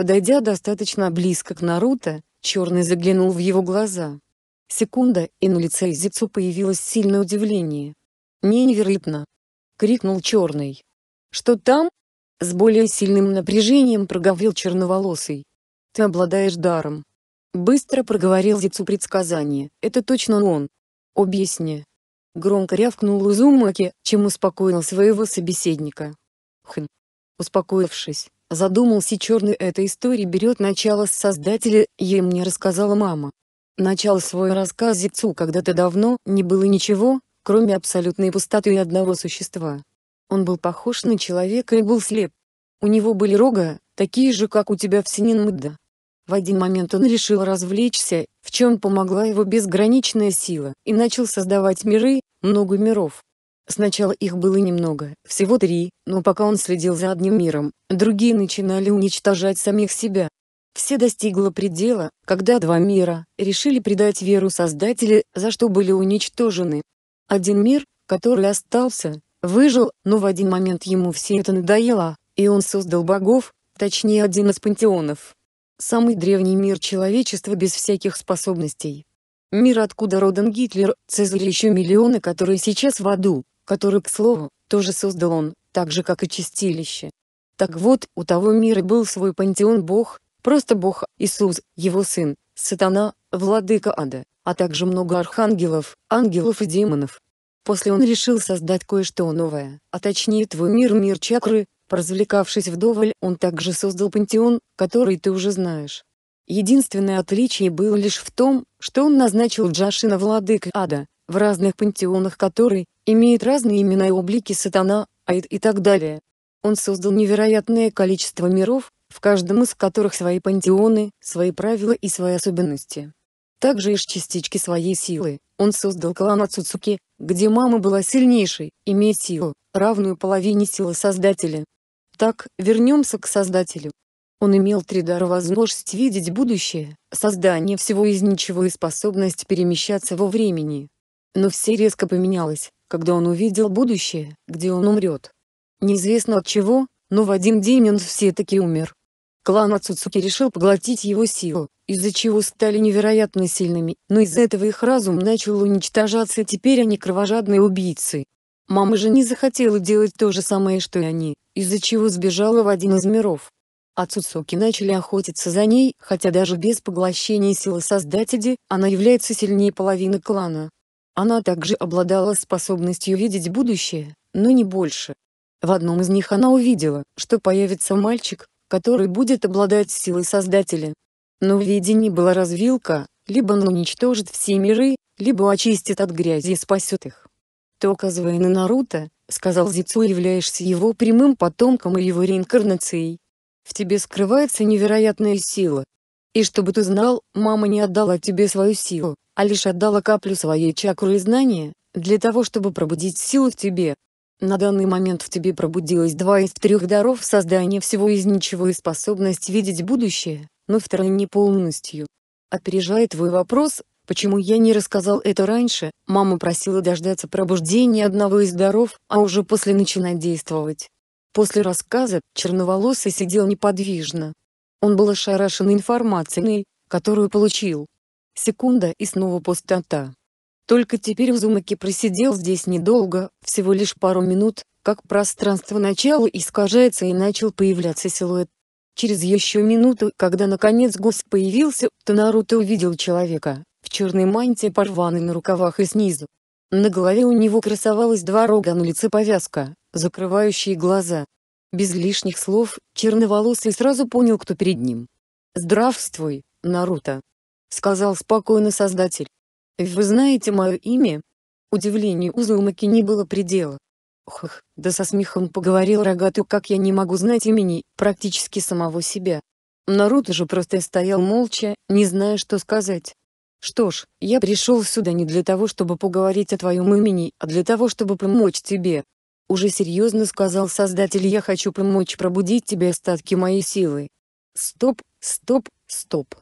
Подойдя достаточно близко к Наруто, Черный заглянул в его глаза. Секунда, и на лице Изицу появилось сильное удивление. «Не невероятно!» — крикнул Черный. «Что там?» — с более сильным напряжением проговорил черноволосый. «Ты обладаешь даром». Быстро проговорил Зицу предсказание, это точно он. «Объясни». Громко рявкнул Узумаки, чем успокоил своего собеседника. Хм. Успокоившись, Задумался черный эта история берет начало с создателя, ей мне рассказала мама. Начал свой рассказ Зицу когда-то давно не было ничего, кроме абсолютной пустоты и одного существа. Он был похож на человека и был слеп. У него были рога, такие же, как у тебя в Сининмыда. В один момент он решил развлечься, в чем помогла его безграничная сила, и начал создавать миры, много миров. Сначала их было немного, всего три, но пока он следил за одним миром, другие начинали уничтожать самих себя. Все достигло предела, когда два мира решили предать веру Создателя, за что были уничтожены. Один мир, который остался, выжил, но в один момент ему все это надоело, и он создал богов, точнее один из пантеонов. Самый древний мир человечества без всяких способностей. Мир, откуда родом Гитлер, Цезарь и еще миллионы, которые сейчас в аду который, к слову, тоже создал он, так же как и чистилище. Так вот, у того мира был свой пантеон бог, просто бог, Иисус, его сын, сатана, владыка ада, а также много архангелов, ангелов и демонов. После он решил создать кое-что новое, а точнее твой мир мир чакры, Поразвлекавшись вдоволь, он также создал пантеон, который ты уже знаешь. Единственное отличие было лишь в том, что он назначил Джашина владык ада, в разных пантеонах который, имеет разные имена и облики сатана, аид и так далее. Он создал невероятное количество миров, в каждом из которых свои пантеоны, свои правила и свои особенности. Также из частички своей силы, он создал клан Ацуцуки, где мама была сильнейшей, имея силу, равную половине силы Создателя. Так, вернемся к Создателю. Он имел три дара возможность видеть будущее, создание всего из ничего и способность перемещаться во времени. Но все резко поменялось, когда он увидел будущее, где он умрет. Неизвестно от чего, но в один день он все-таки умер. Клан Ацуцуки решил поглотить его силу, из-за чего стали невероятно сильными, но из-за этого их разум начал уничтожаться и теперь они кровожадные убийцы. Мама же не захотела делать то же самое, что и они, из-за чего сбежала в один из миров. Ацуцуки начали охотиться за ней, хотя даже без поглощения силы Создателя, она является сильнее половины клана. Она также обладала способностью видеть будущее, но не больше. В одном из них она увидела, что появится мальчик, который будет обладать силой Создателя. Но в видении была развилка, либо он уничтожит все миры, либо очистит от грязи и спасет их. «Ты, указывая на Наруто, — сказал Зицу, — являешься его прямым потомком и его реинкарнацией. В тебе скрывается невероятная сила, и чтобы ты знал, мама не отдала тебе свою силу, а лишь отдала каплю своей чакры и знания, для того чтобы пробудить силу в тебе. На данный момент в тебе пробудилось два из трех даров создания всего из ничего и способность видеть будущее, но второй не полностью. Опережая твой вопрос, почему я не рассказал это раньше, мама просила дождаться пробуждения одного из даров, а уже после начинать действовать. После рассказа, черноволосый сидел неподвижно, он был ошарашен информацией, которую получил. Секунда и снова пустота. Только теперь Узумаки просидел здесь недолго, всего лишь пару минут, как пространство начало искажается и начал появляться силуэт. Через еще минуту, когда наконец Гос появился, то Наруто увидел человека, в черной мантии порванной на рукавах и снизу. На голове у него красовалось два рога, на лице повязка, закрывающие глаза. Без лишних слов, черноволосый сразу понял, кто перед ним. «Здравствуй, Наруто!» — сказал спокойно Создатель. «Вы знаете мое имя?» Удивлению Узумаки не было предела. «Хх, да со смехом поговорил Рогатый, как я не могу знать имени, практически самого себя». Наруто же просто стоял молча, не зная, что сказать. «Что ж, я пришел сюда не для того, чтобы поговорить о твоем имени, а для того, чтобы помочь тебе», уже серьезно сказал создатель «Я хочу помочь пробудить тебе остатки моей силы». «Стоп, стоп, стоп!»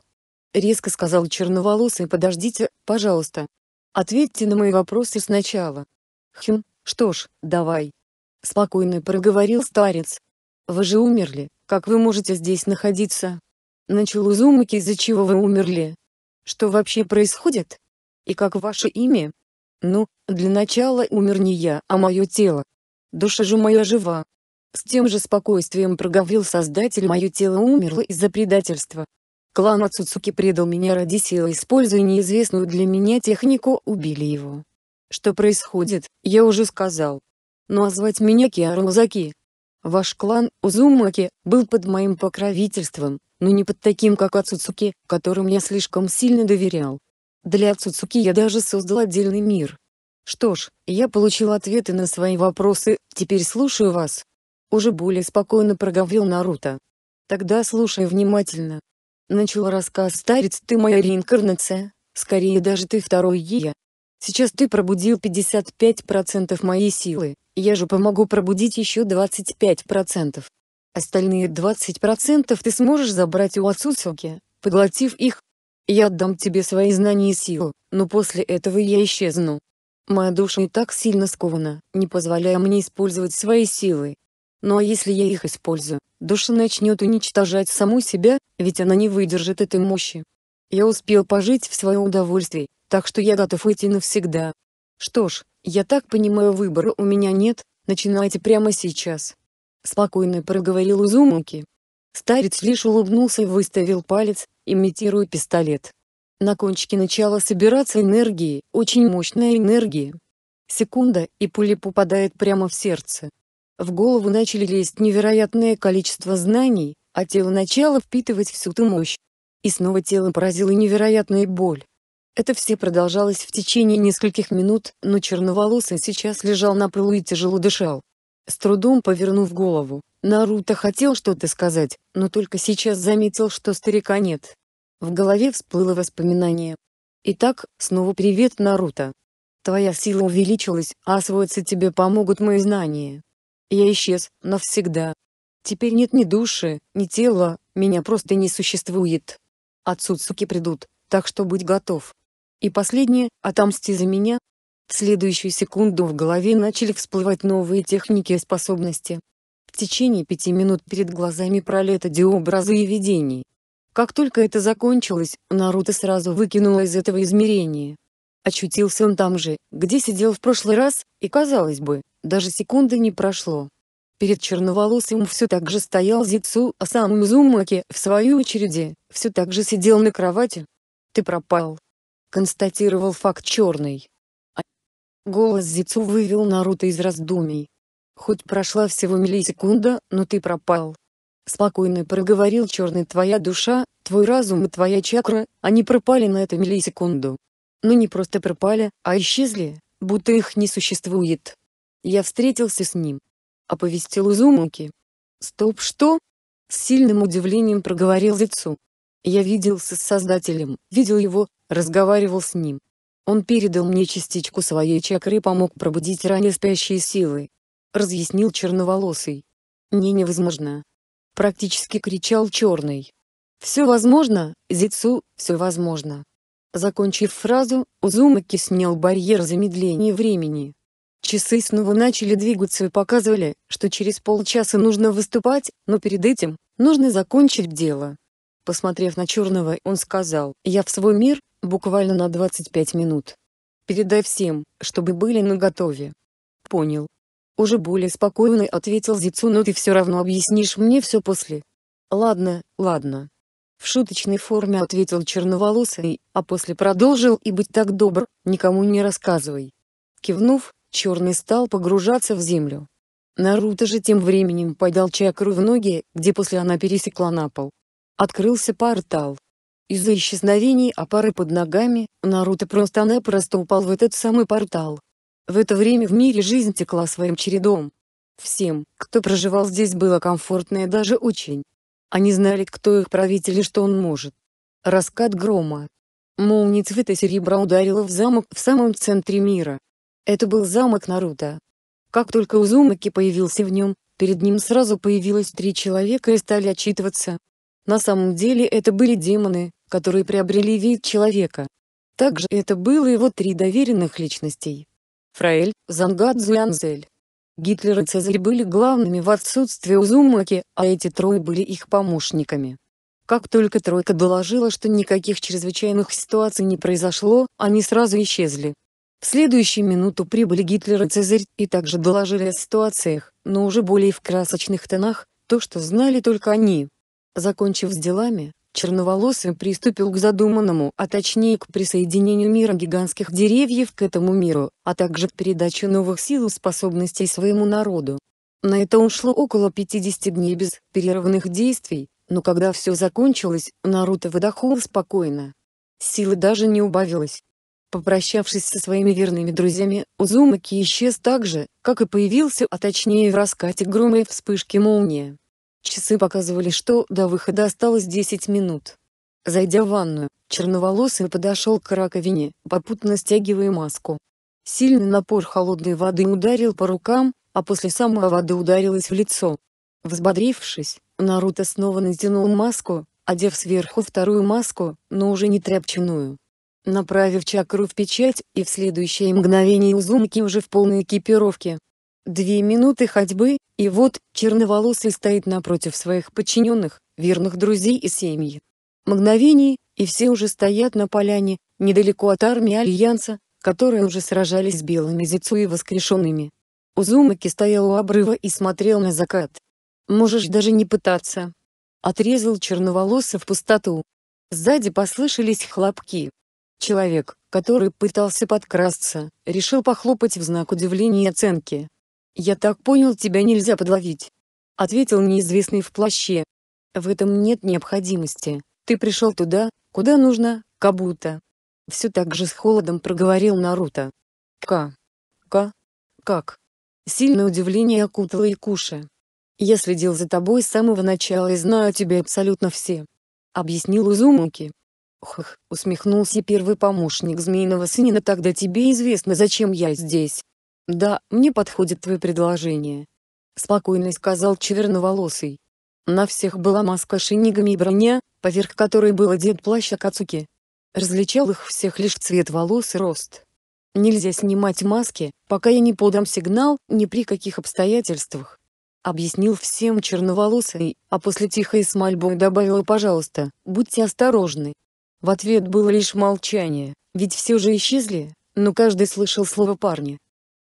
Резко сказал черноволосый «Подождите, пожалуйста. Ответьте на мои вопросы сначала». «Хм, что ж, давай». Спокойно проговорил старец. «Вы же умерли, как вы можете здесь находиться?» Начал Узумаки «Из-за чего вы умерли? Что вообще происходит? И как ваше имя?» «Ну, для начала умер не я, а мое тело», Душа же моя жива. С тем же спокойствием проговорил Создатель мое тело умерло из-за предательства. Клан Ацуцуки предал меня ради силы, используя неизвестную для меня технику, убили его. Что происходит, я уже сказал. Но ну, а звать меня Киару Ваш клан, Узумаки, был под моим покровительством, но не под таким, как Ацуцуки, которым я слишком сильно доверял. Для Ацуцуки я даже создал отдельный мир, что ж, я получил ответы на свои вопросы, теперь слушаю вас. Уже более спокойно проговорил Наруто. Тогда слушай внимательно. Начал рассказ старец «Ты моя реинкарнация, скорее даже ты второй я. Сейчас ты пробудил 55% моей силы, я же помогу пробудить еще 25%. Остальные 20% ты сможешь забрать у Ацуцуки, поглотив их. Я отдам тебе свои знания и силу, но после этого я исчезну. Моя душа и так сильно скована, не позволяя мне использовать свои силы. Но ну, а если я их использую, душа начнет уничтожать саму себя, ведь она не выдержит этой мощи. Я успел пожить в свое удовольствие, так что я готов уйти навсегда. Что ж, я так понимаю выбора у меня нет, начинайте прямо сейчас. Спокойно проговорил Узумаки. Старец лишь улыбнулся и выставил палец, имитируя пистолет. На кончике начала собираться энергии, очень мощная энергия. Секунда, и пуля попадает прямо в сердце. В голову начали лезть невероятное количество знаний, а тело начало впитывать всю ту мощь. И снова тело поразило невероятная боль. Это все продолжалось в течение нескольких минут, но черноволосый сейчас лежал на полу и тяжело дышал. С трудом повернув голову, Наруто хотел что-то сказать, но только сейчас заметил, что старика нет. В голове всплыло воспоминание. «Итак, снова привет, Наруто. Твоя сила увеличилась, а освоиться тебе помогут мои знания. Я исчез, навсегда. Теперь нет ни души, ни тела, меня просто не существует. От придут, так что будь готов. И последнее, отомсти за меня». В следующую секунду в голове начали всплывать новые техники и способности. В течение пяти минут перед глазами пролета диобразы и видений. Как только это закончилось, Наруто сразу выкинуло из этого измерения. Очутился он там же, где сидел в прошлый раз, и, казалось бы, даже секунды не прошло. Перед черноволосым все так же стоял Зицу, а сам Мзумаки, в свою очередь, все так же сидел на кровати. «Ты пропал», — констатировал факт черный. А... Голос Зицу вывел Наруто из раздумий. «Хоть прошла всего миллисекунда, но ты пропал», Спокойно проговорил черный твоя душа, твой разум и твоя чакра, они пропали на эту миллисекунду. Но ну, не просто пропали, а исчезли, будто их не существует. Я встретился с ним. Оповестил Узумуки. Стоп, что? С сильным удивлением проговорил Зицу. Я виделся с Создателем, видел его, разговаривал с ним. Он передал мне частичку своей чакры и помог пробудить ранее спящие силы. Разъяснил черноволосый. Не невозможно. Практически кричал черный. «Все возможно, Зицу, все возможно». Закончив фразу, Узумаки снял барьер замедления времени. Часы снова начали двигаться и показывали, что через полчаса нужно выступать, но перед этим, нужно закончить дело. Посмотрев на Черного, он сказал, «Я в свой мир, буквально на 25 минут. Передай всем, чтобы были наготове». «Понял», уже более спокойно ответил Зицу, но «Ну, ты все равно объяснишь мне все после. Ладно, ладно. В шуточной форме ответил черноволосый, а после продолжил и быть так добр, никому не рассказывай. Кивнув, черный стал погружаться в землю. Наруто же тем временем подал чакру в ноги, где после она пересекла на пол. Открылся портал. Из-за исчезновений опары под ногами, Наруто просто-напросто упал в этот самый портал. В это время в мире жизнь текла своим чередом. Всем, кто проживал здесь было комфортно и даже очень. Они знали, кто их правитель и что он может. Раскат грома. Молния цвета серебра ударила в замок в самом центре мира. Это был замок Наруто. Как только Узумаки появился в нем, перед ним сразу появилось три человека и стали отчитываться. На самом деле это были демоны, которые приобрели вид человека. Также это было его три доверенных личностей. Фраэль, Зангадзе и Анзель. Гитлер и Цезарь были главными в отсутствии Узумаки, а эти трое были их помощниками. Как только тройка доложила, что никаких чрезвычайных ситуаций не произошло, они сразу исчезли. В следующую минуту прибыли Гитлер и Цезарь и также доложили о ситуациях, но уже более в красочных тонах, то, что знали только они. Закончив с делами, черноволосый приступил к задуманному, а точнее к присоединению мира гигантских деревьев к этому миру, а также к передаче новых сил и способностей своему народу. На это ушло около 50 дней без перерывных действий, но когда все закончилось, Наруто выдохнул спокойно. Силы даже не убавилось. Попрощавшись со своими верными друзьями, Узумаки исчез так же, как и появился, а точнее в раскате грома и вспышке молнии. Часы показывали, что до выхода осталось 10 минут. Зайдя в ванную, черноволосый подошел к раковине, попутно стягивая маску. Сильный напор холодной воды ударил по рукам, а после самой воды ударилась в лицо. Взбодрившись, Наруто снова натянул маску, одев сверху вторую маску, но уже не тряпчаную. Направив чакру в печать, и в следующее мгновение Узумаки уже в полной экипировке. Две минуты ходьбы, и вот черноволосый стоит напротив своих подчиненных, верных друзей и семьи. Мгновение, и все уже стоят на поляне, недалеко от армии Альянса, которые уже сражались с белыми зицу и воскрешенными. Узумаки стоял у обрыва и смотрел на закат. «Можешь даже не пытаться», — отрезал черноволосый в пустоту. Сзади послышались хлопки. Человек, который пытался подкрасться, решил похлопать в знак удивления и оценки. «Я так понял, тебя нельзя подловить», — ответил неизвестный в плаще. «В этом нет необходимости, ты пришел туда, куда нужно, Кабута. Все так же с холодом проговорил Наруто. Ка, ка, Как? Сильное удивление окутало Якуша. Я следил за тобой с самого начала и знаю о тебе абсолютно все. Объяснил Узумуки. Хх, усмехнулся первый помощник Змеиного Сынина, тогда тебе известно, зачем я здесь. «Да, мне подходит твое предложение», — спокойно сказал черноволосый. На всех была маска шинигами и броня, поверх которой был одет плащ Акацуки. Различал их всех лишь цвет волос и рост. «Нельзя снимать маски, пока я не подам сигнал, ни при каких обстоятельствах», — объяснил всем черноволосый, а после тихой с мольбой добавила «пожалуйста, будьте осторожны». В ответ было лишь молчание, ведь все же исчезли, но каждый слышал слово парня.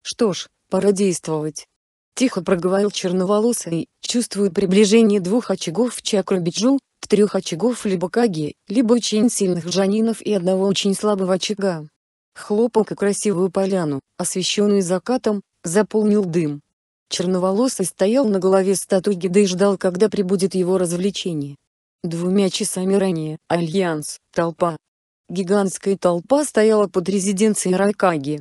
Что ж, пора действовать. Тихо проговорил черноволосый, чувствуя приближение двух очагов чакры Биджу, трех очагов либо Каги, либо очень сильных джанинов и одного очень слабого очага. Хлопок и красивую поляну, освещенную закатом, заполнил дым. Черноволосый стоял на голове статуи Гида и ждал, когда прибудет его развлечение. Двумя часами ранее, Альянс, толпа. Гигантская толпа стояла под резиденцией Райкаги,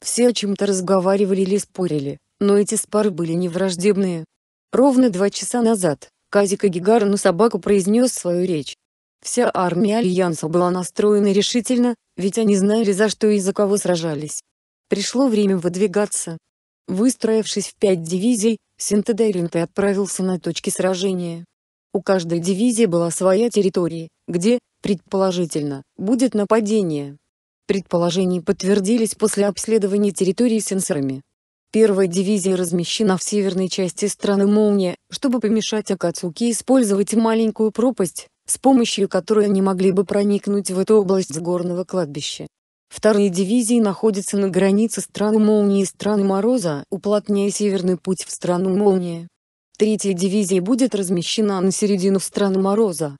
все о чем-то разговаривали или спорили, но эти споры были невраждебные. Ровно два часа назад Казик Агигар на собаку произнес свою речь. Вся армия Альянса была настроена решительно, ведь они знали за что и за кого сражались. Пришло время выдвигаться. Выстроившись в пять дивизий, Синтедеринте отправился на точки сражения. У каждой дивизии была своя территория, где, предположительно, будет нападение. Предположения подтвердились после обследования территории сенсорами. Первая дивизия размещена в северной части страны Молния, чтобы помешать Акацуки использовать маленькую пропасть, с помощью которой они могли бы проникнуть в эту область с горного кладбища. Вторые дивизии находятся на границе страны Молнии и страны Мороза, уплотняя северный путь в страну Молния. Третья дивизия будет размещена на середину страны Мороза,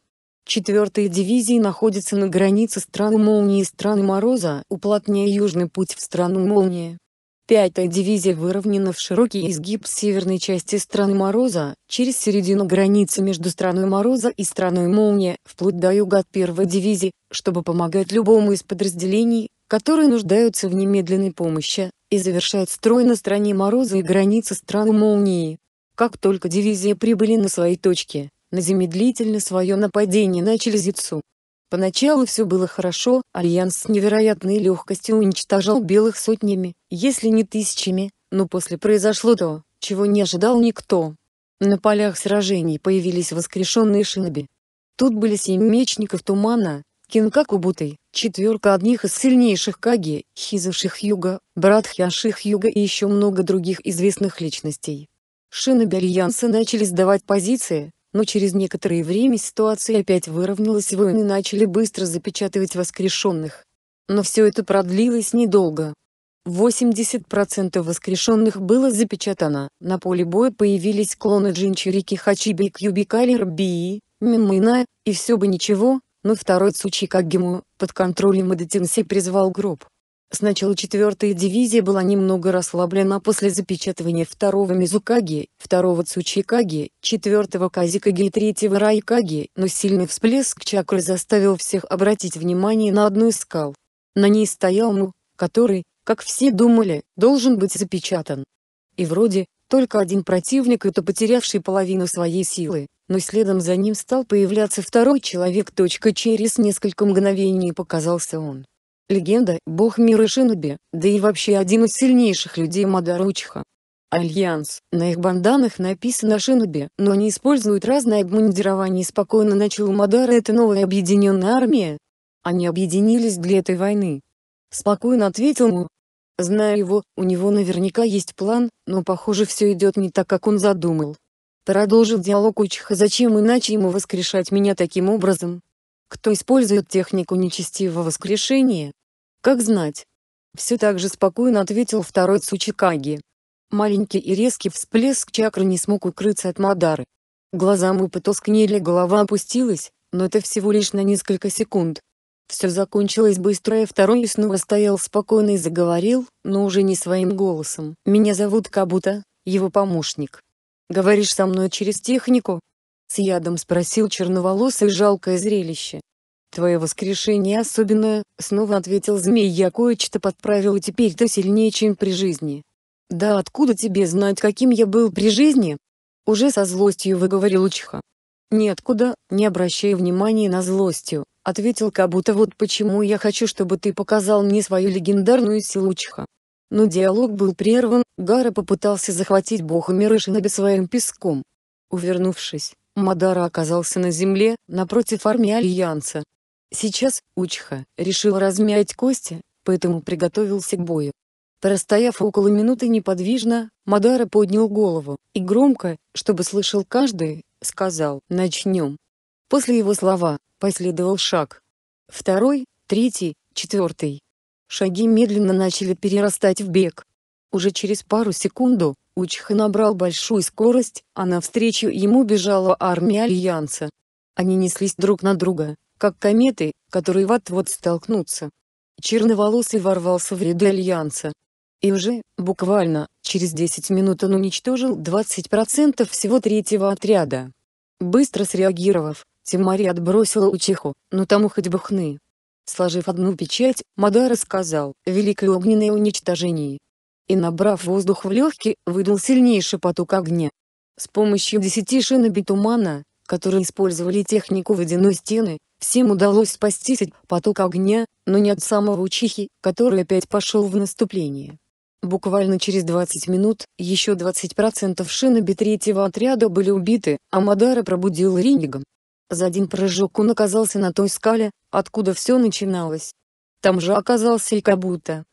Четвертая дивизия находится на границе страны Молнии и страны Мороза, уплотняя южный путь в страну Молнии. Пятая дивизия выровнена в широкий изгиб северной части страны Мороза, через середину границы между страной Мороза и страной Молнии, вплоть до юга от первой дивизии, чтобы помогать любому из подразделений, которые нуждаются в немедленной помощи, и завершает строй на стороне Мороза и границы страны Молнии. Как только дивизии прибыли на свои точки, на замедлительно свое нападение начали Чельзицу. Поначалу все было хорошо, Альянс с невероятной легкостью уничтожал белых сотнями, если не тысячами, но после произошло то, чего не ожидал никто. На полях сражений появились воскрешенные шиноби. Тут были семь мечников тумана, Кинкаку Бутай, четверка одних из сильнейших Каги, Хизаших Юга, брат Хяших Юга и еще много других известных личностей. Шиноби Альянса начали сдавать позиции, но через некоторое время ситуация опять выровнялась и воины начали быстро запечатывать воскрешенных. Но все это продлилось недолго. 80% воскрешенных было запечатано. На поле боя появились клоны Джинчирики Хачиби и Кьюбикали Рбии, Мимына, и все бы ничего, но второй Цучи Кагиму, под контролем Адетинси призвал гроб. Сначала 4-я дивизия была немного расслаблена после запечатывания 2-го Мизукаги, 2-го Цучикаги, 4-го Казикаги и 3-го Райкаги, но сильный всплеск чакры заставил всех обратить внимание на одну из скал. На ней стоял Му, который, как все думали, должен быть запечатан. И вроде, только один противник это потерявший половину своей силы, но следом за ним стал появляться второй человек. Через несколько мгновений показался он легенда, бог мира Шиноби, да и вообще один из сильнейших людей Мадаручха. Альянс, на их банданах написано Шиноби, но они используют разное обмундирование И спокойно начал Мадара это новая объединенная армия. Они объединились для этой войны. Спокойно ответил Му. Зная его, у него наверняка есть план, но похоже все идет не так, как он задумал. Продолжил диалог Учиха зачем иначе ему воскрешать меня таким образом? Кто использует технику нечестивого воскрешения? Как знать? Все так же спокойно ответил второй Цучикаги. Маленький и резкий всплеск чакры не смог укрыться от Мадары. Глаза мы потускнели, голова опустилась, но это всего лишь на несколько секунд. Все закончилось быстро и второй снова стоял спокойно и заговорил, но уже не своим голосом. «Меня зовут Кабута, его помощник. Говоришь со мной через технику, с ядом спросил черноволосый жалкое зрелище. «Твое воскрешение особенное», — снова ответил змей. «Я кое-что подправил, и теперь ты сильнее, чем при жизни». «Да откуда тебе знать, каким я был при жизни?» Уже со злостью выговорил Учиха. «Ниоткуда, не обращая внимания на злостью», — ответил как будто «Вот почему я хочу, чтобы ты показал мне свою легендарную силу Учиха». Но диалог был прерван, Гара попытался захватить бога Мира Шиноби своим песком. Увернувшись, Мадара оказался на земле, напротив армии Альянса. Сейчас, Учха, решил размять кости, поэтому приготовился к бою. Простояв около минуты неподвижно, Мадара поднял голову, и громко, чтобы слышал каждый, сказал «Начнем». После его слова, последовал шаг. Второй, третий, четвертый. Шаги медленно начали перерастать в бег. Уже через пару секунду, Учих набрал большую скорость, а навстречу ему бежала армия Альянса. Они неслись друг на друга, как кометы, которые вот-вот столкнутся. Черноволосый ворвался в ряды Альянса. И уже, буквально, через 10 минут он уничтожил 20% всего третьего отряда. Быстро среагировав, Тимари отбросила Учиху, но тому хоть бы хны. Сложив одну печать, Мадара сказал «Великое огненное уничтожение» и набрав воздух в легкий, выдал сильнейший поток огня. С помощью десяти шин битумана, которые использовали технику водяной стены, всем удалось спастись от потока огня, но не от самого учихи, который опять пошел в наступление. Буквально через 20 минут, еще 20% шиноби третьего отряда были убиты, а Мадара пробудил Ринигом. За один прыжок он оказался на той скале, откуда все начиналось. Там же оказался и Кабута,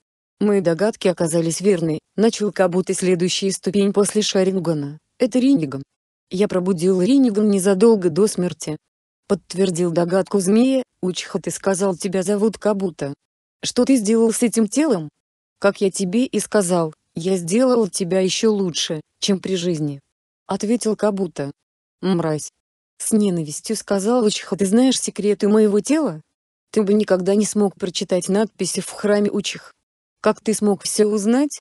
Мои догадки оказались верны, начал Кабуты следующий ступень после Шарингана. Это Риниган. Я пробудил Риниган незадолго до смерти. Подтвердил догадку змея, Учха ты сказал тебя зовут Кабута. Что ты сделал с этим телом? Как я тебе и сказал, я сделал тебя еще лучше, чем при жизни. Ответил Кабута. Мразь. С ненавистью сказал Учха ты знаешь секреты моего тела? Ты бы никогда не смог прочитать надписи в храме Учих. Как ты смог все узнать?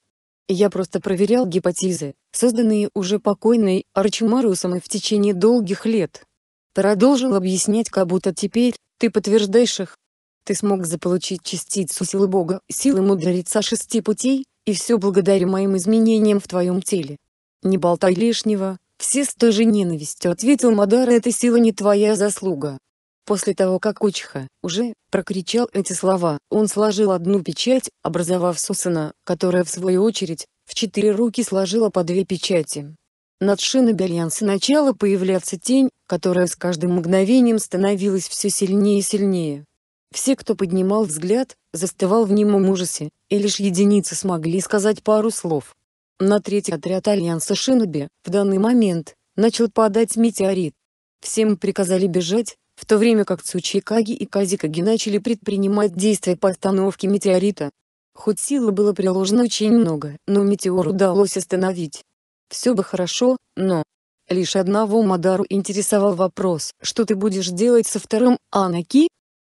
Я просто проверял гипотезы, созданные уже покойной Арчимарусом и в течение долгих лет. Продолжил объяснять, как будто теперь ты подтверждаешь их. Ты смог заполучить частицу силы Бога, силы мудреца шести путей, и все благодаря моим изменениям в твоем теле. Не болтай лишнего, все с той же ненавистью ответил Мадара, эта сила не твоя заслуга, После того, как Учиха уже прокричал эти слова, он сложил одну печать, образовав Сусана, которая в свою очередь, в четыре руки сложила по две печати. Над шиной Бельянса начала появляться тень, которая с каждым мгновением становилась все сильнее и сильнее. Все, кто поднимал взгляд, застывал в немом ужасе, и лишь единицы смогли сказать пару слов. На третий отряд Альянса Шиноби, в данный момент, начал падать метеорит. Всем приказали бежать, в то время как Цучикаги и Казикаги начали предпринимать действия по остановке метеорита. Хоть силы было приложено очень много, но метеор удалось остановить. Все бы хорошо, но... Лишь одного Мадару интересовал вопрос, что ты будешь делать со вторым Анаки?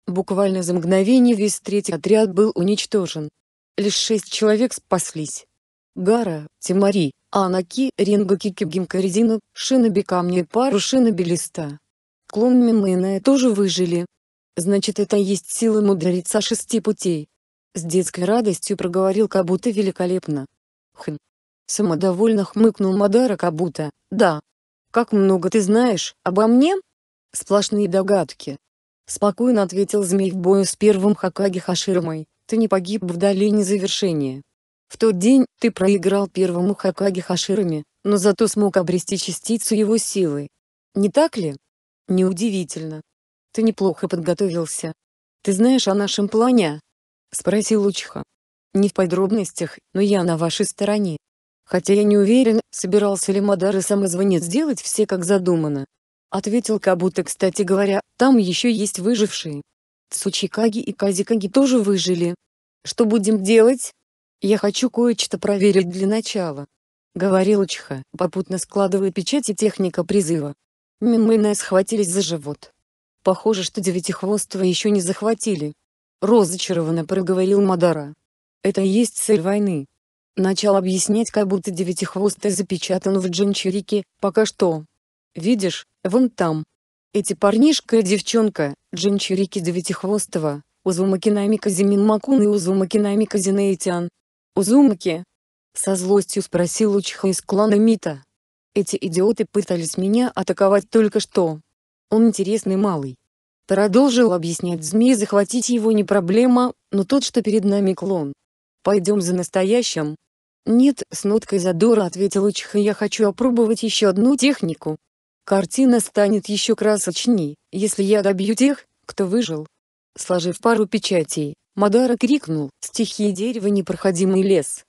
Буквально за мгновение весь третий отряд был уничтожен. Лишь шесть человек спаслись. Гара, Тимари, Анаки, Ринга Кикибгим Каридина, Шиноби Камни и пару Шиноби Листа склон Мимэная тоже выжили. Значит это и есть сила мудреца шести путей. С детской радостью проговорил Кабута великолепно. Хм. Самодовольно хмыкнул Мадара Кабута, да. Как много ты знаешь, обо мне? Сплошные догадки. Спокойно ответил змей в бою с первым Хакаги Хаширмой, ты не погиб в долине завершения. В тот день ты проиграл первому Хакаги Хаширами, но зато смог обрести частицу его силы. Не так ли? Неудивительно. Ты неплохо подготовился. Ты знаешь о нашем плане? Спросил Учха. Не в подробностях, но я на вашей стороне. Хотя я не уверен, собирался ли Мадар и самозвонец сделать все как задумано. Ответил Кабута, кстати говоря, там еще есть выжившие. Цучикаги и Казикаги тоже выжили. Что будем делать? Я хочу кое-что проверить для начала. Говорил Учха, попутно складывая печати техника призыва. Мимына схватились за живот. Похоже, что девятихвостого еще не захватили. Разочарованно проговорил Мадара. Это и есть цель войны. Начал объяснять, как будто девятихвостый запечатан в джинчирике, пока что. Видишь, вон там. Эти парнишка и девчонка, джинчирики девятихвостого, Узумакинами Казимин Макун и Узумакинами Казинейтян. Узумаки? Со злостью спросил Учиха из клана Мита. Эти идиоты пытались меня атаковать только что. Он интересный малый. Продолжил объяснять змеи захватить его не проблема, но тот, что перед нами клон. Пойдем за настоящим. Нет, с ноткой задора ответил Учиха, я хочу опробовать еще одну технику. Картина станет еще красочней, если я добью тех, кто выжил. Сложив пару печатей, Мадара крикнул, стихии дерева непроходимый лес.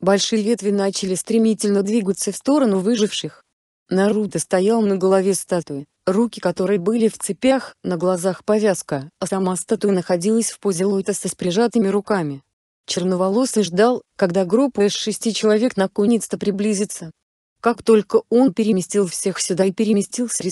Большие ветви начали стремительно двигаться в сторону выживших. Наруто стоял на голове статуи, руки которой были в цепях, на глазах повязка, а сама статуя находилась в позе лотоса с прижатыми руками. Черноволосый ждал, когда группа из шести человек наконец-то приблизится. Как только он переместил всех сюда и переместился и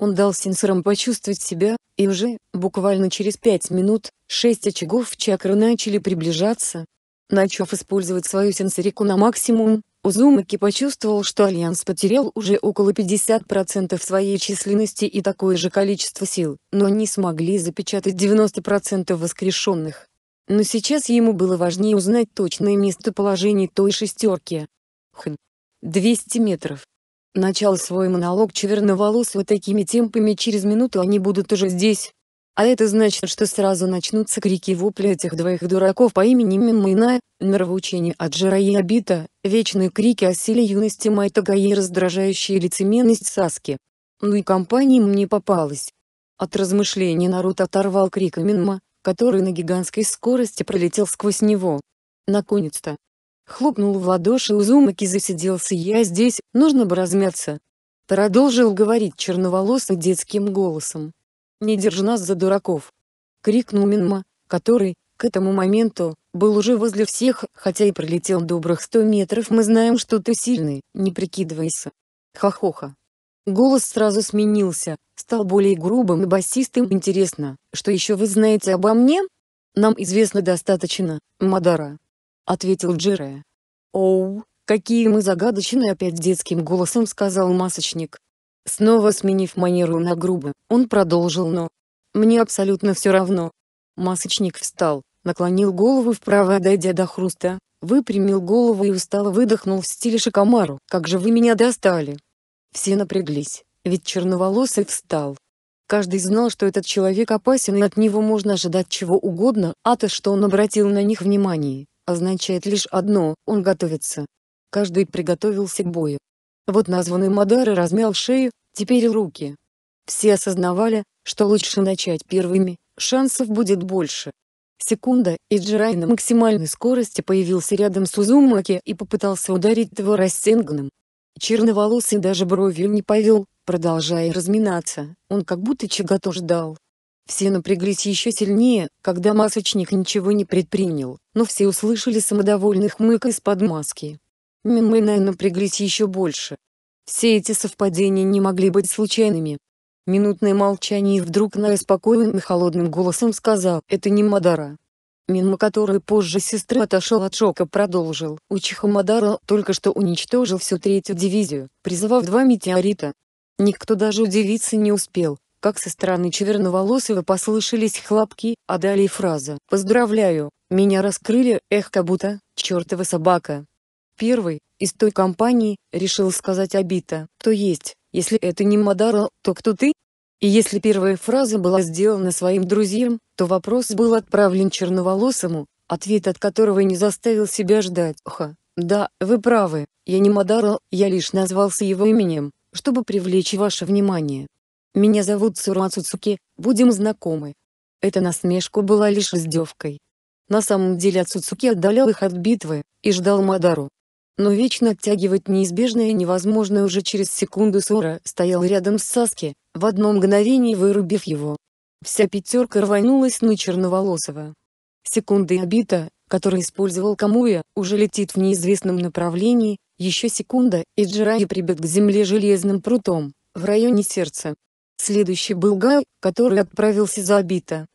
он дал сенсорам почувствовать себя, и уже, буквально через пять минут, шесть очагов чакры начали приближаться, Начав использовать свою сенсорику на максимум, Узумаки почувствовал, что Альянс потерял уже около 50% своей численности и такое же количество сил, но не смогли запечатать 90% воскрешенных. Но сейчас ему было важнее узнать точное местоположение той шестерки. Хм. 200 метров. Начал свой монолог черноволосого такими темпами через минуту они будут уже здесь, а это значит, что сразу начнутся крики вопли этих двоих дураков по имени Миммина, нравоучение от жира и обита, вечные крики о силе юности Майтагаи и раздражающая лицемерность Саски. Ну и компания мне попалась. От размышлений Наруто оторвал крик Минма, который на гигантской скорости пролетел сквозь него. Наконец-то. Хлопнул в ладоши Узумаки засиделся я здесь, нужно бы размяться. Продолжил говорить черноволосый детским голосом. Не держи нас за дураков!» — крикнул Минма, который, к этому моменту, был уже возле всех, хотя и пролетел добрых сто метров. «Мы знаем, что ты сильный, не прикидывайся!» Ха-ха-ха. Голос сразу сменился, стал более грубым и басистым. «Интересно, что еще вы знаете обо мне?» «Нам известно достаточно, Мадара», — ответил Джире. «Оу, какие мы загадочные!» — опять детским голосом сказал масочник. Снова сменив манеру на грубую, он продолжил «но». «Мне абсолютно все равно». Масочник встал, наклонил голову вправо, дойдя до хруста, выпрямил голову и устало выдохнул в стиле Шакамару. «Как же вы меня достали!» Все напряглись, ведь черноволосый встал. Каждый знал, что этот человек опасен и от него можно ожидать чего угодно, а то, что он обратил на них внимание, означает лишь одно – он готовится. Каждый приготовился к бою. Вот названный Мадары размял шею, теперь руки. Все осознавали, что лучше начать первыми, шансов будет больше. Секунда, и Джирай на максимальной скорости появился рядом с Узумаки и попытался ударить его рассенганом. Черноволосый даже бровью не повел, продолжая разминаться, он как будто чего-то ждал. Все напряглись еще сильнее, когда масочник ничего не предпринял, но все услышали самодовольный хмык из-под маски. Минмэна напряглись еще больше. Все эти совпадения не могли быть случайными. Минутное молчание и вдруг Ная спокойным и холодным голосом сказал «Это не Мадара». Минма, который позже сестры отошел от шока, продолжил. Учиха Мадара только что уничтожил всю третью дивизию, призывав два метеорита. Никто даже удивиться не успел, как со стороны Чеверноволосого послышались хлопки, а далее фраза «Поздравляю, меня раскрыли, эх, как будто, чертова собака». Первый, из той компании, решил сказать обито, то есть, если это не Мадаро, то кто ты? И если первая фраза была сделана своим друзьям, то вопрос был отправлен черноволосому, ответ от которого не заставил себя ждать. Ха, да, вы правы, я не Мадаро, я лишь назвался его именем, чтобы привлечь ваше внимание. Меня зовут Сура будем знакомы. Эта насмешка была лишь издевкой. На самом деле Ацуцуки отдалял их от битвы, и ждал Мадару но вечно оттягивать неизбежное невозможно уже через секунду Сора стоял рядом с Саски, в одно мгновение вырубив его. Вся пятерка рванулась на Черноволосого. Секунды обита, который использовал Камуя, уже летит в неизвестном направлении, еще секунда, и Джираи прибит к земле железным прутом, в районе сердца. Следующий был Гай, который отправился за Абита.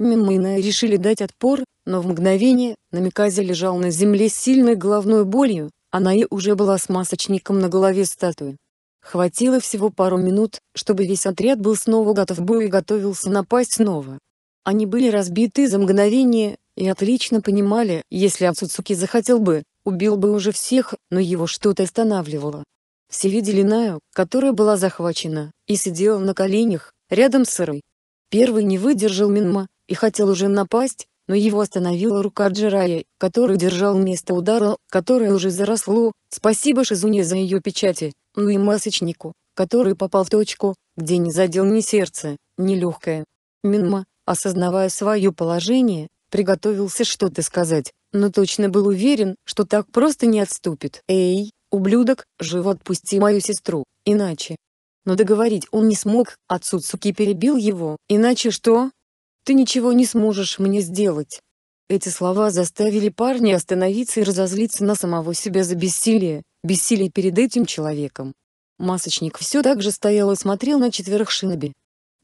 Мимына решили дать отпор, но в мыгновение Намиказе лежал на земле с сильной головной болью, Анаи уже была с масочником на голове статуи. Хватило всего пару минут, чтобы весь отряд был снова готов к бою и готовился напасть снова. Они были разбиты за мгновение, и отлично понимали, если Ацуцуки захотел бы, убил бы уже всех, но его что-то останавливало. Все видели Наю, которая была захвачена, и сидела на коленях, рядом с Ирой. Первый не выдержал Минма, и хотел уже напасть, но его остановила рука Джирая, который держал место удара, которое уже заросло, спасибо Шизуне за ее печати, ну и масочнику, который попал в точку, где не задел ни сердце, ни легкое. Минма, осознавая свое положение, приготовился что-то сказать, но точно был уверен, что так просто не отступит. «Эй, ублюдок, живо отпусти мою сестру, иначе...» Но договорить он не смог, отцу Цуки перебил его, иначе что, ты ничего не сможешь мне сделать». Эти слова заставили парня остановиться и разозлиться на самого себя за бессилие, бессилие перед этим человеком. Масочник все так же стоял и смотрел на четверых шиноби.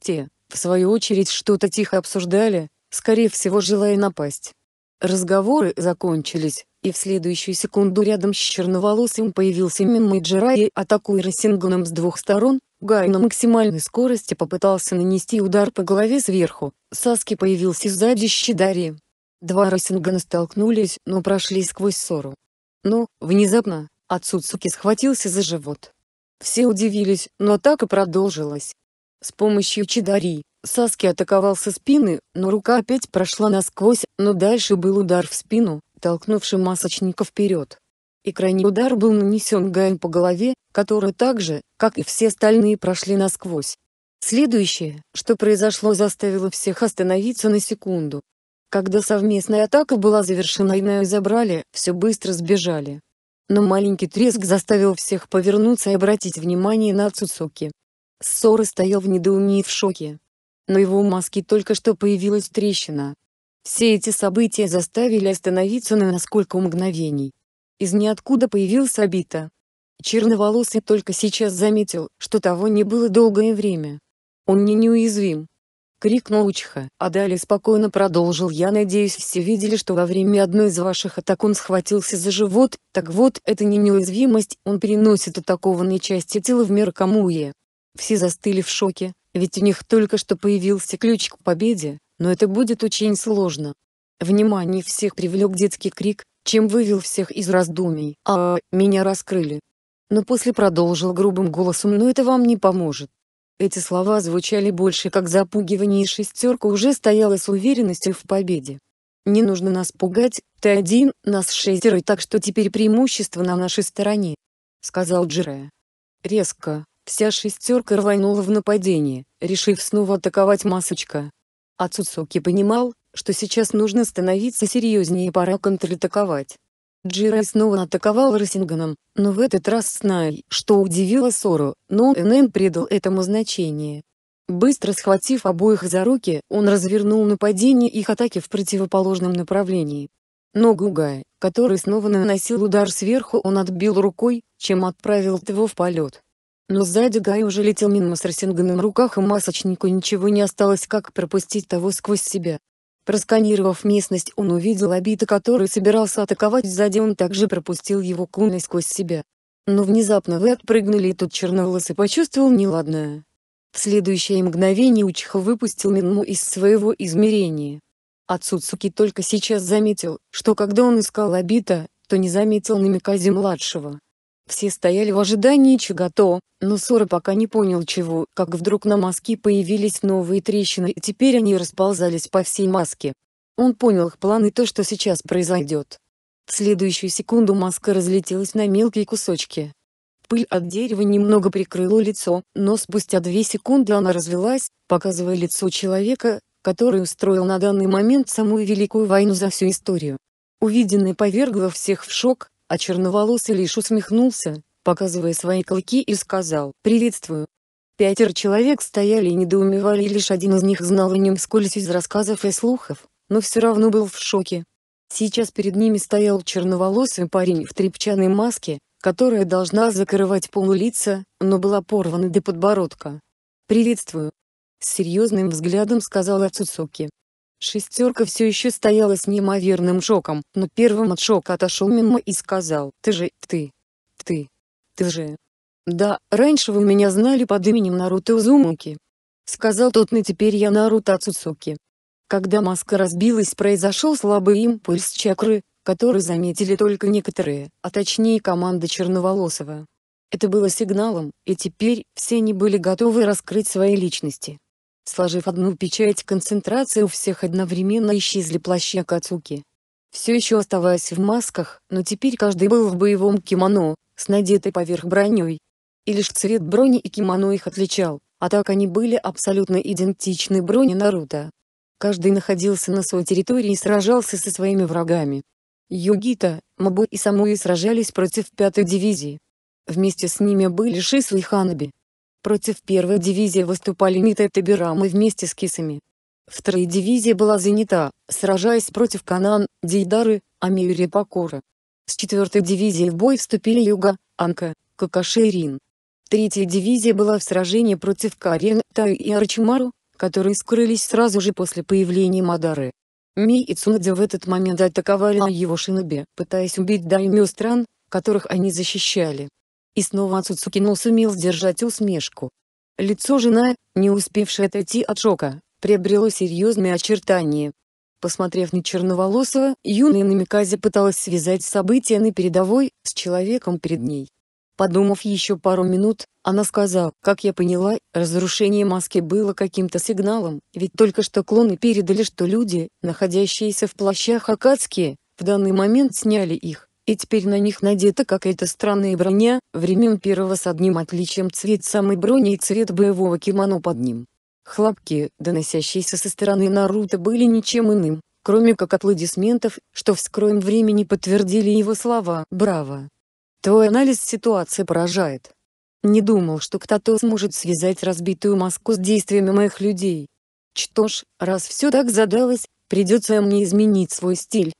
Те, в свою очередь, что-то тихо обсуждали, скорее всего желая напасть. Разговоры закончились, и в следующую секунду рядом с черноволосым появился Минмейджирай, атакуя Рассинганом с двух сторон, Гай на максимальной скорости попытался нанести удар по голове сверху, Саски появился сзади Щидари. Два Рейсингана столкнулись, но прошли сквозь ссору. Но, внезапно, Ацуцуки схватился за живот. Все удивились, но так и продолжилось. С помощью Чидари, Саски атаковал со спины, но рука опять прошла насквозь, но дальше был удар в спину, толкнувший масочника вперед и крайний удар был нанесен Гаем по голове, который так же, как и все остальные прошли насквозь. Следующее, что произошло заставило всех остановиться на секунду. Когда совместная атака была завершена и Наю забрали, все быстро сбежали. Но маленький треск заставил всех повернуться и обратить внимание на Цуцуки. Ссора стоял в недоумении и в шоке. На его маске только что появилась трещина. Все эти события заставили остановиться на насколько мгновений. Из ниоткуда появился Абита. Черноволосый только сейчас заметил, что того не было долгое время. «Он не неуязвим!» — крикнул Учха, а далее спокойно продолжил. «Я надеюсь, все видели, что во время одной из ваших атак он схватился за живот, так вот, это не неуязвимость, он переносит атакованные части тела в мир Камуе». Все застыли в шоке, ведь у них только что появился ключ к победе, но это будет очень сложно. Внимание всех привлек детский крик, чем вывел всех из раздумий. А, меня раскрыли. Но после продолжил грубым голосом, но это вам не поможет. Эти слова звучали больше как запугивание, и шестерка уже стояла с уверенностью в победе. Не нужно нас пугать, ты один, нас шестеро, так что теперь преимущество на нашей стороне, сказал Джире. Резко, вся шестерка рванула в нападение, решив снова атаковать масочка. Ацуцуки понимал, что сейчас нужно становиться серьезнее и пора контратаковать. Джирай снова атаковал Рассинганом, но в этот раз с что удивило Сору, но НН придал этому значение. Быстро схватив обоих за руки, он развернул нападение их атаки в противоположном направлении. Но Гугая, который снова наносил удар сверху он отбил рукой, чем отправил того в полет. Но сзади Гай уже летел мимо с Рассинганом в руках и масочнику ничего не осталось как пропустить того сквозь себя. Просканировав местность он увидел обита который собирался атаковать сзади он также пропустил его куной сквозь себя. Но внезапно вы отпрыгнули и тут черноволосый почувствовал неладное. В следующее мгновение Учиха выпустил Минму из своего измерения. Ацуцуки только сейчас заметил, что когда он искал Абита, то не заметил Намикази-младшего. Все стояли в ожидании чего-то, но Сора пока не понял чего, как вдруг на маске появились новые трещины и теперь они расползались по всей маске. Он понял их план и то, что сейчас произойдет. В следующую секунду маска разлетелась на мелкие кусочки. Пыль от дерева немного прикрыла лицо, но спустя две секунды она развелась, показывая лицо человека, который устроил на данный момент самую великую войну за всю историю. Увиденное повергло всех в шок, а черноволосый лишь усмехнулся, показывая свои клыки и сказал «Приветствую». Пятеро человек стояли и недоумевали, и лишь один из них знал о нем скользь из рассказов и слухов, но все равно был в шоке. Сейчас перед ними стоял черноволосый парень в трепчаной маске, которая должна закрывать полу лица, но была порвана до подбородка. «Приветствую!» С серьезным взглядом сказала Цуцуки. Шестерка все еще стояла с неимоверным шоком, но первым от шока отошел мимо и сказал «Ты же, ты, ты, ты же». «Да, раньше вы меня знали под именем Наруто Узумаки», — сказал тот, но теперь я Наруто Цуцуки. Когда маска разбилась произошел слабый импульс чакры, который заметили только некоторые, а точнее команда Черноволосова. Это было сигналом, и теперь все они были готовы раскрыть свои личности. Сложив одну печать концентрации у всех одновременно исчезли плащи Акацуки. Все еще оставаясь в масках, но теперь каждый был в боевом кимоно, с надетой поверх броней. И лишь цвет брони и кимоно их отличал, а так они были абсолютно идентичны броне Наруто. Каждый находился на своей территории и сражался со своими врагами. Югита, Мабу и Самуи сражались против пятой дивизии. Вместе с ними были Шису и Ханаби. Против первой дивизии выступали Мита и Бирамы вместе с кисами. Вторая дивизия была занята, сражаясь против Канан, Дейдары, Амири и Пакора. С четвертой дивизией в бой вступили Юга, Анка, Какаши и Рин. Третья дивизия была в сражении против Карен, Тай и Арчимару, которые скрылись сразу же после появления Мадары. Ми и Цунадзе в этот момент атаковали его шинобе, пытаясь убить даймё стран, которых они защищали. И снова Ацуцуки но сумел сдержать усмешку. Лицо жена, не успевшая отойти от шока, приобрело серьезные очертания. Посмотрев на черноволосого, юная Намиказе пыталась связать события на передовой, с человеком перед ней. Подумав еще пару минут, она сказала, как я поняла, разрушение маски было каким-то сигналом, ведь только что клоны передали, что люди, находящиеся в плащах акадские, в данный момент сняли их и теперь на них надета какая-то странная броня, времен первого с одним отличием цвет самой брони и цвет боевого кимоно под ним. Хлопки, доносящиеся со стороны Наруто были ничем иным, кроме как аплодисментов, что в скроем времени подтвердили его слова «Браво!». Твой анализ ситуации поражает. Не думал, что кто-то сможет связать разбитую маску с действиями моих людей. Что ж, раз все так задалось, придется мне изменить свой стиль.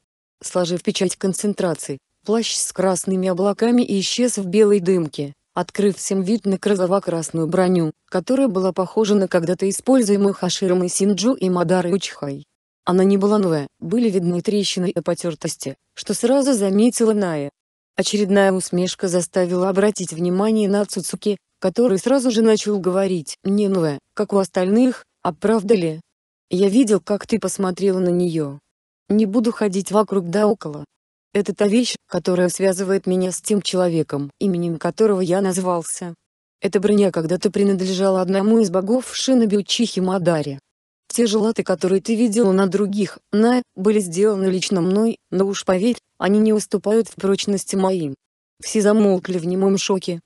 Сложив печать концентрации, плащ с красными облаками исчез в белой дымке, открыв всем вид на кроваво-красную броню, которая была похожа на когда-то используемую Хаширом и Синджу и Мадарой Учхай. Она не была новая, были видны трещины и потертости, что сразу заметила Ная. Очередная усмешка заставила обратить внимание на Цуцуки, который сразу же начал говорить «Не новая, как у остальных, а правда ли?» «Я видел, как ты посмотрела на нее. Не буду ходить вокруг да около, это та вещь, которая связывает меня с тем человеком, именем которого я назвался. Эта броня когда-то принадлежала одному из богов Шинобиучихи Мадари. Те же латы, которые ты видела на других, на, были сделаны лично мной, но уж поверь, они не уступают в прочности моим. Все замолкли в немом шоке.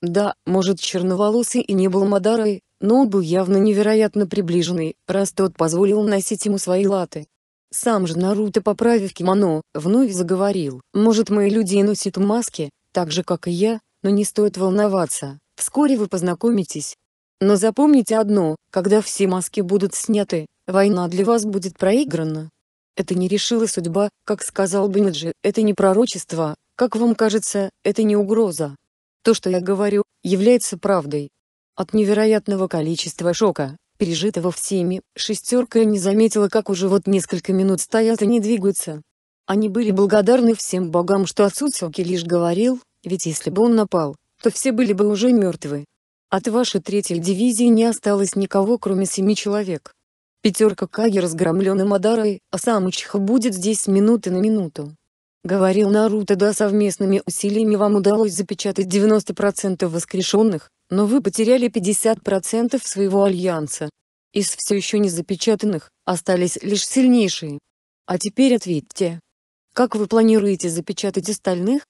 Да, может черноволосый и не был Мадарой, но он был явно невероятно приближенный, раз тот позволил носить ему свои латы. Сам же Наруто, поправив кимоно, вновь заговорил. «Может мои люди и носят маски, так же как и я, но не стоит волноваться, вскоре вы познакомитесь. Но запомните одно, когда все маски будут сняты, война для вас будет проиграна». Это не решила судьба, как сказал Бенджи, это не пророчество, как вам кажется, это не угроза. То, что я говорю, является правдой. От невероятного количества шока, пережитого всеми, шестерка не заметила как уже вот несколько минут стоят и не двигаются. Они были благодарны всем богам что Ацуцуки лишь говорил, ведь если бы он напал, то все были бы уже мертвы. От вашей третьей дивизии не осталось никого кроме семи человек. Пятерка Каги разгромлена Мадарой, а сам Учха будет здесь минуты на минуту. Говорил Наруто да совместными усилиями вам удалось запечатать 90% воскрешенных, но вы потеряли 50% своего альянса. Из все еще не запечатанных, остались лишь сильнейшие. А теперь ответьте. Как вы планируете запечатать остальных?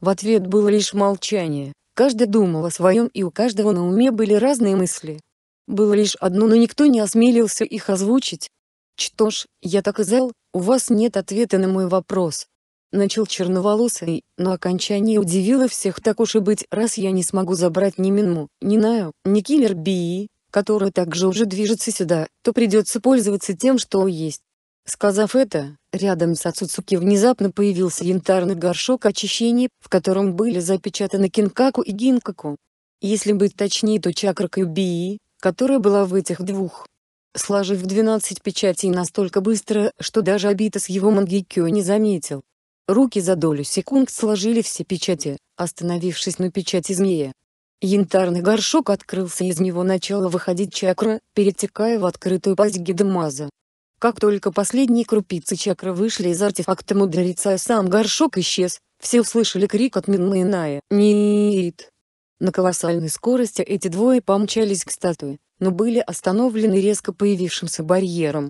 В ответ было лишь молчание. Каждый думал о своем и у каждого на уме были разные мысли. Было лишь одно, но никто не осмелился их озвучить. Что ж, я так и зал, у вас нет ответа на мой вопрос. Начал черноволосый, но окончание удивило всех так уж и быть, раз я не смогу забрать ни Минму, ни Наю, ни Киллер Би, который также уже движется сюда, то придется пользоваться тем, что есть. Сказав это, рядом с Ацуцуки внезапно появился янтарный горшок очищения, в котором были запечатаны кинкаку и гинкаку. Если быть точнее, то чакра Кьюбии, которая была в этих двух. Сложив 12 печатей настолько быстро, что даже Абита с его мангикё не заметил. Руки за долю секунд сложили все печати, остановившись на печати змея. Янтарный горшок открылся из него начала выходить чакра, перетекая в открытую пасть Гидамаза. Как только последние крупицы чакры вышли из артефакта мудреца и сам горшок исчез, все услышали крик от Минмайная «Нит!». На колоссальной скорости эти двое помчались к статуе, но были остановлены резко появившимся барьером,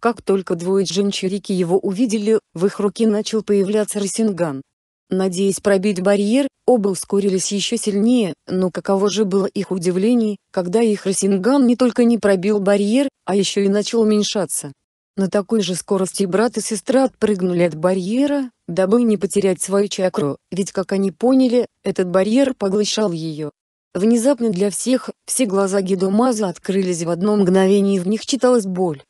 как только двое джинчирики его увидели, в их руки начал появляться Росинган. Надеясь пробить барьер, оба ускорились еще сильнее, но каково же было их удивление, когда их Росинган не только не пробил барьер, а еще и начал уменьшаться. На такой же скорости брат и сестра отпрыгнули от барьера, дабы не потерять свою чакру, ведь как они поняли, этот барьер поглощал ее. Внезапно для всех, все глаза Гидомаза открылись в одно мгновение и в них читалась боль.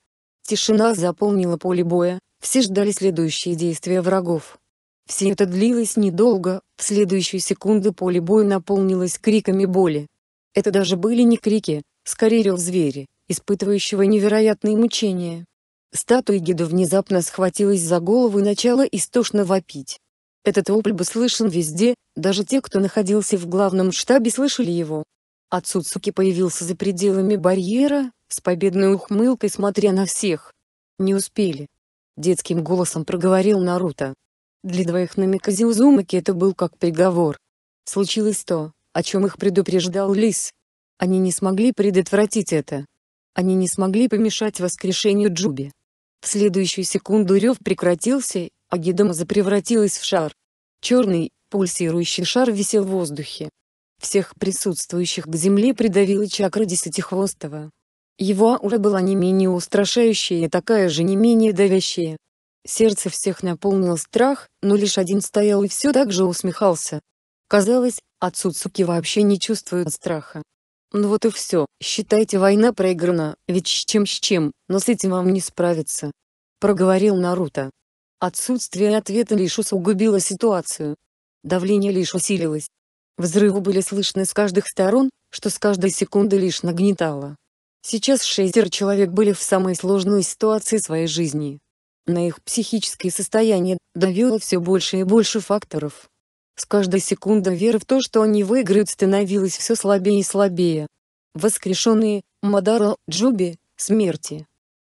Тишина заполнила поле боя, все ждали следующие действия врагов. Все это длилось недолго, в следующую секунду поле боя наполнилось криками боли. Это даже были не крики, скорее рев звери, испытывающего невероятные мучения. Статуя Геда внезапно схватилась за голову и начала истошно вопить. Этот вопль был слышен везде, даже те, кто находился в главном штабе слышали его, а Цуцуки появился за пределами барьера, с победной ухмылкой смотря на всех. «Не успели», — детским голосом проговорил Наруто. Для двоих на Микази Узумаки это был как приговор. Случилось то, о чем их предупреждал Лис. Они не смогли предотвратить это. Они не смогли помешать воскрешению Джуби. В следующую секунду рев прекратился, а Гидома превратилась в шар. Черный, пульсирующий шар висел в воздухе. Всех присутствующих к земле придавила чакра Десятихвостого. Его аура была не менее устрашающая и такая же не менее давящая. Сердце всех наполнил страх, но лишь один стоял и все так же усмехался. Казалось, Ацуцуки вообще не чувствует страха. Ну вот и все, считайте война проиграна, ведь с чем с чем, но с этим вам не справиться. Проговорил Наруто. Отсутствие ответа лишь усугубило ситуацию. Давление лишь усилилось. Взрывы были слышны с каждых сторон, что с каждой секунды лишь нагнетало. Сейчас шестеро человек были в самой сложной ситуации своей жизни. На их психическое состояние давило все больше и больше факторов. С каждой секундой вера в то, что они выиграют, становилась все слабее и слабее. Воскрешенные, Мадаро, Джуби смерти.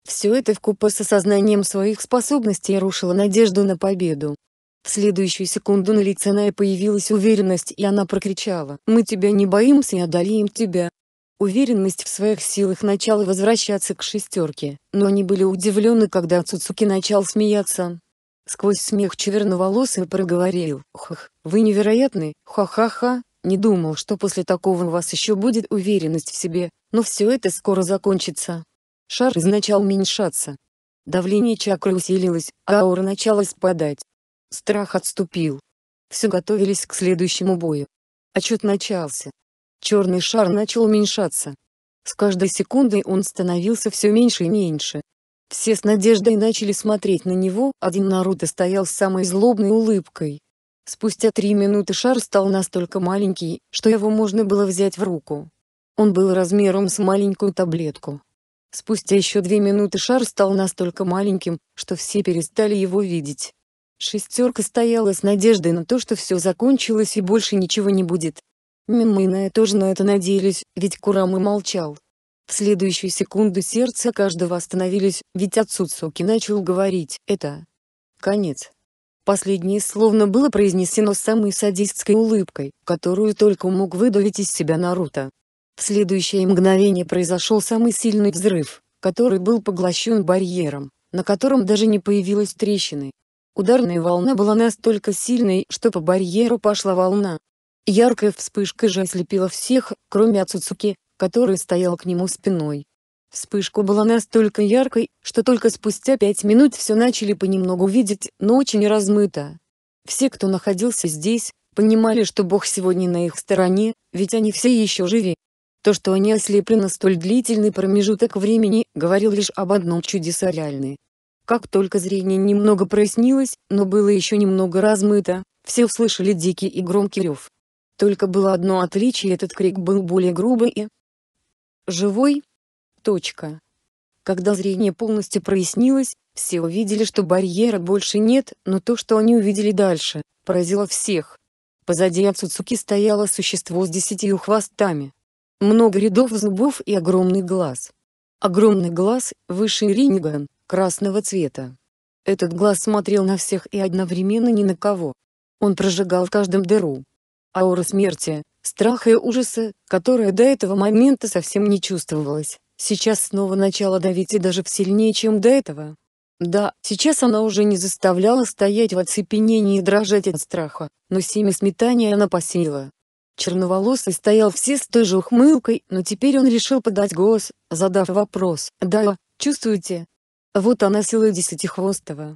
Все это вкупе с осознанием своих способностей рушило надежду на победу. В следующую секунду на лице Ная появилась уверенность, и она прокричала «Мы тебя не боимся и одолеем тебя!» Уверенность в своих силах начала возвращаться к шестерке, но они были удивлены, когда Цуцуки начал смеяться. Сквозь смех черноволосый проговорил «Хах, вы невероятны, ха-ха-ха, не думал, что после такого у вас еще будет уверенность в себе, но все это скоро закончится». Шар начал уменьшаться. Давление чакры усилилось, а аура начала спадать. Страх отступил. Все готовились к следующему бою. Отчет начался. Черный шар начал уменьшаться. С каждой секундой он становился все меньше и меньше. Все с надеждой начали смотреть на него, один Наруто стоял с самой злобной улыбкой. Спустя три минуты шар стал настолько маленький, что его можно было взять в руку. Он был размером с маленькую таблетку. Спустя еще две минуты шар стал настолько маленьким, что все перестали его видеть. Шестерка стояла с надеждой на то, что все закончилось и больше ничего не будет. Мимо тоже на это надеялись, ведь Курама молчал. В следующую секунду сердца каждого остановились, ведь отцу Цуки начал говорить «это конец». Последнее словно было произнесено с самой садистской улыбкой, которую только мог выдавить из себя Наруто. В следующее мгновение произошел самый сильный взрыв, который был поглощен барьером, на котором даже не появилось трещины, Ударная волна была настолько сильной, что по барьеру пошла волна. Яркая вспышка же ослепила всех, кроме Ацуцуки, который стоял к нему спиной. Вспышка была настолько яркой, что только спустя пять минут все начали понемногу видеть, но очень размыто. Все, кто находился здесь, понимали, что Бог сегодня на их стороне, ведь они все еще живы. То, что они ослеплены столь длительный промежуток времени, говорил лишь об одном чудесо реальной. Как только зрение немного прояснилось, но было еще немного размыто, все услышали дикий и громкий рев. Только было одно отличие, этот крик был более грубый и... Живой? Точка. Когда зрение полностью прояснилось, все увидели, что барьера больше нет, но то, что они увидели дальше, поразило всех. Позади Ацуцуки стояло существо с десятью хвостами. Много рядов зубов и огромный глаз. Огромный глаз, высший ринган красного цвета. Этот глаз смотрел на всех и одновременно ни на кого. Он прожигал в каждом дыру. Аура смерти, страха и ужаса, которая до этого момента совсем не чувствовалась, сейчас снова начала давить и даже сильнее, чем до этого. Да, сейчас она уже не заставляла стоять в оцепенении и дрожать от страха, но семя сметания она посеяла. Черноволосый стоял все с той же ухмылкой, но теперь он решил подать голос, задав вопрос. «Да, чувствуете, вот она сила десятихвостого.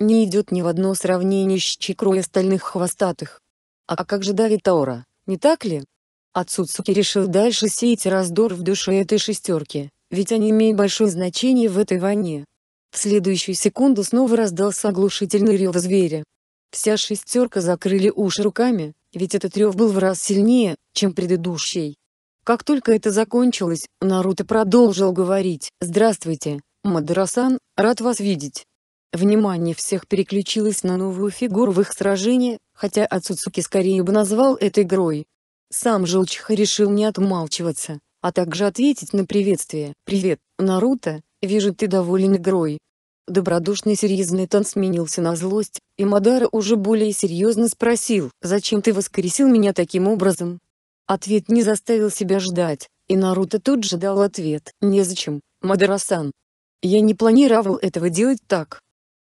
Не идет ни в одно сравнение с чикрой остальных хвостатых. А как же давит аура, не так ли? Ацуцуки решил дальше сеять раздор в душе этой шестерки, ведь они имеют большое значение в этой войне. В следующую секунду снова раздался оглушительный рев зверя. Вся шестерка закрыли уши руками, ведь этот рев был в раз сильнее, чем предыдущий. Как только это закончилось, Наруто продолжил говорить «Здравствуйте, Мадрасан, рад вас видеть. Внимание всех переключилось на новую фигуру в их сражении, хотя Ацуцуки скорее бы назвал это игрой. Сам Желчиха решил не отмалчиваться, а также ответить на приветствие. «Привет, Наруто, вижу ты доволен игрой». Добродушный серьезный тон сменился на злость, и Мадара уже более серьезно спросил, «Зачем ты воскресил меня таким образом?» Ответ не заставил себя ждать, и Наруто тут же дал ответ, «Незачем, Мадара-сан, я не планировал этого делать так.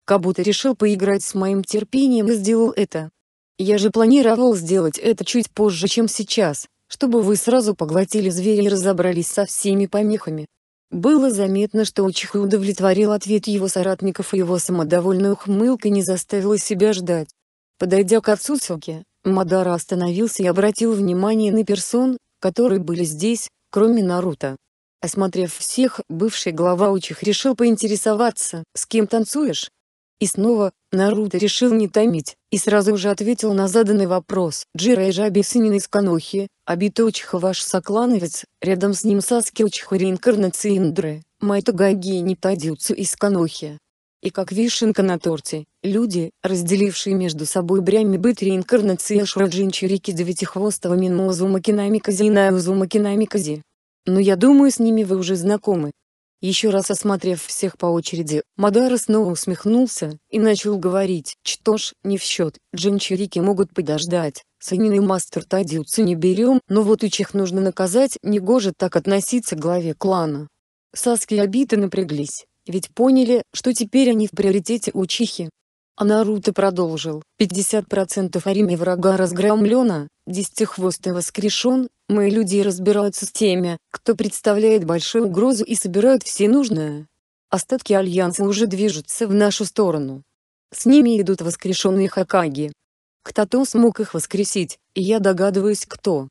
Как будто решил поиграть с моим терпением и сделал это. Я же планировал сделать это чуть позже, чем сейчас, чтобы вы сразу поглотили зверя и разобрались со всеми помехами. Было заметно, что Учиха удовлетворил ответ его соратников и его самодовольная ухмылка не заставила себя ждать. Подойдя к отцу Соки, Мадара остановился и обратил внимание на персон, которые были здесь, кроме Наруто. Осмотрев всех, бывший глава учих решил поинтересоваться, с кем танцуешь? И снова, Наруто решил не томить, и сразу же ответил на заданный вопрос. Джира и Жаби Синин из Канохи, Абита Учиха ваш соклановец, рядом с ним Саски Учиха реинкарнации Индры, Майта Гагини Тадюцу из Канохи. И как вишенка на торте, люди, разделившие между собой брями быт реинкарнации Шраджинчи Рики Девятихвостого Минозу Макинами кази и Узу Макинами Кази, но я думаю, с ними вы уже знакомы. Еще раз осмотрев всех по очереди, Мадара снова усмехнулся и начал говорить, что ж, не в счет, джинчирики могут подождать, Санины мастер Тадиуцы не берем, но вот учих нужно наказать, не негоже так относиться к главе клана. Саски и обиты напряглись, ведь поняли, что теперь они в приоритете учихи. А Наруто продолжил, 50% арими врага разгромлено, десятихвостый воскрешен, Мои люди разбираются с теми, кто представляет большую угрозу и собирают все нужное. Остатки Альянса уже движутся в нашу сторону. С ними идут воскрешенные Хакаги. Кто-то смог их воскресить, и я догадываюсь кто.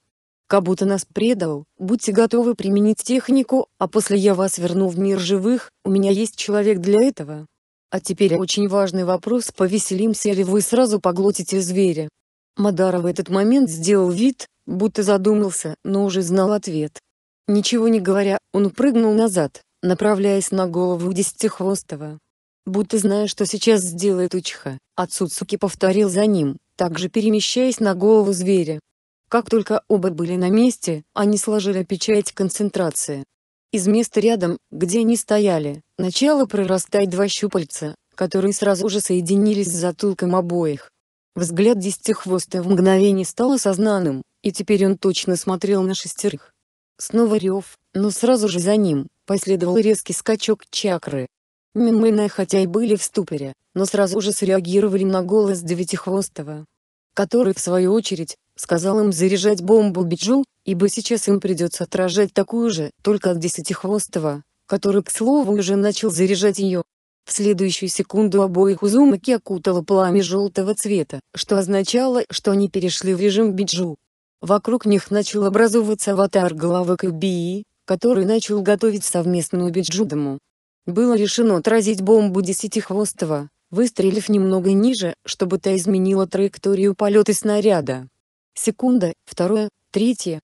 Кабута нас предал, будьте готовы применить технику, а после я вас верну в мир живых, у меня есть человек для этого. А теперь очень важный вопрос повеселимся ли вы сразу поглотите зверя. Мадара в этот момент сделал вид, будто задумался, но уже знал ответ. Ничего не говоря, он прыгнул назад, направляясь на голову Десятихвостого. Будто зная, что сейчас сделает Учиха, Ацуцуки повторил за ним, также перемещаясь на голову зверя. Как только оба были на месте, они сложили печать концентрации. Из места рядом, где они стояли, начало прорастать два щупальца, которые сразу же соединились с затылком обоих. Взгляд десятихвоста в мгновение стал осознанным, и теперь он точно смотрел на шестерых. Снова рев, но сразу же за ним последовал резкий скачок чакры. Минмэна хотя и были в ступоре, но сразу же среагировали на голос Девятихвостого, который в свою очередь сказал им заряжать бомбу Биджу, ибо сейчас им придется отражать такую же, только от Десятихвостого, который к слову уже начал заряжать ее. В следующую секунду обоих Узумаки окутало пламя желтого цвета, что означало, что они перешли в режим биджу. Вокруг них начал образовываться аватар главы КБИ, который начал готовить совместную Биджудому. Было решено отразить бомбу Десятихвостого, выстрелив немного ниже, чтобы та изменила траекторию полета снаряда. Секунда, вторая, третья.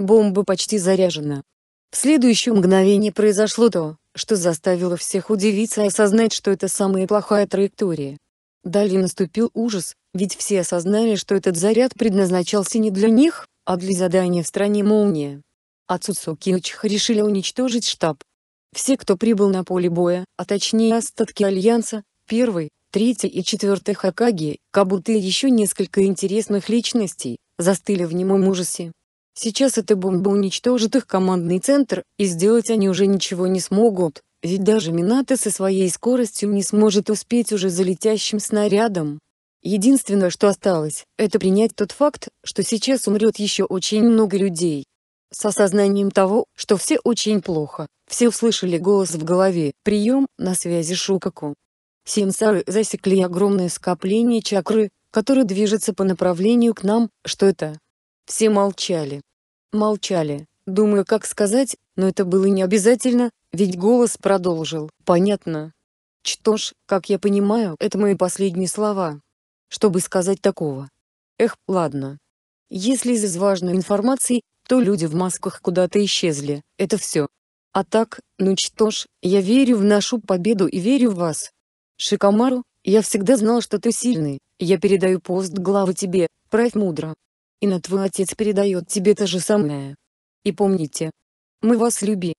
Бомба почти заряжена. В следующее мгновение произошло то, что заставило всех удивиться и осознать, что это самая плохая траектория. Далее наступил ужас, ведь все осознали, что этот заряд предназначался не для них, а для задания в стране Молния. Ацуцуки и Учиха решили уничтожить штаб. Все, кто прибыл на поле боя, а точнее остатки Альянса, первый, третий и четвертый Хакаги, Кабуты и еще несколько интересных личностей, застыли в немом ужасе. Сейчас эта бомба уничтожит их командный центр, и сделать они уже ничего не смогут, ведь даже Минато со своей скоростью не сможет успеть уже за летящим снарядом. Единственное, что осталось, это принять тот факт, что сейчас умрет еще очень много людей. С осознанием того, что все очень плохо, все услышали голос в голове «Прием, на связи Шукаку». Симсары засекли огромное скопление чакры, которое движется по направлению к нам, что это? Все молчали. Молчали, думаю, как сказать, но это было не обязательно, ведь голос продолжил, понятно. Что ж, как я понимаю, это мои последние слова чтобы сказать такого. Эх, ладно. Если из важной информации, то люди в масках куда-то исчезли, это все. А так, ну что ж, я верю в нашу победу и верю в вас. Шикомару, я всегда знал, что ты сильный, я передаю пост главы тебе, правь мудро. И на твой отец передает тебе то же самое. И помните, мы вас любим.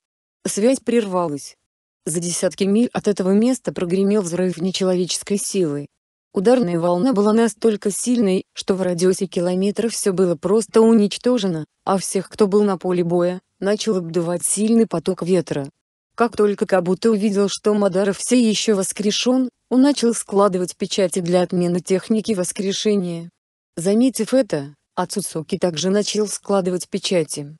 Связь прервалась. За десятки миль от этого места прогремел взрыв нечеловеческой силы. Ударная волна была настолько сильной, что в радиусе километров все было просто уничтожено, а всех, кто был на поле боя, начал обдувать сильный поток ветра. Как только Кабуто увидел, что Мадаров все еще воскрешен, он начал складывать печати для отмены техники воскрешения. Заметив это, Ацуцуки также начал складывать печати.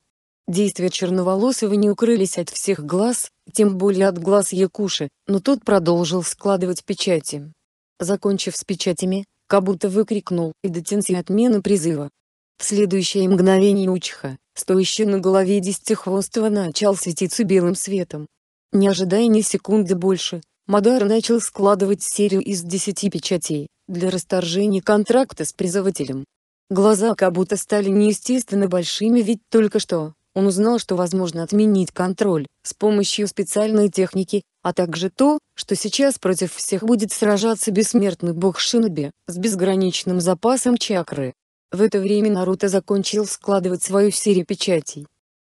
Действия Черноволосова не укрылись от всех глаз, тем более от глаз Якуши, но тот продолжил складывать печати. Закончив с печатями, Кабута выкрикнул и дотенси отмены призыва. В следующее мгновение Учиха, стоящий на голове десятихвостого, начал светиться белым светом. Не ожидая ни секунды больше, Мадар начал складывать серию из десяти печатей, для расторжения контракта с призывателем. Глаза Кабута стали неестественно большими ведь только что, он узнал что возможно отменить контроль, с помощью специальной техники, а также то, что сейчас против всех будет сражаться бессмертный бог Шиноби, с безграничным запасом чакры. В это время Наруто закончил складывать свою серию печатей.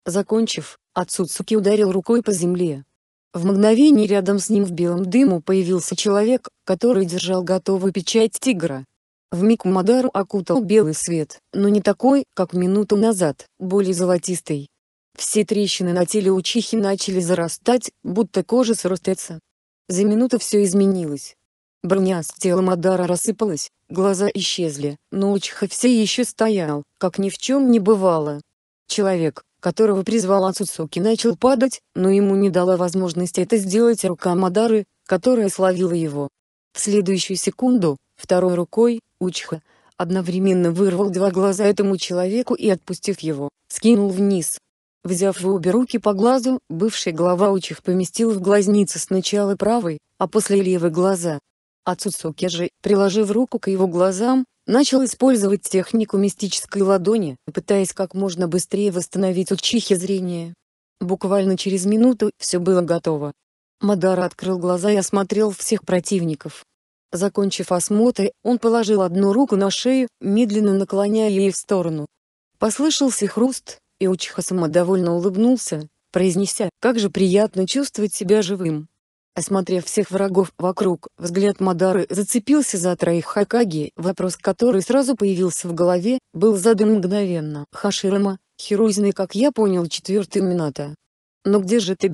Закончив, Ацуцуки ударил рукой по земле. В мгновение рядом с ним в белом дыму появился человек, который держал готовую печать тигра. В миг Мадару окутал белый свет, но не такой, как минуту назад, более золотистый. Все трещины на теле учихи начали зарастать, будто кожа срастется. За минуту все изменилось. Броня с тела Мадара рассыпалась, глаза исчезли, но учиха все еще стоял, как ни в чем не бывало. Человек, которого призвала Цуцуки, начал падать, но ему не дала возможности это сделать рука Мадары, которая словила его. В следующую секунду, второй рукой, Учиха, одновременно вырвал два глаза этому человеку и отпустив его, скинул вниз. Взяв в обе руки по глазу, бывший глава учих поместил в глазницы сначала правый, а после левый глаза. А же, приложив руку к его глазам, начал использовать технику мистической ладони, пытаясь как можно быстрее восстановить учихи зрение. Буквально через минуту все было готово. Мадара открыл глаза и осмотрел всех противников. Закончив осмотр, он положил одну руку на шею, медленно наклоняя ее в сторону. Послышался хруст, и Учиха самодовольно улыбнулся, произнеся «Как же приятно чувствовать себя живым!». Осмотрев всех врагов вокруг, взгляд Мадары зацепился за троих Хакаги, вопрос который сразу появился в голове, был задан мгновенно. «Хаширама, Хирузиной, как я понял, четвертый Мината. Но где же ты,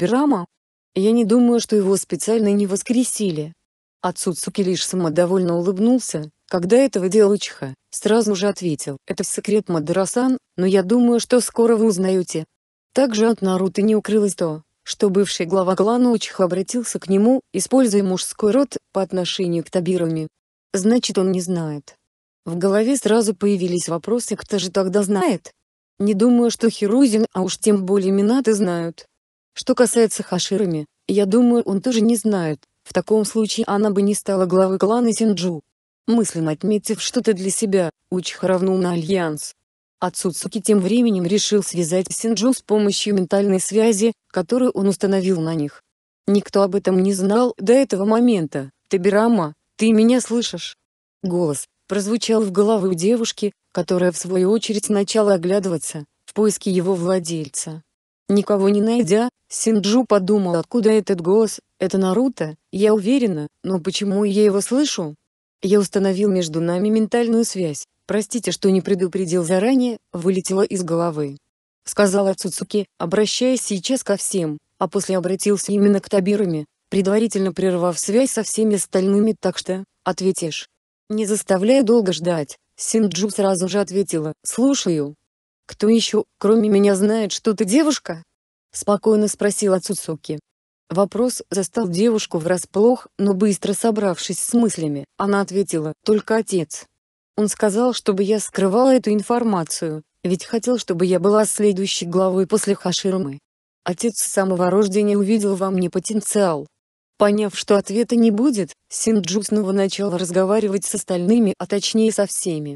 «Я не думаю, что его специально не воскресили». Отцу Цуки лишь самодовольно улыбнулся, когда этого делал Учиха. Сразу же ответил, это секрет Мадарасан, но я думаю, что скоро вы узнаете. Также от Наруто не укрылось то, что бывший глава клана Учиха обратился к нему, используя мужской род, по отношению к Табирами. Значит он не знает. В голове сразу появились вопросы кто же тогда знает? Не думаю, что Хирузин, а уж тем более Минаты знают. Что касается Хаширами, я думаю он тоже не знает, в таком случае она бы не стала главой клана Синджу мысленно отметив что-то для себя, Уч равнул на Альянс. Ацуцуки тем временем решил связать Синджу с помощью ментальной связи, которую он установил на них. Никто об этом не знал до этого момента. Табирама, ты меня слышишь? Голос прозвучал в голове у девушки, которая в свою очередь начала оглядываться в поиске его владельца. Никого не найдя, Синджу подумал, откуда этот голос, это Наруто, я уверена, но почему я его слышу? Я установил между нами ментальную связь. Простите, что не предупредил заранее, вылетело из головы. Сказала Цуцуки, обращаясь сейчас ко всем, а после обратился именно к Табирами, предварительно прервав связь со всеми остальными, так что, ответишь. Не заставляя долго ждать, Синджу сразу же ответила, слушаю. Кто еще, кроме меня, знает, что ты девушка? Спокойно спросила Цуцуки. Вопрос застал девушку врасплох, но быстро собравшись с мыслями, она ответила «Только отец». Он сказал, чтобы я скрывала эту информацию, ведь хотел, чтобы я была следующей главой после Хаширмы. Отец с самого рождения увидел во мне потенциал. Поняв, что ответа не будет, Синджу снова начал разговаривать с остальными, а точнее со всеми.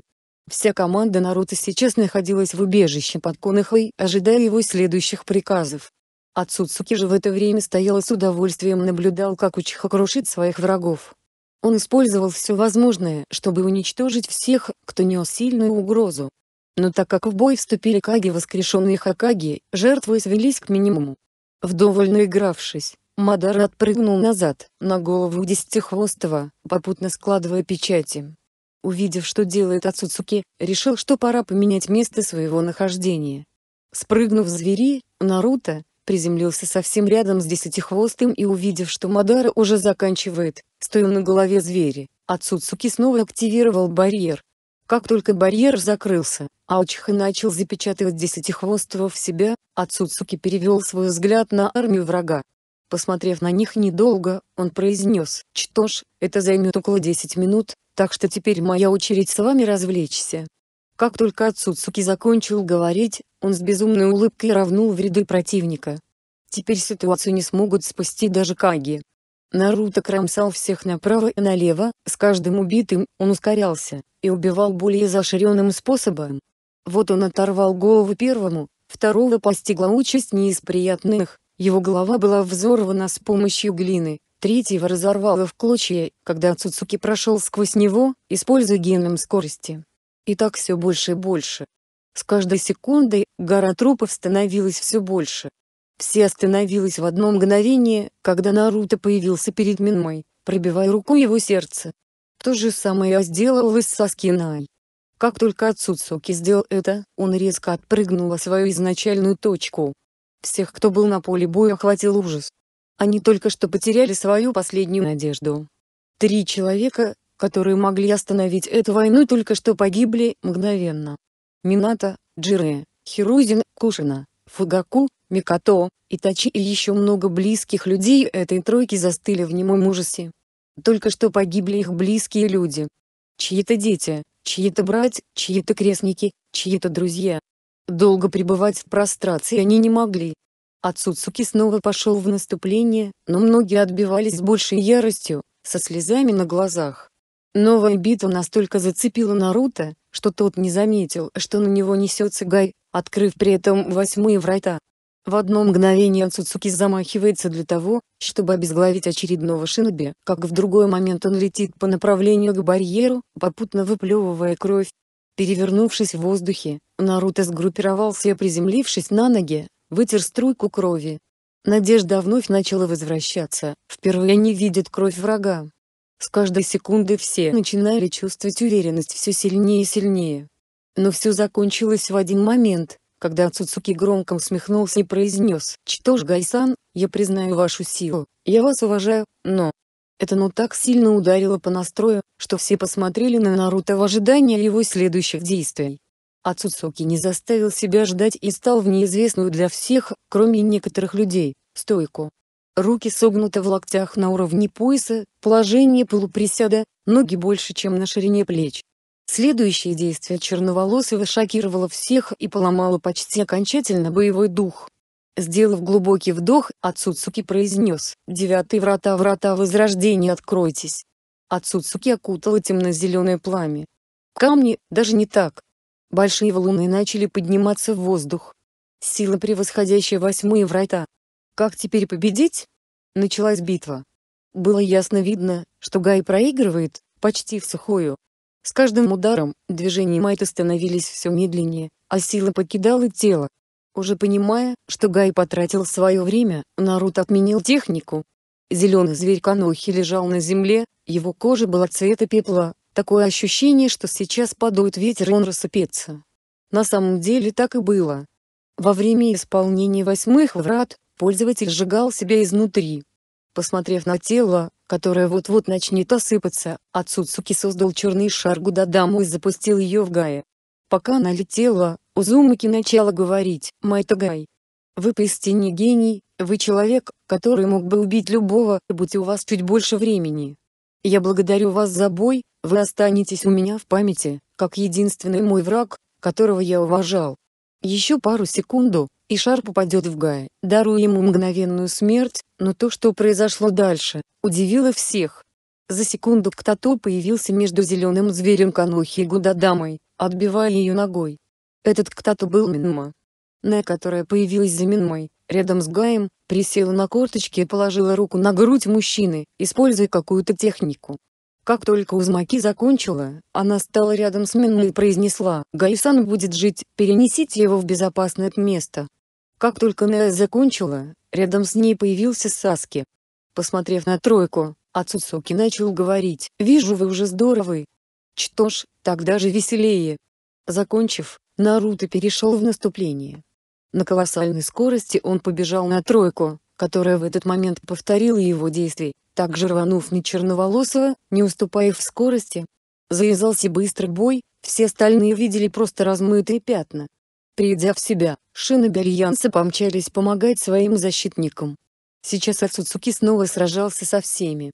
Вся команда Наруто сейчас находилась в убежище под Конохой, ожидая его следующих приказов. А Цуцуки же в это время стоял и с удовольствием наблюдал, как Учиха крушит своих врагов. Он использовал все возможное, чтобы уничтожить всех, кто нес сильную угрозу. Но так как в бой вступили Каги воскрешенные Хакаги, жертвы свелись к минимуму. Вдоволь наигравшись, Мадара отпрыгнул назад, на голову Десятихвостого, попутно складывая печати. Увидев, что делает Ацуцуки, решил, что пора поменять место своего нахождения. Спрыгнув с звери, Наруто, приземлился совсем рядом с десятихвостым и увидев, что Мадара уже заканчивает, стоя на голове звери, Ацуцуки снова активировал барьер. Как только барьер закрылся, Аучиха начал запечатывать десятихвостого в себя, Ацуцуки перевел свой взгляд на армию врага. Посмотрев на них недолго, он произнес, что ж, это займет около 10 минут, так что теперь моя очередь с вами развлечься. Как только Ацуцуки закончил говорить, он с безумной улыбкой равнул в ряды противника. Теперь ситуацию не смогут спасти даже Каги. Наруто кромсал всех направо и налево, с каждым убитым он ускорялся, и убивал более изощренным способом. Вот он оторвал голову первому, второго постигла участь не из приятных, его голова была взорвана с помощью глины, третьего разорвало в клочья, когда Цуцуки прошел сквозь него, используя геном скорости. И так все больше и больше. С каждой секундой гора трупов становилась все больше. Все остановилось в одно мгновение, когда Наруто появился перед Минмой, пробивая руку его сердце. То же самое я сделал и с Саскинай. Как только Ацуцуки сделал это, он резко отпрыгнул о свою изначальную точку. Всех, кто был на поле боя, охватил ужас. Они только что потеряли свою последнюю надежду. Три человека, которые могли остановить эту войну только что погибли мгновенно. Минато, Джире, Хирузин, Кушина, Фугаку, Микато, Итачи и еще много близких людей этой тройки застыли в немом ужасе. Только что погибли их близкие люди. Чьи-то дети, чьи-то брать, чьи-то крестники, чьи-то друзья. Долго пребывать в прострации они не могли. Ацуцуки снова пошел в наступление, но многие отбивались с большей яростью, со слезами на глазах. Новая битва настолько зацепила Наруто, что тот не заметил, что на него несется Гай, открыв при этом восьмые врата. В одно мгновение Цуцуки замахивается для того, чтобы обезглавить очередного шиноби, как в другой момент он летит по направлению к барьеру, попутно выплевывая кровь. Перевернувшись в воздухе, Наруто сгруппировался и приземлившись на ноги, вытер струйку крови. Надежда вновь начала возвращаться, впервые не видит кровь врага. С каждой секунды все начинали чувствовать уверенность все сильнее и сильнее. Но все закончилось в один момент, когда Цуцуки громко усмехнулся и произнес «Что ж, Гайсан, я признаю вашу силу, я вас уважаю, но...» Это ну так сильно ударило по настрою, что все посмотрели на Наруто в ожидании его следующих действий. А Цуцуки не заставил себя ждать и стал в неизвестную для всех, кроме некоторых людей, стойку, руки согнуты в локтях на уровне пояса, положение полуприседа, ноги больше, чем на ширине плеч. Следующее действие черноволосого шокировало всех и поломало почти окончательно боевой дух. Сделав глубокий вдох, Ацуцуки произнес «Девятые врата, врата возрождения, откройтесь!» Ацуцуки окутало темно-зеленое пламя. Камни, даже не так. Большие валуны начали подниматься в воздух. Сила превосходящая восьмые врата, как теперь победить? Началась битва. Было ясно видно, что Гай проигрывает, почти в сухую. С каждым ударом, движения Майта становились все медленнее, а сила покидала тело. Уже понимая, что Гай потратил свое время, Нарут отменил технику. Зеленый зверь Канохи лежал на земле, его кожа была цвета пепла, такое ощущение, что сейчас подует ветер и он рассыпется. На самом деле так и было. Во время исполнения восьмых врат, пользователь сжигал себя изнутри. Посмотрев на тело, которое вот-вот начнет осыпаться, Ацуцуки создал черный шар Гудадаму и запустил ее в Гая. Пока она летела, Узумаки начала говорить «Майта Гай, вы поистине гений, вы человек, который мог бы убить любого, будь у вас чуть больше времени. Я благодарю вас за бой, вы останетесь у меня в памяти, как единственный мой враг, которого я уважал. Еще пару секунду, и шар попадет в Гая, даруя ему мгновенную смерть, но то, что произошло дальше, удивило всех. За секунду Ктату появился между зеленым зверем Канухи и Гудадамой, отбивая ее ногой. Этот Ктату был Минма. Не, которая появилась за Минмой, рядом с Гаем, присела на корточки и положила руку на грудь мужчины, используя какую-то технику. Как только Узмаки закончила, она стала рядом с Минной и произнесла «Гайсан будет жить, перенесите его в безопасное место». Как только Нея закончила, рядом с ней появился Саски. Посмотрев на тройку, Ацуцуки начал говорить «Вижу вы уже здоровы». Что ж, тогда же веселее. Закончив, Наруто перешел в наступление. На колоссальной скорости он побежал на тройку, которая в этот момент повторила его действий, так же рванув на черноволосого, не уступая в скорости. Завязался быстрый бой, все остальные видели просто размытые пятна. Придя в себя, Шина Бельянца помчались помогать своим защитникам. Сейчас Ацуцуки снова сражался со всеми.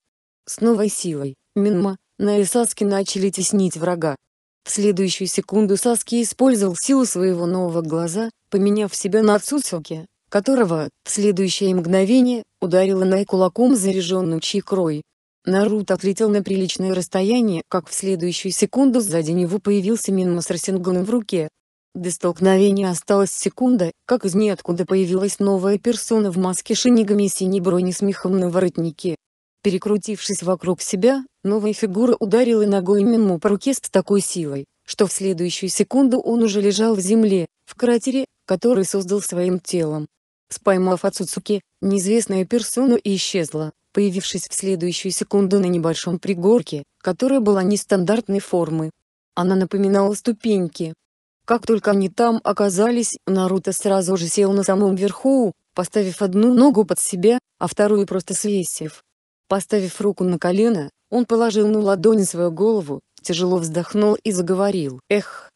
С новой силой, Минма, и Саски начали теснить врага. В следующую секунду Саски использовал силу своего нового глаза, поменяв себя на Ацуцуки, которого, в следующее мгновение, ударила Най кулаком заряженным чикрой. Наруто отлетел на приличное расстояние, как в следующую секунду сзади него появился Минма с Росинганом в руке. До столкновения осталась секунда, как из ниоткуда появилась новая персона в маске шинигами и синей брони с мехом на воротнике. Перекрутившись вокруг себя, новая фигура ударила ногой Минму по руке с такой силой, что в следующую секунду он уже лежал в земле, в кратере, который создал своим телом споймав Ацуцуки, неизвестную персону исчезла, появившись в следующую секунду на небольшом пригорке, которая была нестандартной формы. Она напоминала ступеньки. Как только они там оказались, Наруто сразу же сел на самом верху, поставив одну ногу под себя, а вторую просто свесив. Поставив руку на колено, он положил на ладони свою голову, тяжело вздохнул и заговорил. «Эх!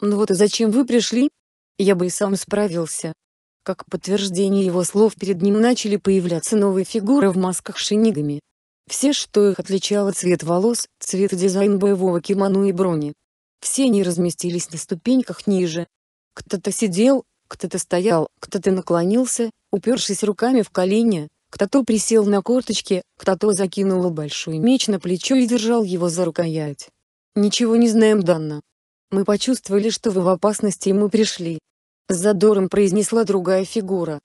Ну вот и зачем вы пришли? Я бы и сам справился, как подтверждение его слов перед ним начали появляться новые фигуры в масках шинигами. Все, что их отличало цвет волос, цвет и дизайн боевого кимоно и брони. Все они разместились на ступеньках ниже. Кто-то сидел, кто-то стоял, кто-то наклонился, упершись руками в колени, кто-то присел на корточки, кто-то закинул большой меч на плечо и держал его за рукоять. «Ничего не знаем, Данна. Мы почувствовали, что вы в опасности и мы пришли. С задором произнесла другая фигура.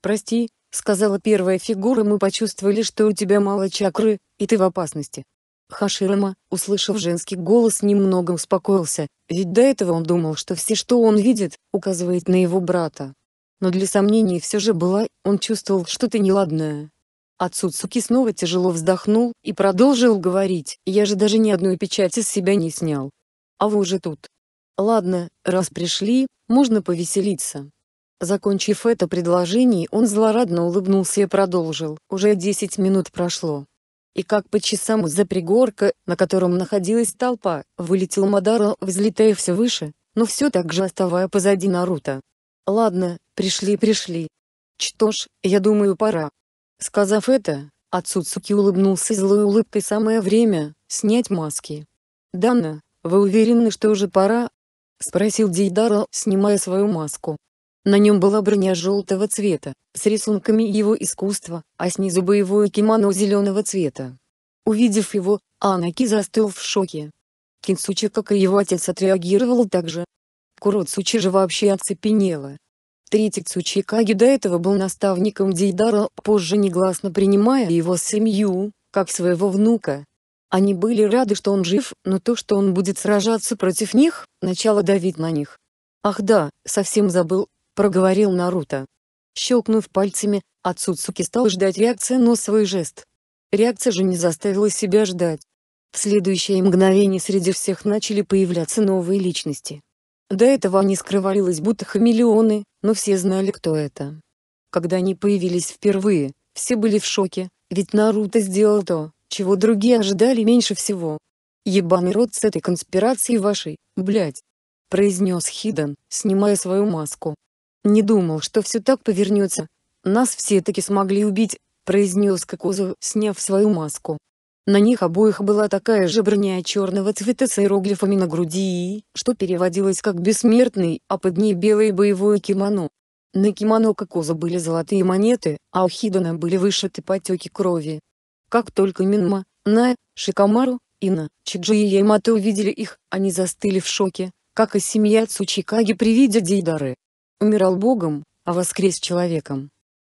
«Прости», — сказала первая фигура, — «мы почувствовали, что у тебя мало чакры, и ты в опасности». Хаширама, услышав женский голос, немного успокоился, ведь до этого он думал, что все, что он видит, указывает на его брата. Но для сомнений все же было, он чувствовал что-то неладное. Ацуцуки снова тяжело вздохнул и продолжил говорить, «Я же даже ни одной печати с себя не снял. А вы уже тут. Ладно, раз пришли, можно повеселиться. Закончив это предложение, он злорадно улыбнулся и продолжил. Уже десять минут прошло. И как по часам за пригорка, на котором находилась толпа, вылетел Мадаро, взлетая все выше, но все так же оставая позади Наруто. «Ладно, пришли, пришли. Что ж, я думаю, пора». Сказав это, Ацуцуки улыбнулся злой улыбкой «Самое время, снять маски». «Дана, вы уверены, что уже пора?» спросил Дейдара, снимая свою маску. На нем была броня желтого цвета, с рисунками его искусства, а снизу боевое кимоно зеленого цвета. Увидев его, Анаки застыл в шоке. Кинсучи, как и его отец, отреагировал так же. Курот же вообще оцепенела. Третий Цучи Каги до этого был наставником Дейдара, позже негласно принимая его семью, как своего внука. Они были рады, что он жив, но то, что он будет сражаться против них, начало давить на них. «Ах да, совсем забыл», — проговорил Наруто. Щелкнув пальцами, Ацуцуки стал ждать реакции на свой жест. Реакция же не заставила себя ждать. В следующее мгновение среди всех начали появляться новые личности. До этого они скрывались будто хамелеоны, но все знали кто это. Когда они появились впервые, все были в шоке, ведь Наруто сделал то, чего другие ожидали меньше всего. «Ебаный рот с этой конспирацией вашей, блядь!» – произнес Хиден, снимая свою маску. «Не думал, что все так повернется. Нас все-таки смогли убить», – произнес Кокузу, сняв свою маску. На них обоих была такая же броня черного цвета с иероглифами на груди, что переводилось как «бессмертный», а под ней белое боевое кимоно. На кимоно Кокуза были золотые монеты, а у Хидона были вышиты потеки крови, как только Минма, Ная, Шикамару, Ина, Чиджи и Ямато увидели их, они застыли в шоке, как и семья Цучикаги при виде Дейдары. Умирал богом, а воскрес человеком.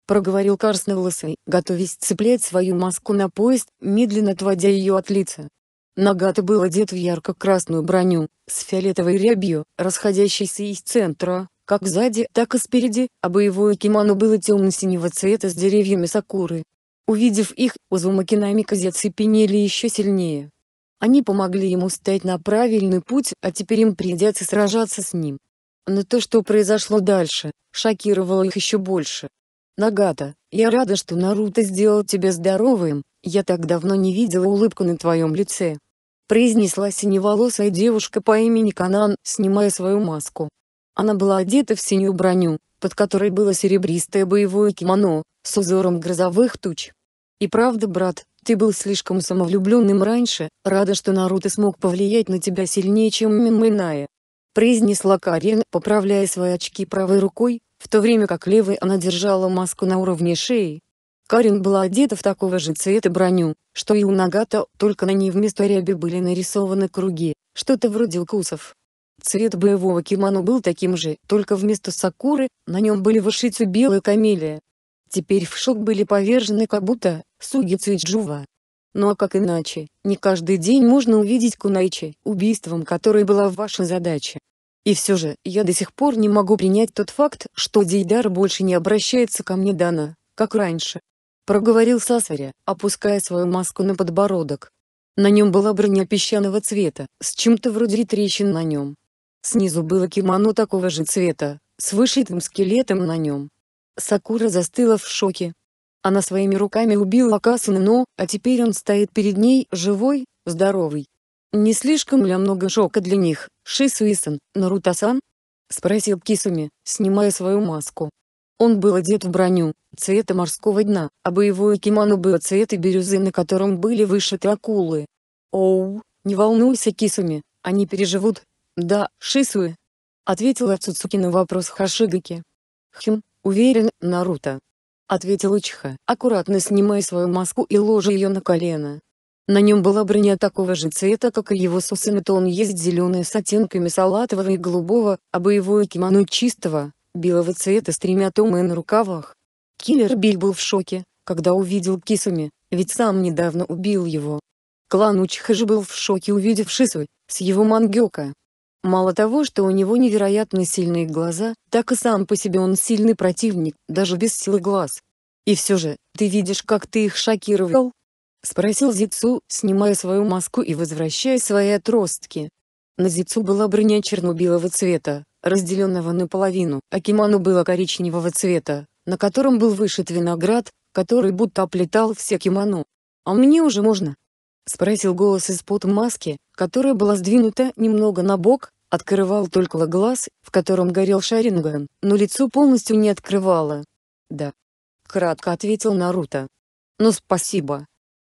Проговорил Карсноволосый, готовясь цеплять свою маску на поезд, медленно отводя ее от лица. Нагата был одет в ярко-красную броню, с фиолетовой рябью, расходящейся из центра, как сзади, так и спереди, а боевое кимоно было темно-синего цвета с деревьями сакуры, Увидев их, узумакинами Узумакинамика зацепенели еще сильнее. Они помогли ему стать на правильный путь, а теперь им придется сражаться с ним. Но то, что произошло дальше, шокировало их еще больше. «Нагата, я рада, что Наруто сделал тебя здоровым, я так давно не видела улыбку на твоем лице», произнесла синеволосая девушка по имени Канан, снимая свою маску. Она была одета в синюю броню, под которой было серебристое боевое кимоно, с узором грозовых туч. И правда, брат, ты был слишком самовлюбленным раньше, рада, что Наруто смог повлиять на тебя сильнее, чем Минминая. Произнесла Карен, поправляя свои очки правой рукой, в то время как левой она держала маску на уровне шеи. Карен была одета в такого же цвета броню, что и у Нагата, только на ней вместо ряби были нарисованы круги, что-то вроде укусов. Цвет боевого кимоно был таким же, только вместо сакуры, на нем были вышицы белые камелия. Теперь в шок были повержены Кабута, Сугицу Ну а как иначе, не каждый день можно увидеть Кунайчи, убийством которой была ваша задача. И все же, я до сих пор не могу принять тот факт, что Дейдар больше не обращается ко мне Дана, как раньше. Проговорил Сасаря, опуская свою маску на подбородок. На нем была броня песчаного цвета, с чем-то вроде трещин на нем. Снизу было кимоно такого же цвета, с вышитым скелетом на нем. Сакура застыла в шоке, она своими руками убила Касуна, но, а теперь он стоит перед ней, живой, здоровый. «Не слишком ли много шока для них, Шисуисан, Наруто-сан?» спросил Кисуми, снимая свою маску. Он был одет в броню, цвета морского дна, а боевое кимоно было цвета бирюзы, на котором были вышиты акулы. «Оу, не волнуйся, Кисуми, они переживут». «Да, Шисуи», — ответила Цуцуки на вопрос Хашигаки. «Хм, уверен, Наруто, ответил Учиха, аккуратно снимая свою маску и ложа ее на колено. На нем была броня такого же цвета, как и его сусыны тон есть зеленая с оттенками салатового и голубого, а боевое кимоно чистого, белого цвета с тремя томами на рукавах. Киллер Биль был в шоке, когда увидел Кисами, ведь сам недавно убил его. Клан Учиха же был в шоке увидев Шису, с его мангёка. Мало того, что у него невероятно сильные глаза, так и сам по себе он сильный противник, даже без силы глаз. «И все же, ты видишь, как ты их шокировал?» — спросил Зицу, снимая свою маску и возвращая свои отростки. На Зицу была броня черно-белого цвета, разделенного наполовину, а кимоно было коричневого цвета, на котором был вышит виноград, который будто оплетал все кимоно. «А мне уже можно», спросил голос из-под маски, которая была сдвинута немного на бок, открывал только глаз, в котором горел Шаринган, но лицо полностью не открывало. «Да», — кратко ответил Наруто. Но «Ну, спасибо».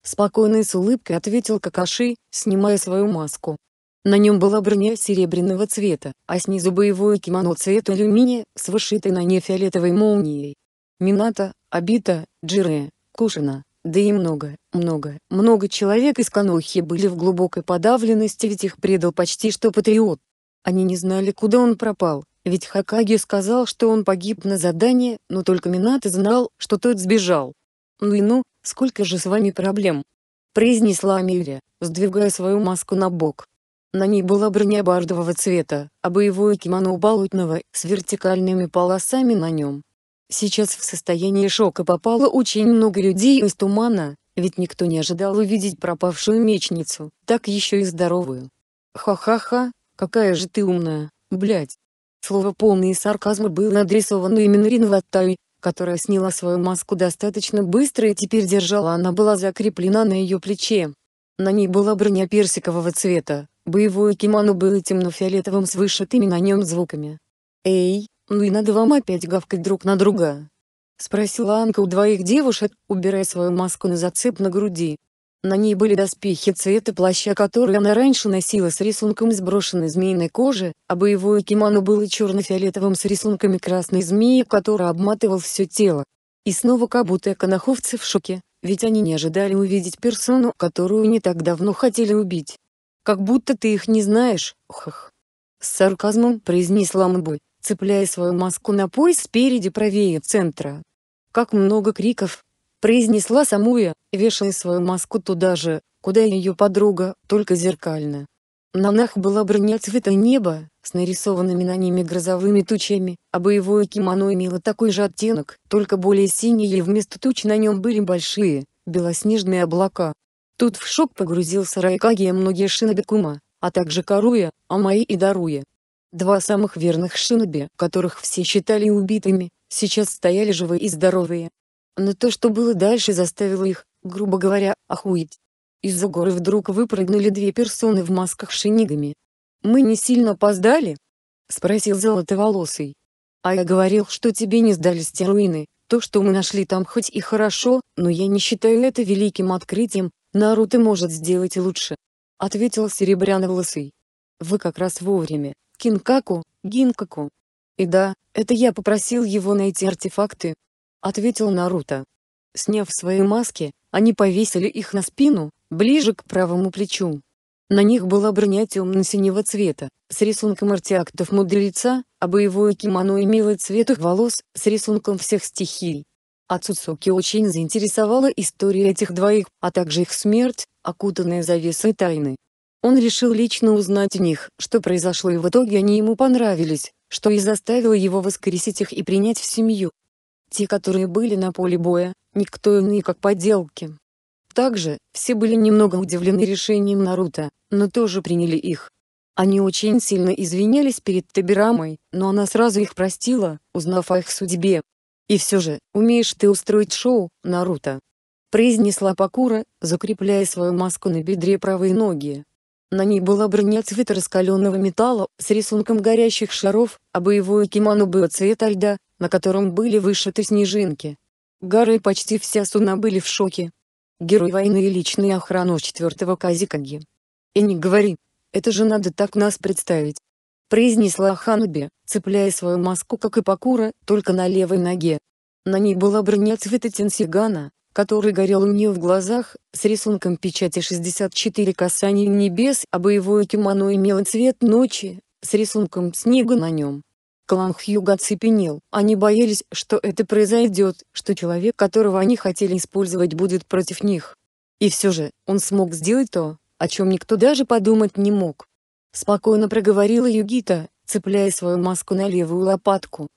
Спокойно и с улыбкой ответил Какаши, снимая свою маску. На нем была броня серебряного цвета, а снизу боевое кимоно цвета алюминия с вышитой на ней фиолетовой молнией. Мината, Абита, Джире, Кушина, да и много, много, много человек из Канохи были в глубокой подавленности, ведь их предал почти что патриот. Они не знали, куда он пропал, ведь Хакаги сказал, что он погиб на задании, но только Минато знал, что тот сбежал. «Ну и ну, сколько же с вами проблем?» произнесла Амирия, сдвигая свою маску на бок. На ней была броня бардового цвета, а боевое кимоно болотного, с вертикальными полосами на нем, Сейчас в состоянии шока попало очень много людей из тумана, ведь никто не ожидал увидеть пропавшую мечницу, так еще и здоровую. Ха-ха-ха, какая же ты умная, блядь. Слово полное сарказма было адресовано именно Ринваттай, которая сняла свою маску достаточно быстро и теперь держала она была закреплена на ее плече. На ней была броня персикового цвета, боевое кимоно было темно-фиолетовым с вышитыми на нем звуками. «Эй, «Ну и надо вам опять гавкать друг на друга?» — спросила Анка у двоих девушек, убирая свою маску на зацеп на груди. На ней были доспехи цвета плаща, который она раньше носила с рисунком сброшенной змеиной кожи, а боевое кимоно было черно-фиолетовым с рисунками красной змеи, который обматывал все тело. И снова как будто Коноховцы в шоке, ведь они не ожидали увидеть персону, которую не так давно хотели убить. «Как будто ты их не знаешь, хах!» С сарказмом произнесла Мбой цепляя свою маску на пояс спереди правее центра. «Как много криков!» — произнесла Самуя, вешая свою маску туда же, куда ее подруга, только зеркально. На нах была броня цвета неба, с нарисованными на ними грозовыми тучами, а боевое кимоно имело такой же оттенок, только более синий и вместо туч на нем были большие, белоснежные облака. Тут в шок погрузился Райкаги и многие шинобикума, а также Каруя, Амаи и Даруя. Два самых верных шиноби, которых все считали убитыми, сейчас стояли живые и здоровые. Но то, что было дальше, заставило их, грубо говоря, охуеть. Из-за горы вдруг выпрыгнули две персоны в масках с шинигами. «Мы не сильно опоздали?» — спросил золотоволосый. «А я говорил, что тебе не сдались те руины, то, что мы нашли там хоть и хорошо, но я не считаю это великим открытием, Наруто может сделать лучше», — ответил серебряноволосый. «Вы как раз вовремя. Кинкаку, Гинкаку. И да, это я попросил его найти артефакты, ответил Наруто. Сняв свои маски, они повесили их на спину, ближе к правому плечу. На них была броня темно-синего цвета, с рисунком артефактов мудреца, а боевое кимоно имело цвет их волос, с рисунком всех стихий. Ацуцуки очень заинтересовала история этих двоих, а также их смерть, окутанная завесой тайны. Он решил лично узнать у них, что произошло и в итоге они ему понравились, что и заставило его воскресить их и принять в семью. Те, которые были на поле боя, никто иные как поделки. Также, все были немного удивлены решением Наруто, но тоже приняли их. Они очень сильно извинялись перед Табирамой, но она сразу их простила, узнав о их судьбе. «И все же, умеешь ты устроить шоу, Наруто!» произнесла Пакура, закрепляя свою маску на бедре правой ноги, на ней была броня цвета раскаленного металла с рисунком горящих шаров, а боевую кимоно было цвета льда, на котором были вышиты снежинки. Гары и почти вся Суна были в шоке. Герой войны и личный охрану четвертого Казикаги. «И не говори, это же надо так нас представить!» произнесла Ханаби, цепляя свою маску как и Пакура, только на левой ноге. На ней была броня цвета Тенсигана, который горел у нее в глазах, с рисунком печати 64 касаний небес, а боевое кимоно имело цвет ночи, с рисунком снега на нем. Клан Хьюга оцепенел, они боялись, что это произойдет, что человек, которого они хотели использовать, будет против них. И все же, он смог сделать то, о чем никто даже подумать не мог. Спокойно проговорила Югита, цепляя свою маску на левую лопатку.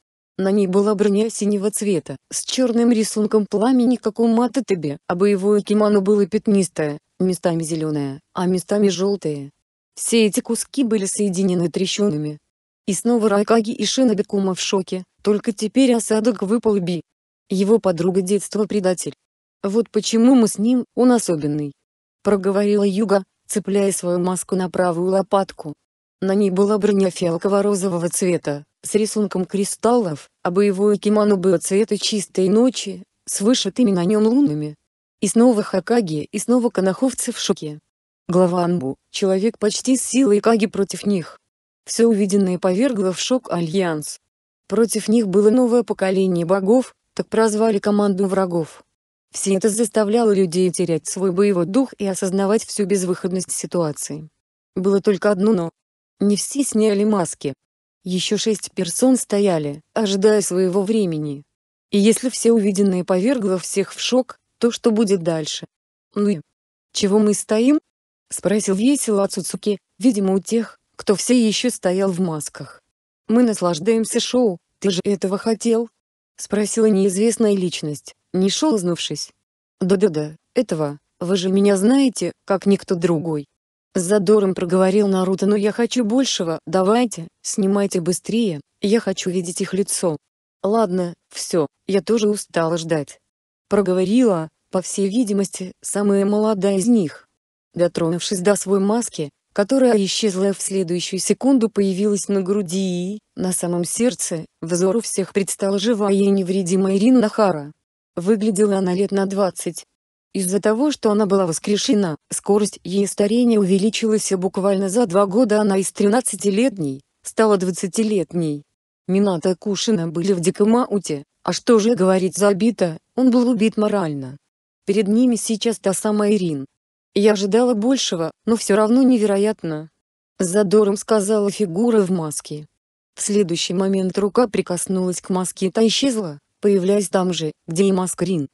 На ней была броня синего цвета, с черным рисунком пламени, как у Мата а боевое кимоно было пятнистое, местами зеленое, а местами желтое. Все эти куски были соединены трещинами. И снова Ракаги и Шинобикума в шоке, только теперь осадок выпал Би. Его подруга детства предатель. «Вот почему мы с ним, он особенный», — проговорила Юга, цепляя свою маску на правую лопатку. На ней была броня фиалково-розового цвета, с рисунком кристаллов, а боевое кимоно было цвета чистой ночи, с вышитыми на нем лунами. И снова Хакаги и снова Канаховцы в шоке. Глава Анбу, человек почти с силой Каги против них. Все увиденное повергло в шок Альянс. Против них было новое поколение богов, так прозвали команду врагов. Все это заставляло людей терять свой боевой дух и осознавать всю безвыходность ситуации. Было только одно «но». Не все сняли маски, еще шесть персон стояли, ожидая своего времени. И если все увиденное повергло всех в шок, то что будет дальше? Ну Чего мы стоим? Спросил весело Ацуцуки, видимо у тех, кто все еще стоял в масках. Мы наслаждаемся шоу, ты же этого хотел? Спросила неизвестная личность, не шелзнувшись. Да-да-да, этого, вы же меня знаете, как никто другой. С задором проговорил Наруто «Но я хочу большего, давайте, снимайте быстрее, я хочу видеть их лицо». «Ладно, все, я тоже устала ждать». Проговорила, по всей видимости, самая молодая из них. Дотронувшись до свой маски, которая исчезла в следующую секунду появилась на груди и, на самом сердце, взору всех предстала живая и невредимая Ирина Нахара. Выглядела она лет на 20, из-за того, что она была воскрешена, скорость ее старения увеличилась и буквально за два года она из 13-летней стала 20-летней. Мината Кушина были в диком ауте, а что же говорить за Абита, он был убит морально. Перед ними сейчас та самая Ирин. Я ожидала большего, но все равно невероятно. С задором сказала фигура в маске. В следующий момент рука прикоснулась к маске и та исчезла, появляясь там же, где и маска Рин.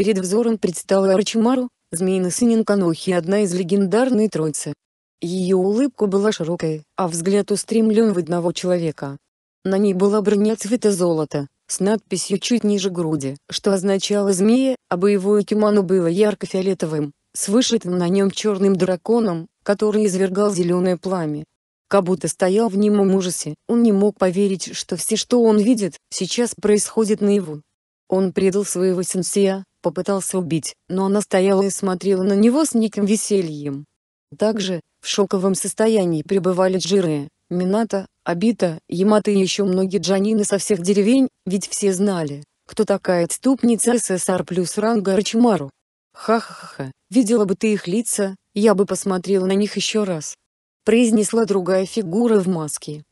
Перед взором предстала Арчимару, змеиный сын Канохи одна из легендарной троицы. Ее улыбка была широкая, а взгляд устремлен в одного человека. На ней была броня цвета золота, с надписью чуть ниже груди, что означало «змея», а боевое кимоно было ярко-фиолетовым, с вышитым на нем черным драконом, который извергал зеленое пламя. Кабута стоял в немом ужасе, он не мог поверить, что все, что он видит, сейчас происходит наяву. Он предал своего сенсея, попытался убить, но она стояла и смотрела на него с неким весельем. Также, в шоковом состоянии пребывали Джиры, Мината, Абита, Ямата и еще многие джанины со всех деревень, ведь все знали, кто такая отступница СССР плюс ранга Рачимару. Ха-ха-ха, видела бы ты их лица, я бы посмотрела на них еще раз. Произнесла другая фигура в маске.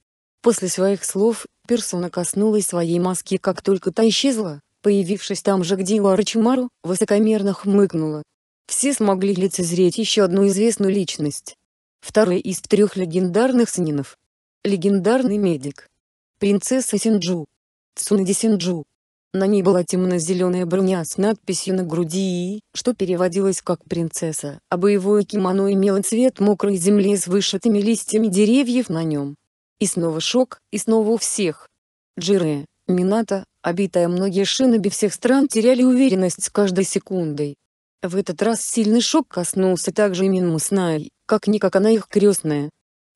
После своих слов, персона коснулась своей маски как только та исчезла, появившись там же где Уарчимару, высокомерно хмыкнула. Все смогли лицезреть еще одну известную личность. Второй из трех легендарных сынинов. Легендарный медик. Принцесса Синджу. Цунади Синджу. На ней была темно-зеленая броня с надписью на груди что переводилось как «принцесса», а боевое кимоно имело цвет мокрой земли с вышитыми листьями деревьев на нем. И снова шок, и снова у всех. Джире, Мината, Обитая многие шины шиноби всех стран теряли уверенность с каждой секундой. В этот раз сильный шок коснулся также и Минмуснай, как как она их крестная.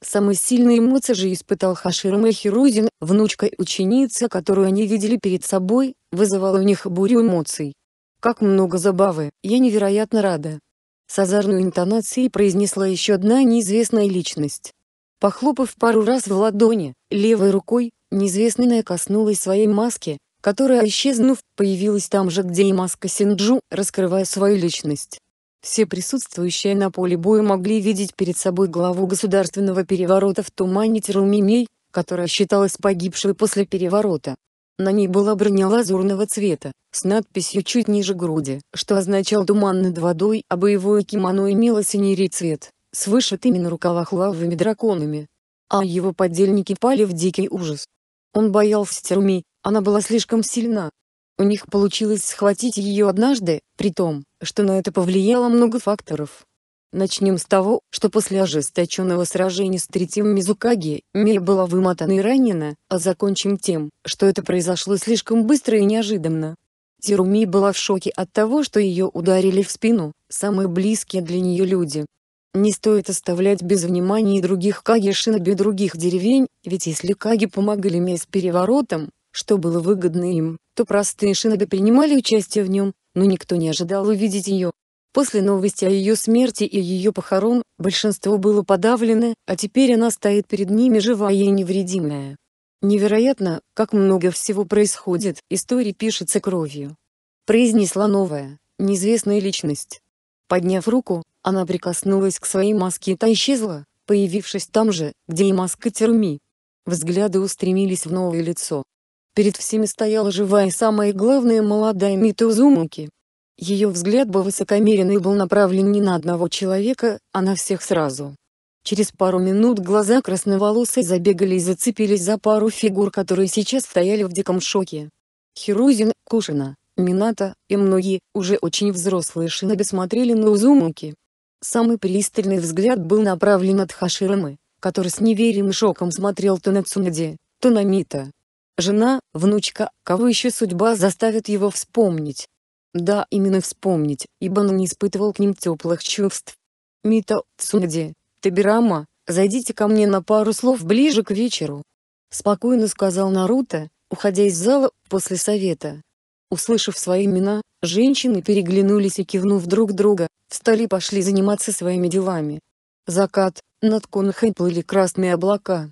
Самые сильные эмоции же испытал Хашир Мехирудин, внучка и ученица, которую они видели перед собой, вызывала у них бурю эмоций. «Как много забавы, я невероятно рада!» С озорной интонацией произнесла еще одна неизвестная личность. Похлопав пару раз в ладони, левой рукой, неизвестная коснулась своей маски, которая, исчезнув, появилась там же, где и маска Синджу, раскрывая свою личность. Все присутствующие на поле боя могли видеть перед собой главу государственного переворота в тумане Терумимей, которая считалась погибшей после переворота. На ней была броня лазурного цвета, с надписью чуть ниже груди, что означал «туман над водой», а боевое кимоно имело синий цвет, с вышитыми на рукавах лавовыми драконами. А его подельники пали в дикий ужас. Он боялся Терми, она была слишком сильна. У них получилось схватить ее однажды, при том, что на это повлияло много факторов. Начнем с того, что после ожесточенного сражения с третьим Мизукаги, Мия была вымотана и ранена, а закончим тем, что это произошло слишком быстро и неожиданно. Тируми была в шоке от того, что ее ударили в спину, самые близкие для нее люди. Не стоит оставлять без внимания и других Каги Шиноби других деревень, ведь если Каги помогали Мия с переворотом, что было выгодно им, то простые шиноби принимали участие в нем, но никто не ожидал увидеть ее. После новости о ее смерти и ее похорон, большинство было подавлено, а теперь она стоит перед ними живая и невредимая. «Невероятно, как много всего происходит, история пишется кровью», — произнесла новая, неизвестная личность. Подняв руку, она прикоснулась к своей маске и та исчезла, появившись там же, где и маска Теруми. Взгляды устремились в новое лицо. Перед всеми стояла живая и самая главная молодая Мита Узумаки. Ее взгляд был высокомеренный и был направлен не на одного человека, а на всех сразу. Через пару минут глаза красноволосой забегали и зацепились за пару фигур, которые сейчас стояли в диком шоке. Хирузин, Кушина, Мината и многие, уже очень взрослые шиноби смотрели на Узумаки. Самый пристальный взгляд был направлен от Хаширамы, который с неверием и шоком смотрел то на Цунади, то на Мита. Жена, внучка, кого еще судьба заставит его вспомнить? Да, именно вспомнить, ибо он не испытывал к ним теплых чувств. Мита, Цунади, Табирама, зайдите ко мне на пару слов ближе к вечеру. Спокойно сказал Наруто, уходя из зала после совета. Услышав свои имена, женщины переглянулись и кивнув друг друга, встали и пошли заниматься своими делами. Закат, над Конхой плыли красные облака.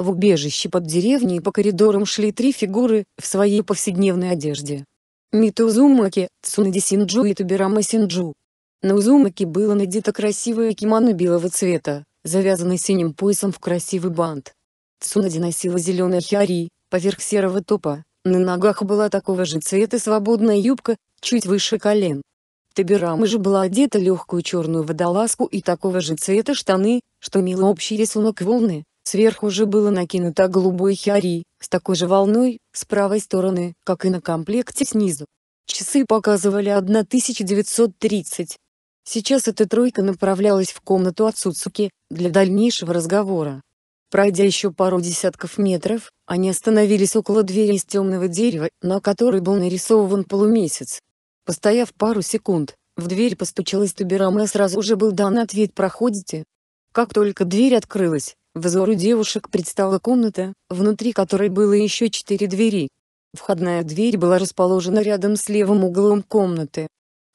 В убежище под деревней по коридорам шли три фигуры в своей повседневной одежде. Мито Узумаки, Цунади Синджу и Табирама Синджу. На Узумаки было надето красивое кимоно белого цвета, завязанное синим поясом в красивый бант. Цунади носила зеленый хиари, поверх серого топа, на ногах была такого же цвета свободная юбка, чуть выше колен. Табирама же была одета легкую черную водолазку и такого же цвета штаны, что имело общий рисунок волны, Сверху же было накинуто голубой хиари с такой же волной, с правой стороны, как и на комплекте снизу. Часы показывали 1930. Сейчас эта тройка направлялась в комнату от для дальнейшего разговора. Пройдя еще пару десятков метров, они остановились около двери из темного дерева, на которой был нарисован полумесяц. Постояв пару секунд, в дверь постучалась Туберама и сразу же был дан ответ «Проходите». Как только дверь открылась, Взору девушек предстала комната, внутри которой было еще четыре двери. Входная дверь была расположена рядом с левым углом комнаты.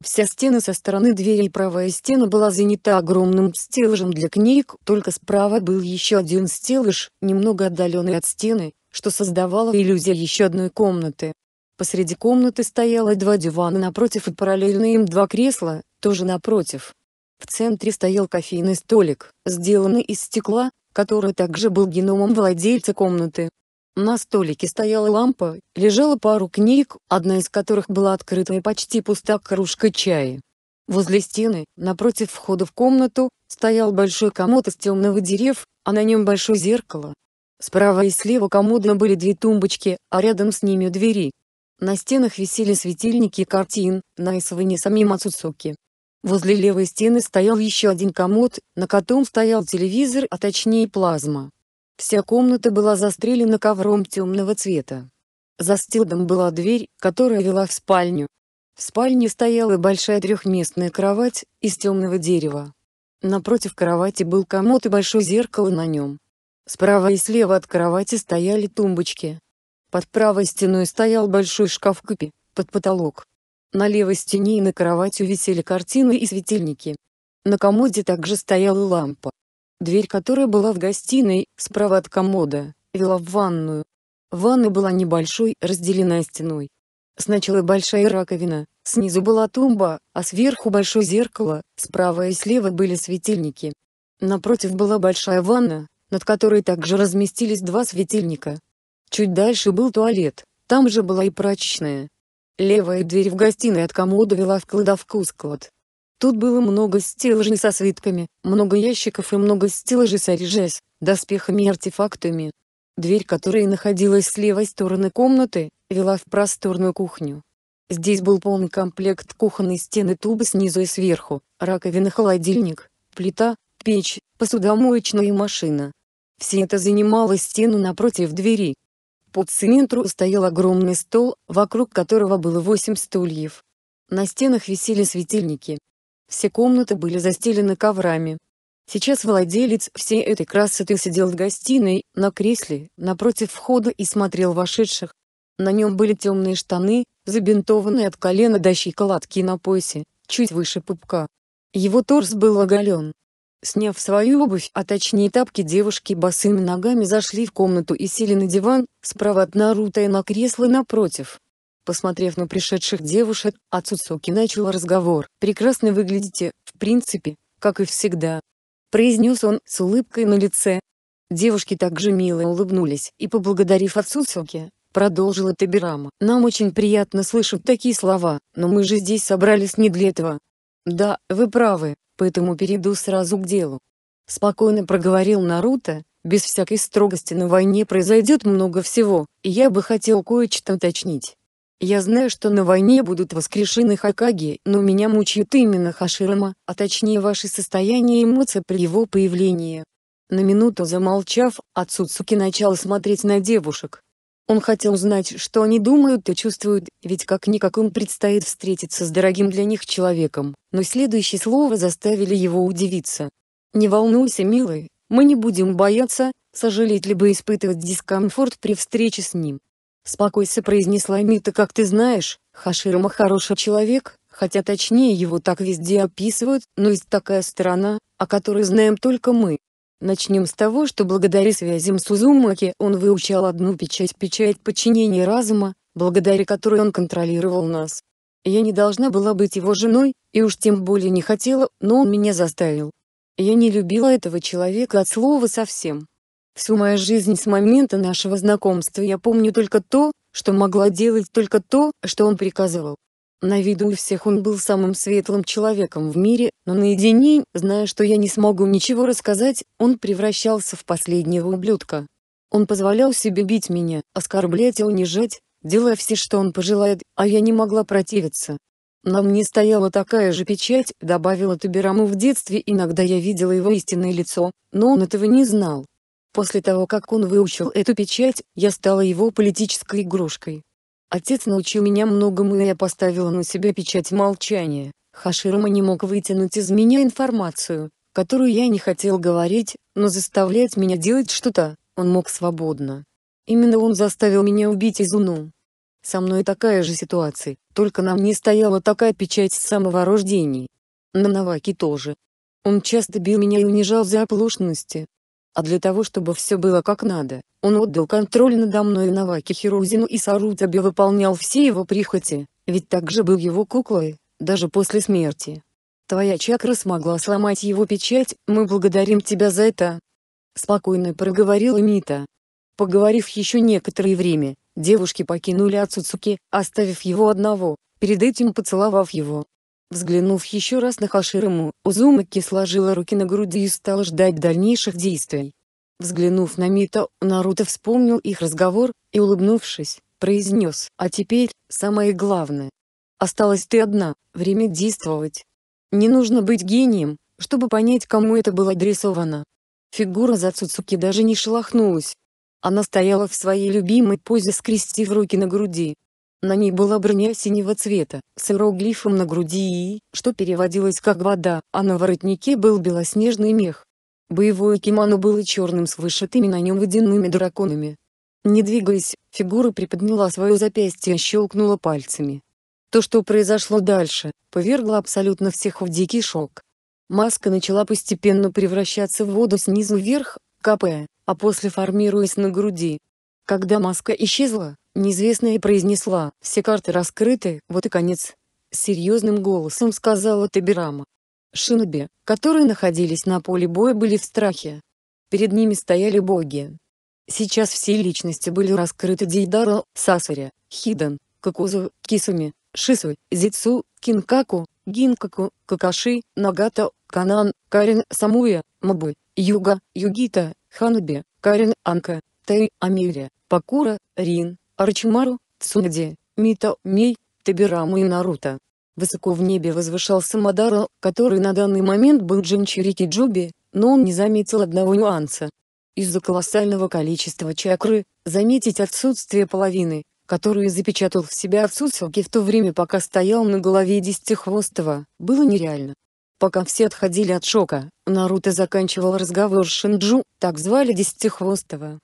Вся стена со стороны двери и правая стена была занята огромным стеллажем для книг, только справа был еще один стеллаж, немного отдаленный от стены, что создавало иллюзию еще одной комнаты. Посреди комнаты стояло два дивана напротив и параллельно им два кресла, тоже напротив. В центре стоял кофейный столик, сделанный из стекла, который также был геномом владельца комнаты. На столике стояла лампа, лежала пару книг, одна из которых была открыта и почти пуста кружка чая. Возле стены, напротив входа в комнату, стоял большой комод из темного дерев, а на нем большое зеркало. Справа и слева комода были две тумбочки, а рядом с ними двери. На стенах висели светильники и картин, Найсова не самим Ацуцуки. Возле левой стены стоял еще один комод, на котором стоял телевизор, а точнее плазма. Вся комната была застрелена ковром темного цвета. За стилдом была дверь, которая вела в спальню. В спальне стояла большая трехместная кровать, из темного дерева. Напротив кровати был комод и большое зеркало на нем. Справа и слева от кровати стояли тумбочки. Под правой стеной стоял большой шкаф-копи, под потолок. На левой стене и на кровати висели картины и светильники. На комоде также стояла лампа. Дверь, которая была в гостиной, справа от комода, вела в ванную. Ванна была небольшой, разделенная стеной. Сначала большая раковина, снизу была тумба, а сверху большое зеркало, справа и слева были светильники. Напротив была большая ванна, над которой также разместились два светильника. Чуть дальше был туалет, там же была и прачечная. Левая дверь в гостиной от комода вела в кладовку склад. Тут было много стеллажей со свитками, много ящиков и много стеллажей с оружием, доспехами и артефактами. Дверь, которая находилась с левой стороны комнаты, вела в просторную кухню. Здесь был полный комплект кухонной стены тубы снизу и сверху, раковина, холодильник, плита, печь, посудомоечная машина. Все это занимало стену напротив двери, под центру стоял огромный стол, вокруг которого было восемь стульев. На стенах висели светильники. Все комнаты были застелены коврами. Сейчас владелец всей этой красоты сидел в гостиной, на кресле, напротив входа и смотрел вошедших. На нем были темные штаны, забинтованные от колена до щиколотки на поясе, чуть выше пупка. Его торс был оголен, Сняв свою обувь, а точнее тапки, девушки босыми ногами зашли в комнату и сели на диван, справа от Наруто и на кресло напротив. Посмотрев на пришедших девушек, Ацуцуки начал разговор. «Прекрасно выглядите, в принципе, как и всегда», — произнес он с улыбкой на лице. Девушки также мило улыбнулись и, поблагодарив Ацуцуки, продолжила Табирама. «Нам очень приятно слышать такие слова, но мы же здесь собрались не для этого. «Да, вы правы, поэтому перейду сразу к делу». Спокойно проговорил Наруто, без всякой строгости на войне произойдет много всего, и я бы хотел кое-что уточнить. Я знаю, что на войне будут воскрешены Хакаги, но меня мучают именно Хаширама, а точнее ваше состояние и эмоции при его появлении. На минуту замолчав, Ацуцуки начал смотреть на девушек. Он хотел узнать, что они думают и чувствуют, ведь как-никак им предстоит встретиться с дорогим для них человеком, но следующие слова заставили его удивиться. «Не волнуйся, милый, мы не будем бояться, сожалеть либо испытывать дискомфорт при встрече с ним». Спокойся произнесла Мита «Как ты знаешь, Хаширма хороший человек, хотя точнее его так везде описывают, но есть такая сторона, о которой знаем только мы. Начнем с того, что благодаря связям Сузумаки он выучал одну печать печать подчинения разума, благодаря которой он контролировал нас. Я не должна была быть его женой, и уж тем более не хотела, но он меня заставил. Я не любила этого человека от слова совсем. Всю мою жизнь с момента нашего знакомства я помню только то, что могла делать только то, что он приказывал. На виду у всех он был самым светлым человеком в мире, но наедине, зная, что я не смогу ничего рассказать, он превращался в последнего ублюдка. Он позволял себе бить меня, оскорблять и унижать, делая все, что он пожелает, а я не могла противиться. На мне стояла такая же печать, добавила Табираму в детстве, иногда я видела его истинное лицо, но он этого не знал. После того, как он выучил эту печать, я стала его политической игрушкой. Отец научил меня многому и я поставила на себя печать молчания. Хаширма не мог вытянуть из меня информацию, которую я не хотел говорить, но заставлять меня делать что-то, он мог свободно. Именно он заставил меня убить Изуну. Со мной такая же ситуация, только нам не стояла такая печать с самого рождения. На Наваки тоже. Он часто бил меня и унижал за оплошности, а для того чтобы все было как надо, он отдал контроль надо мной Наваки Хирузину и Сарутаби выполнял все его прихоти, ведь также был его куклой, даже после смерти. Твоя чакра смогла сломать его печать, мы благодарим тебя за это. Спокойно проговорила Мита. Поговорив еще некоторое время, девушки покинули Ацуцуки, оставив его одного, перед этим поцеловав его. Взглянув еще раз на Хаширому, Узумаки сложила руки на груди и стала ждать дальнейших действий. Взглянув на Мито, Наруто вспомнил их разговор, и улыбнувшись, произнес «А теперь, самое главное. Осталась ты одна, время действовать. Не нужно быть гением, чтобы понять кому это было адресовано». Фигура Зацуцуки даже не шелохнулась. Она стояла в своей любимой позе скрестив руки на груди, на ней была броня синего цвета, с иероглифом на груди «И», что переводилось как «вода», а на воротнике был белоснежный мех. Боевое кимоно было черным с вышитыми на нем водяными драконами. Не двигаясь, фигура приподняла свое запястье и щелкнула пальцами. То, что произошло дальше, повергло абсолютно всех в дикий шок. Маска начала постепенно превращаться в воду снизу вверх, капая, а после формируясь на груди. Когда маска исчезла, неизвестная произнесла «Все карты раскрыты, вот и конец». Серьезным голосом сказала Табирама. Шиноби, которые находились на поле боя были в страхе. Перед ними стояли боги. Сейчас все личности были раскрыты Дейдара, Сасаря, Хидан, Кокузу, Кисуми, Шису, Зицу, Кинкаку, Гинкаку, Какаши, Нагата, Канан, Карин, Самуя, Мабу, Юга, Югита, Ханаби, Карин, Анка, Тай, Амирия, Пакура, Рин, Арчимару, Цунади, Мита, Мей, Табираму и Наруто. Высоко в небе возвышался Мадаро, который на данный момент был Джинчирики Джоби, но он не заметил одного нюанса. Из-за колоссального количества чакры, заметить отсутствие половины, которую запечатал в себя отсутствие в то время пока стоял на голове Десятихвостого, было нереально. Пока все отходили от шока, Наруто заканчивал разговор с Шинджу, так звали Десятихвостого,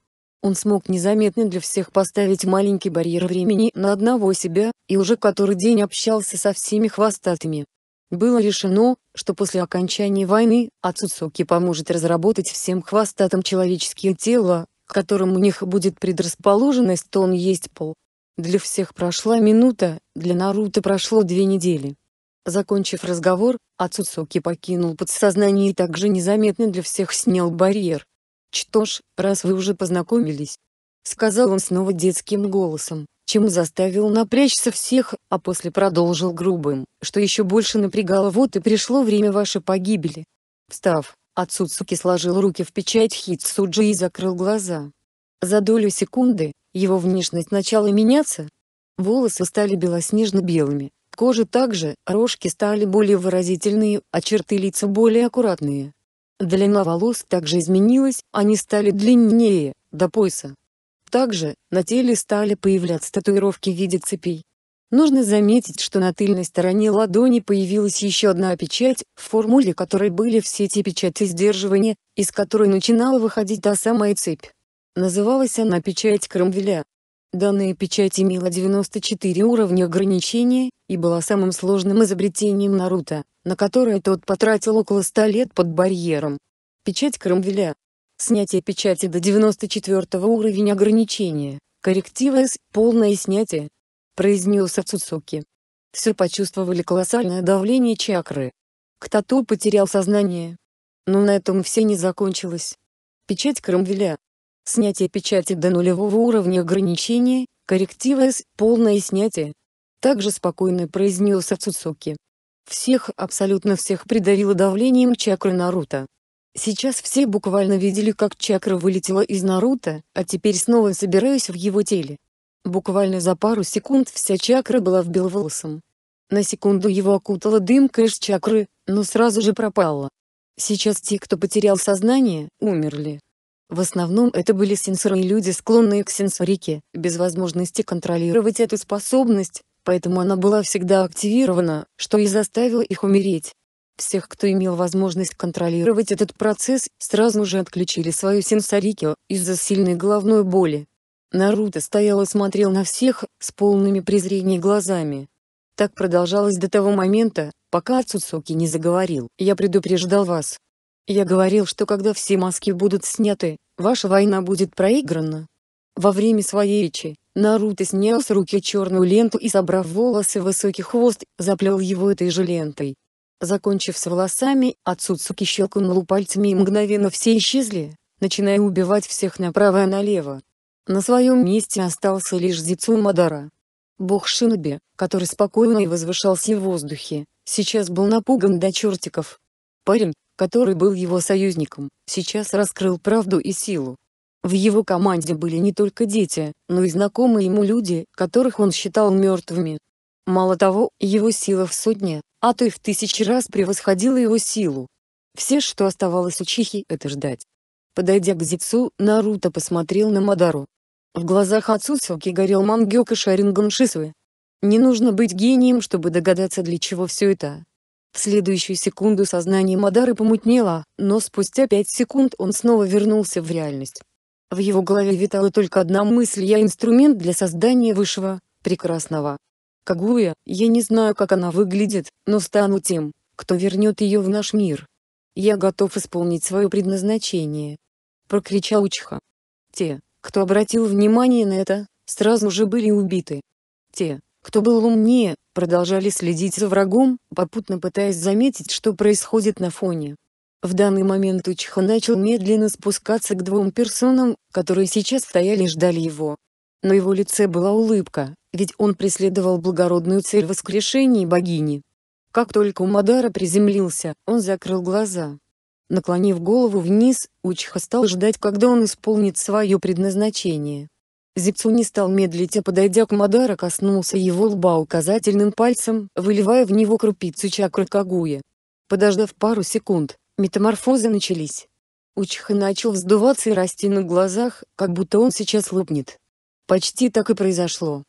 он смог незаметно для всех поставить маленький барьер времени на одного себя, и уже который день общался со всеми хвостатыми. Было решено, что после окончания войны, Ацуцуки поможет разработать всем хвостатым человеческие тела, к которым у них будет предрасположенность то он есть пол. Для всех прошла минута, для Наруто прошло две недели. Закончив разговор, Ацуцуки покинул подсознание и также незаметно для всех снял барьер. «Что ж, раз вы уже познакомились», — сказал он снова детским голосом, чем заставил напрячься всех, а после продолжил грубым, что еще больше напрягало «вот и пришло время вашей погибели». Встав, Ацуцуки сложил руки в печать Хитсуджи и закрыл глаза. За долю секунды, его внешность начала меняться. Волосы стали белоснежно-белыми, кожа также, рожки стали более выразительные, а черты лица более аккуратные. Длина волос также изменилась, они стали длиннее, до пояса. Также, на теле стали появляться татуировки в виде цепей. Нужно заметить, что на тыльной стороне ладони появилась еще одна печать, в формуле которой были все те печати сдерживания, из которой начинала выходить та самая цепь. Называлась она печать Крамвеля. Данная печать имела 94 уровня ограничения, и была самым сложным изобретением Наруто, на которое тот потратил около 100 лет под барьером. Печать Крамвеля. Снятие печати до 94 уровня ограничения. Корректива С. Полное снятие. Произнес Ацуцуки. Все почувствовали колоссальное давление чакры. Ктату потерял сознание. Но на этом все не закончилось. Печать Крамвеля снятие печати до нулевого уровня ограничений, корректива С, полное снятие. Также спокойно произнес Ацуцуки. Всех, абсолютно всех придавило давлением чакры Наруто. Сейчас все буквально видели, как чакра вылетела из Наруто, а теперь снова собираюсь в его теле. Буквально за пару секунд вся чакра была в белволосом. На секунду его окутала дымка из чакры, но сразу же пропала. Сейчас те, кто потерял сознание, умерли. В основном это были сенсорные люди, склонные к сенсорике, без возможности контролировать эту способность, поэтому она была всегда активирована, что и заставило их умереть. Всех, кто имел возможность контролировать этот процесс, сразу же отключили свою сенсорику из-за сильной головной боли. Наруто стоял и смотрел на всех, с полными презрения глазами. Так продолжалось до того момента, пока Ацуцуки не заговорил. «Я предупреждал вас, я говорил, что когда все маски будут сняты, ваша война будет проиграна. Во время своей речи, Наруто снял с руки черную ленту и, собрав волосы в высокий хвост, заплел его этой же лентой. Закончив с волосами, Ацуцуки щелкнул пальцами и мгновенно все исчезли, начиная убивать всех направо и налево. На своем месте остался лишь Зицу Мадара. Бог Шиноби, который спокойно и возвышался в воздухе, сейчас был напуган до чертиков. Парень, который был его союзником, сейчас раскрыл правду и силу. В его команде были не только дети, но и знакомые ему люди, которых он считал мертвыми. Мало того, его сила в сотне, а то и в тысячи раз превосходила его силу. Все, что оставалось у Чихи, это ждать. Подойдя к Зицу, Наруто посмотрел на Мадару. В глазах Ацусуки горел мангёка Шаринган Шисуэ. Не нужно быть гением, чтобы догадаться для чего все это. В следующую секунду сознание Мадары помутнело, но спустя пять секунд он снова вернулся в реальность. В его голове витала только одна мысль «Я инструмент для создания высшего, прекрасного». Кагуя, я не знаю как она выглядит, но стану тем, кто вернет ее в наш мир. Я готов исполнить свое предназначение. Прокричал Учха. Те, кто обратил внимание на это, сразу же были убиты. Те, кто был умнее, продолжали следить за врагом, попутно пытаясь заметить, что происходит на фоне. В данный момент Учха начал медленно спускаться к двум персонам, которые сейчас стояли и ждали его. На его лице была улыбка, ведь он преследовал благородную цель воскрешения богини. Как только Мадара приземлился, он закрыл глаза. Наклонив голову вниз, Учха стал ждать, когда он исполнит свое предназначение. Зипцу не стал медлить, а подойдя к Мадара коснулся его лба указательным пальцем, выливая в него крупицу чакры Кагуя. Подождав пару секунд, метаморфозы начались. Учиха начал вздуваться и расти на глазах, как будто он сейчас лопнет. Почти так и произошло.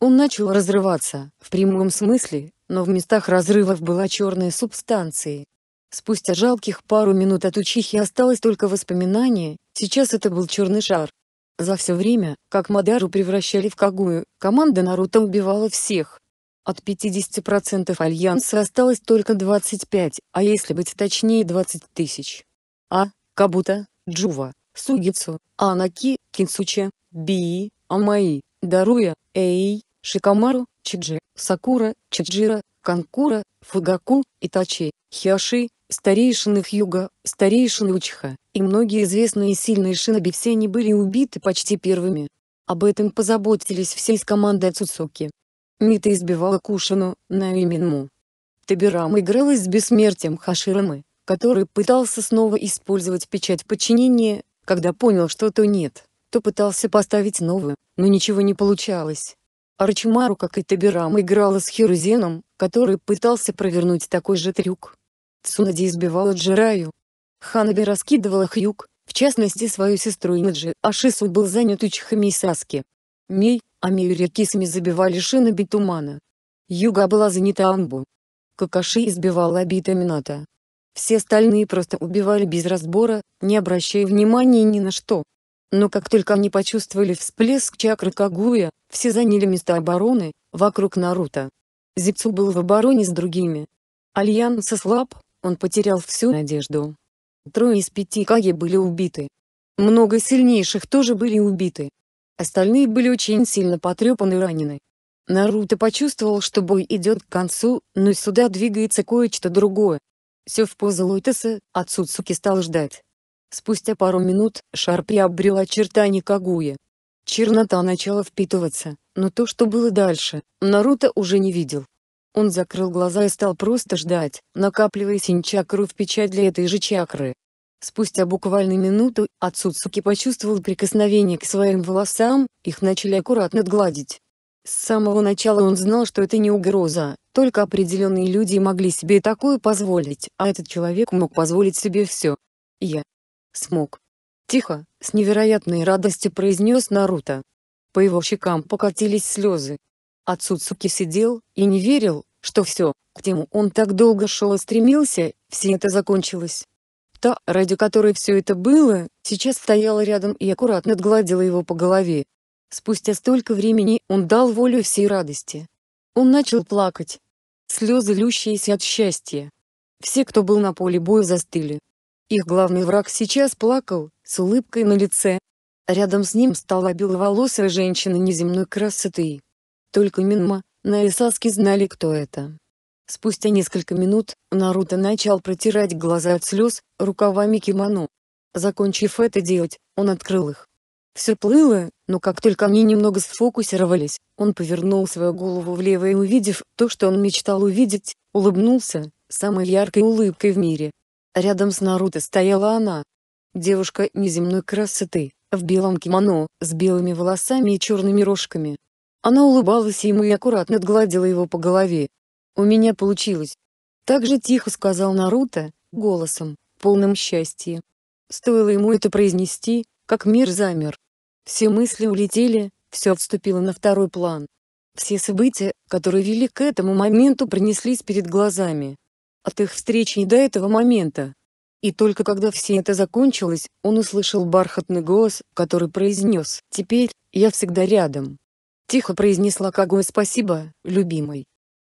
Он начал разрываться, в прямом смысле, но в местах разрывов была черная субстанция. Спустя жалких пару минут от учихи осталось только воспоминание, сейчас это был черный шар, за все время, как Мадару превращали в Кагую, команда Наруто убивала всех. От 50% Альянса осталось только 25, а если быть точнее 20 тысяч. А, Кабута, Джува, Сугицу, Анаки, Кинсуча, Бии, Амаи, Даруя, Эй, Шикамару, Чиджи, Сакура, Чиджира, Канкура, Фугаку, Итачи, Хиаши, старейшины Хьюга, старейшины Учиха, и многие известные и сильные шиноби все они были убиты почти первыми. Об этом позаботились все из команды Ацуцуки. Мита избивала Кушину, Наиминму. Табирама игралась с бессмертием Хаширамы, который пытался снова использовать печать подчинения, когда понял что то нет, то пытался поставить новую, но ничего не получалось. Арчимару как и Табирама играла с Хирузеном, который пытался провернуть такой же трюк. Цунади избивала Джираю, Ханаби раскидывала Хьюг, в частности свою сестру Имаджи, а Шису был занят Учхами и Саски. Мей, Ами и кисами забивали Шиноби тумана. Юга была занята Амбу. Какаши избивала Абита Мината. Все остальные просто убивали без разбора, не обращая внимания ни на что. Но как только они почувствовали всплеск чакры Кагуя, все заняли места обороны, вокруг Наруто. Зипцу был в обороне с другими. Альянс ослаб, он потерял всю надежду. Трое из пяти Каги были убиты. Много сильнейших тоже были убиты. Остальные были очень сильно потрепаны и ранены. Наруто почувствовал, что бой идет к концу, но сюда двигается кое-что другое. Все в позу лотоса, а Цуцуки стал ждать. Спустя пару минут, Шарпи обрел очертания Кагуя. Чернота начала впитываться, но то, что было дальше, Наруто уже не видел. Он закрыл глаза и стал просто ждать, накапливая синь-чакру в печать для этой же чакры. Спустя буквально минуту, Ацуцуки почувствовал прикосновение к своим волосам, их начали аккуратно гладить. С самого начала он знал, что это не угроза, только определенные люди могли себе такое позволить, а этот человек мог позволить себе все. Я смог. Тихо, с невероятной радостью произнес Наруто. По его щекам покатились слезы. Отцу Цуцуки сидел и не верил, что все, к чему он так долго шел и стремился, все это закончилось. Та, ради которой все это было, сейчас стояла рядом и аккуратно гладила его по голове. Спустя столько времени он дал волю всей радости. Он начал плакать. Слезы, лющиеся от счастья. Все, кто был на поле боя, застыли. Их главный враг сейчас плакал, с улыбкой на лице. Рядом с ним стала беловолосая женщина неземной красоты. Только Минма, на Наисаски знали кто это. Спустя несколько минут, Наруто начал протирать глаза от слез, рукавами кимоно. Закончив это делать, он открыл их. Все плыло, но как только они немного сфокусировались, он повернул свою голову влево и увидев то, что он мечтал увидеть, улыбнулся, самой яркой улыбкой в мире. Рядом с Наруто стояла она. Девушка неземной красоты, в белом кимоно, с белыми волосами и черными рожками, она улыбалась ему и аккуратно отгладила его по голове. «У меня получилось!» Так же тихо сказал Наруто, голосом, полным счастья. Стоило ему это произнести, как мир замер. Все мысли улетели, все отступило на второй план. Все события, которые вели к этому моменту, пронеслись перед глазами. От их встречи и до этого момента. И только когда все это закончилось, он услышал бархатный голос, который произнес «Теперь, я всегда рядом». Тихо произнесла Кагуэ спасибо, любимый.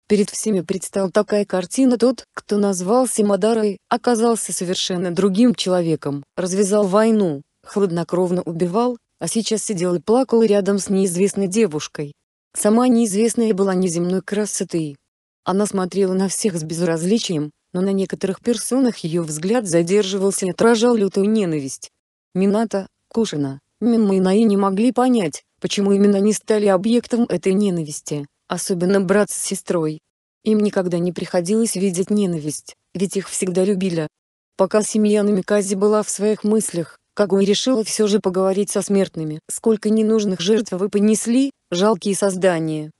Перед всеми предстала такая картина тот, кто назвался Мадарой, оказался совершенно другим человеком, развязал войну, хладнокровно убивал, а сейчас сидел и плакал рядом с неизвестной девушкой. Сама неизвестная была неземной красоты. Она смотрела на всех с безразличием, но на некоторых персонах ее взгляд задерживался и отражал лютую ненависть. Мината, Кушина, Мимо и Наи не могли понять, почему именно они стали объектом этой ненависти, особенно брат с сестрой. Им никогда не приходилось видеть ненависть, ведь их всегда любили. Пока семья Намикази была в своих мыслях, Кагуи решила все же поговорить со смертными. «Сколько ненужных жертв вы понесли, жалкие создания!»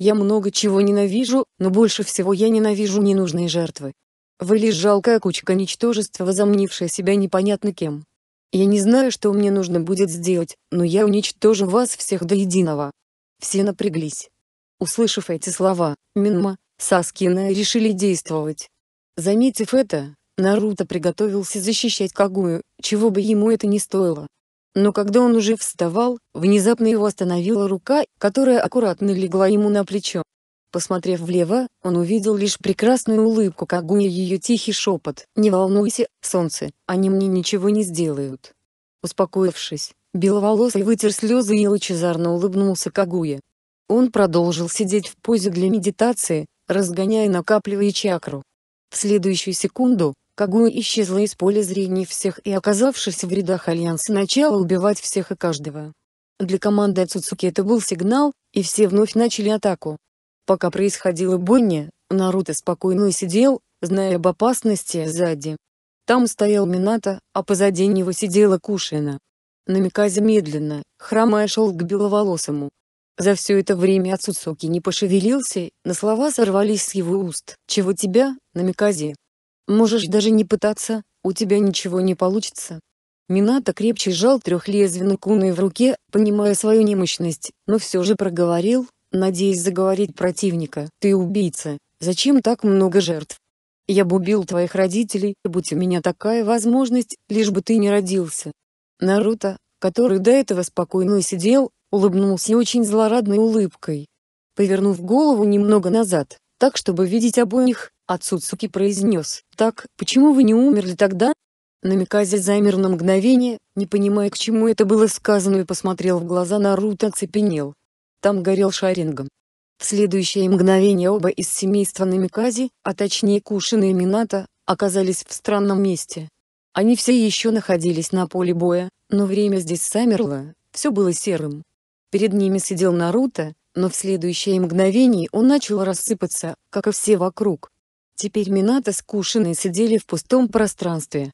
«Я много чего ненавижу, но больше всего я ненавижу ненужные жертвы. Вы лишь жалкая кучка ничтожества, возомнившая себя непонятно кем. Я не знаю, что мне нужно будет сделать, но я уничтожу вас всех до единого. Все напряглись. Услышав эти слова, Минма, Саскина решили действовать. Заметив это, Наруто приготовился защищать Кагую, чего бы ему это ни стоило. Но когда он уже вставал, внезапно его остановила рука, которая аккуратно легла ему на плечо. Посмотрев влево, он увидел лишь прекрасную улыбку Кагуи и ее тихий шепот «Не волнуйся, солнце, они мне ничего не сделают». Успокоившись, беловолосый вытер слезы и лучезарно улыбнулся Кагуе. Он продолжил сидеть в позе для медитации, разгоняя накапливая чакру. В следующую секунду, Кагуя исчезла из поля зрения всех и оказавшись в рядах Альянса начала убивать всех и каждого. Для команды Ацуцуки это был сигнал, и все вновь начали атаку. Пока происходила бойня, Наруто спокойно сидел, зная об опасности сзади. Там стоял Минато, а позади него сидела Кушина. Намиказе медленно, хромая шел к беловолосому. За все это время Ацуцуки не пошевелился, на слова сорвались с его уст. «Чего тебя, Намиказе? Можешь даже не пытаться, у тебя ничего не получится». Минато крепче сжал трехлезвенный куной в руке, понимая свою немощность, но все же проговорил, надеясь заговорить противника. «Ты убийца, зачем так много жертв? Я бы убил твоих родителей, будь у меня такая возможность, лишь бы ты не родился». Наруто, который до этого спокойно сидел, улыбнулся очень злорадной улыбкой. Повернув голову немного назад, так чтобы видеть обоих, отцу Ацуцуки произнес, «Так, почему вы не умерли тогда?» Намиказе замер на мгновение, не понимая к чему это было сказано и посмотрел в глаза Наруто оцепенел. Там горел шарингом. В следующее мгновение оба из семейства Намикази, а точнее Кушина и Мината, оказались в странном месте. Они все еще находились на поле боя, но время здесь замерло, все было серым. Перед ними сидел Наруто, но в следующее мгновение он начал рассыпаться, как и все вокруг. Теперь Мината с Кушиной сидели в пустом пространстве.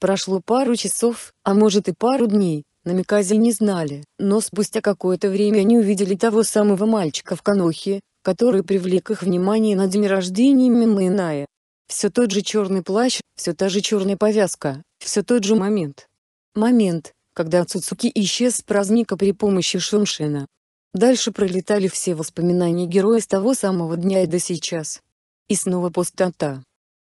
Прошло пару часов, а может и пару дней, Намикази не знали, но спустя какое-то время они увидели того самого мальчика в Канохе, который привлек их внимание на день рождения Мимаиная. Все тот же черный плащ, все та же черная повязка, все тот же момент. Момент, когда Цуцуки исчез с праздника при помощи Шумшина. Дальше пролетали все воспоминания героя с того самого дня и до сейчас. И снова пустота.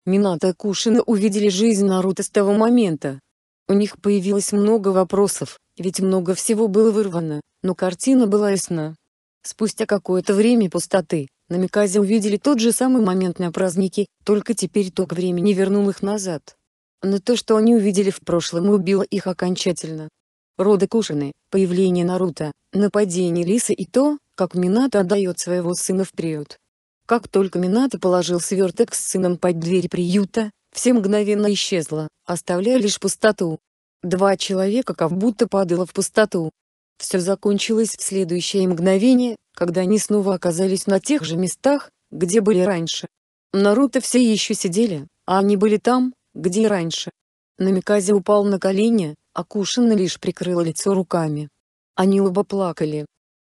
Минато и Кушина увидели жизнь Наруто с того момента. У них появилось много вопросов, ведь много всего было вырвано, но картина была ясна. Спустя какое-то время пустоты, на Миказе увидели тот же самый момент на празднике, только теперь ток времени вернул их назад. Но то, что они увидели в прошлом, убило их окончательно. Роды Кушины, появление Наруто, нападение Лисы и то, как Минато отдает своего сына в приют. Как только Минато положил сверток с сыном под дверь приюта, все мгновенно исчезло, оставляя лишь пустоту, Два человека как будто падало в пустоту. Все закончилось в следующее мгновение, когда они снова оказались на тех же местах, где были раньше. Наруто все еще сидели, а они были там, где и раньше. Намиказе упал на колени, а Кушина лишь прикрыла лицо руками. Они оба плакали.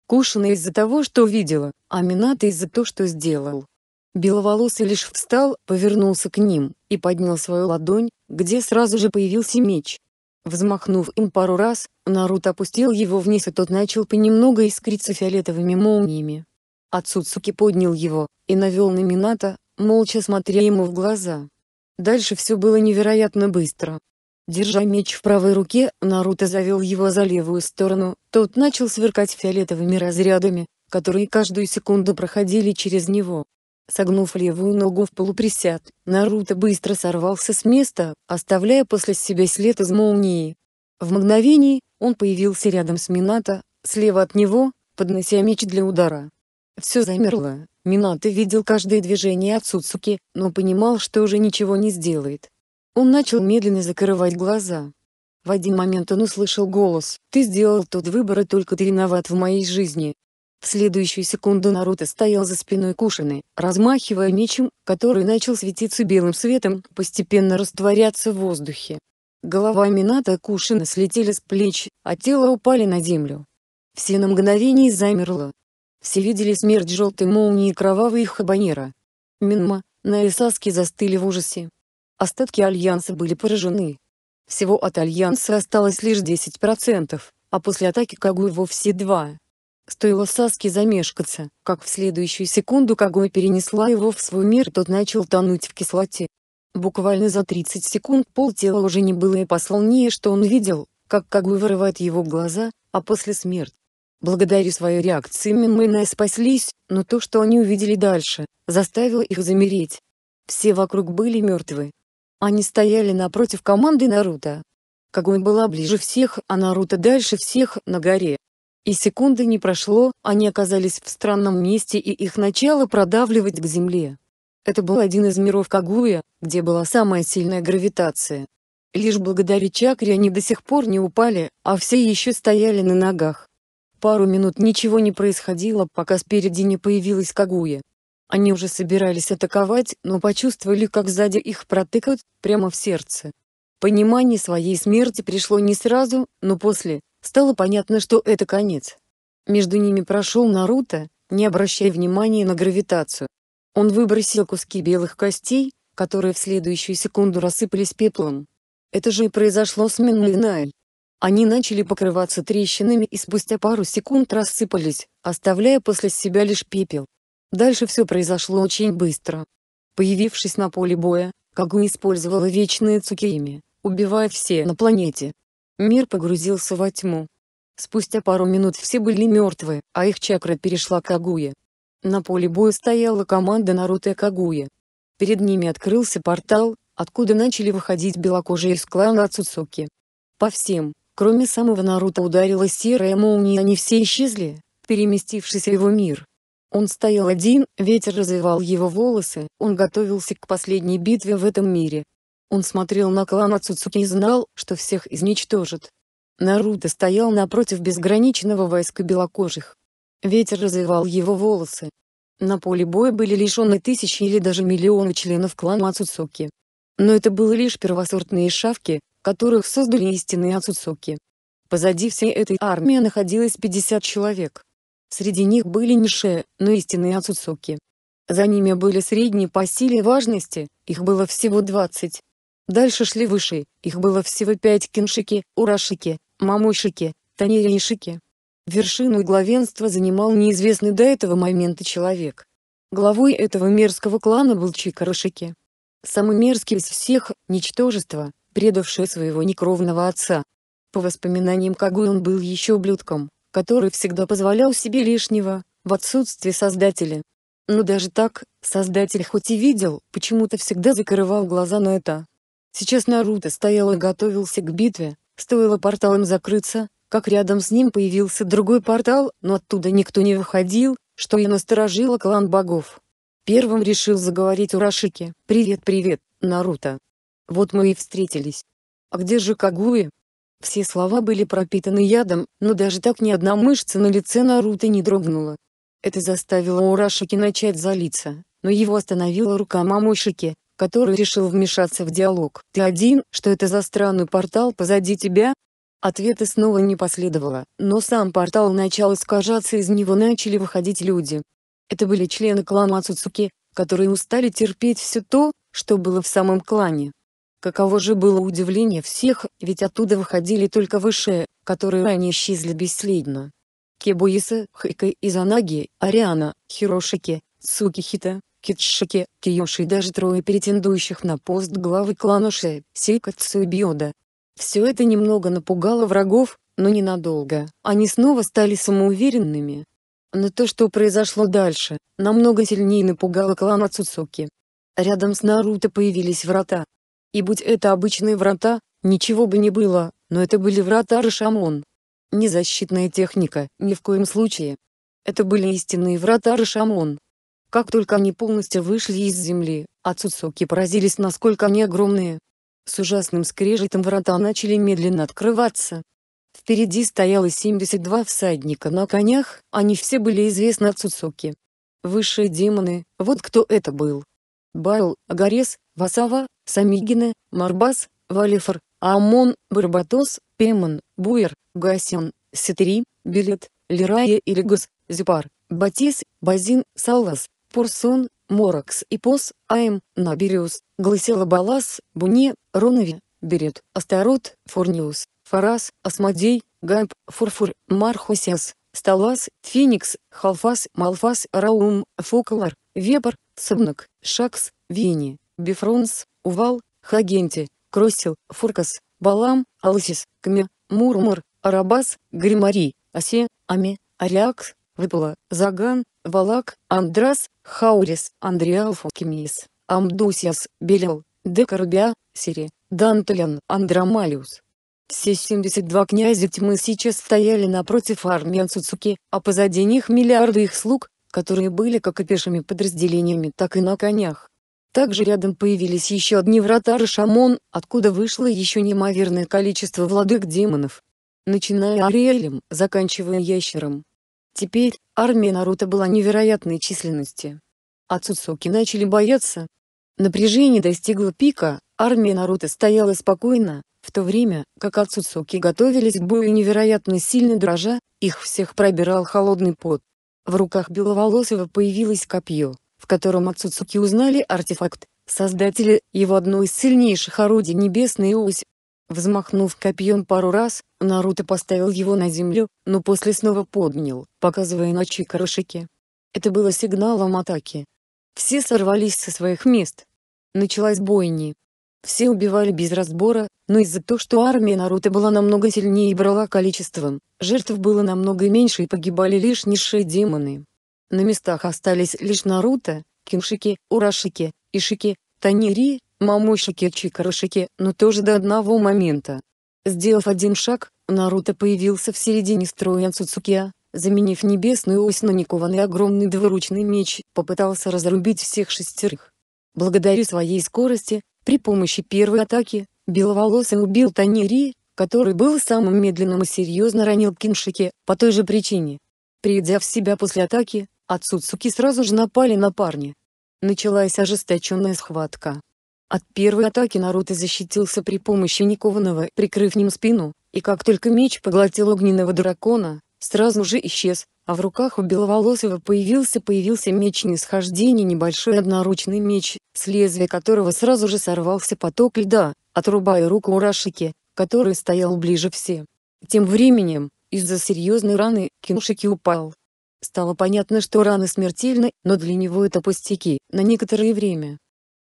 Кушина из-за того, что увидела, а Мината из-за того, что сделал. Беловолосый лишь встал, повернулся к ним, и поднял свою ладонь, где сразу же появился меч. Взмахнув им пару раз, Нарут опустил его вниз и тот начал понемногу искриться фиолетовыми молниями. Ацуцуки поднял его, и навел на Мината, молча смотря ему в глаза. Дальше все было невероятно быстро. Держа меч в правой руке, Наруто завел его за левую сторону, тот начал сверкать фиолетовыми разрядами, которые каждую секунду проходили через него. Согнув левую ногу в полуприсяд, Наруто быстро сорвался с места, оставляя после себя след из молнии. В мгновении он появился рядом с Минато, слева от него, поднося меч для удара. Все замерло, Минато видел каждое движение Ацуцуки, но понимал, что уже ничего не сделает. Он начал медленно закрывать глаза. В один момент он услышал голос «Ты сделал тот выбор и только ты виноват в моей жизни, следующую секунду Наруто стоял за спиной Кушины, размахивая мечем, который начал светиться белым светом, постепенно растворяться в воздухе. Голова Мината и Кушина слетели с плеч, а тело упали на землю. Все на мгновение замерло. Все видели смерть желтой молнии и кровавые хабанера. Минма, на и застыли в ужасе. Остатки Альянса были поражены. Всего от Альянса осталось лишь 10%, а после атаки Кагуй вовсе 2. Стоило Саске замешкаться, как в следующую секунду Кагой перенесла его в свой мир, тот начал тонуть в кислоте. Буквально за 30 секунд пол тела уже не было и послание, что он видел, как Кагой вырывает его глаза, а после смерть. Благодаря своей реакции Мимэна спаслись, но то, что они увидели дальше, заставило их замереть. Все вокруг были мертвы. Они стояли напротив команды Наруто. Кагой была ближе всех, а Наруто дальше всех, на горе. И секунды не прошло, они оказались в странном месте и их начало продавливать к земле. Это был один из миров Кагуя, где была самая сильная гравитация. Лишь благодаря чакре они до сих пор не упали, а все еще стояли на ногах. Пару минут ничего не происходило, пока спереди не появилась Кагуя. Они уже собирались атаковать, но почувствовали, как сзади их протыкают, прямо в сердце. Понимание своей смерти пришло не сразу, но после, Стало понятно, что это конец. Между ними прошел Наруто, не обращая внимания на гравитацию. Он выбросил куски белых костей, которые в следующую секунду рассыпались пеплом. Это же и произошло с Минной Они начали покрываться трещинами и спустя пару секунд рассыпались, оставляя после себя лишь пепел. Дальше все произошло очень быстро. Появившись на поле боя, Кагу использовала вечные цукими, убивая все на планете, Мир погрузился во тьму. Спустя пару минут все были мертвы, а их чакра перешла к Агуе. На поле боя стояла команда Наруто и Кагуя. Перед ними открылся портал, откуда начали выходить белокожие из клана Ацуцуки. По всем, кроме самого Наруто ударила серая молния, они все исчезли, переместившись в его мир. Он стоял один, ветер развивал его волосы, он готовился к последней битве в этом мире, он смотрел на клан Ацуцуки и знал, что всех изничтожит. Наруто стоял напротив безграничного войска белокожих. Ветер развивал его волосы. На поле боя были лишены тысячи или даже миллионы членов клана Ацуцуки. Но это были лишь первосортные шавки, которых создали истинные Ацуцуки. Позади всей этой армии находилось 50 человек. Среди них были не ше, но истинные Ацуцуки. За ними были средние по силе важности, их было всего 20. Дальше шли выше, их было всего пять киншики, урашики, мамушики, танерейшики. Вершину главенства занимал неизвестный до этого момента человек. Главой этого мерзкого клана был Чикарышики. Самый мерзкий из всех, ничтожество, предавшее своего некровного отца. По воспоминаниям Кагуи он был еще ублюдком, который всегда позволял себе лишнего, в отсутствие Создателя. Но даже так, Создатель хоть и видел, почему-то всегда закрывал глаза на это. Сейчас Наруто стоял и готовился к битве, стоило порталам закрыться, как рядом с ним появился другой портал, но оттуда никто не выходил, что и насторожило клан богов. Первым решил заговорить Урашики. «Привет-привет, Наруто. Вот мы и встретились. А где же Кагуи?» Все слова были пропитаны ядом, но даже так ни одна мышца на лице Наруто не дрогнула. Это заставило Урашики начать залиться, но его остановила рука мамошики который решил вмешаться в диалог. «Ты один, что это за странный портал позади тебя?» Ответа снова не последовало, но сам портал начал искажаться из него начали выходить люди. Это были члены клана Ацуцуки, которые устали терпеть все то, что было в самом клане. Каково же было удивление всех, ведь оттуда выходили только высшие, которые ранее исчезли бесследно. Кебуиса, Хэйка Изанаги, Ариана, Хирошики, Сукихита, Китшики, киёши и даже трое претендующих на пост главы клана Ши, Сейкатсу и Бьода. Все это немного напугало врагов, но ненадолго, они снова стали самоуверенными. Но то, что произошло дальше, намного сильнее напугало клана Цуцуки. Рядом с Наруто появились врата. И будь это обычные врата, ничего бы не было, но это были врата Рашамон. Незащитная техника, ни в коем случае. Это были истинные врата Рашамон. Как только они полностью вышли из земли, Ацуцуки поразились насколько они огромные. С ужасным скрежетом врата начали медленно открываться. Впереди стояло 72 всадника на конях, они все были известны Ацуцуки. Высшие демоны, вот кто это был. Байл, Агарес, Васава, Самигина, Марбас, Валифор, Амон, Барбатос, Пемон, Буер, Гасин, Сетри, Билет, Лирая и Илигас, Зипар, Батис, Базин, Саллас. Порсун, Моракс и Пос, Аем, Набириус, Балас, Буне, Ронови, Берет, Астарот, Фурниус, Фарас, Асмодей, Гайб, Фурфур, Мархусес, Сталас, Феникс, Халфас, Малфас, Раум, Фоколар, Вебер, Цыбнак, Шакс, Вини, Бифронс, Увал, Хагенти, Кроссел, Фуркас, Балам, Алсис, Кме, Мурмур, Арабас, Гримари, Осе, Ами, Ариакс, Выдула, Заган, Валак, Андрас, Хаурис, Андриалфу Кемис, Амдусиас, Белел, Декарбя, Сири, Дантелян, Андромалиус. Все 72 князя тьмы сейчас стояли напротив армии Ансуцуки, а позади них миллиарды их слуг, которые были как и пешими подразделениями, так и на конях. Также рядом появились еще одни вратары Шамон, откуда вышло еще неимоверное количество владык демонов. Начиная Ариэлем, заканчивая Ящером, Теперь армия Наруто была невероятной численности. А начали бояться. Напряжение достигло пика, армия Наруто стояла спокойно, в то время, как Ацуцуки готовились к бою невероятно сильно дрожа, их всех пробирал холодный пот. В руках Беловолосого появилось копье, в котором Ацуцуки узнали артефакт, создатели, его одной из сильнейших орудий Небесной Ось, Взмахнув копьем пару раз, Наруто поставил его на землю, но после снова поднял, показывая на Чикарошике. Это было сигналом атаки. Все сорвались со своих мест. Началась бойня. Все убивали без разбора, но из-за того, что армия Наруто была намного сильнее и брала количеством, жертв было намного меньше и погибали лишь низшие демоны. На местах остались лишь Наруто, Киншики, Урашики, Ишики, Танири, мамушики-чикарышики, но ну тоже до одного момента. Сделав один шаг, Наруто появился в середине строя Цуцукия, заменив небесную ось на никованный огромный двуручный меч, попытался разрубить всех шестерых. Благодаря своей скорости, при помощи первой атаки, Беловолосый убил Танири, который был самым медленным и серьезно ранил Киншики, по той же причине. Придя в себя после атаки, от Ацуцуки сразу же напали на парня. Началась ожесточенная схватка. От первой атаки Наруто защитился при помощи Никованова, прикрыв ним спину, и как только меч поглотил огненного дракона, сразу же исчез, а в руках у Беловолосого появился появился меч нисхождения небольшой одноручный меч, с лезвия которого сразу же сорвался поток льда, отрубая руку Урашики, который стоял ближе все. Тем временем, из-за серьезной раны, Кинушики упал. Стало понятно, что раны смертельны, но для него это пустяки, на некоторое время.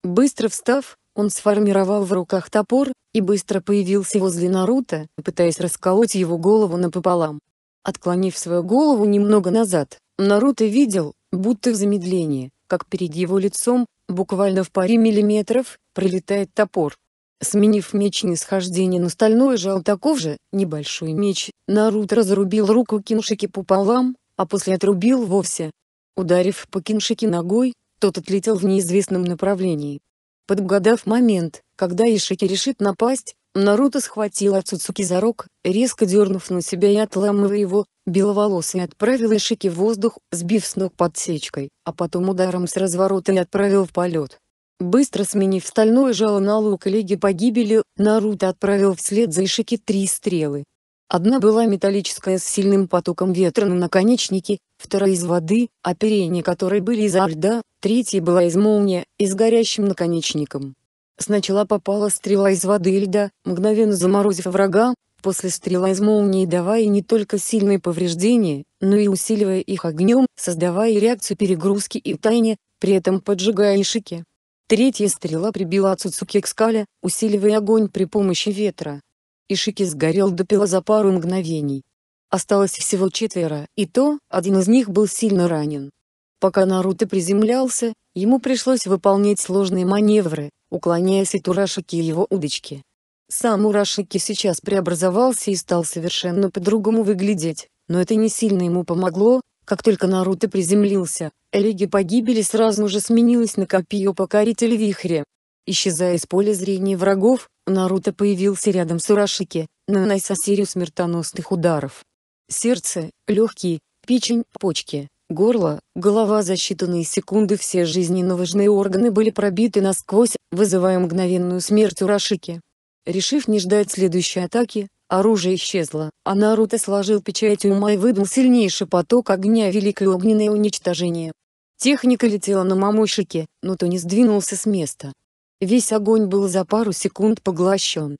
Быстро встав, он сформировал в руках топор, и быстро появился возле Наруто, пытаясь расколоть его голову напополам. Отклонив свою голову немного назад, Наруто видел, будто в замедлении, как перед его лицом, буквально в паре миллиметров, пролетает топор. Сменив меч нисхождения на стальной жал таков же, небольшой меч, Наруто разрубил руку Киншики пополам, а после отрубил вовсе. Ударив по Киншики ногой, тот отлетел в неизвестном направлении. Подгадав момент, когда Ишики решит напасть, Наруто схватил Ацуцуки за рог, резко дернув на себя и отламывая его, беловолосый отправил Ишики в воздух, сбив с ног подсечкой, а потом ударом с разворота и отправил в полет. Быстро сменив стальное жало на лук Лиги погибели, Наруто отправил вслед за Ишики три стрелы. Одна была металлическая с сильным потоком ветра на наконечнике, вторая из воды, оперения которой были изо льда, Третья была из молния и с горящим наконечником. Сначала попала стрела из воды и льда, мгновенно заморозив врага, после стрела из молнии давая не только сильные повреждения, но и усиливая их огнем, создавая реакцию перегрузки и тайне, при этом поджигая Ишики. Третья стрела прибила Цуцуки к скале, усиливая огонь при помощи ветра. Ишики сгорел до пила за пару мгновений. Осталось всего четверо, и то, один из них был сильно ранен. Пока Наруто приземлялся, ему пришлось выполнять сложные маневры, уклоняясь от Урашики и его удочки. Сам Урашики сейчас преобразовался и стал совершенно по-другому выглядеть, но это не сильно ему помогло, как только Наруто приземлился, Элиги погибели сразу же сменилась на копье покоритель вихря. Исчезая из поля зрения врагов, Наруто появился рядом с Урашики, нанося серию смертоносных ударов. Сердце, легкие, печень, почки, Горло, голова за считанные секунды все жизненно важные органы были пробиты насквозь, вызывая мгновенную смерть у Рашики. Решив не ждать следующей атаки, оружие исчезло, а Наруто сложил печать ума и выдал сильнейший поток огня Великое Огненное Уничтожение. Техника летела на Мамошике, но то не сдвинулся с места. Весь огонь был за пару секунд поглощен.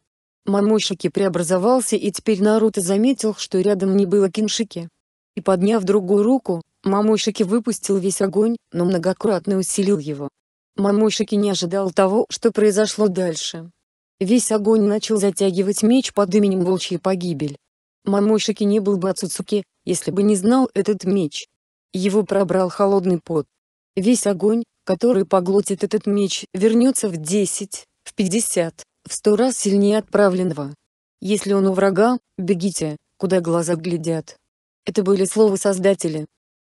Мамушики преобразовался и теперь Наруто заметил, что рядом не было киншики. И подняв другую руку, Мамушики выпустил весь огонь, но многократно усилил его. Мамушики не ожидал того, что произошло дальше. Весь огонь начал затягивать меч под именем Волчья Погибель. Мамушики не был бы Ацуцуки, если бы не знал этот меч. Его пробрал холодный пот. Весь огонь, который поглотит этот меч, вернется в 10, в 50, в 100 раз сильнее отправленного. Если он у врага, бегите, куда глаза глядят. Это были слова Создателя.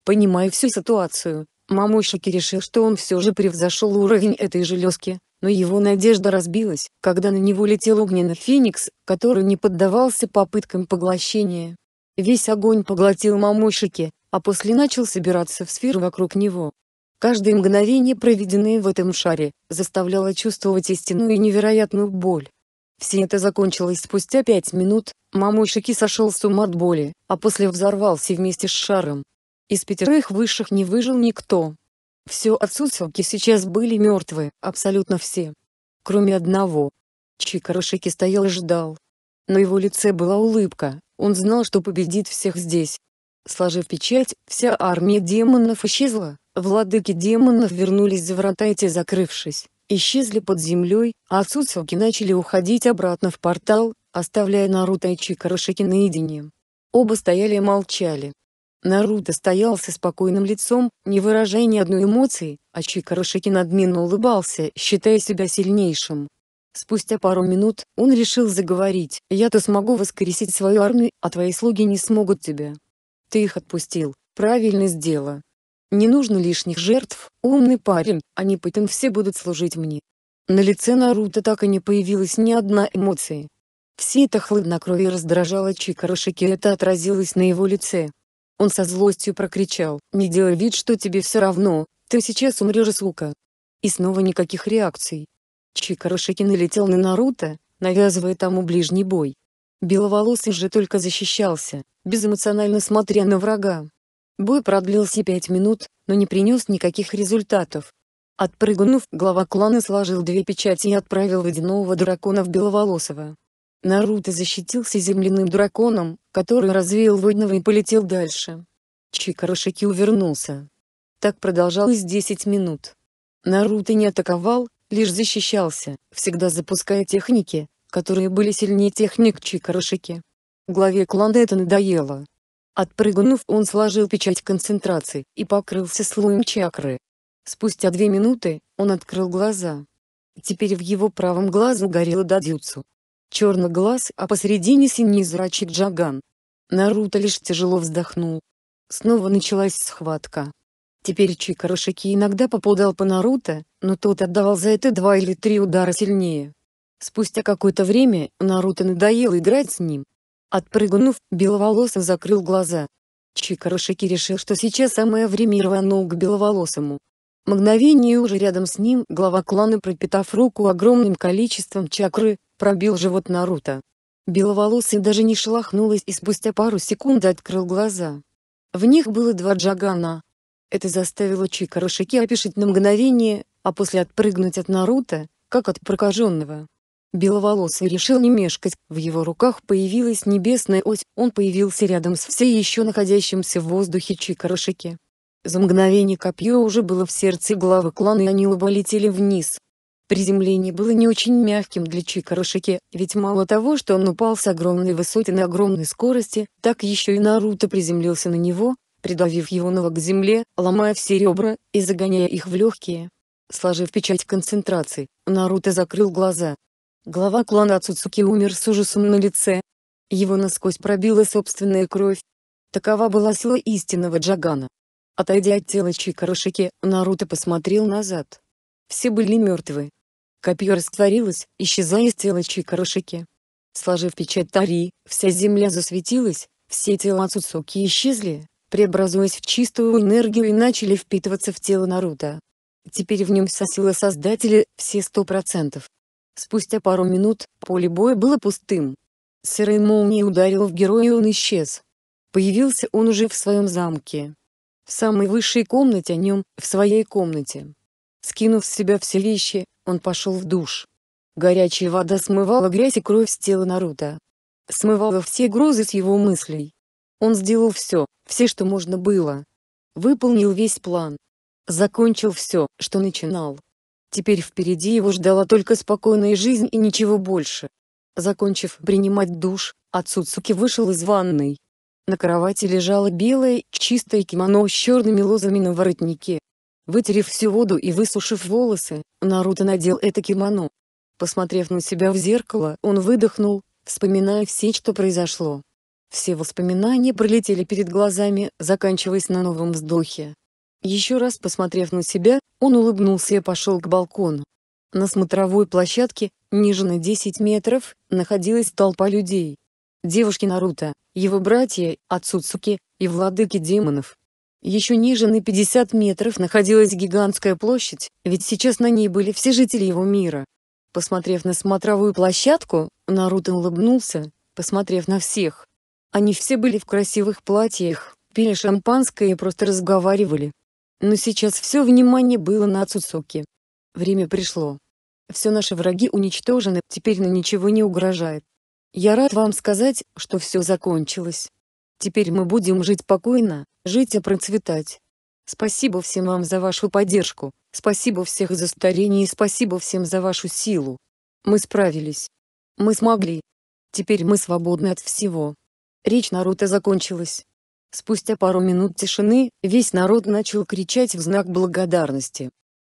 Понимая всю ситуацию, мамушики решил, что он все же превзошел уровень этой железки, но его надежда разбилась, когда на него летел огненный феникс, который не поддавался попыткам поглощения. Весь огонь поглотил мамушики, а после начал собираться в сферу вокруг него. Каждое мгновение, проведенное в этом шаре, заставляло чувствовать истинную и невероятную боль. Все это закончилось спустя пять минут, мамушики сошел с ума от боли, а после взорвался вместе с шаром. Из пятерых высших не выжил никто. Все отсутствовки сейчас были мертвы, абсолютно все. Кроме одного. Чикарашики стоял и ждал. На его лице была улыбка, он знал, что победит всех здесь. Сложив печать, вся армия демонов исчезла, владыки демонов вернулись за врата эти закрывшись, исчезли под землей, а отсутствовки начали уходить обратно в портал, оставляя Наруто и Чикарашики наедине. Оба стояли и молчали. Наруто стоял со спокойным лицом, не выражая ни одной эмоции, а Чикарашики надменно улыбался, считая себя сильнейшим. Спустя пару минут, он решил заговорить, «Я-то смогу воскресить свою армию, а твои слуги не смогут тебя. Ты их отпустил, правильно сделал. Не нужно лишних жертв, умный парень, они потом все будут служить мне». На лице Наруто так и не появилась ни одна эмоция. Все это хладнокровие раздражало Чикарашики это отразилось на его лице, он со злостью прокричал, «Не делай вид, что тебе все равно, ты сейчас умрешь, сука!» И снова никаких реакций. Чикаро Шики налетел на Наруто, навязывая тому ближний бой. Беловолосый же только защищался, безэмоционально смотря на врага. Бой продлился пять минут, но не принес никаких результатов. Отпрыгнув, глава клана сложил две печати и отправил водяного дракона в Беловолосого. Наруто защитился земляным драконом, который развеял водного и полетел дальше. Чикара увернулся. Так продолжалось 10 минут. Наруто не атаковал, лишь защищался, всегда запуская техники, которые были сильнее техник Чикарашики. Главе клана это надоело. Отпрыгнув он сложил печать концентрации и покрылся слоем чакры. Спустя две минуты, он открыл глаза. Теперь в его правом глазу горело дадюцу, черный глаз, а посередине синий зрачек Джаган. Наруто лишь тяжело вздохнул. Снова началась схватка. Теперь Чикарошики иногда попадал по Наруто, но тот отдавал за это два или три удара сильнее. Спустя какое-то время, Наруто надоел играть с ним. Отпрыгнув, Беловолосый закрыл глаза. Чикарошики решил, что сейчас самое время и рванул к Беловолосому. Мгновение уже рядом с ним глава клана пропитав руку огромным количеством чакры, пробил живот Наруто. Беловолосый даже не шелохнулась и спустя пару секунд открыл глаза. В них было два джагана. Это заставило Чикара Шики опишить на мгновение, а после отпрыгнуть от Наруто, как от прокаженного. Беловолосый решил не мешкать, в его руках появилась небесная ось, он появился рядом с все еще находящимся в воздухе Чикарашики. За мгновение копье уже было в сердце главы клана и они оба летели вниз, Приземление было не очень мягким для Чикарушики, ведь мало того, что он упал с огромной высоты на огромной скорости, так еще и Наруто приземлился на него, придавив его ног к земле, ломая все ребра и загоняя их в легкие. Сложив печать концентрации, Наруто закрыл глаза. Глава клана Ацуцуки умер с ужасом на лице. Его насквозь пробила собственная кровь. Такова была сила истинного Джагана. Отойдя от тела Чикарушики, Наруто посмотрел назад. Все были мертвы. Копье растворилось, исчезая из тела Чикарушики. Сложив печать Тари, вся земля засветилась, все тела Цуцуки исчезли, преобразуясь в чистую энергию и начали впитываться в тело Наруто. Теперь в нем вся сила Создателя, все сто процентов. Спустя пару минут, поле боя было пустым. Серый молнией ударил в героя и он исчез. Появился он уже в своем замке. В самой высшей комнате о нем, в своей комнате. Скинув с себя все вещи, он пошел в душ. Горячая вода смывала грязь и кровь с тела Наруто. Смывала все грузы с его мыслей. Он сделал все, все, что можно было. Выполнил весь план. Закончил все, что начинал. Теперь впереди его ждала только спокойная жизнь и ничего больше. Закончив принимать душ, Ацуцуки вышел из ванной. На кровати лежало белое, чистое кимоно с черными лозами на воротнике. Вытерев всю воду и высушив волосы, Наруто надел это кимоно. Посмотрев на себя в зеркало, он выдохнул, вспоминая все, что произошло. Все воспоминания пролетели перед глазами, заканчиваясь на новом вздохе. Еще раз посмотрев на себя, он улыбнулся и пошел к балкону. На смотровой площадке, ниже на 10 метров, находилась толпа людей. Девушки Наруто, его братья, Ацуцуки и владыки демонов. Еще ниже на 50 метров находилась гигантская площадь, ведь сейчас на ней были все жители его мира. Посмотрев на смотровую площадку, Наруто улыбнулся, посмотрев на всех. Они все были в красивых платьях, пили шампанское и просто разговаривали. Но сейчас все внимание было на Цуцуки. Время пришло. Все наши враги уничтожены, теперь на ничего не угрожает. Я рад вам сказать, что все закончилось. Теперь мы будем жить спокойно, жить и процветать. Спасибо всем вам за вашу поддержку, спасибо всех за старение и спасибо всем за вашу силу. Мы справились. Мы смогли. Теперь мы свободны от всего. Речь Наруто закончилась. Спустя пару минут тишины, весь народ начал кричать в знак благодарности.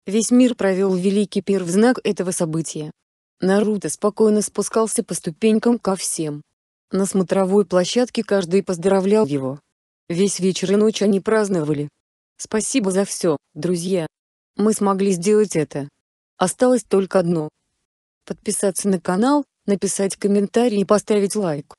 Весь мир провел великий пир в знак этого события. Наруто спокойно спускался по ступенькам ко всем. На смотровой площадке каждый поздравлял его. Весь вечер и ночь они праздновали. Спасибо за все, друзья. Мы смогли сделать это. Осталось только одно. Подписаться на канал, написать комментарий и поставить лайк.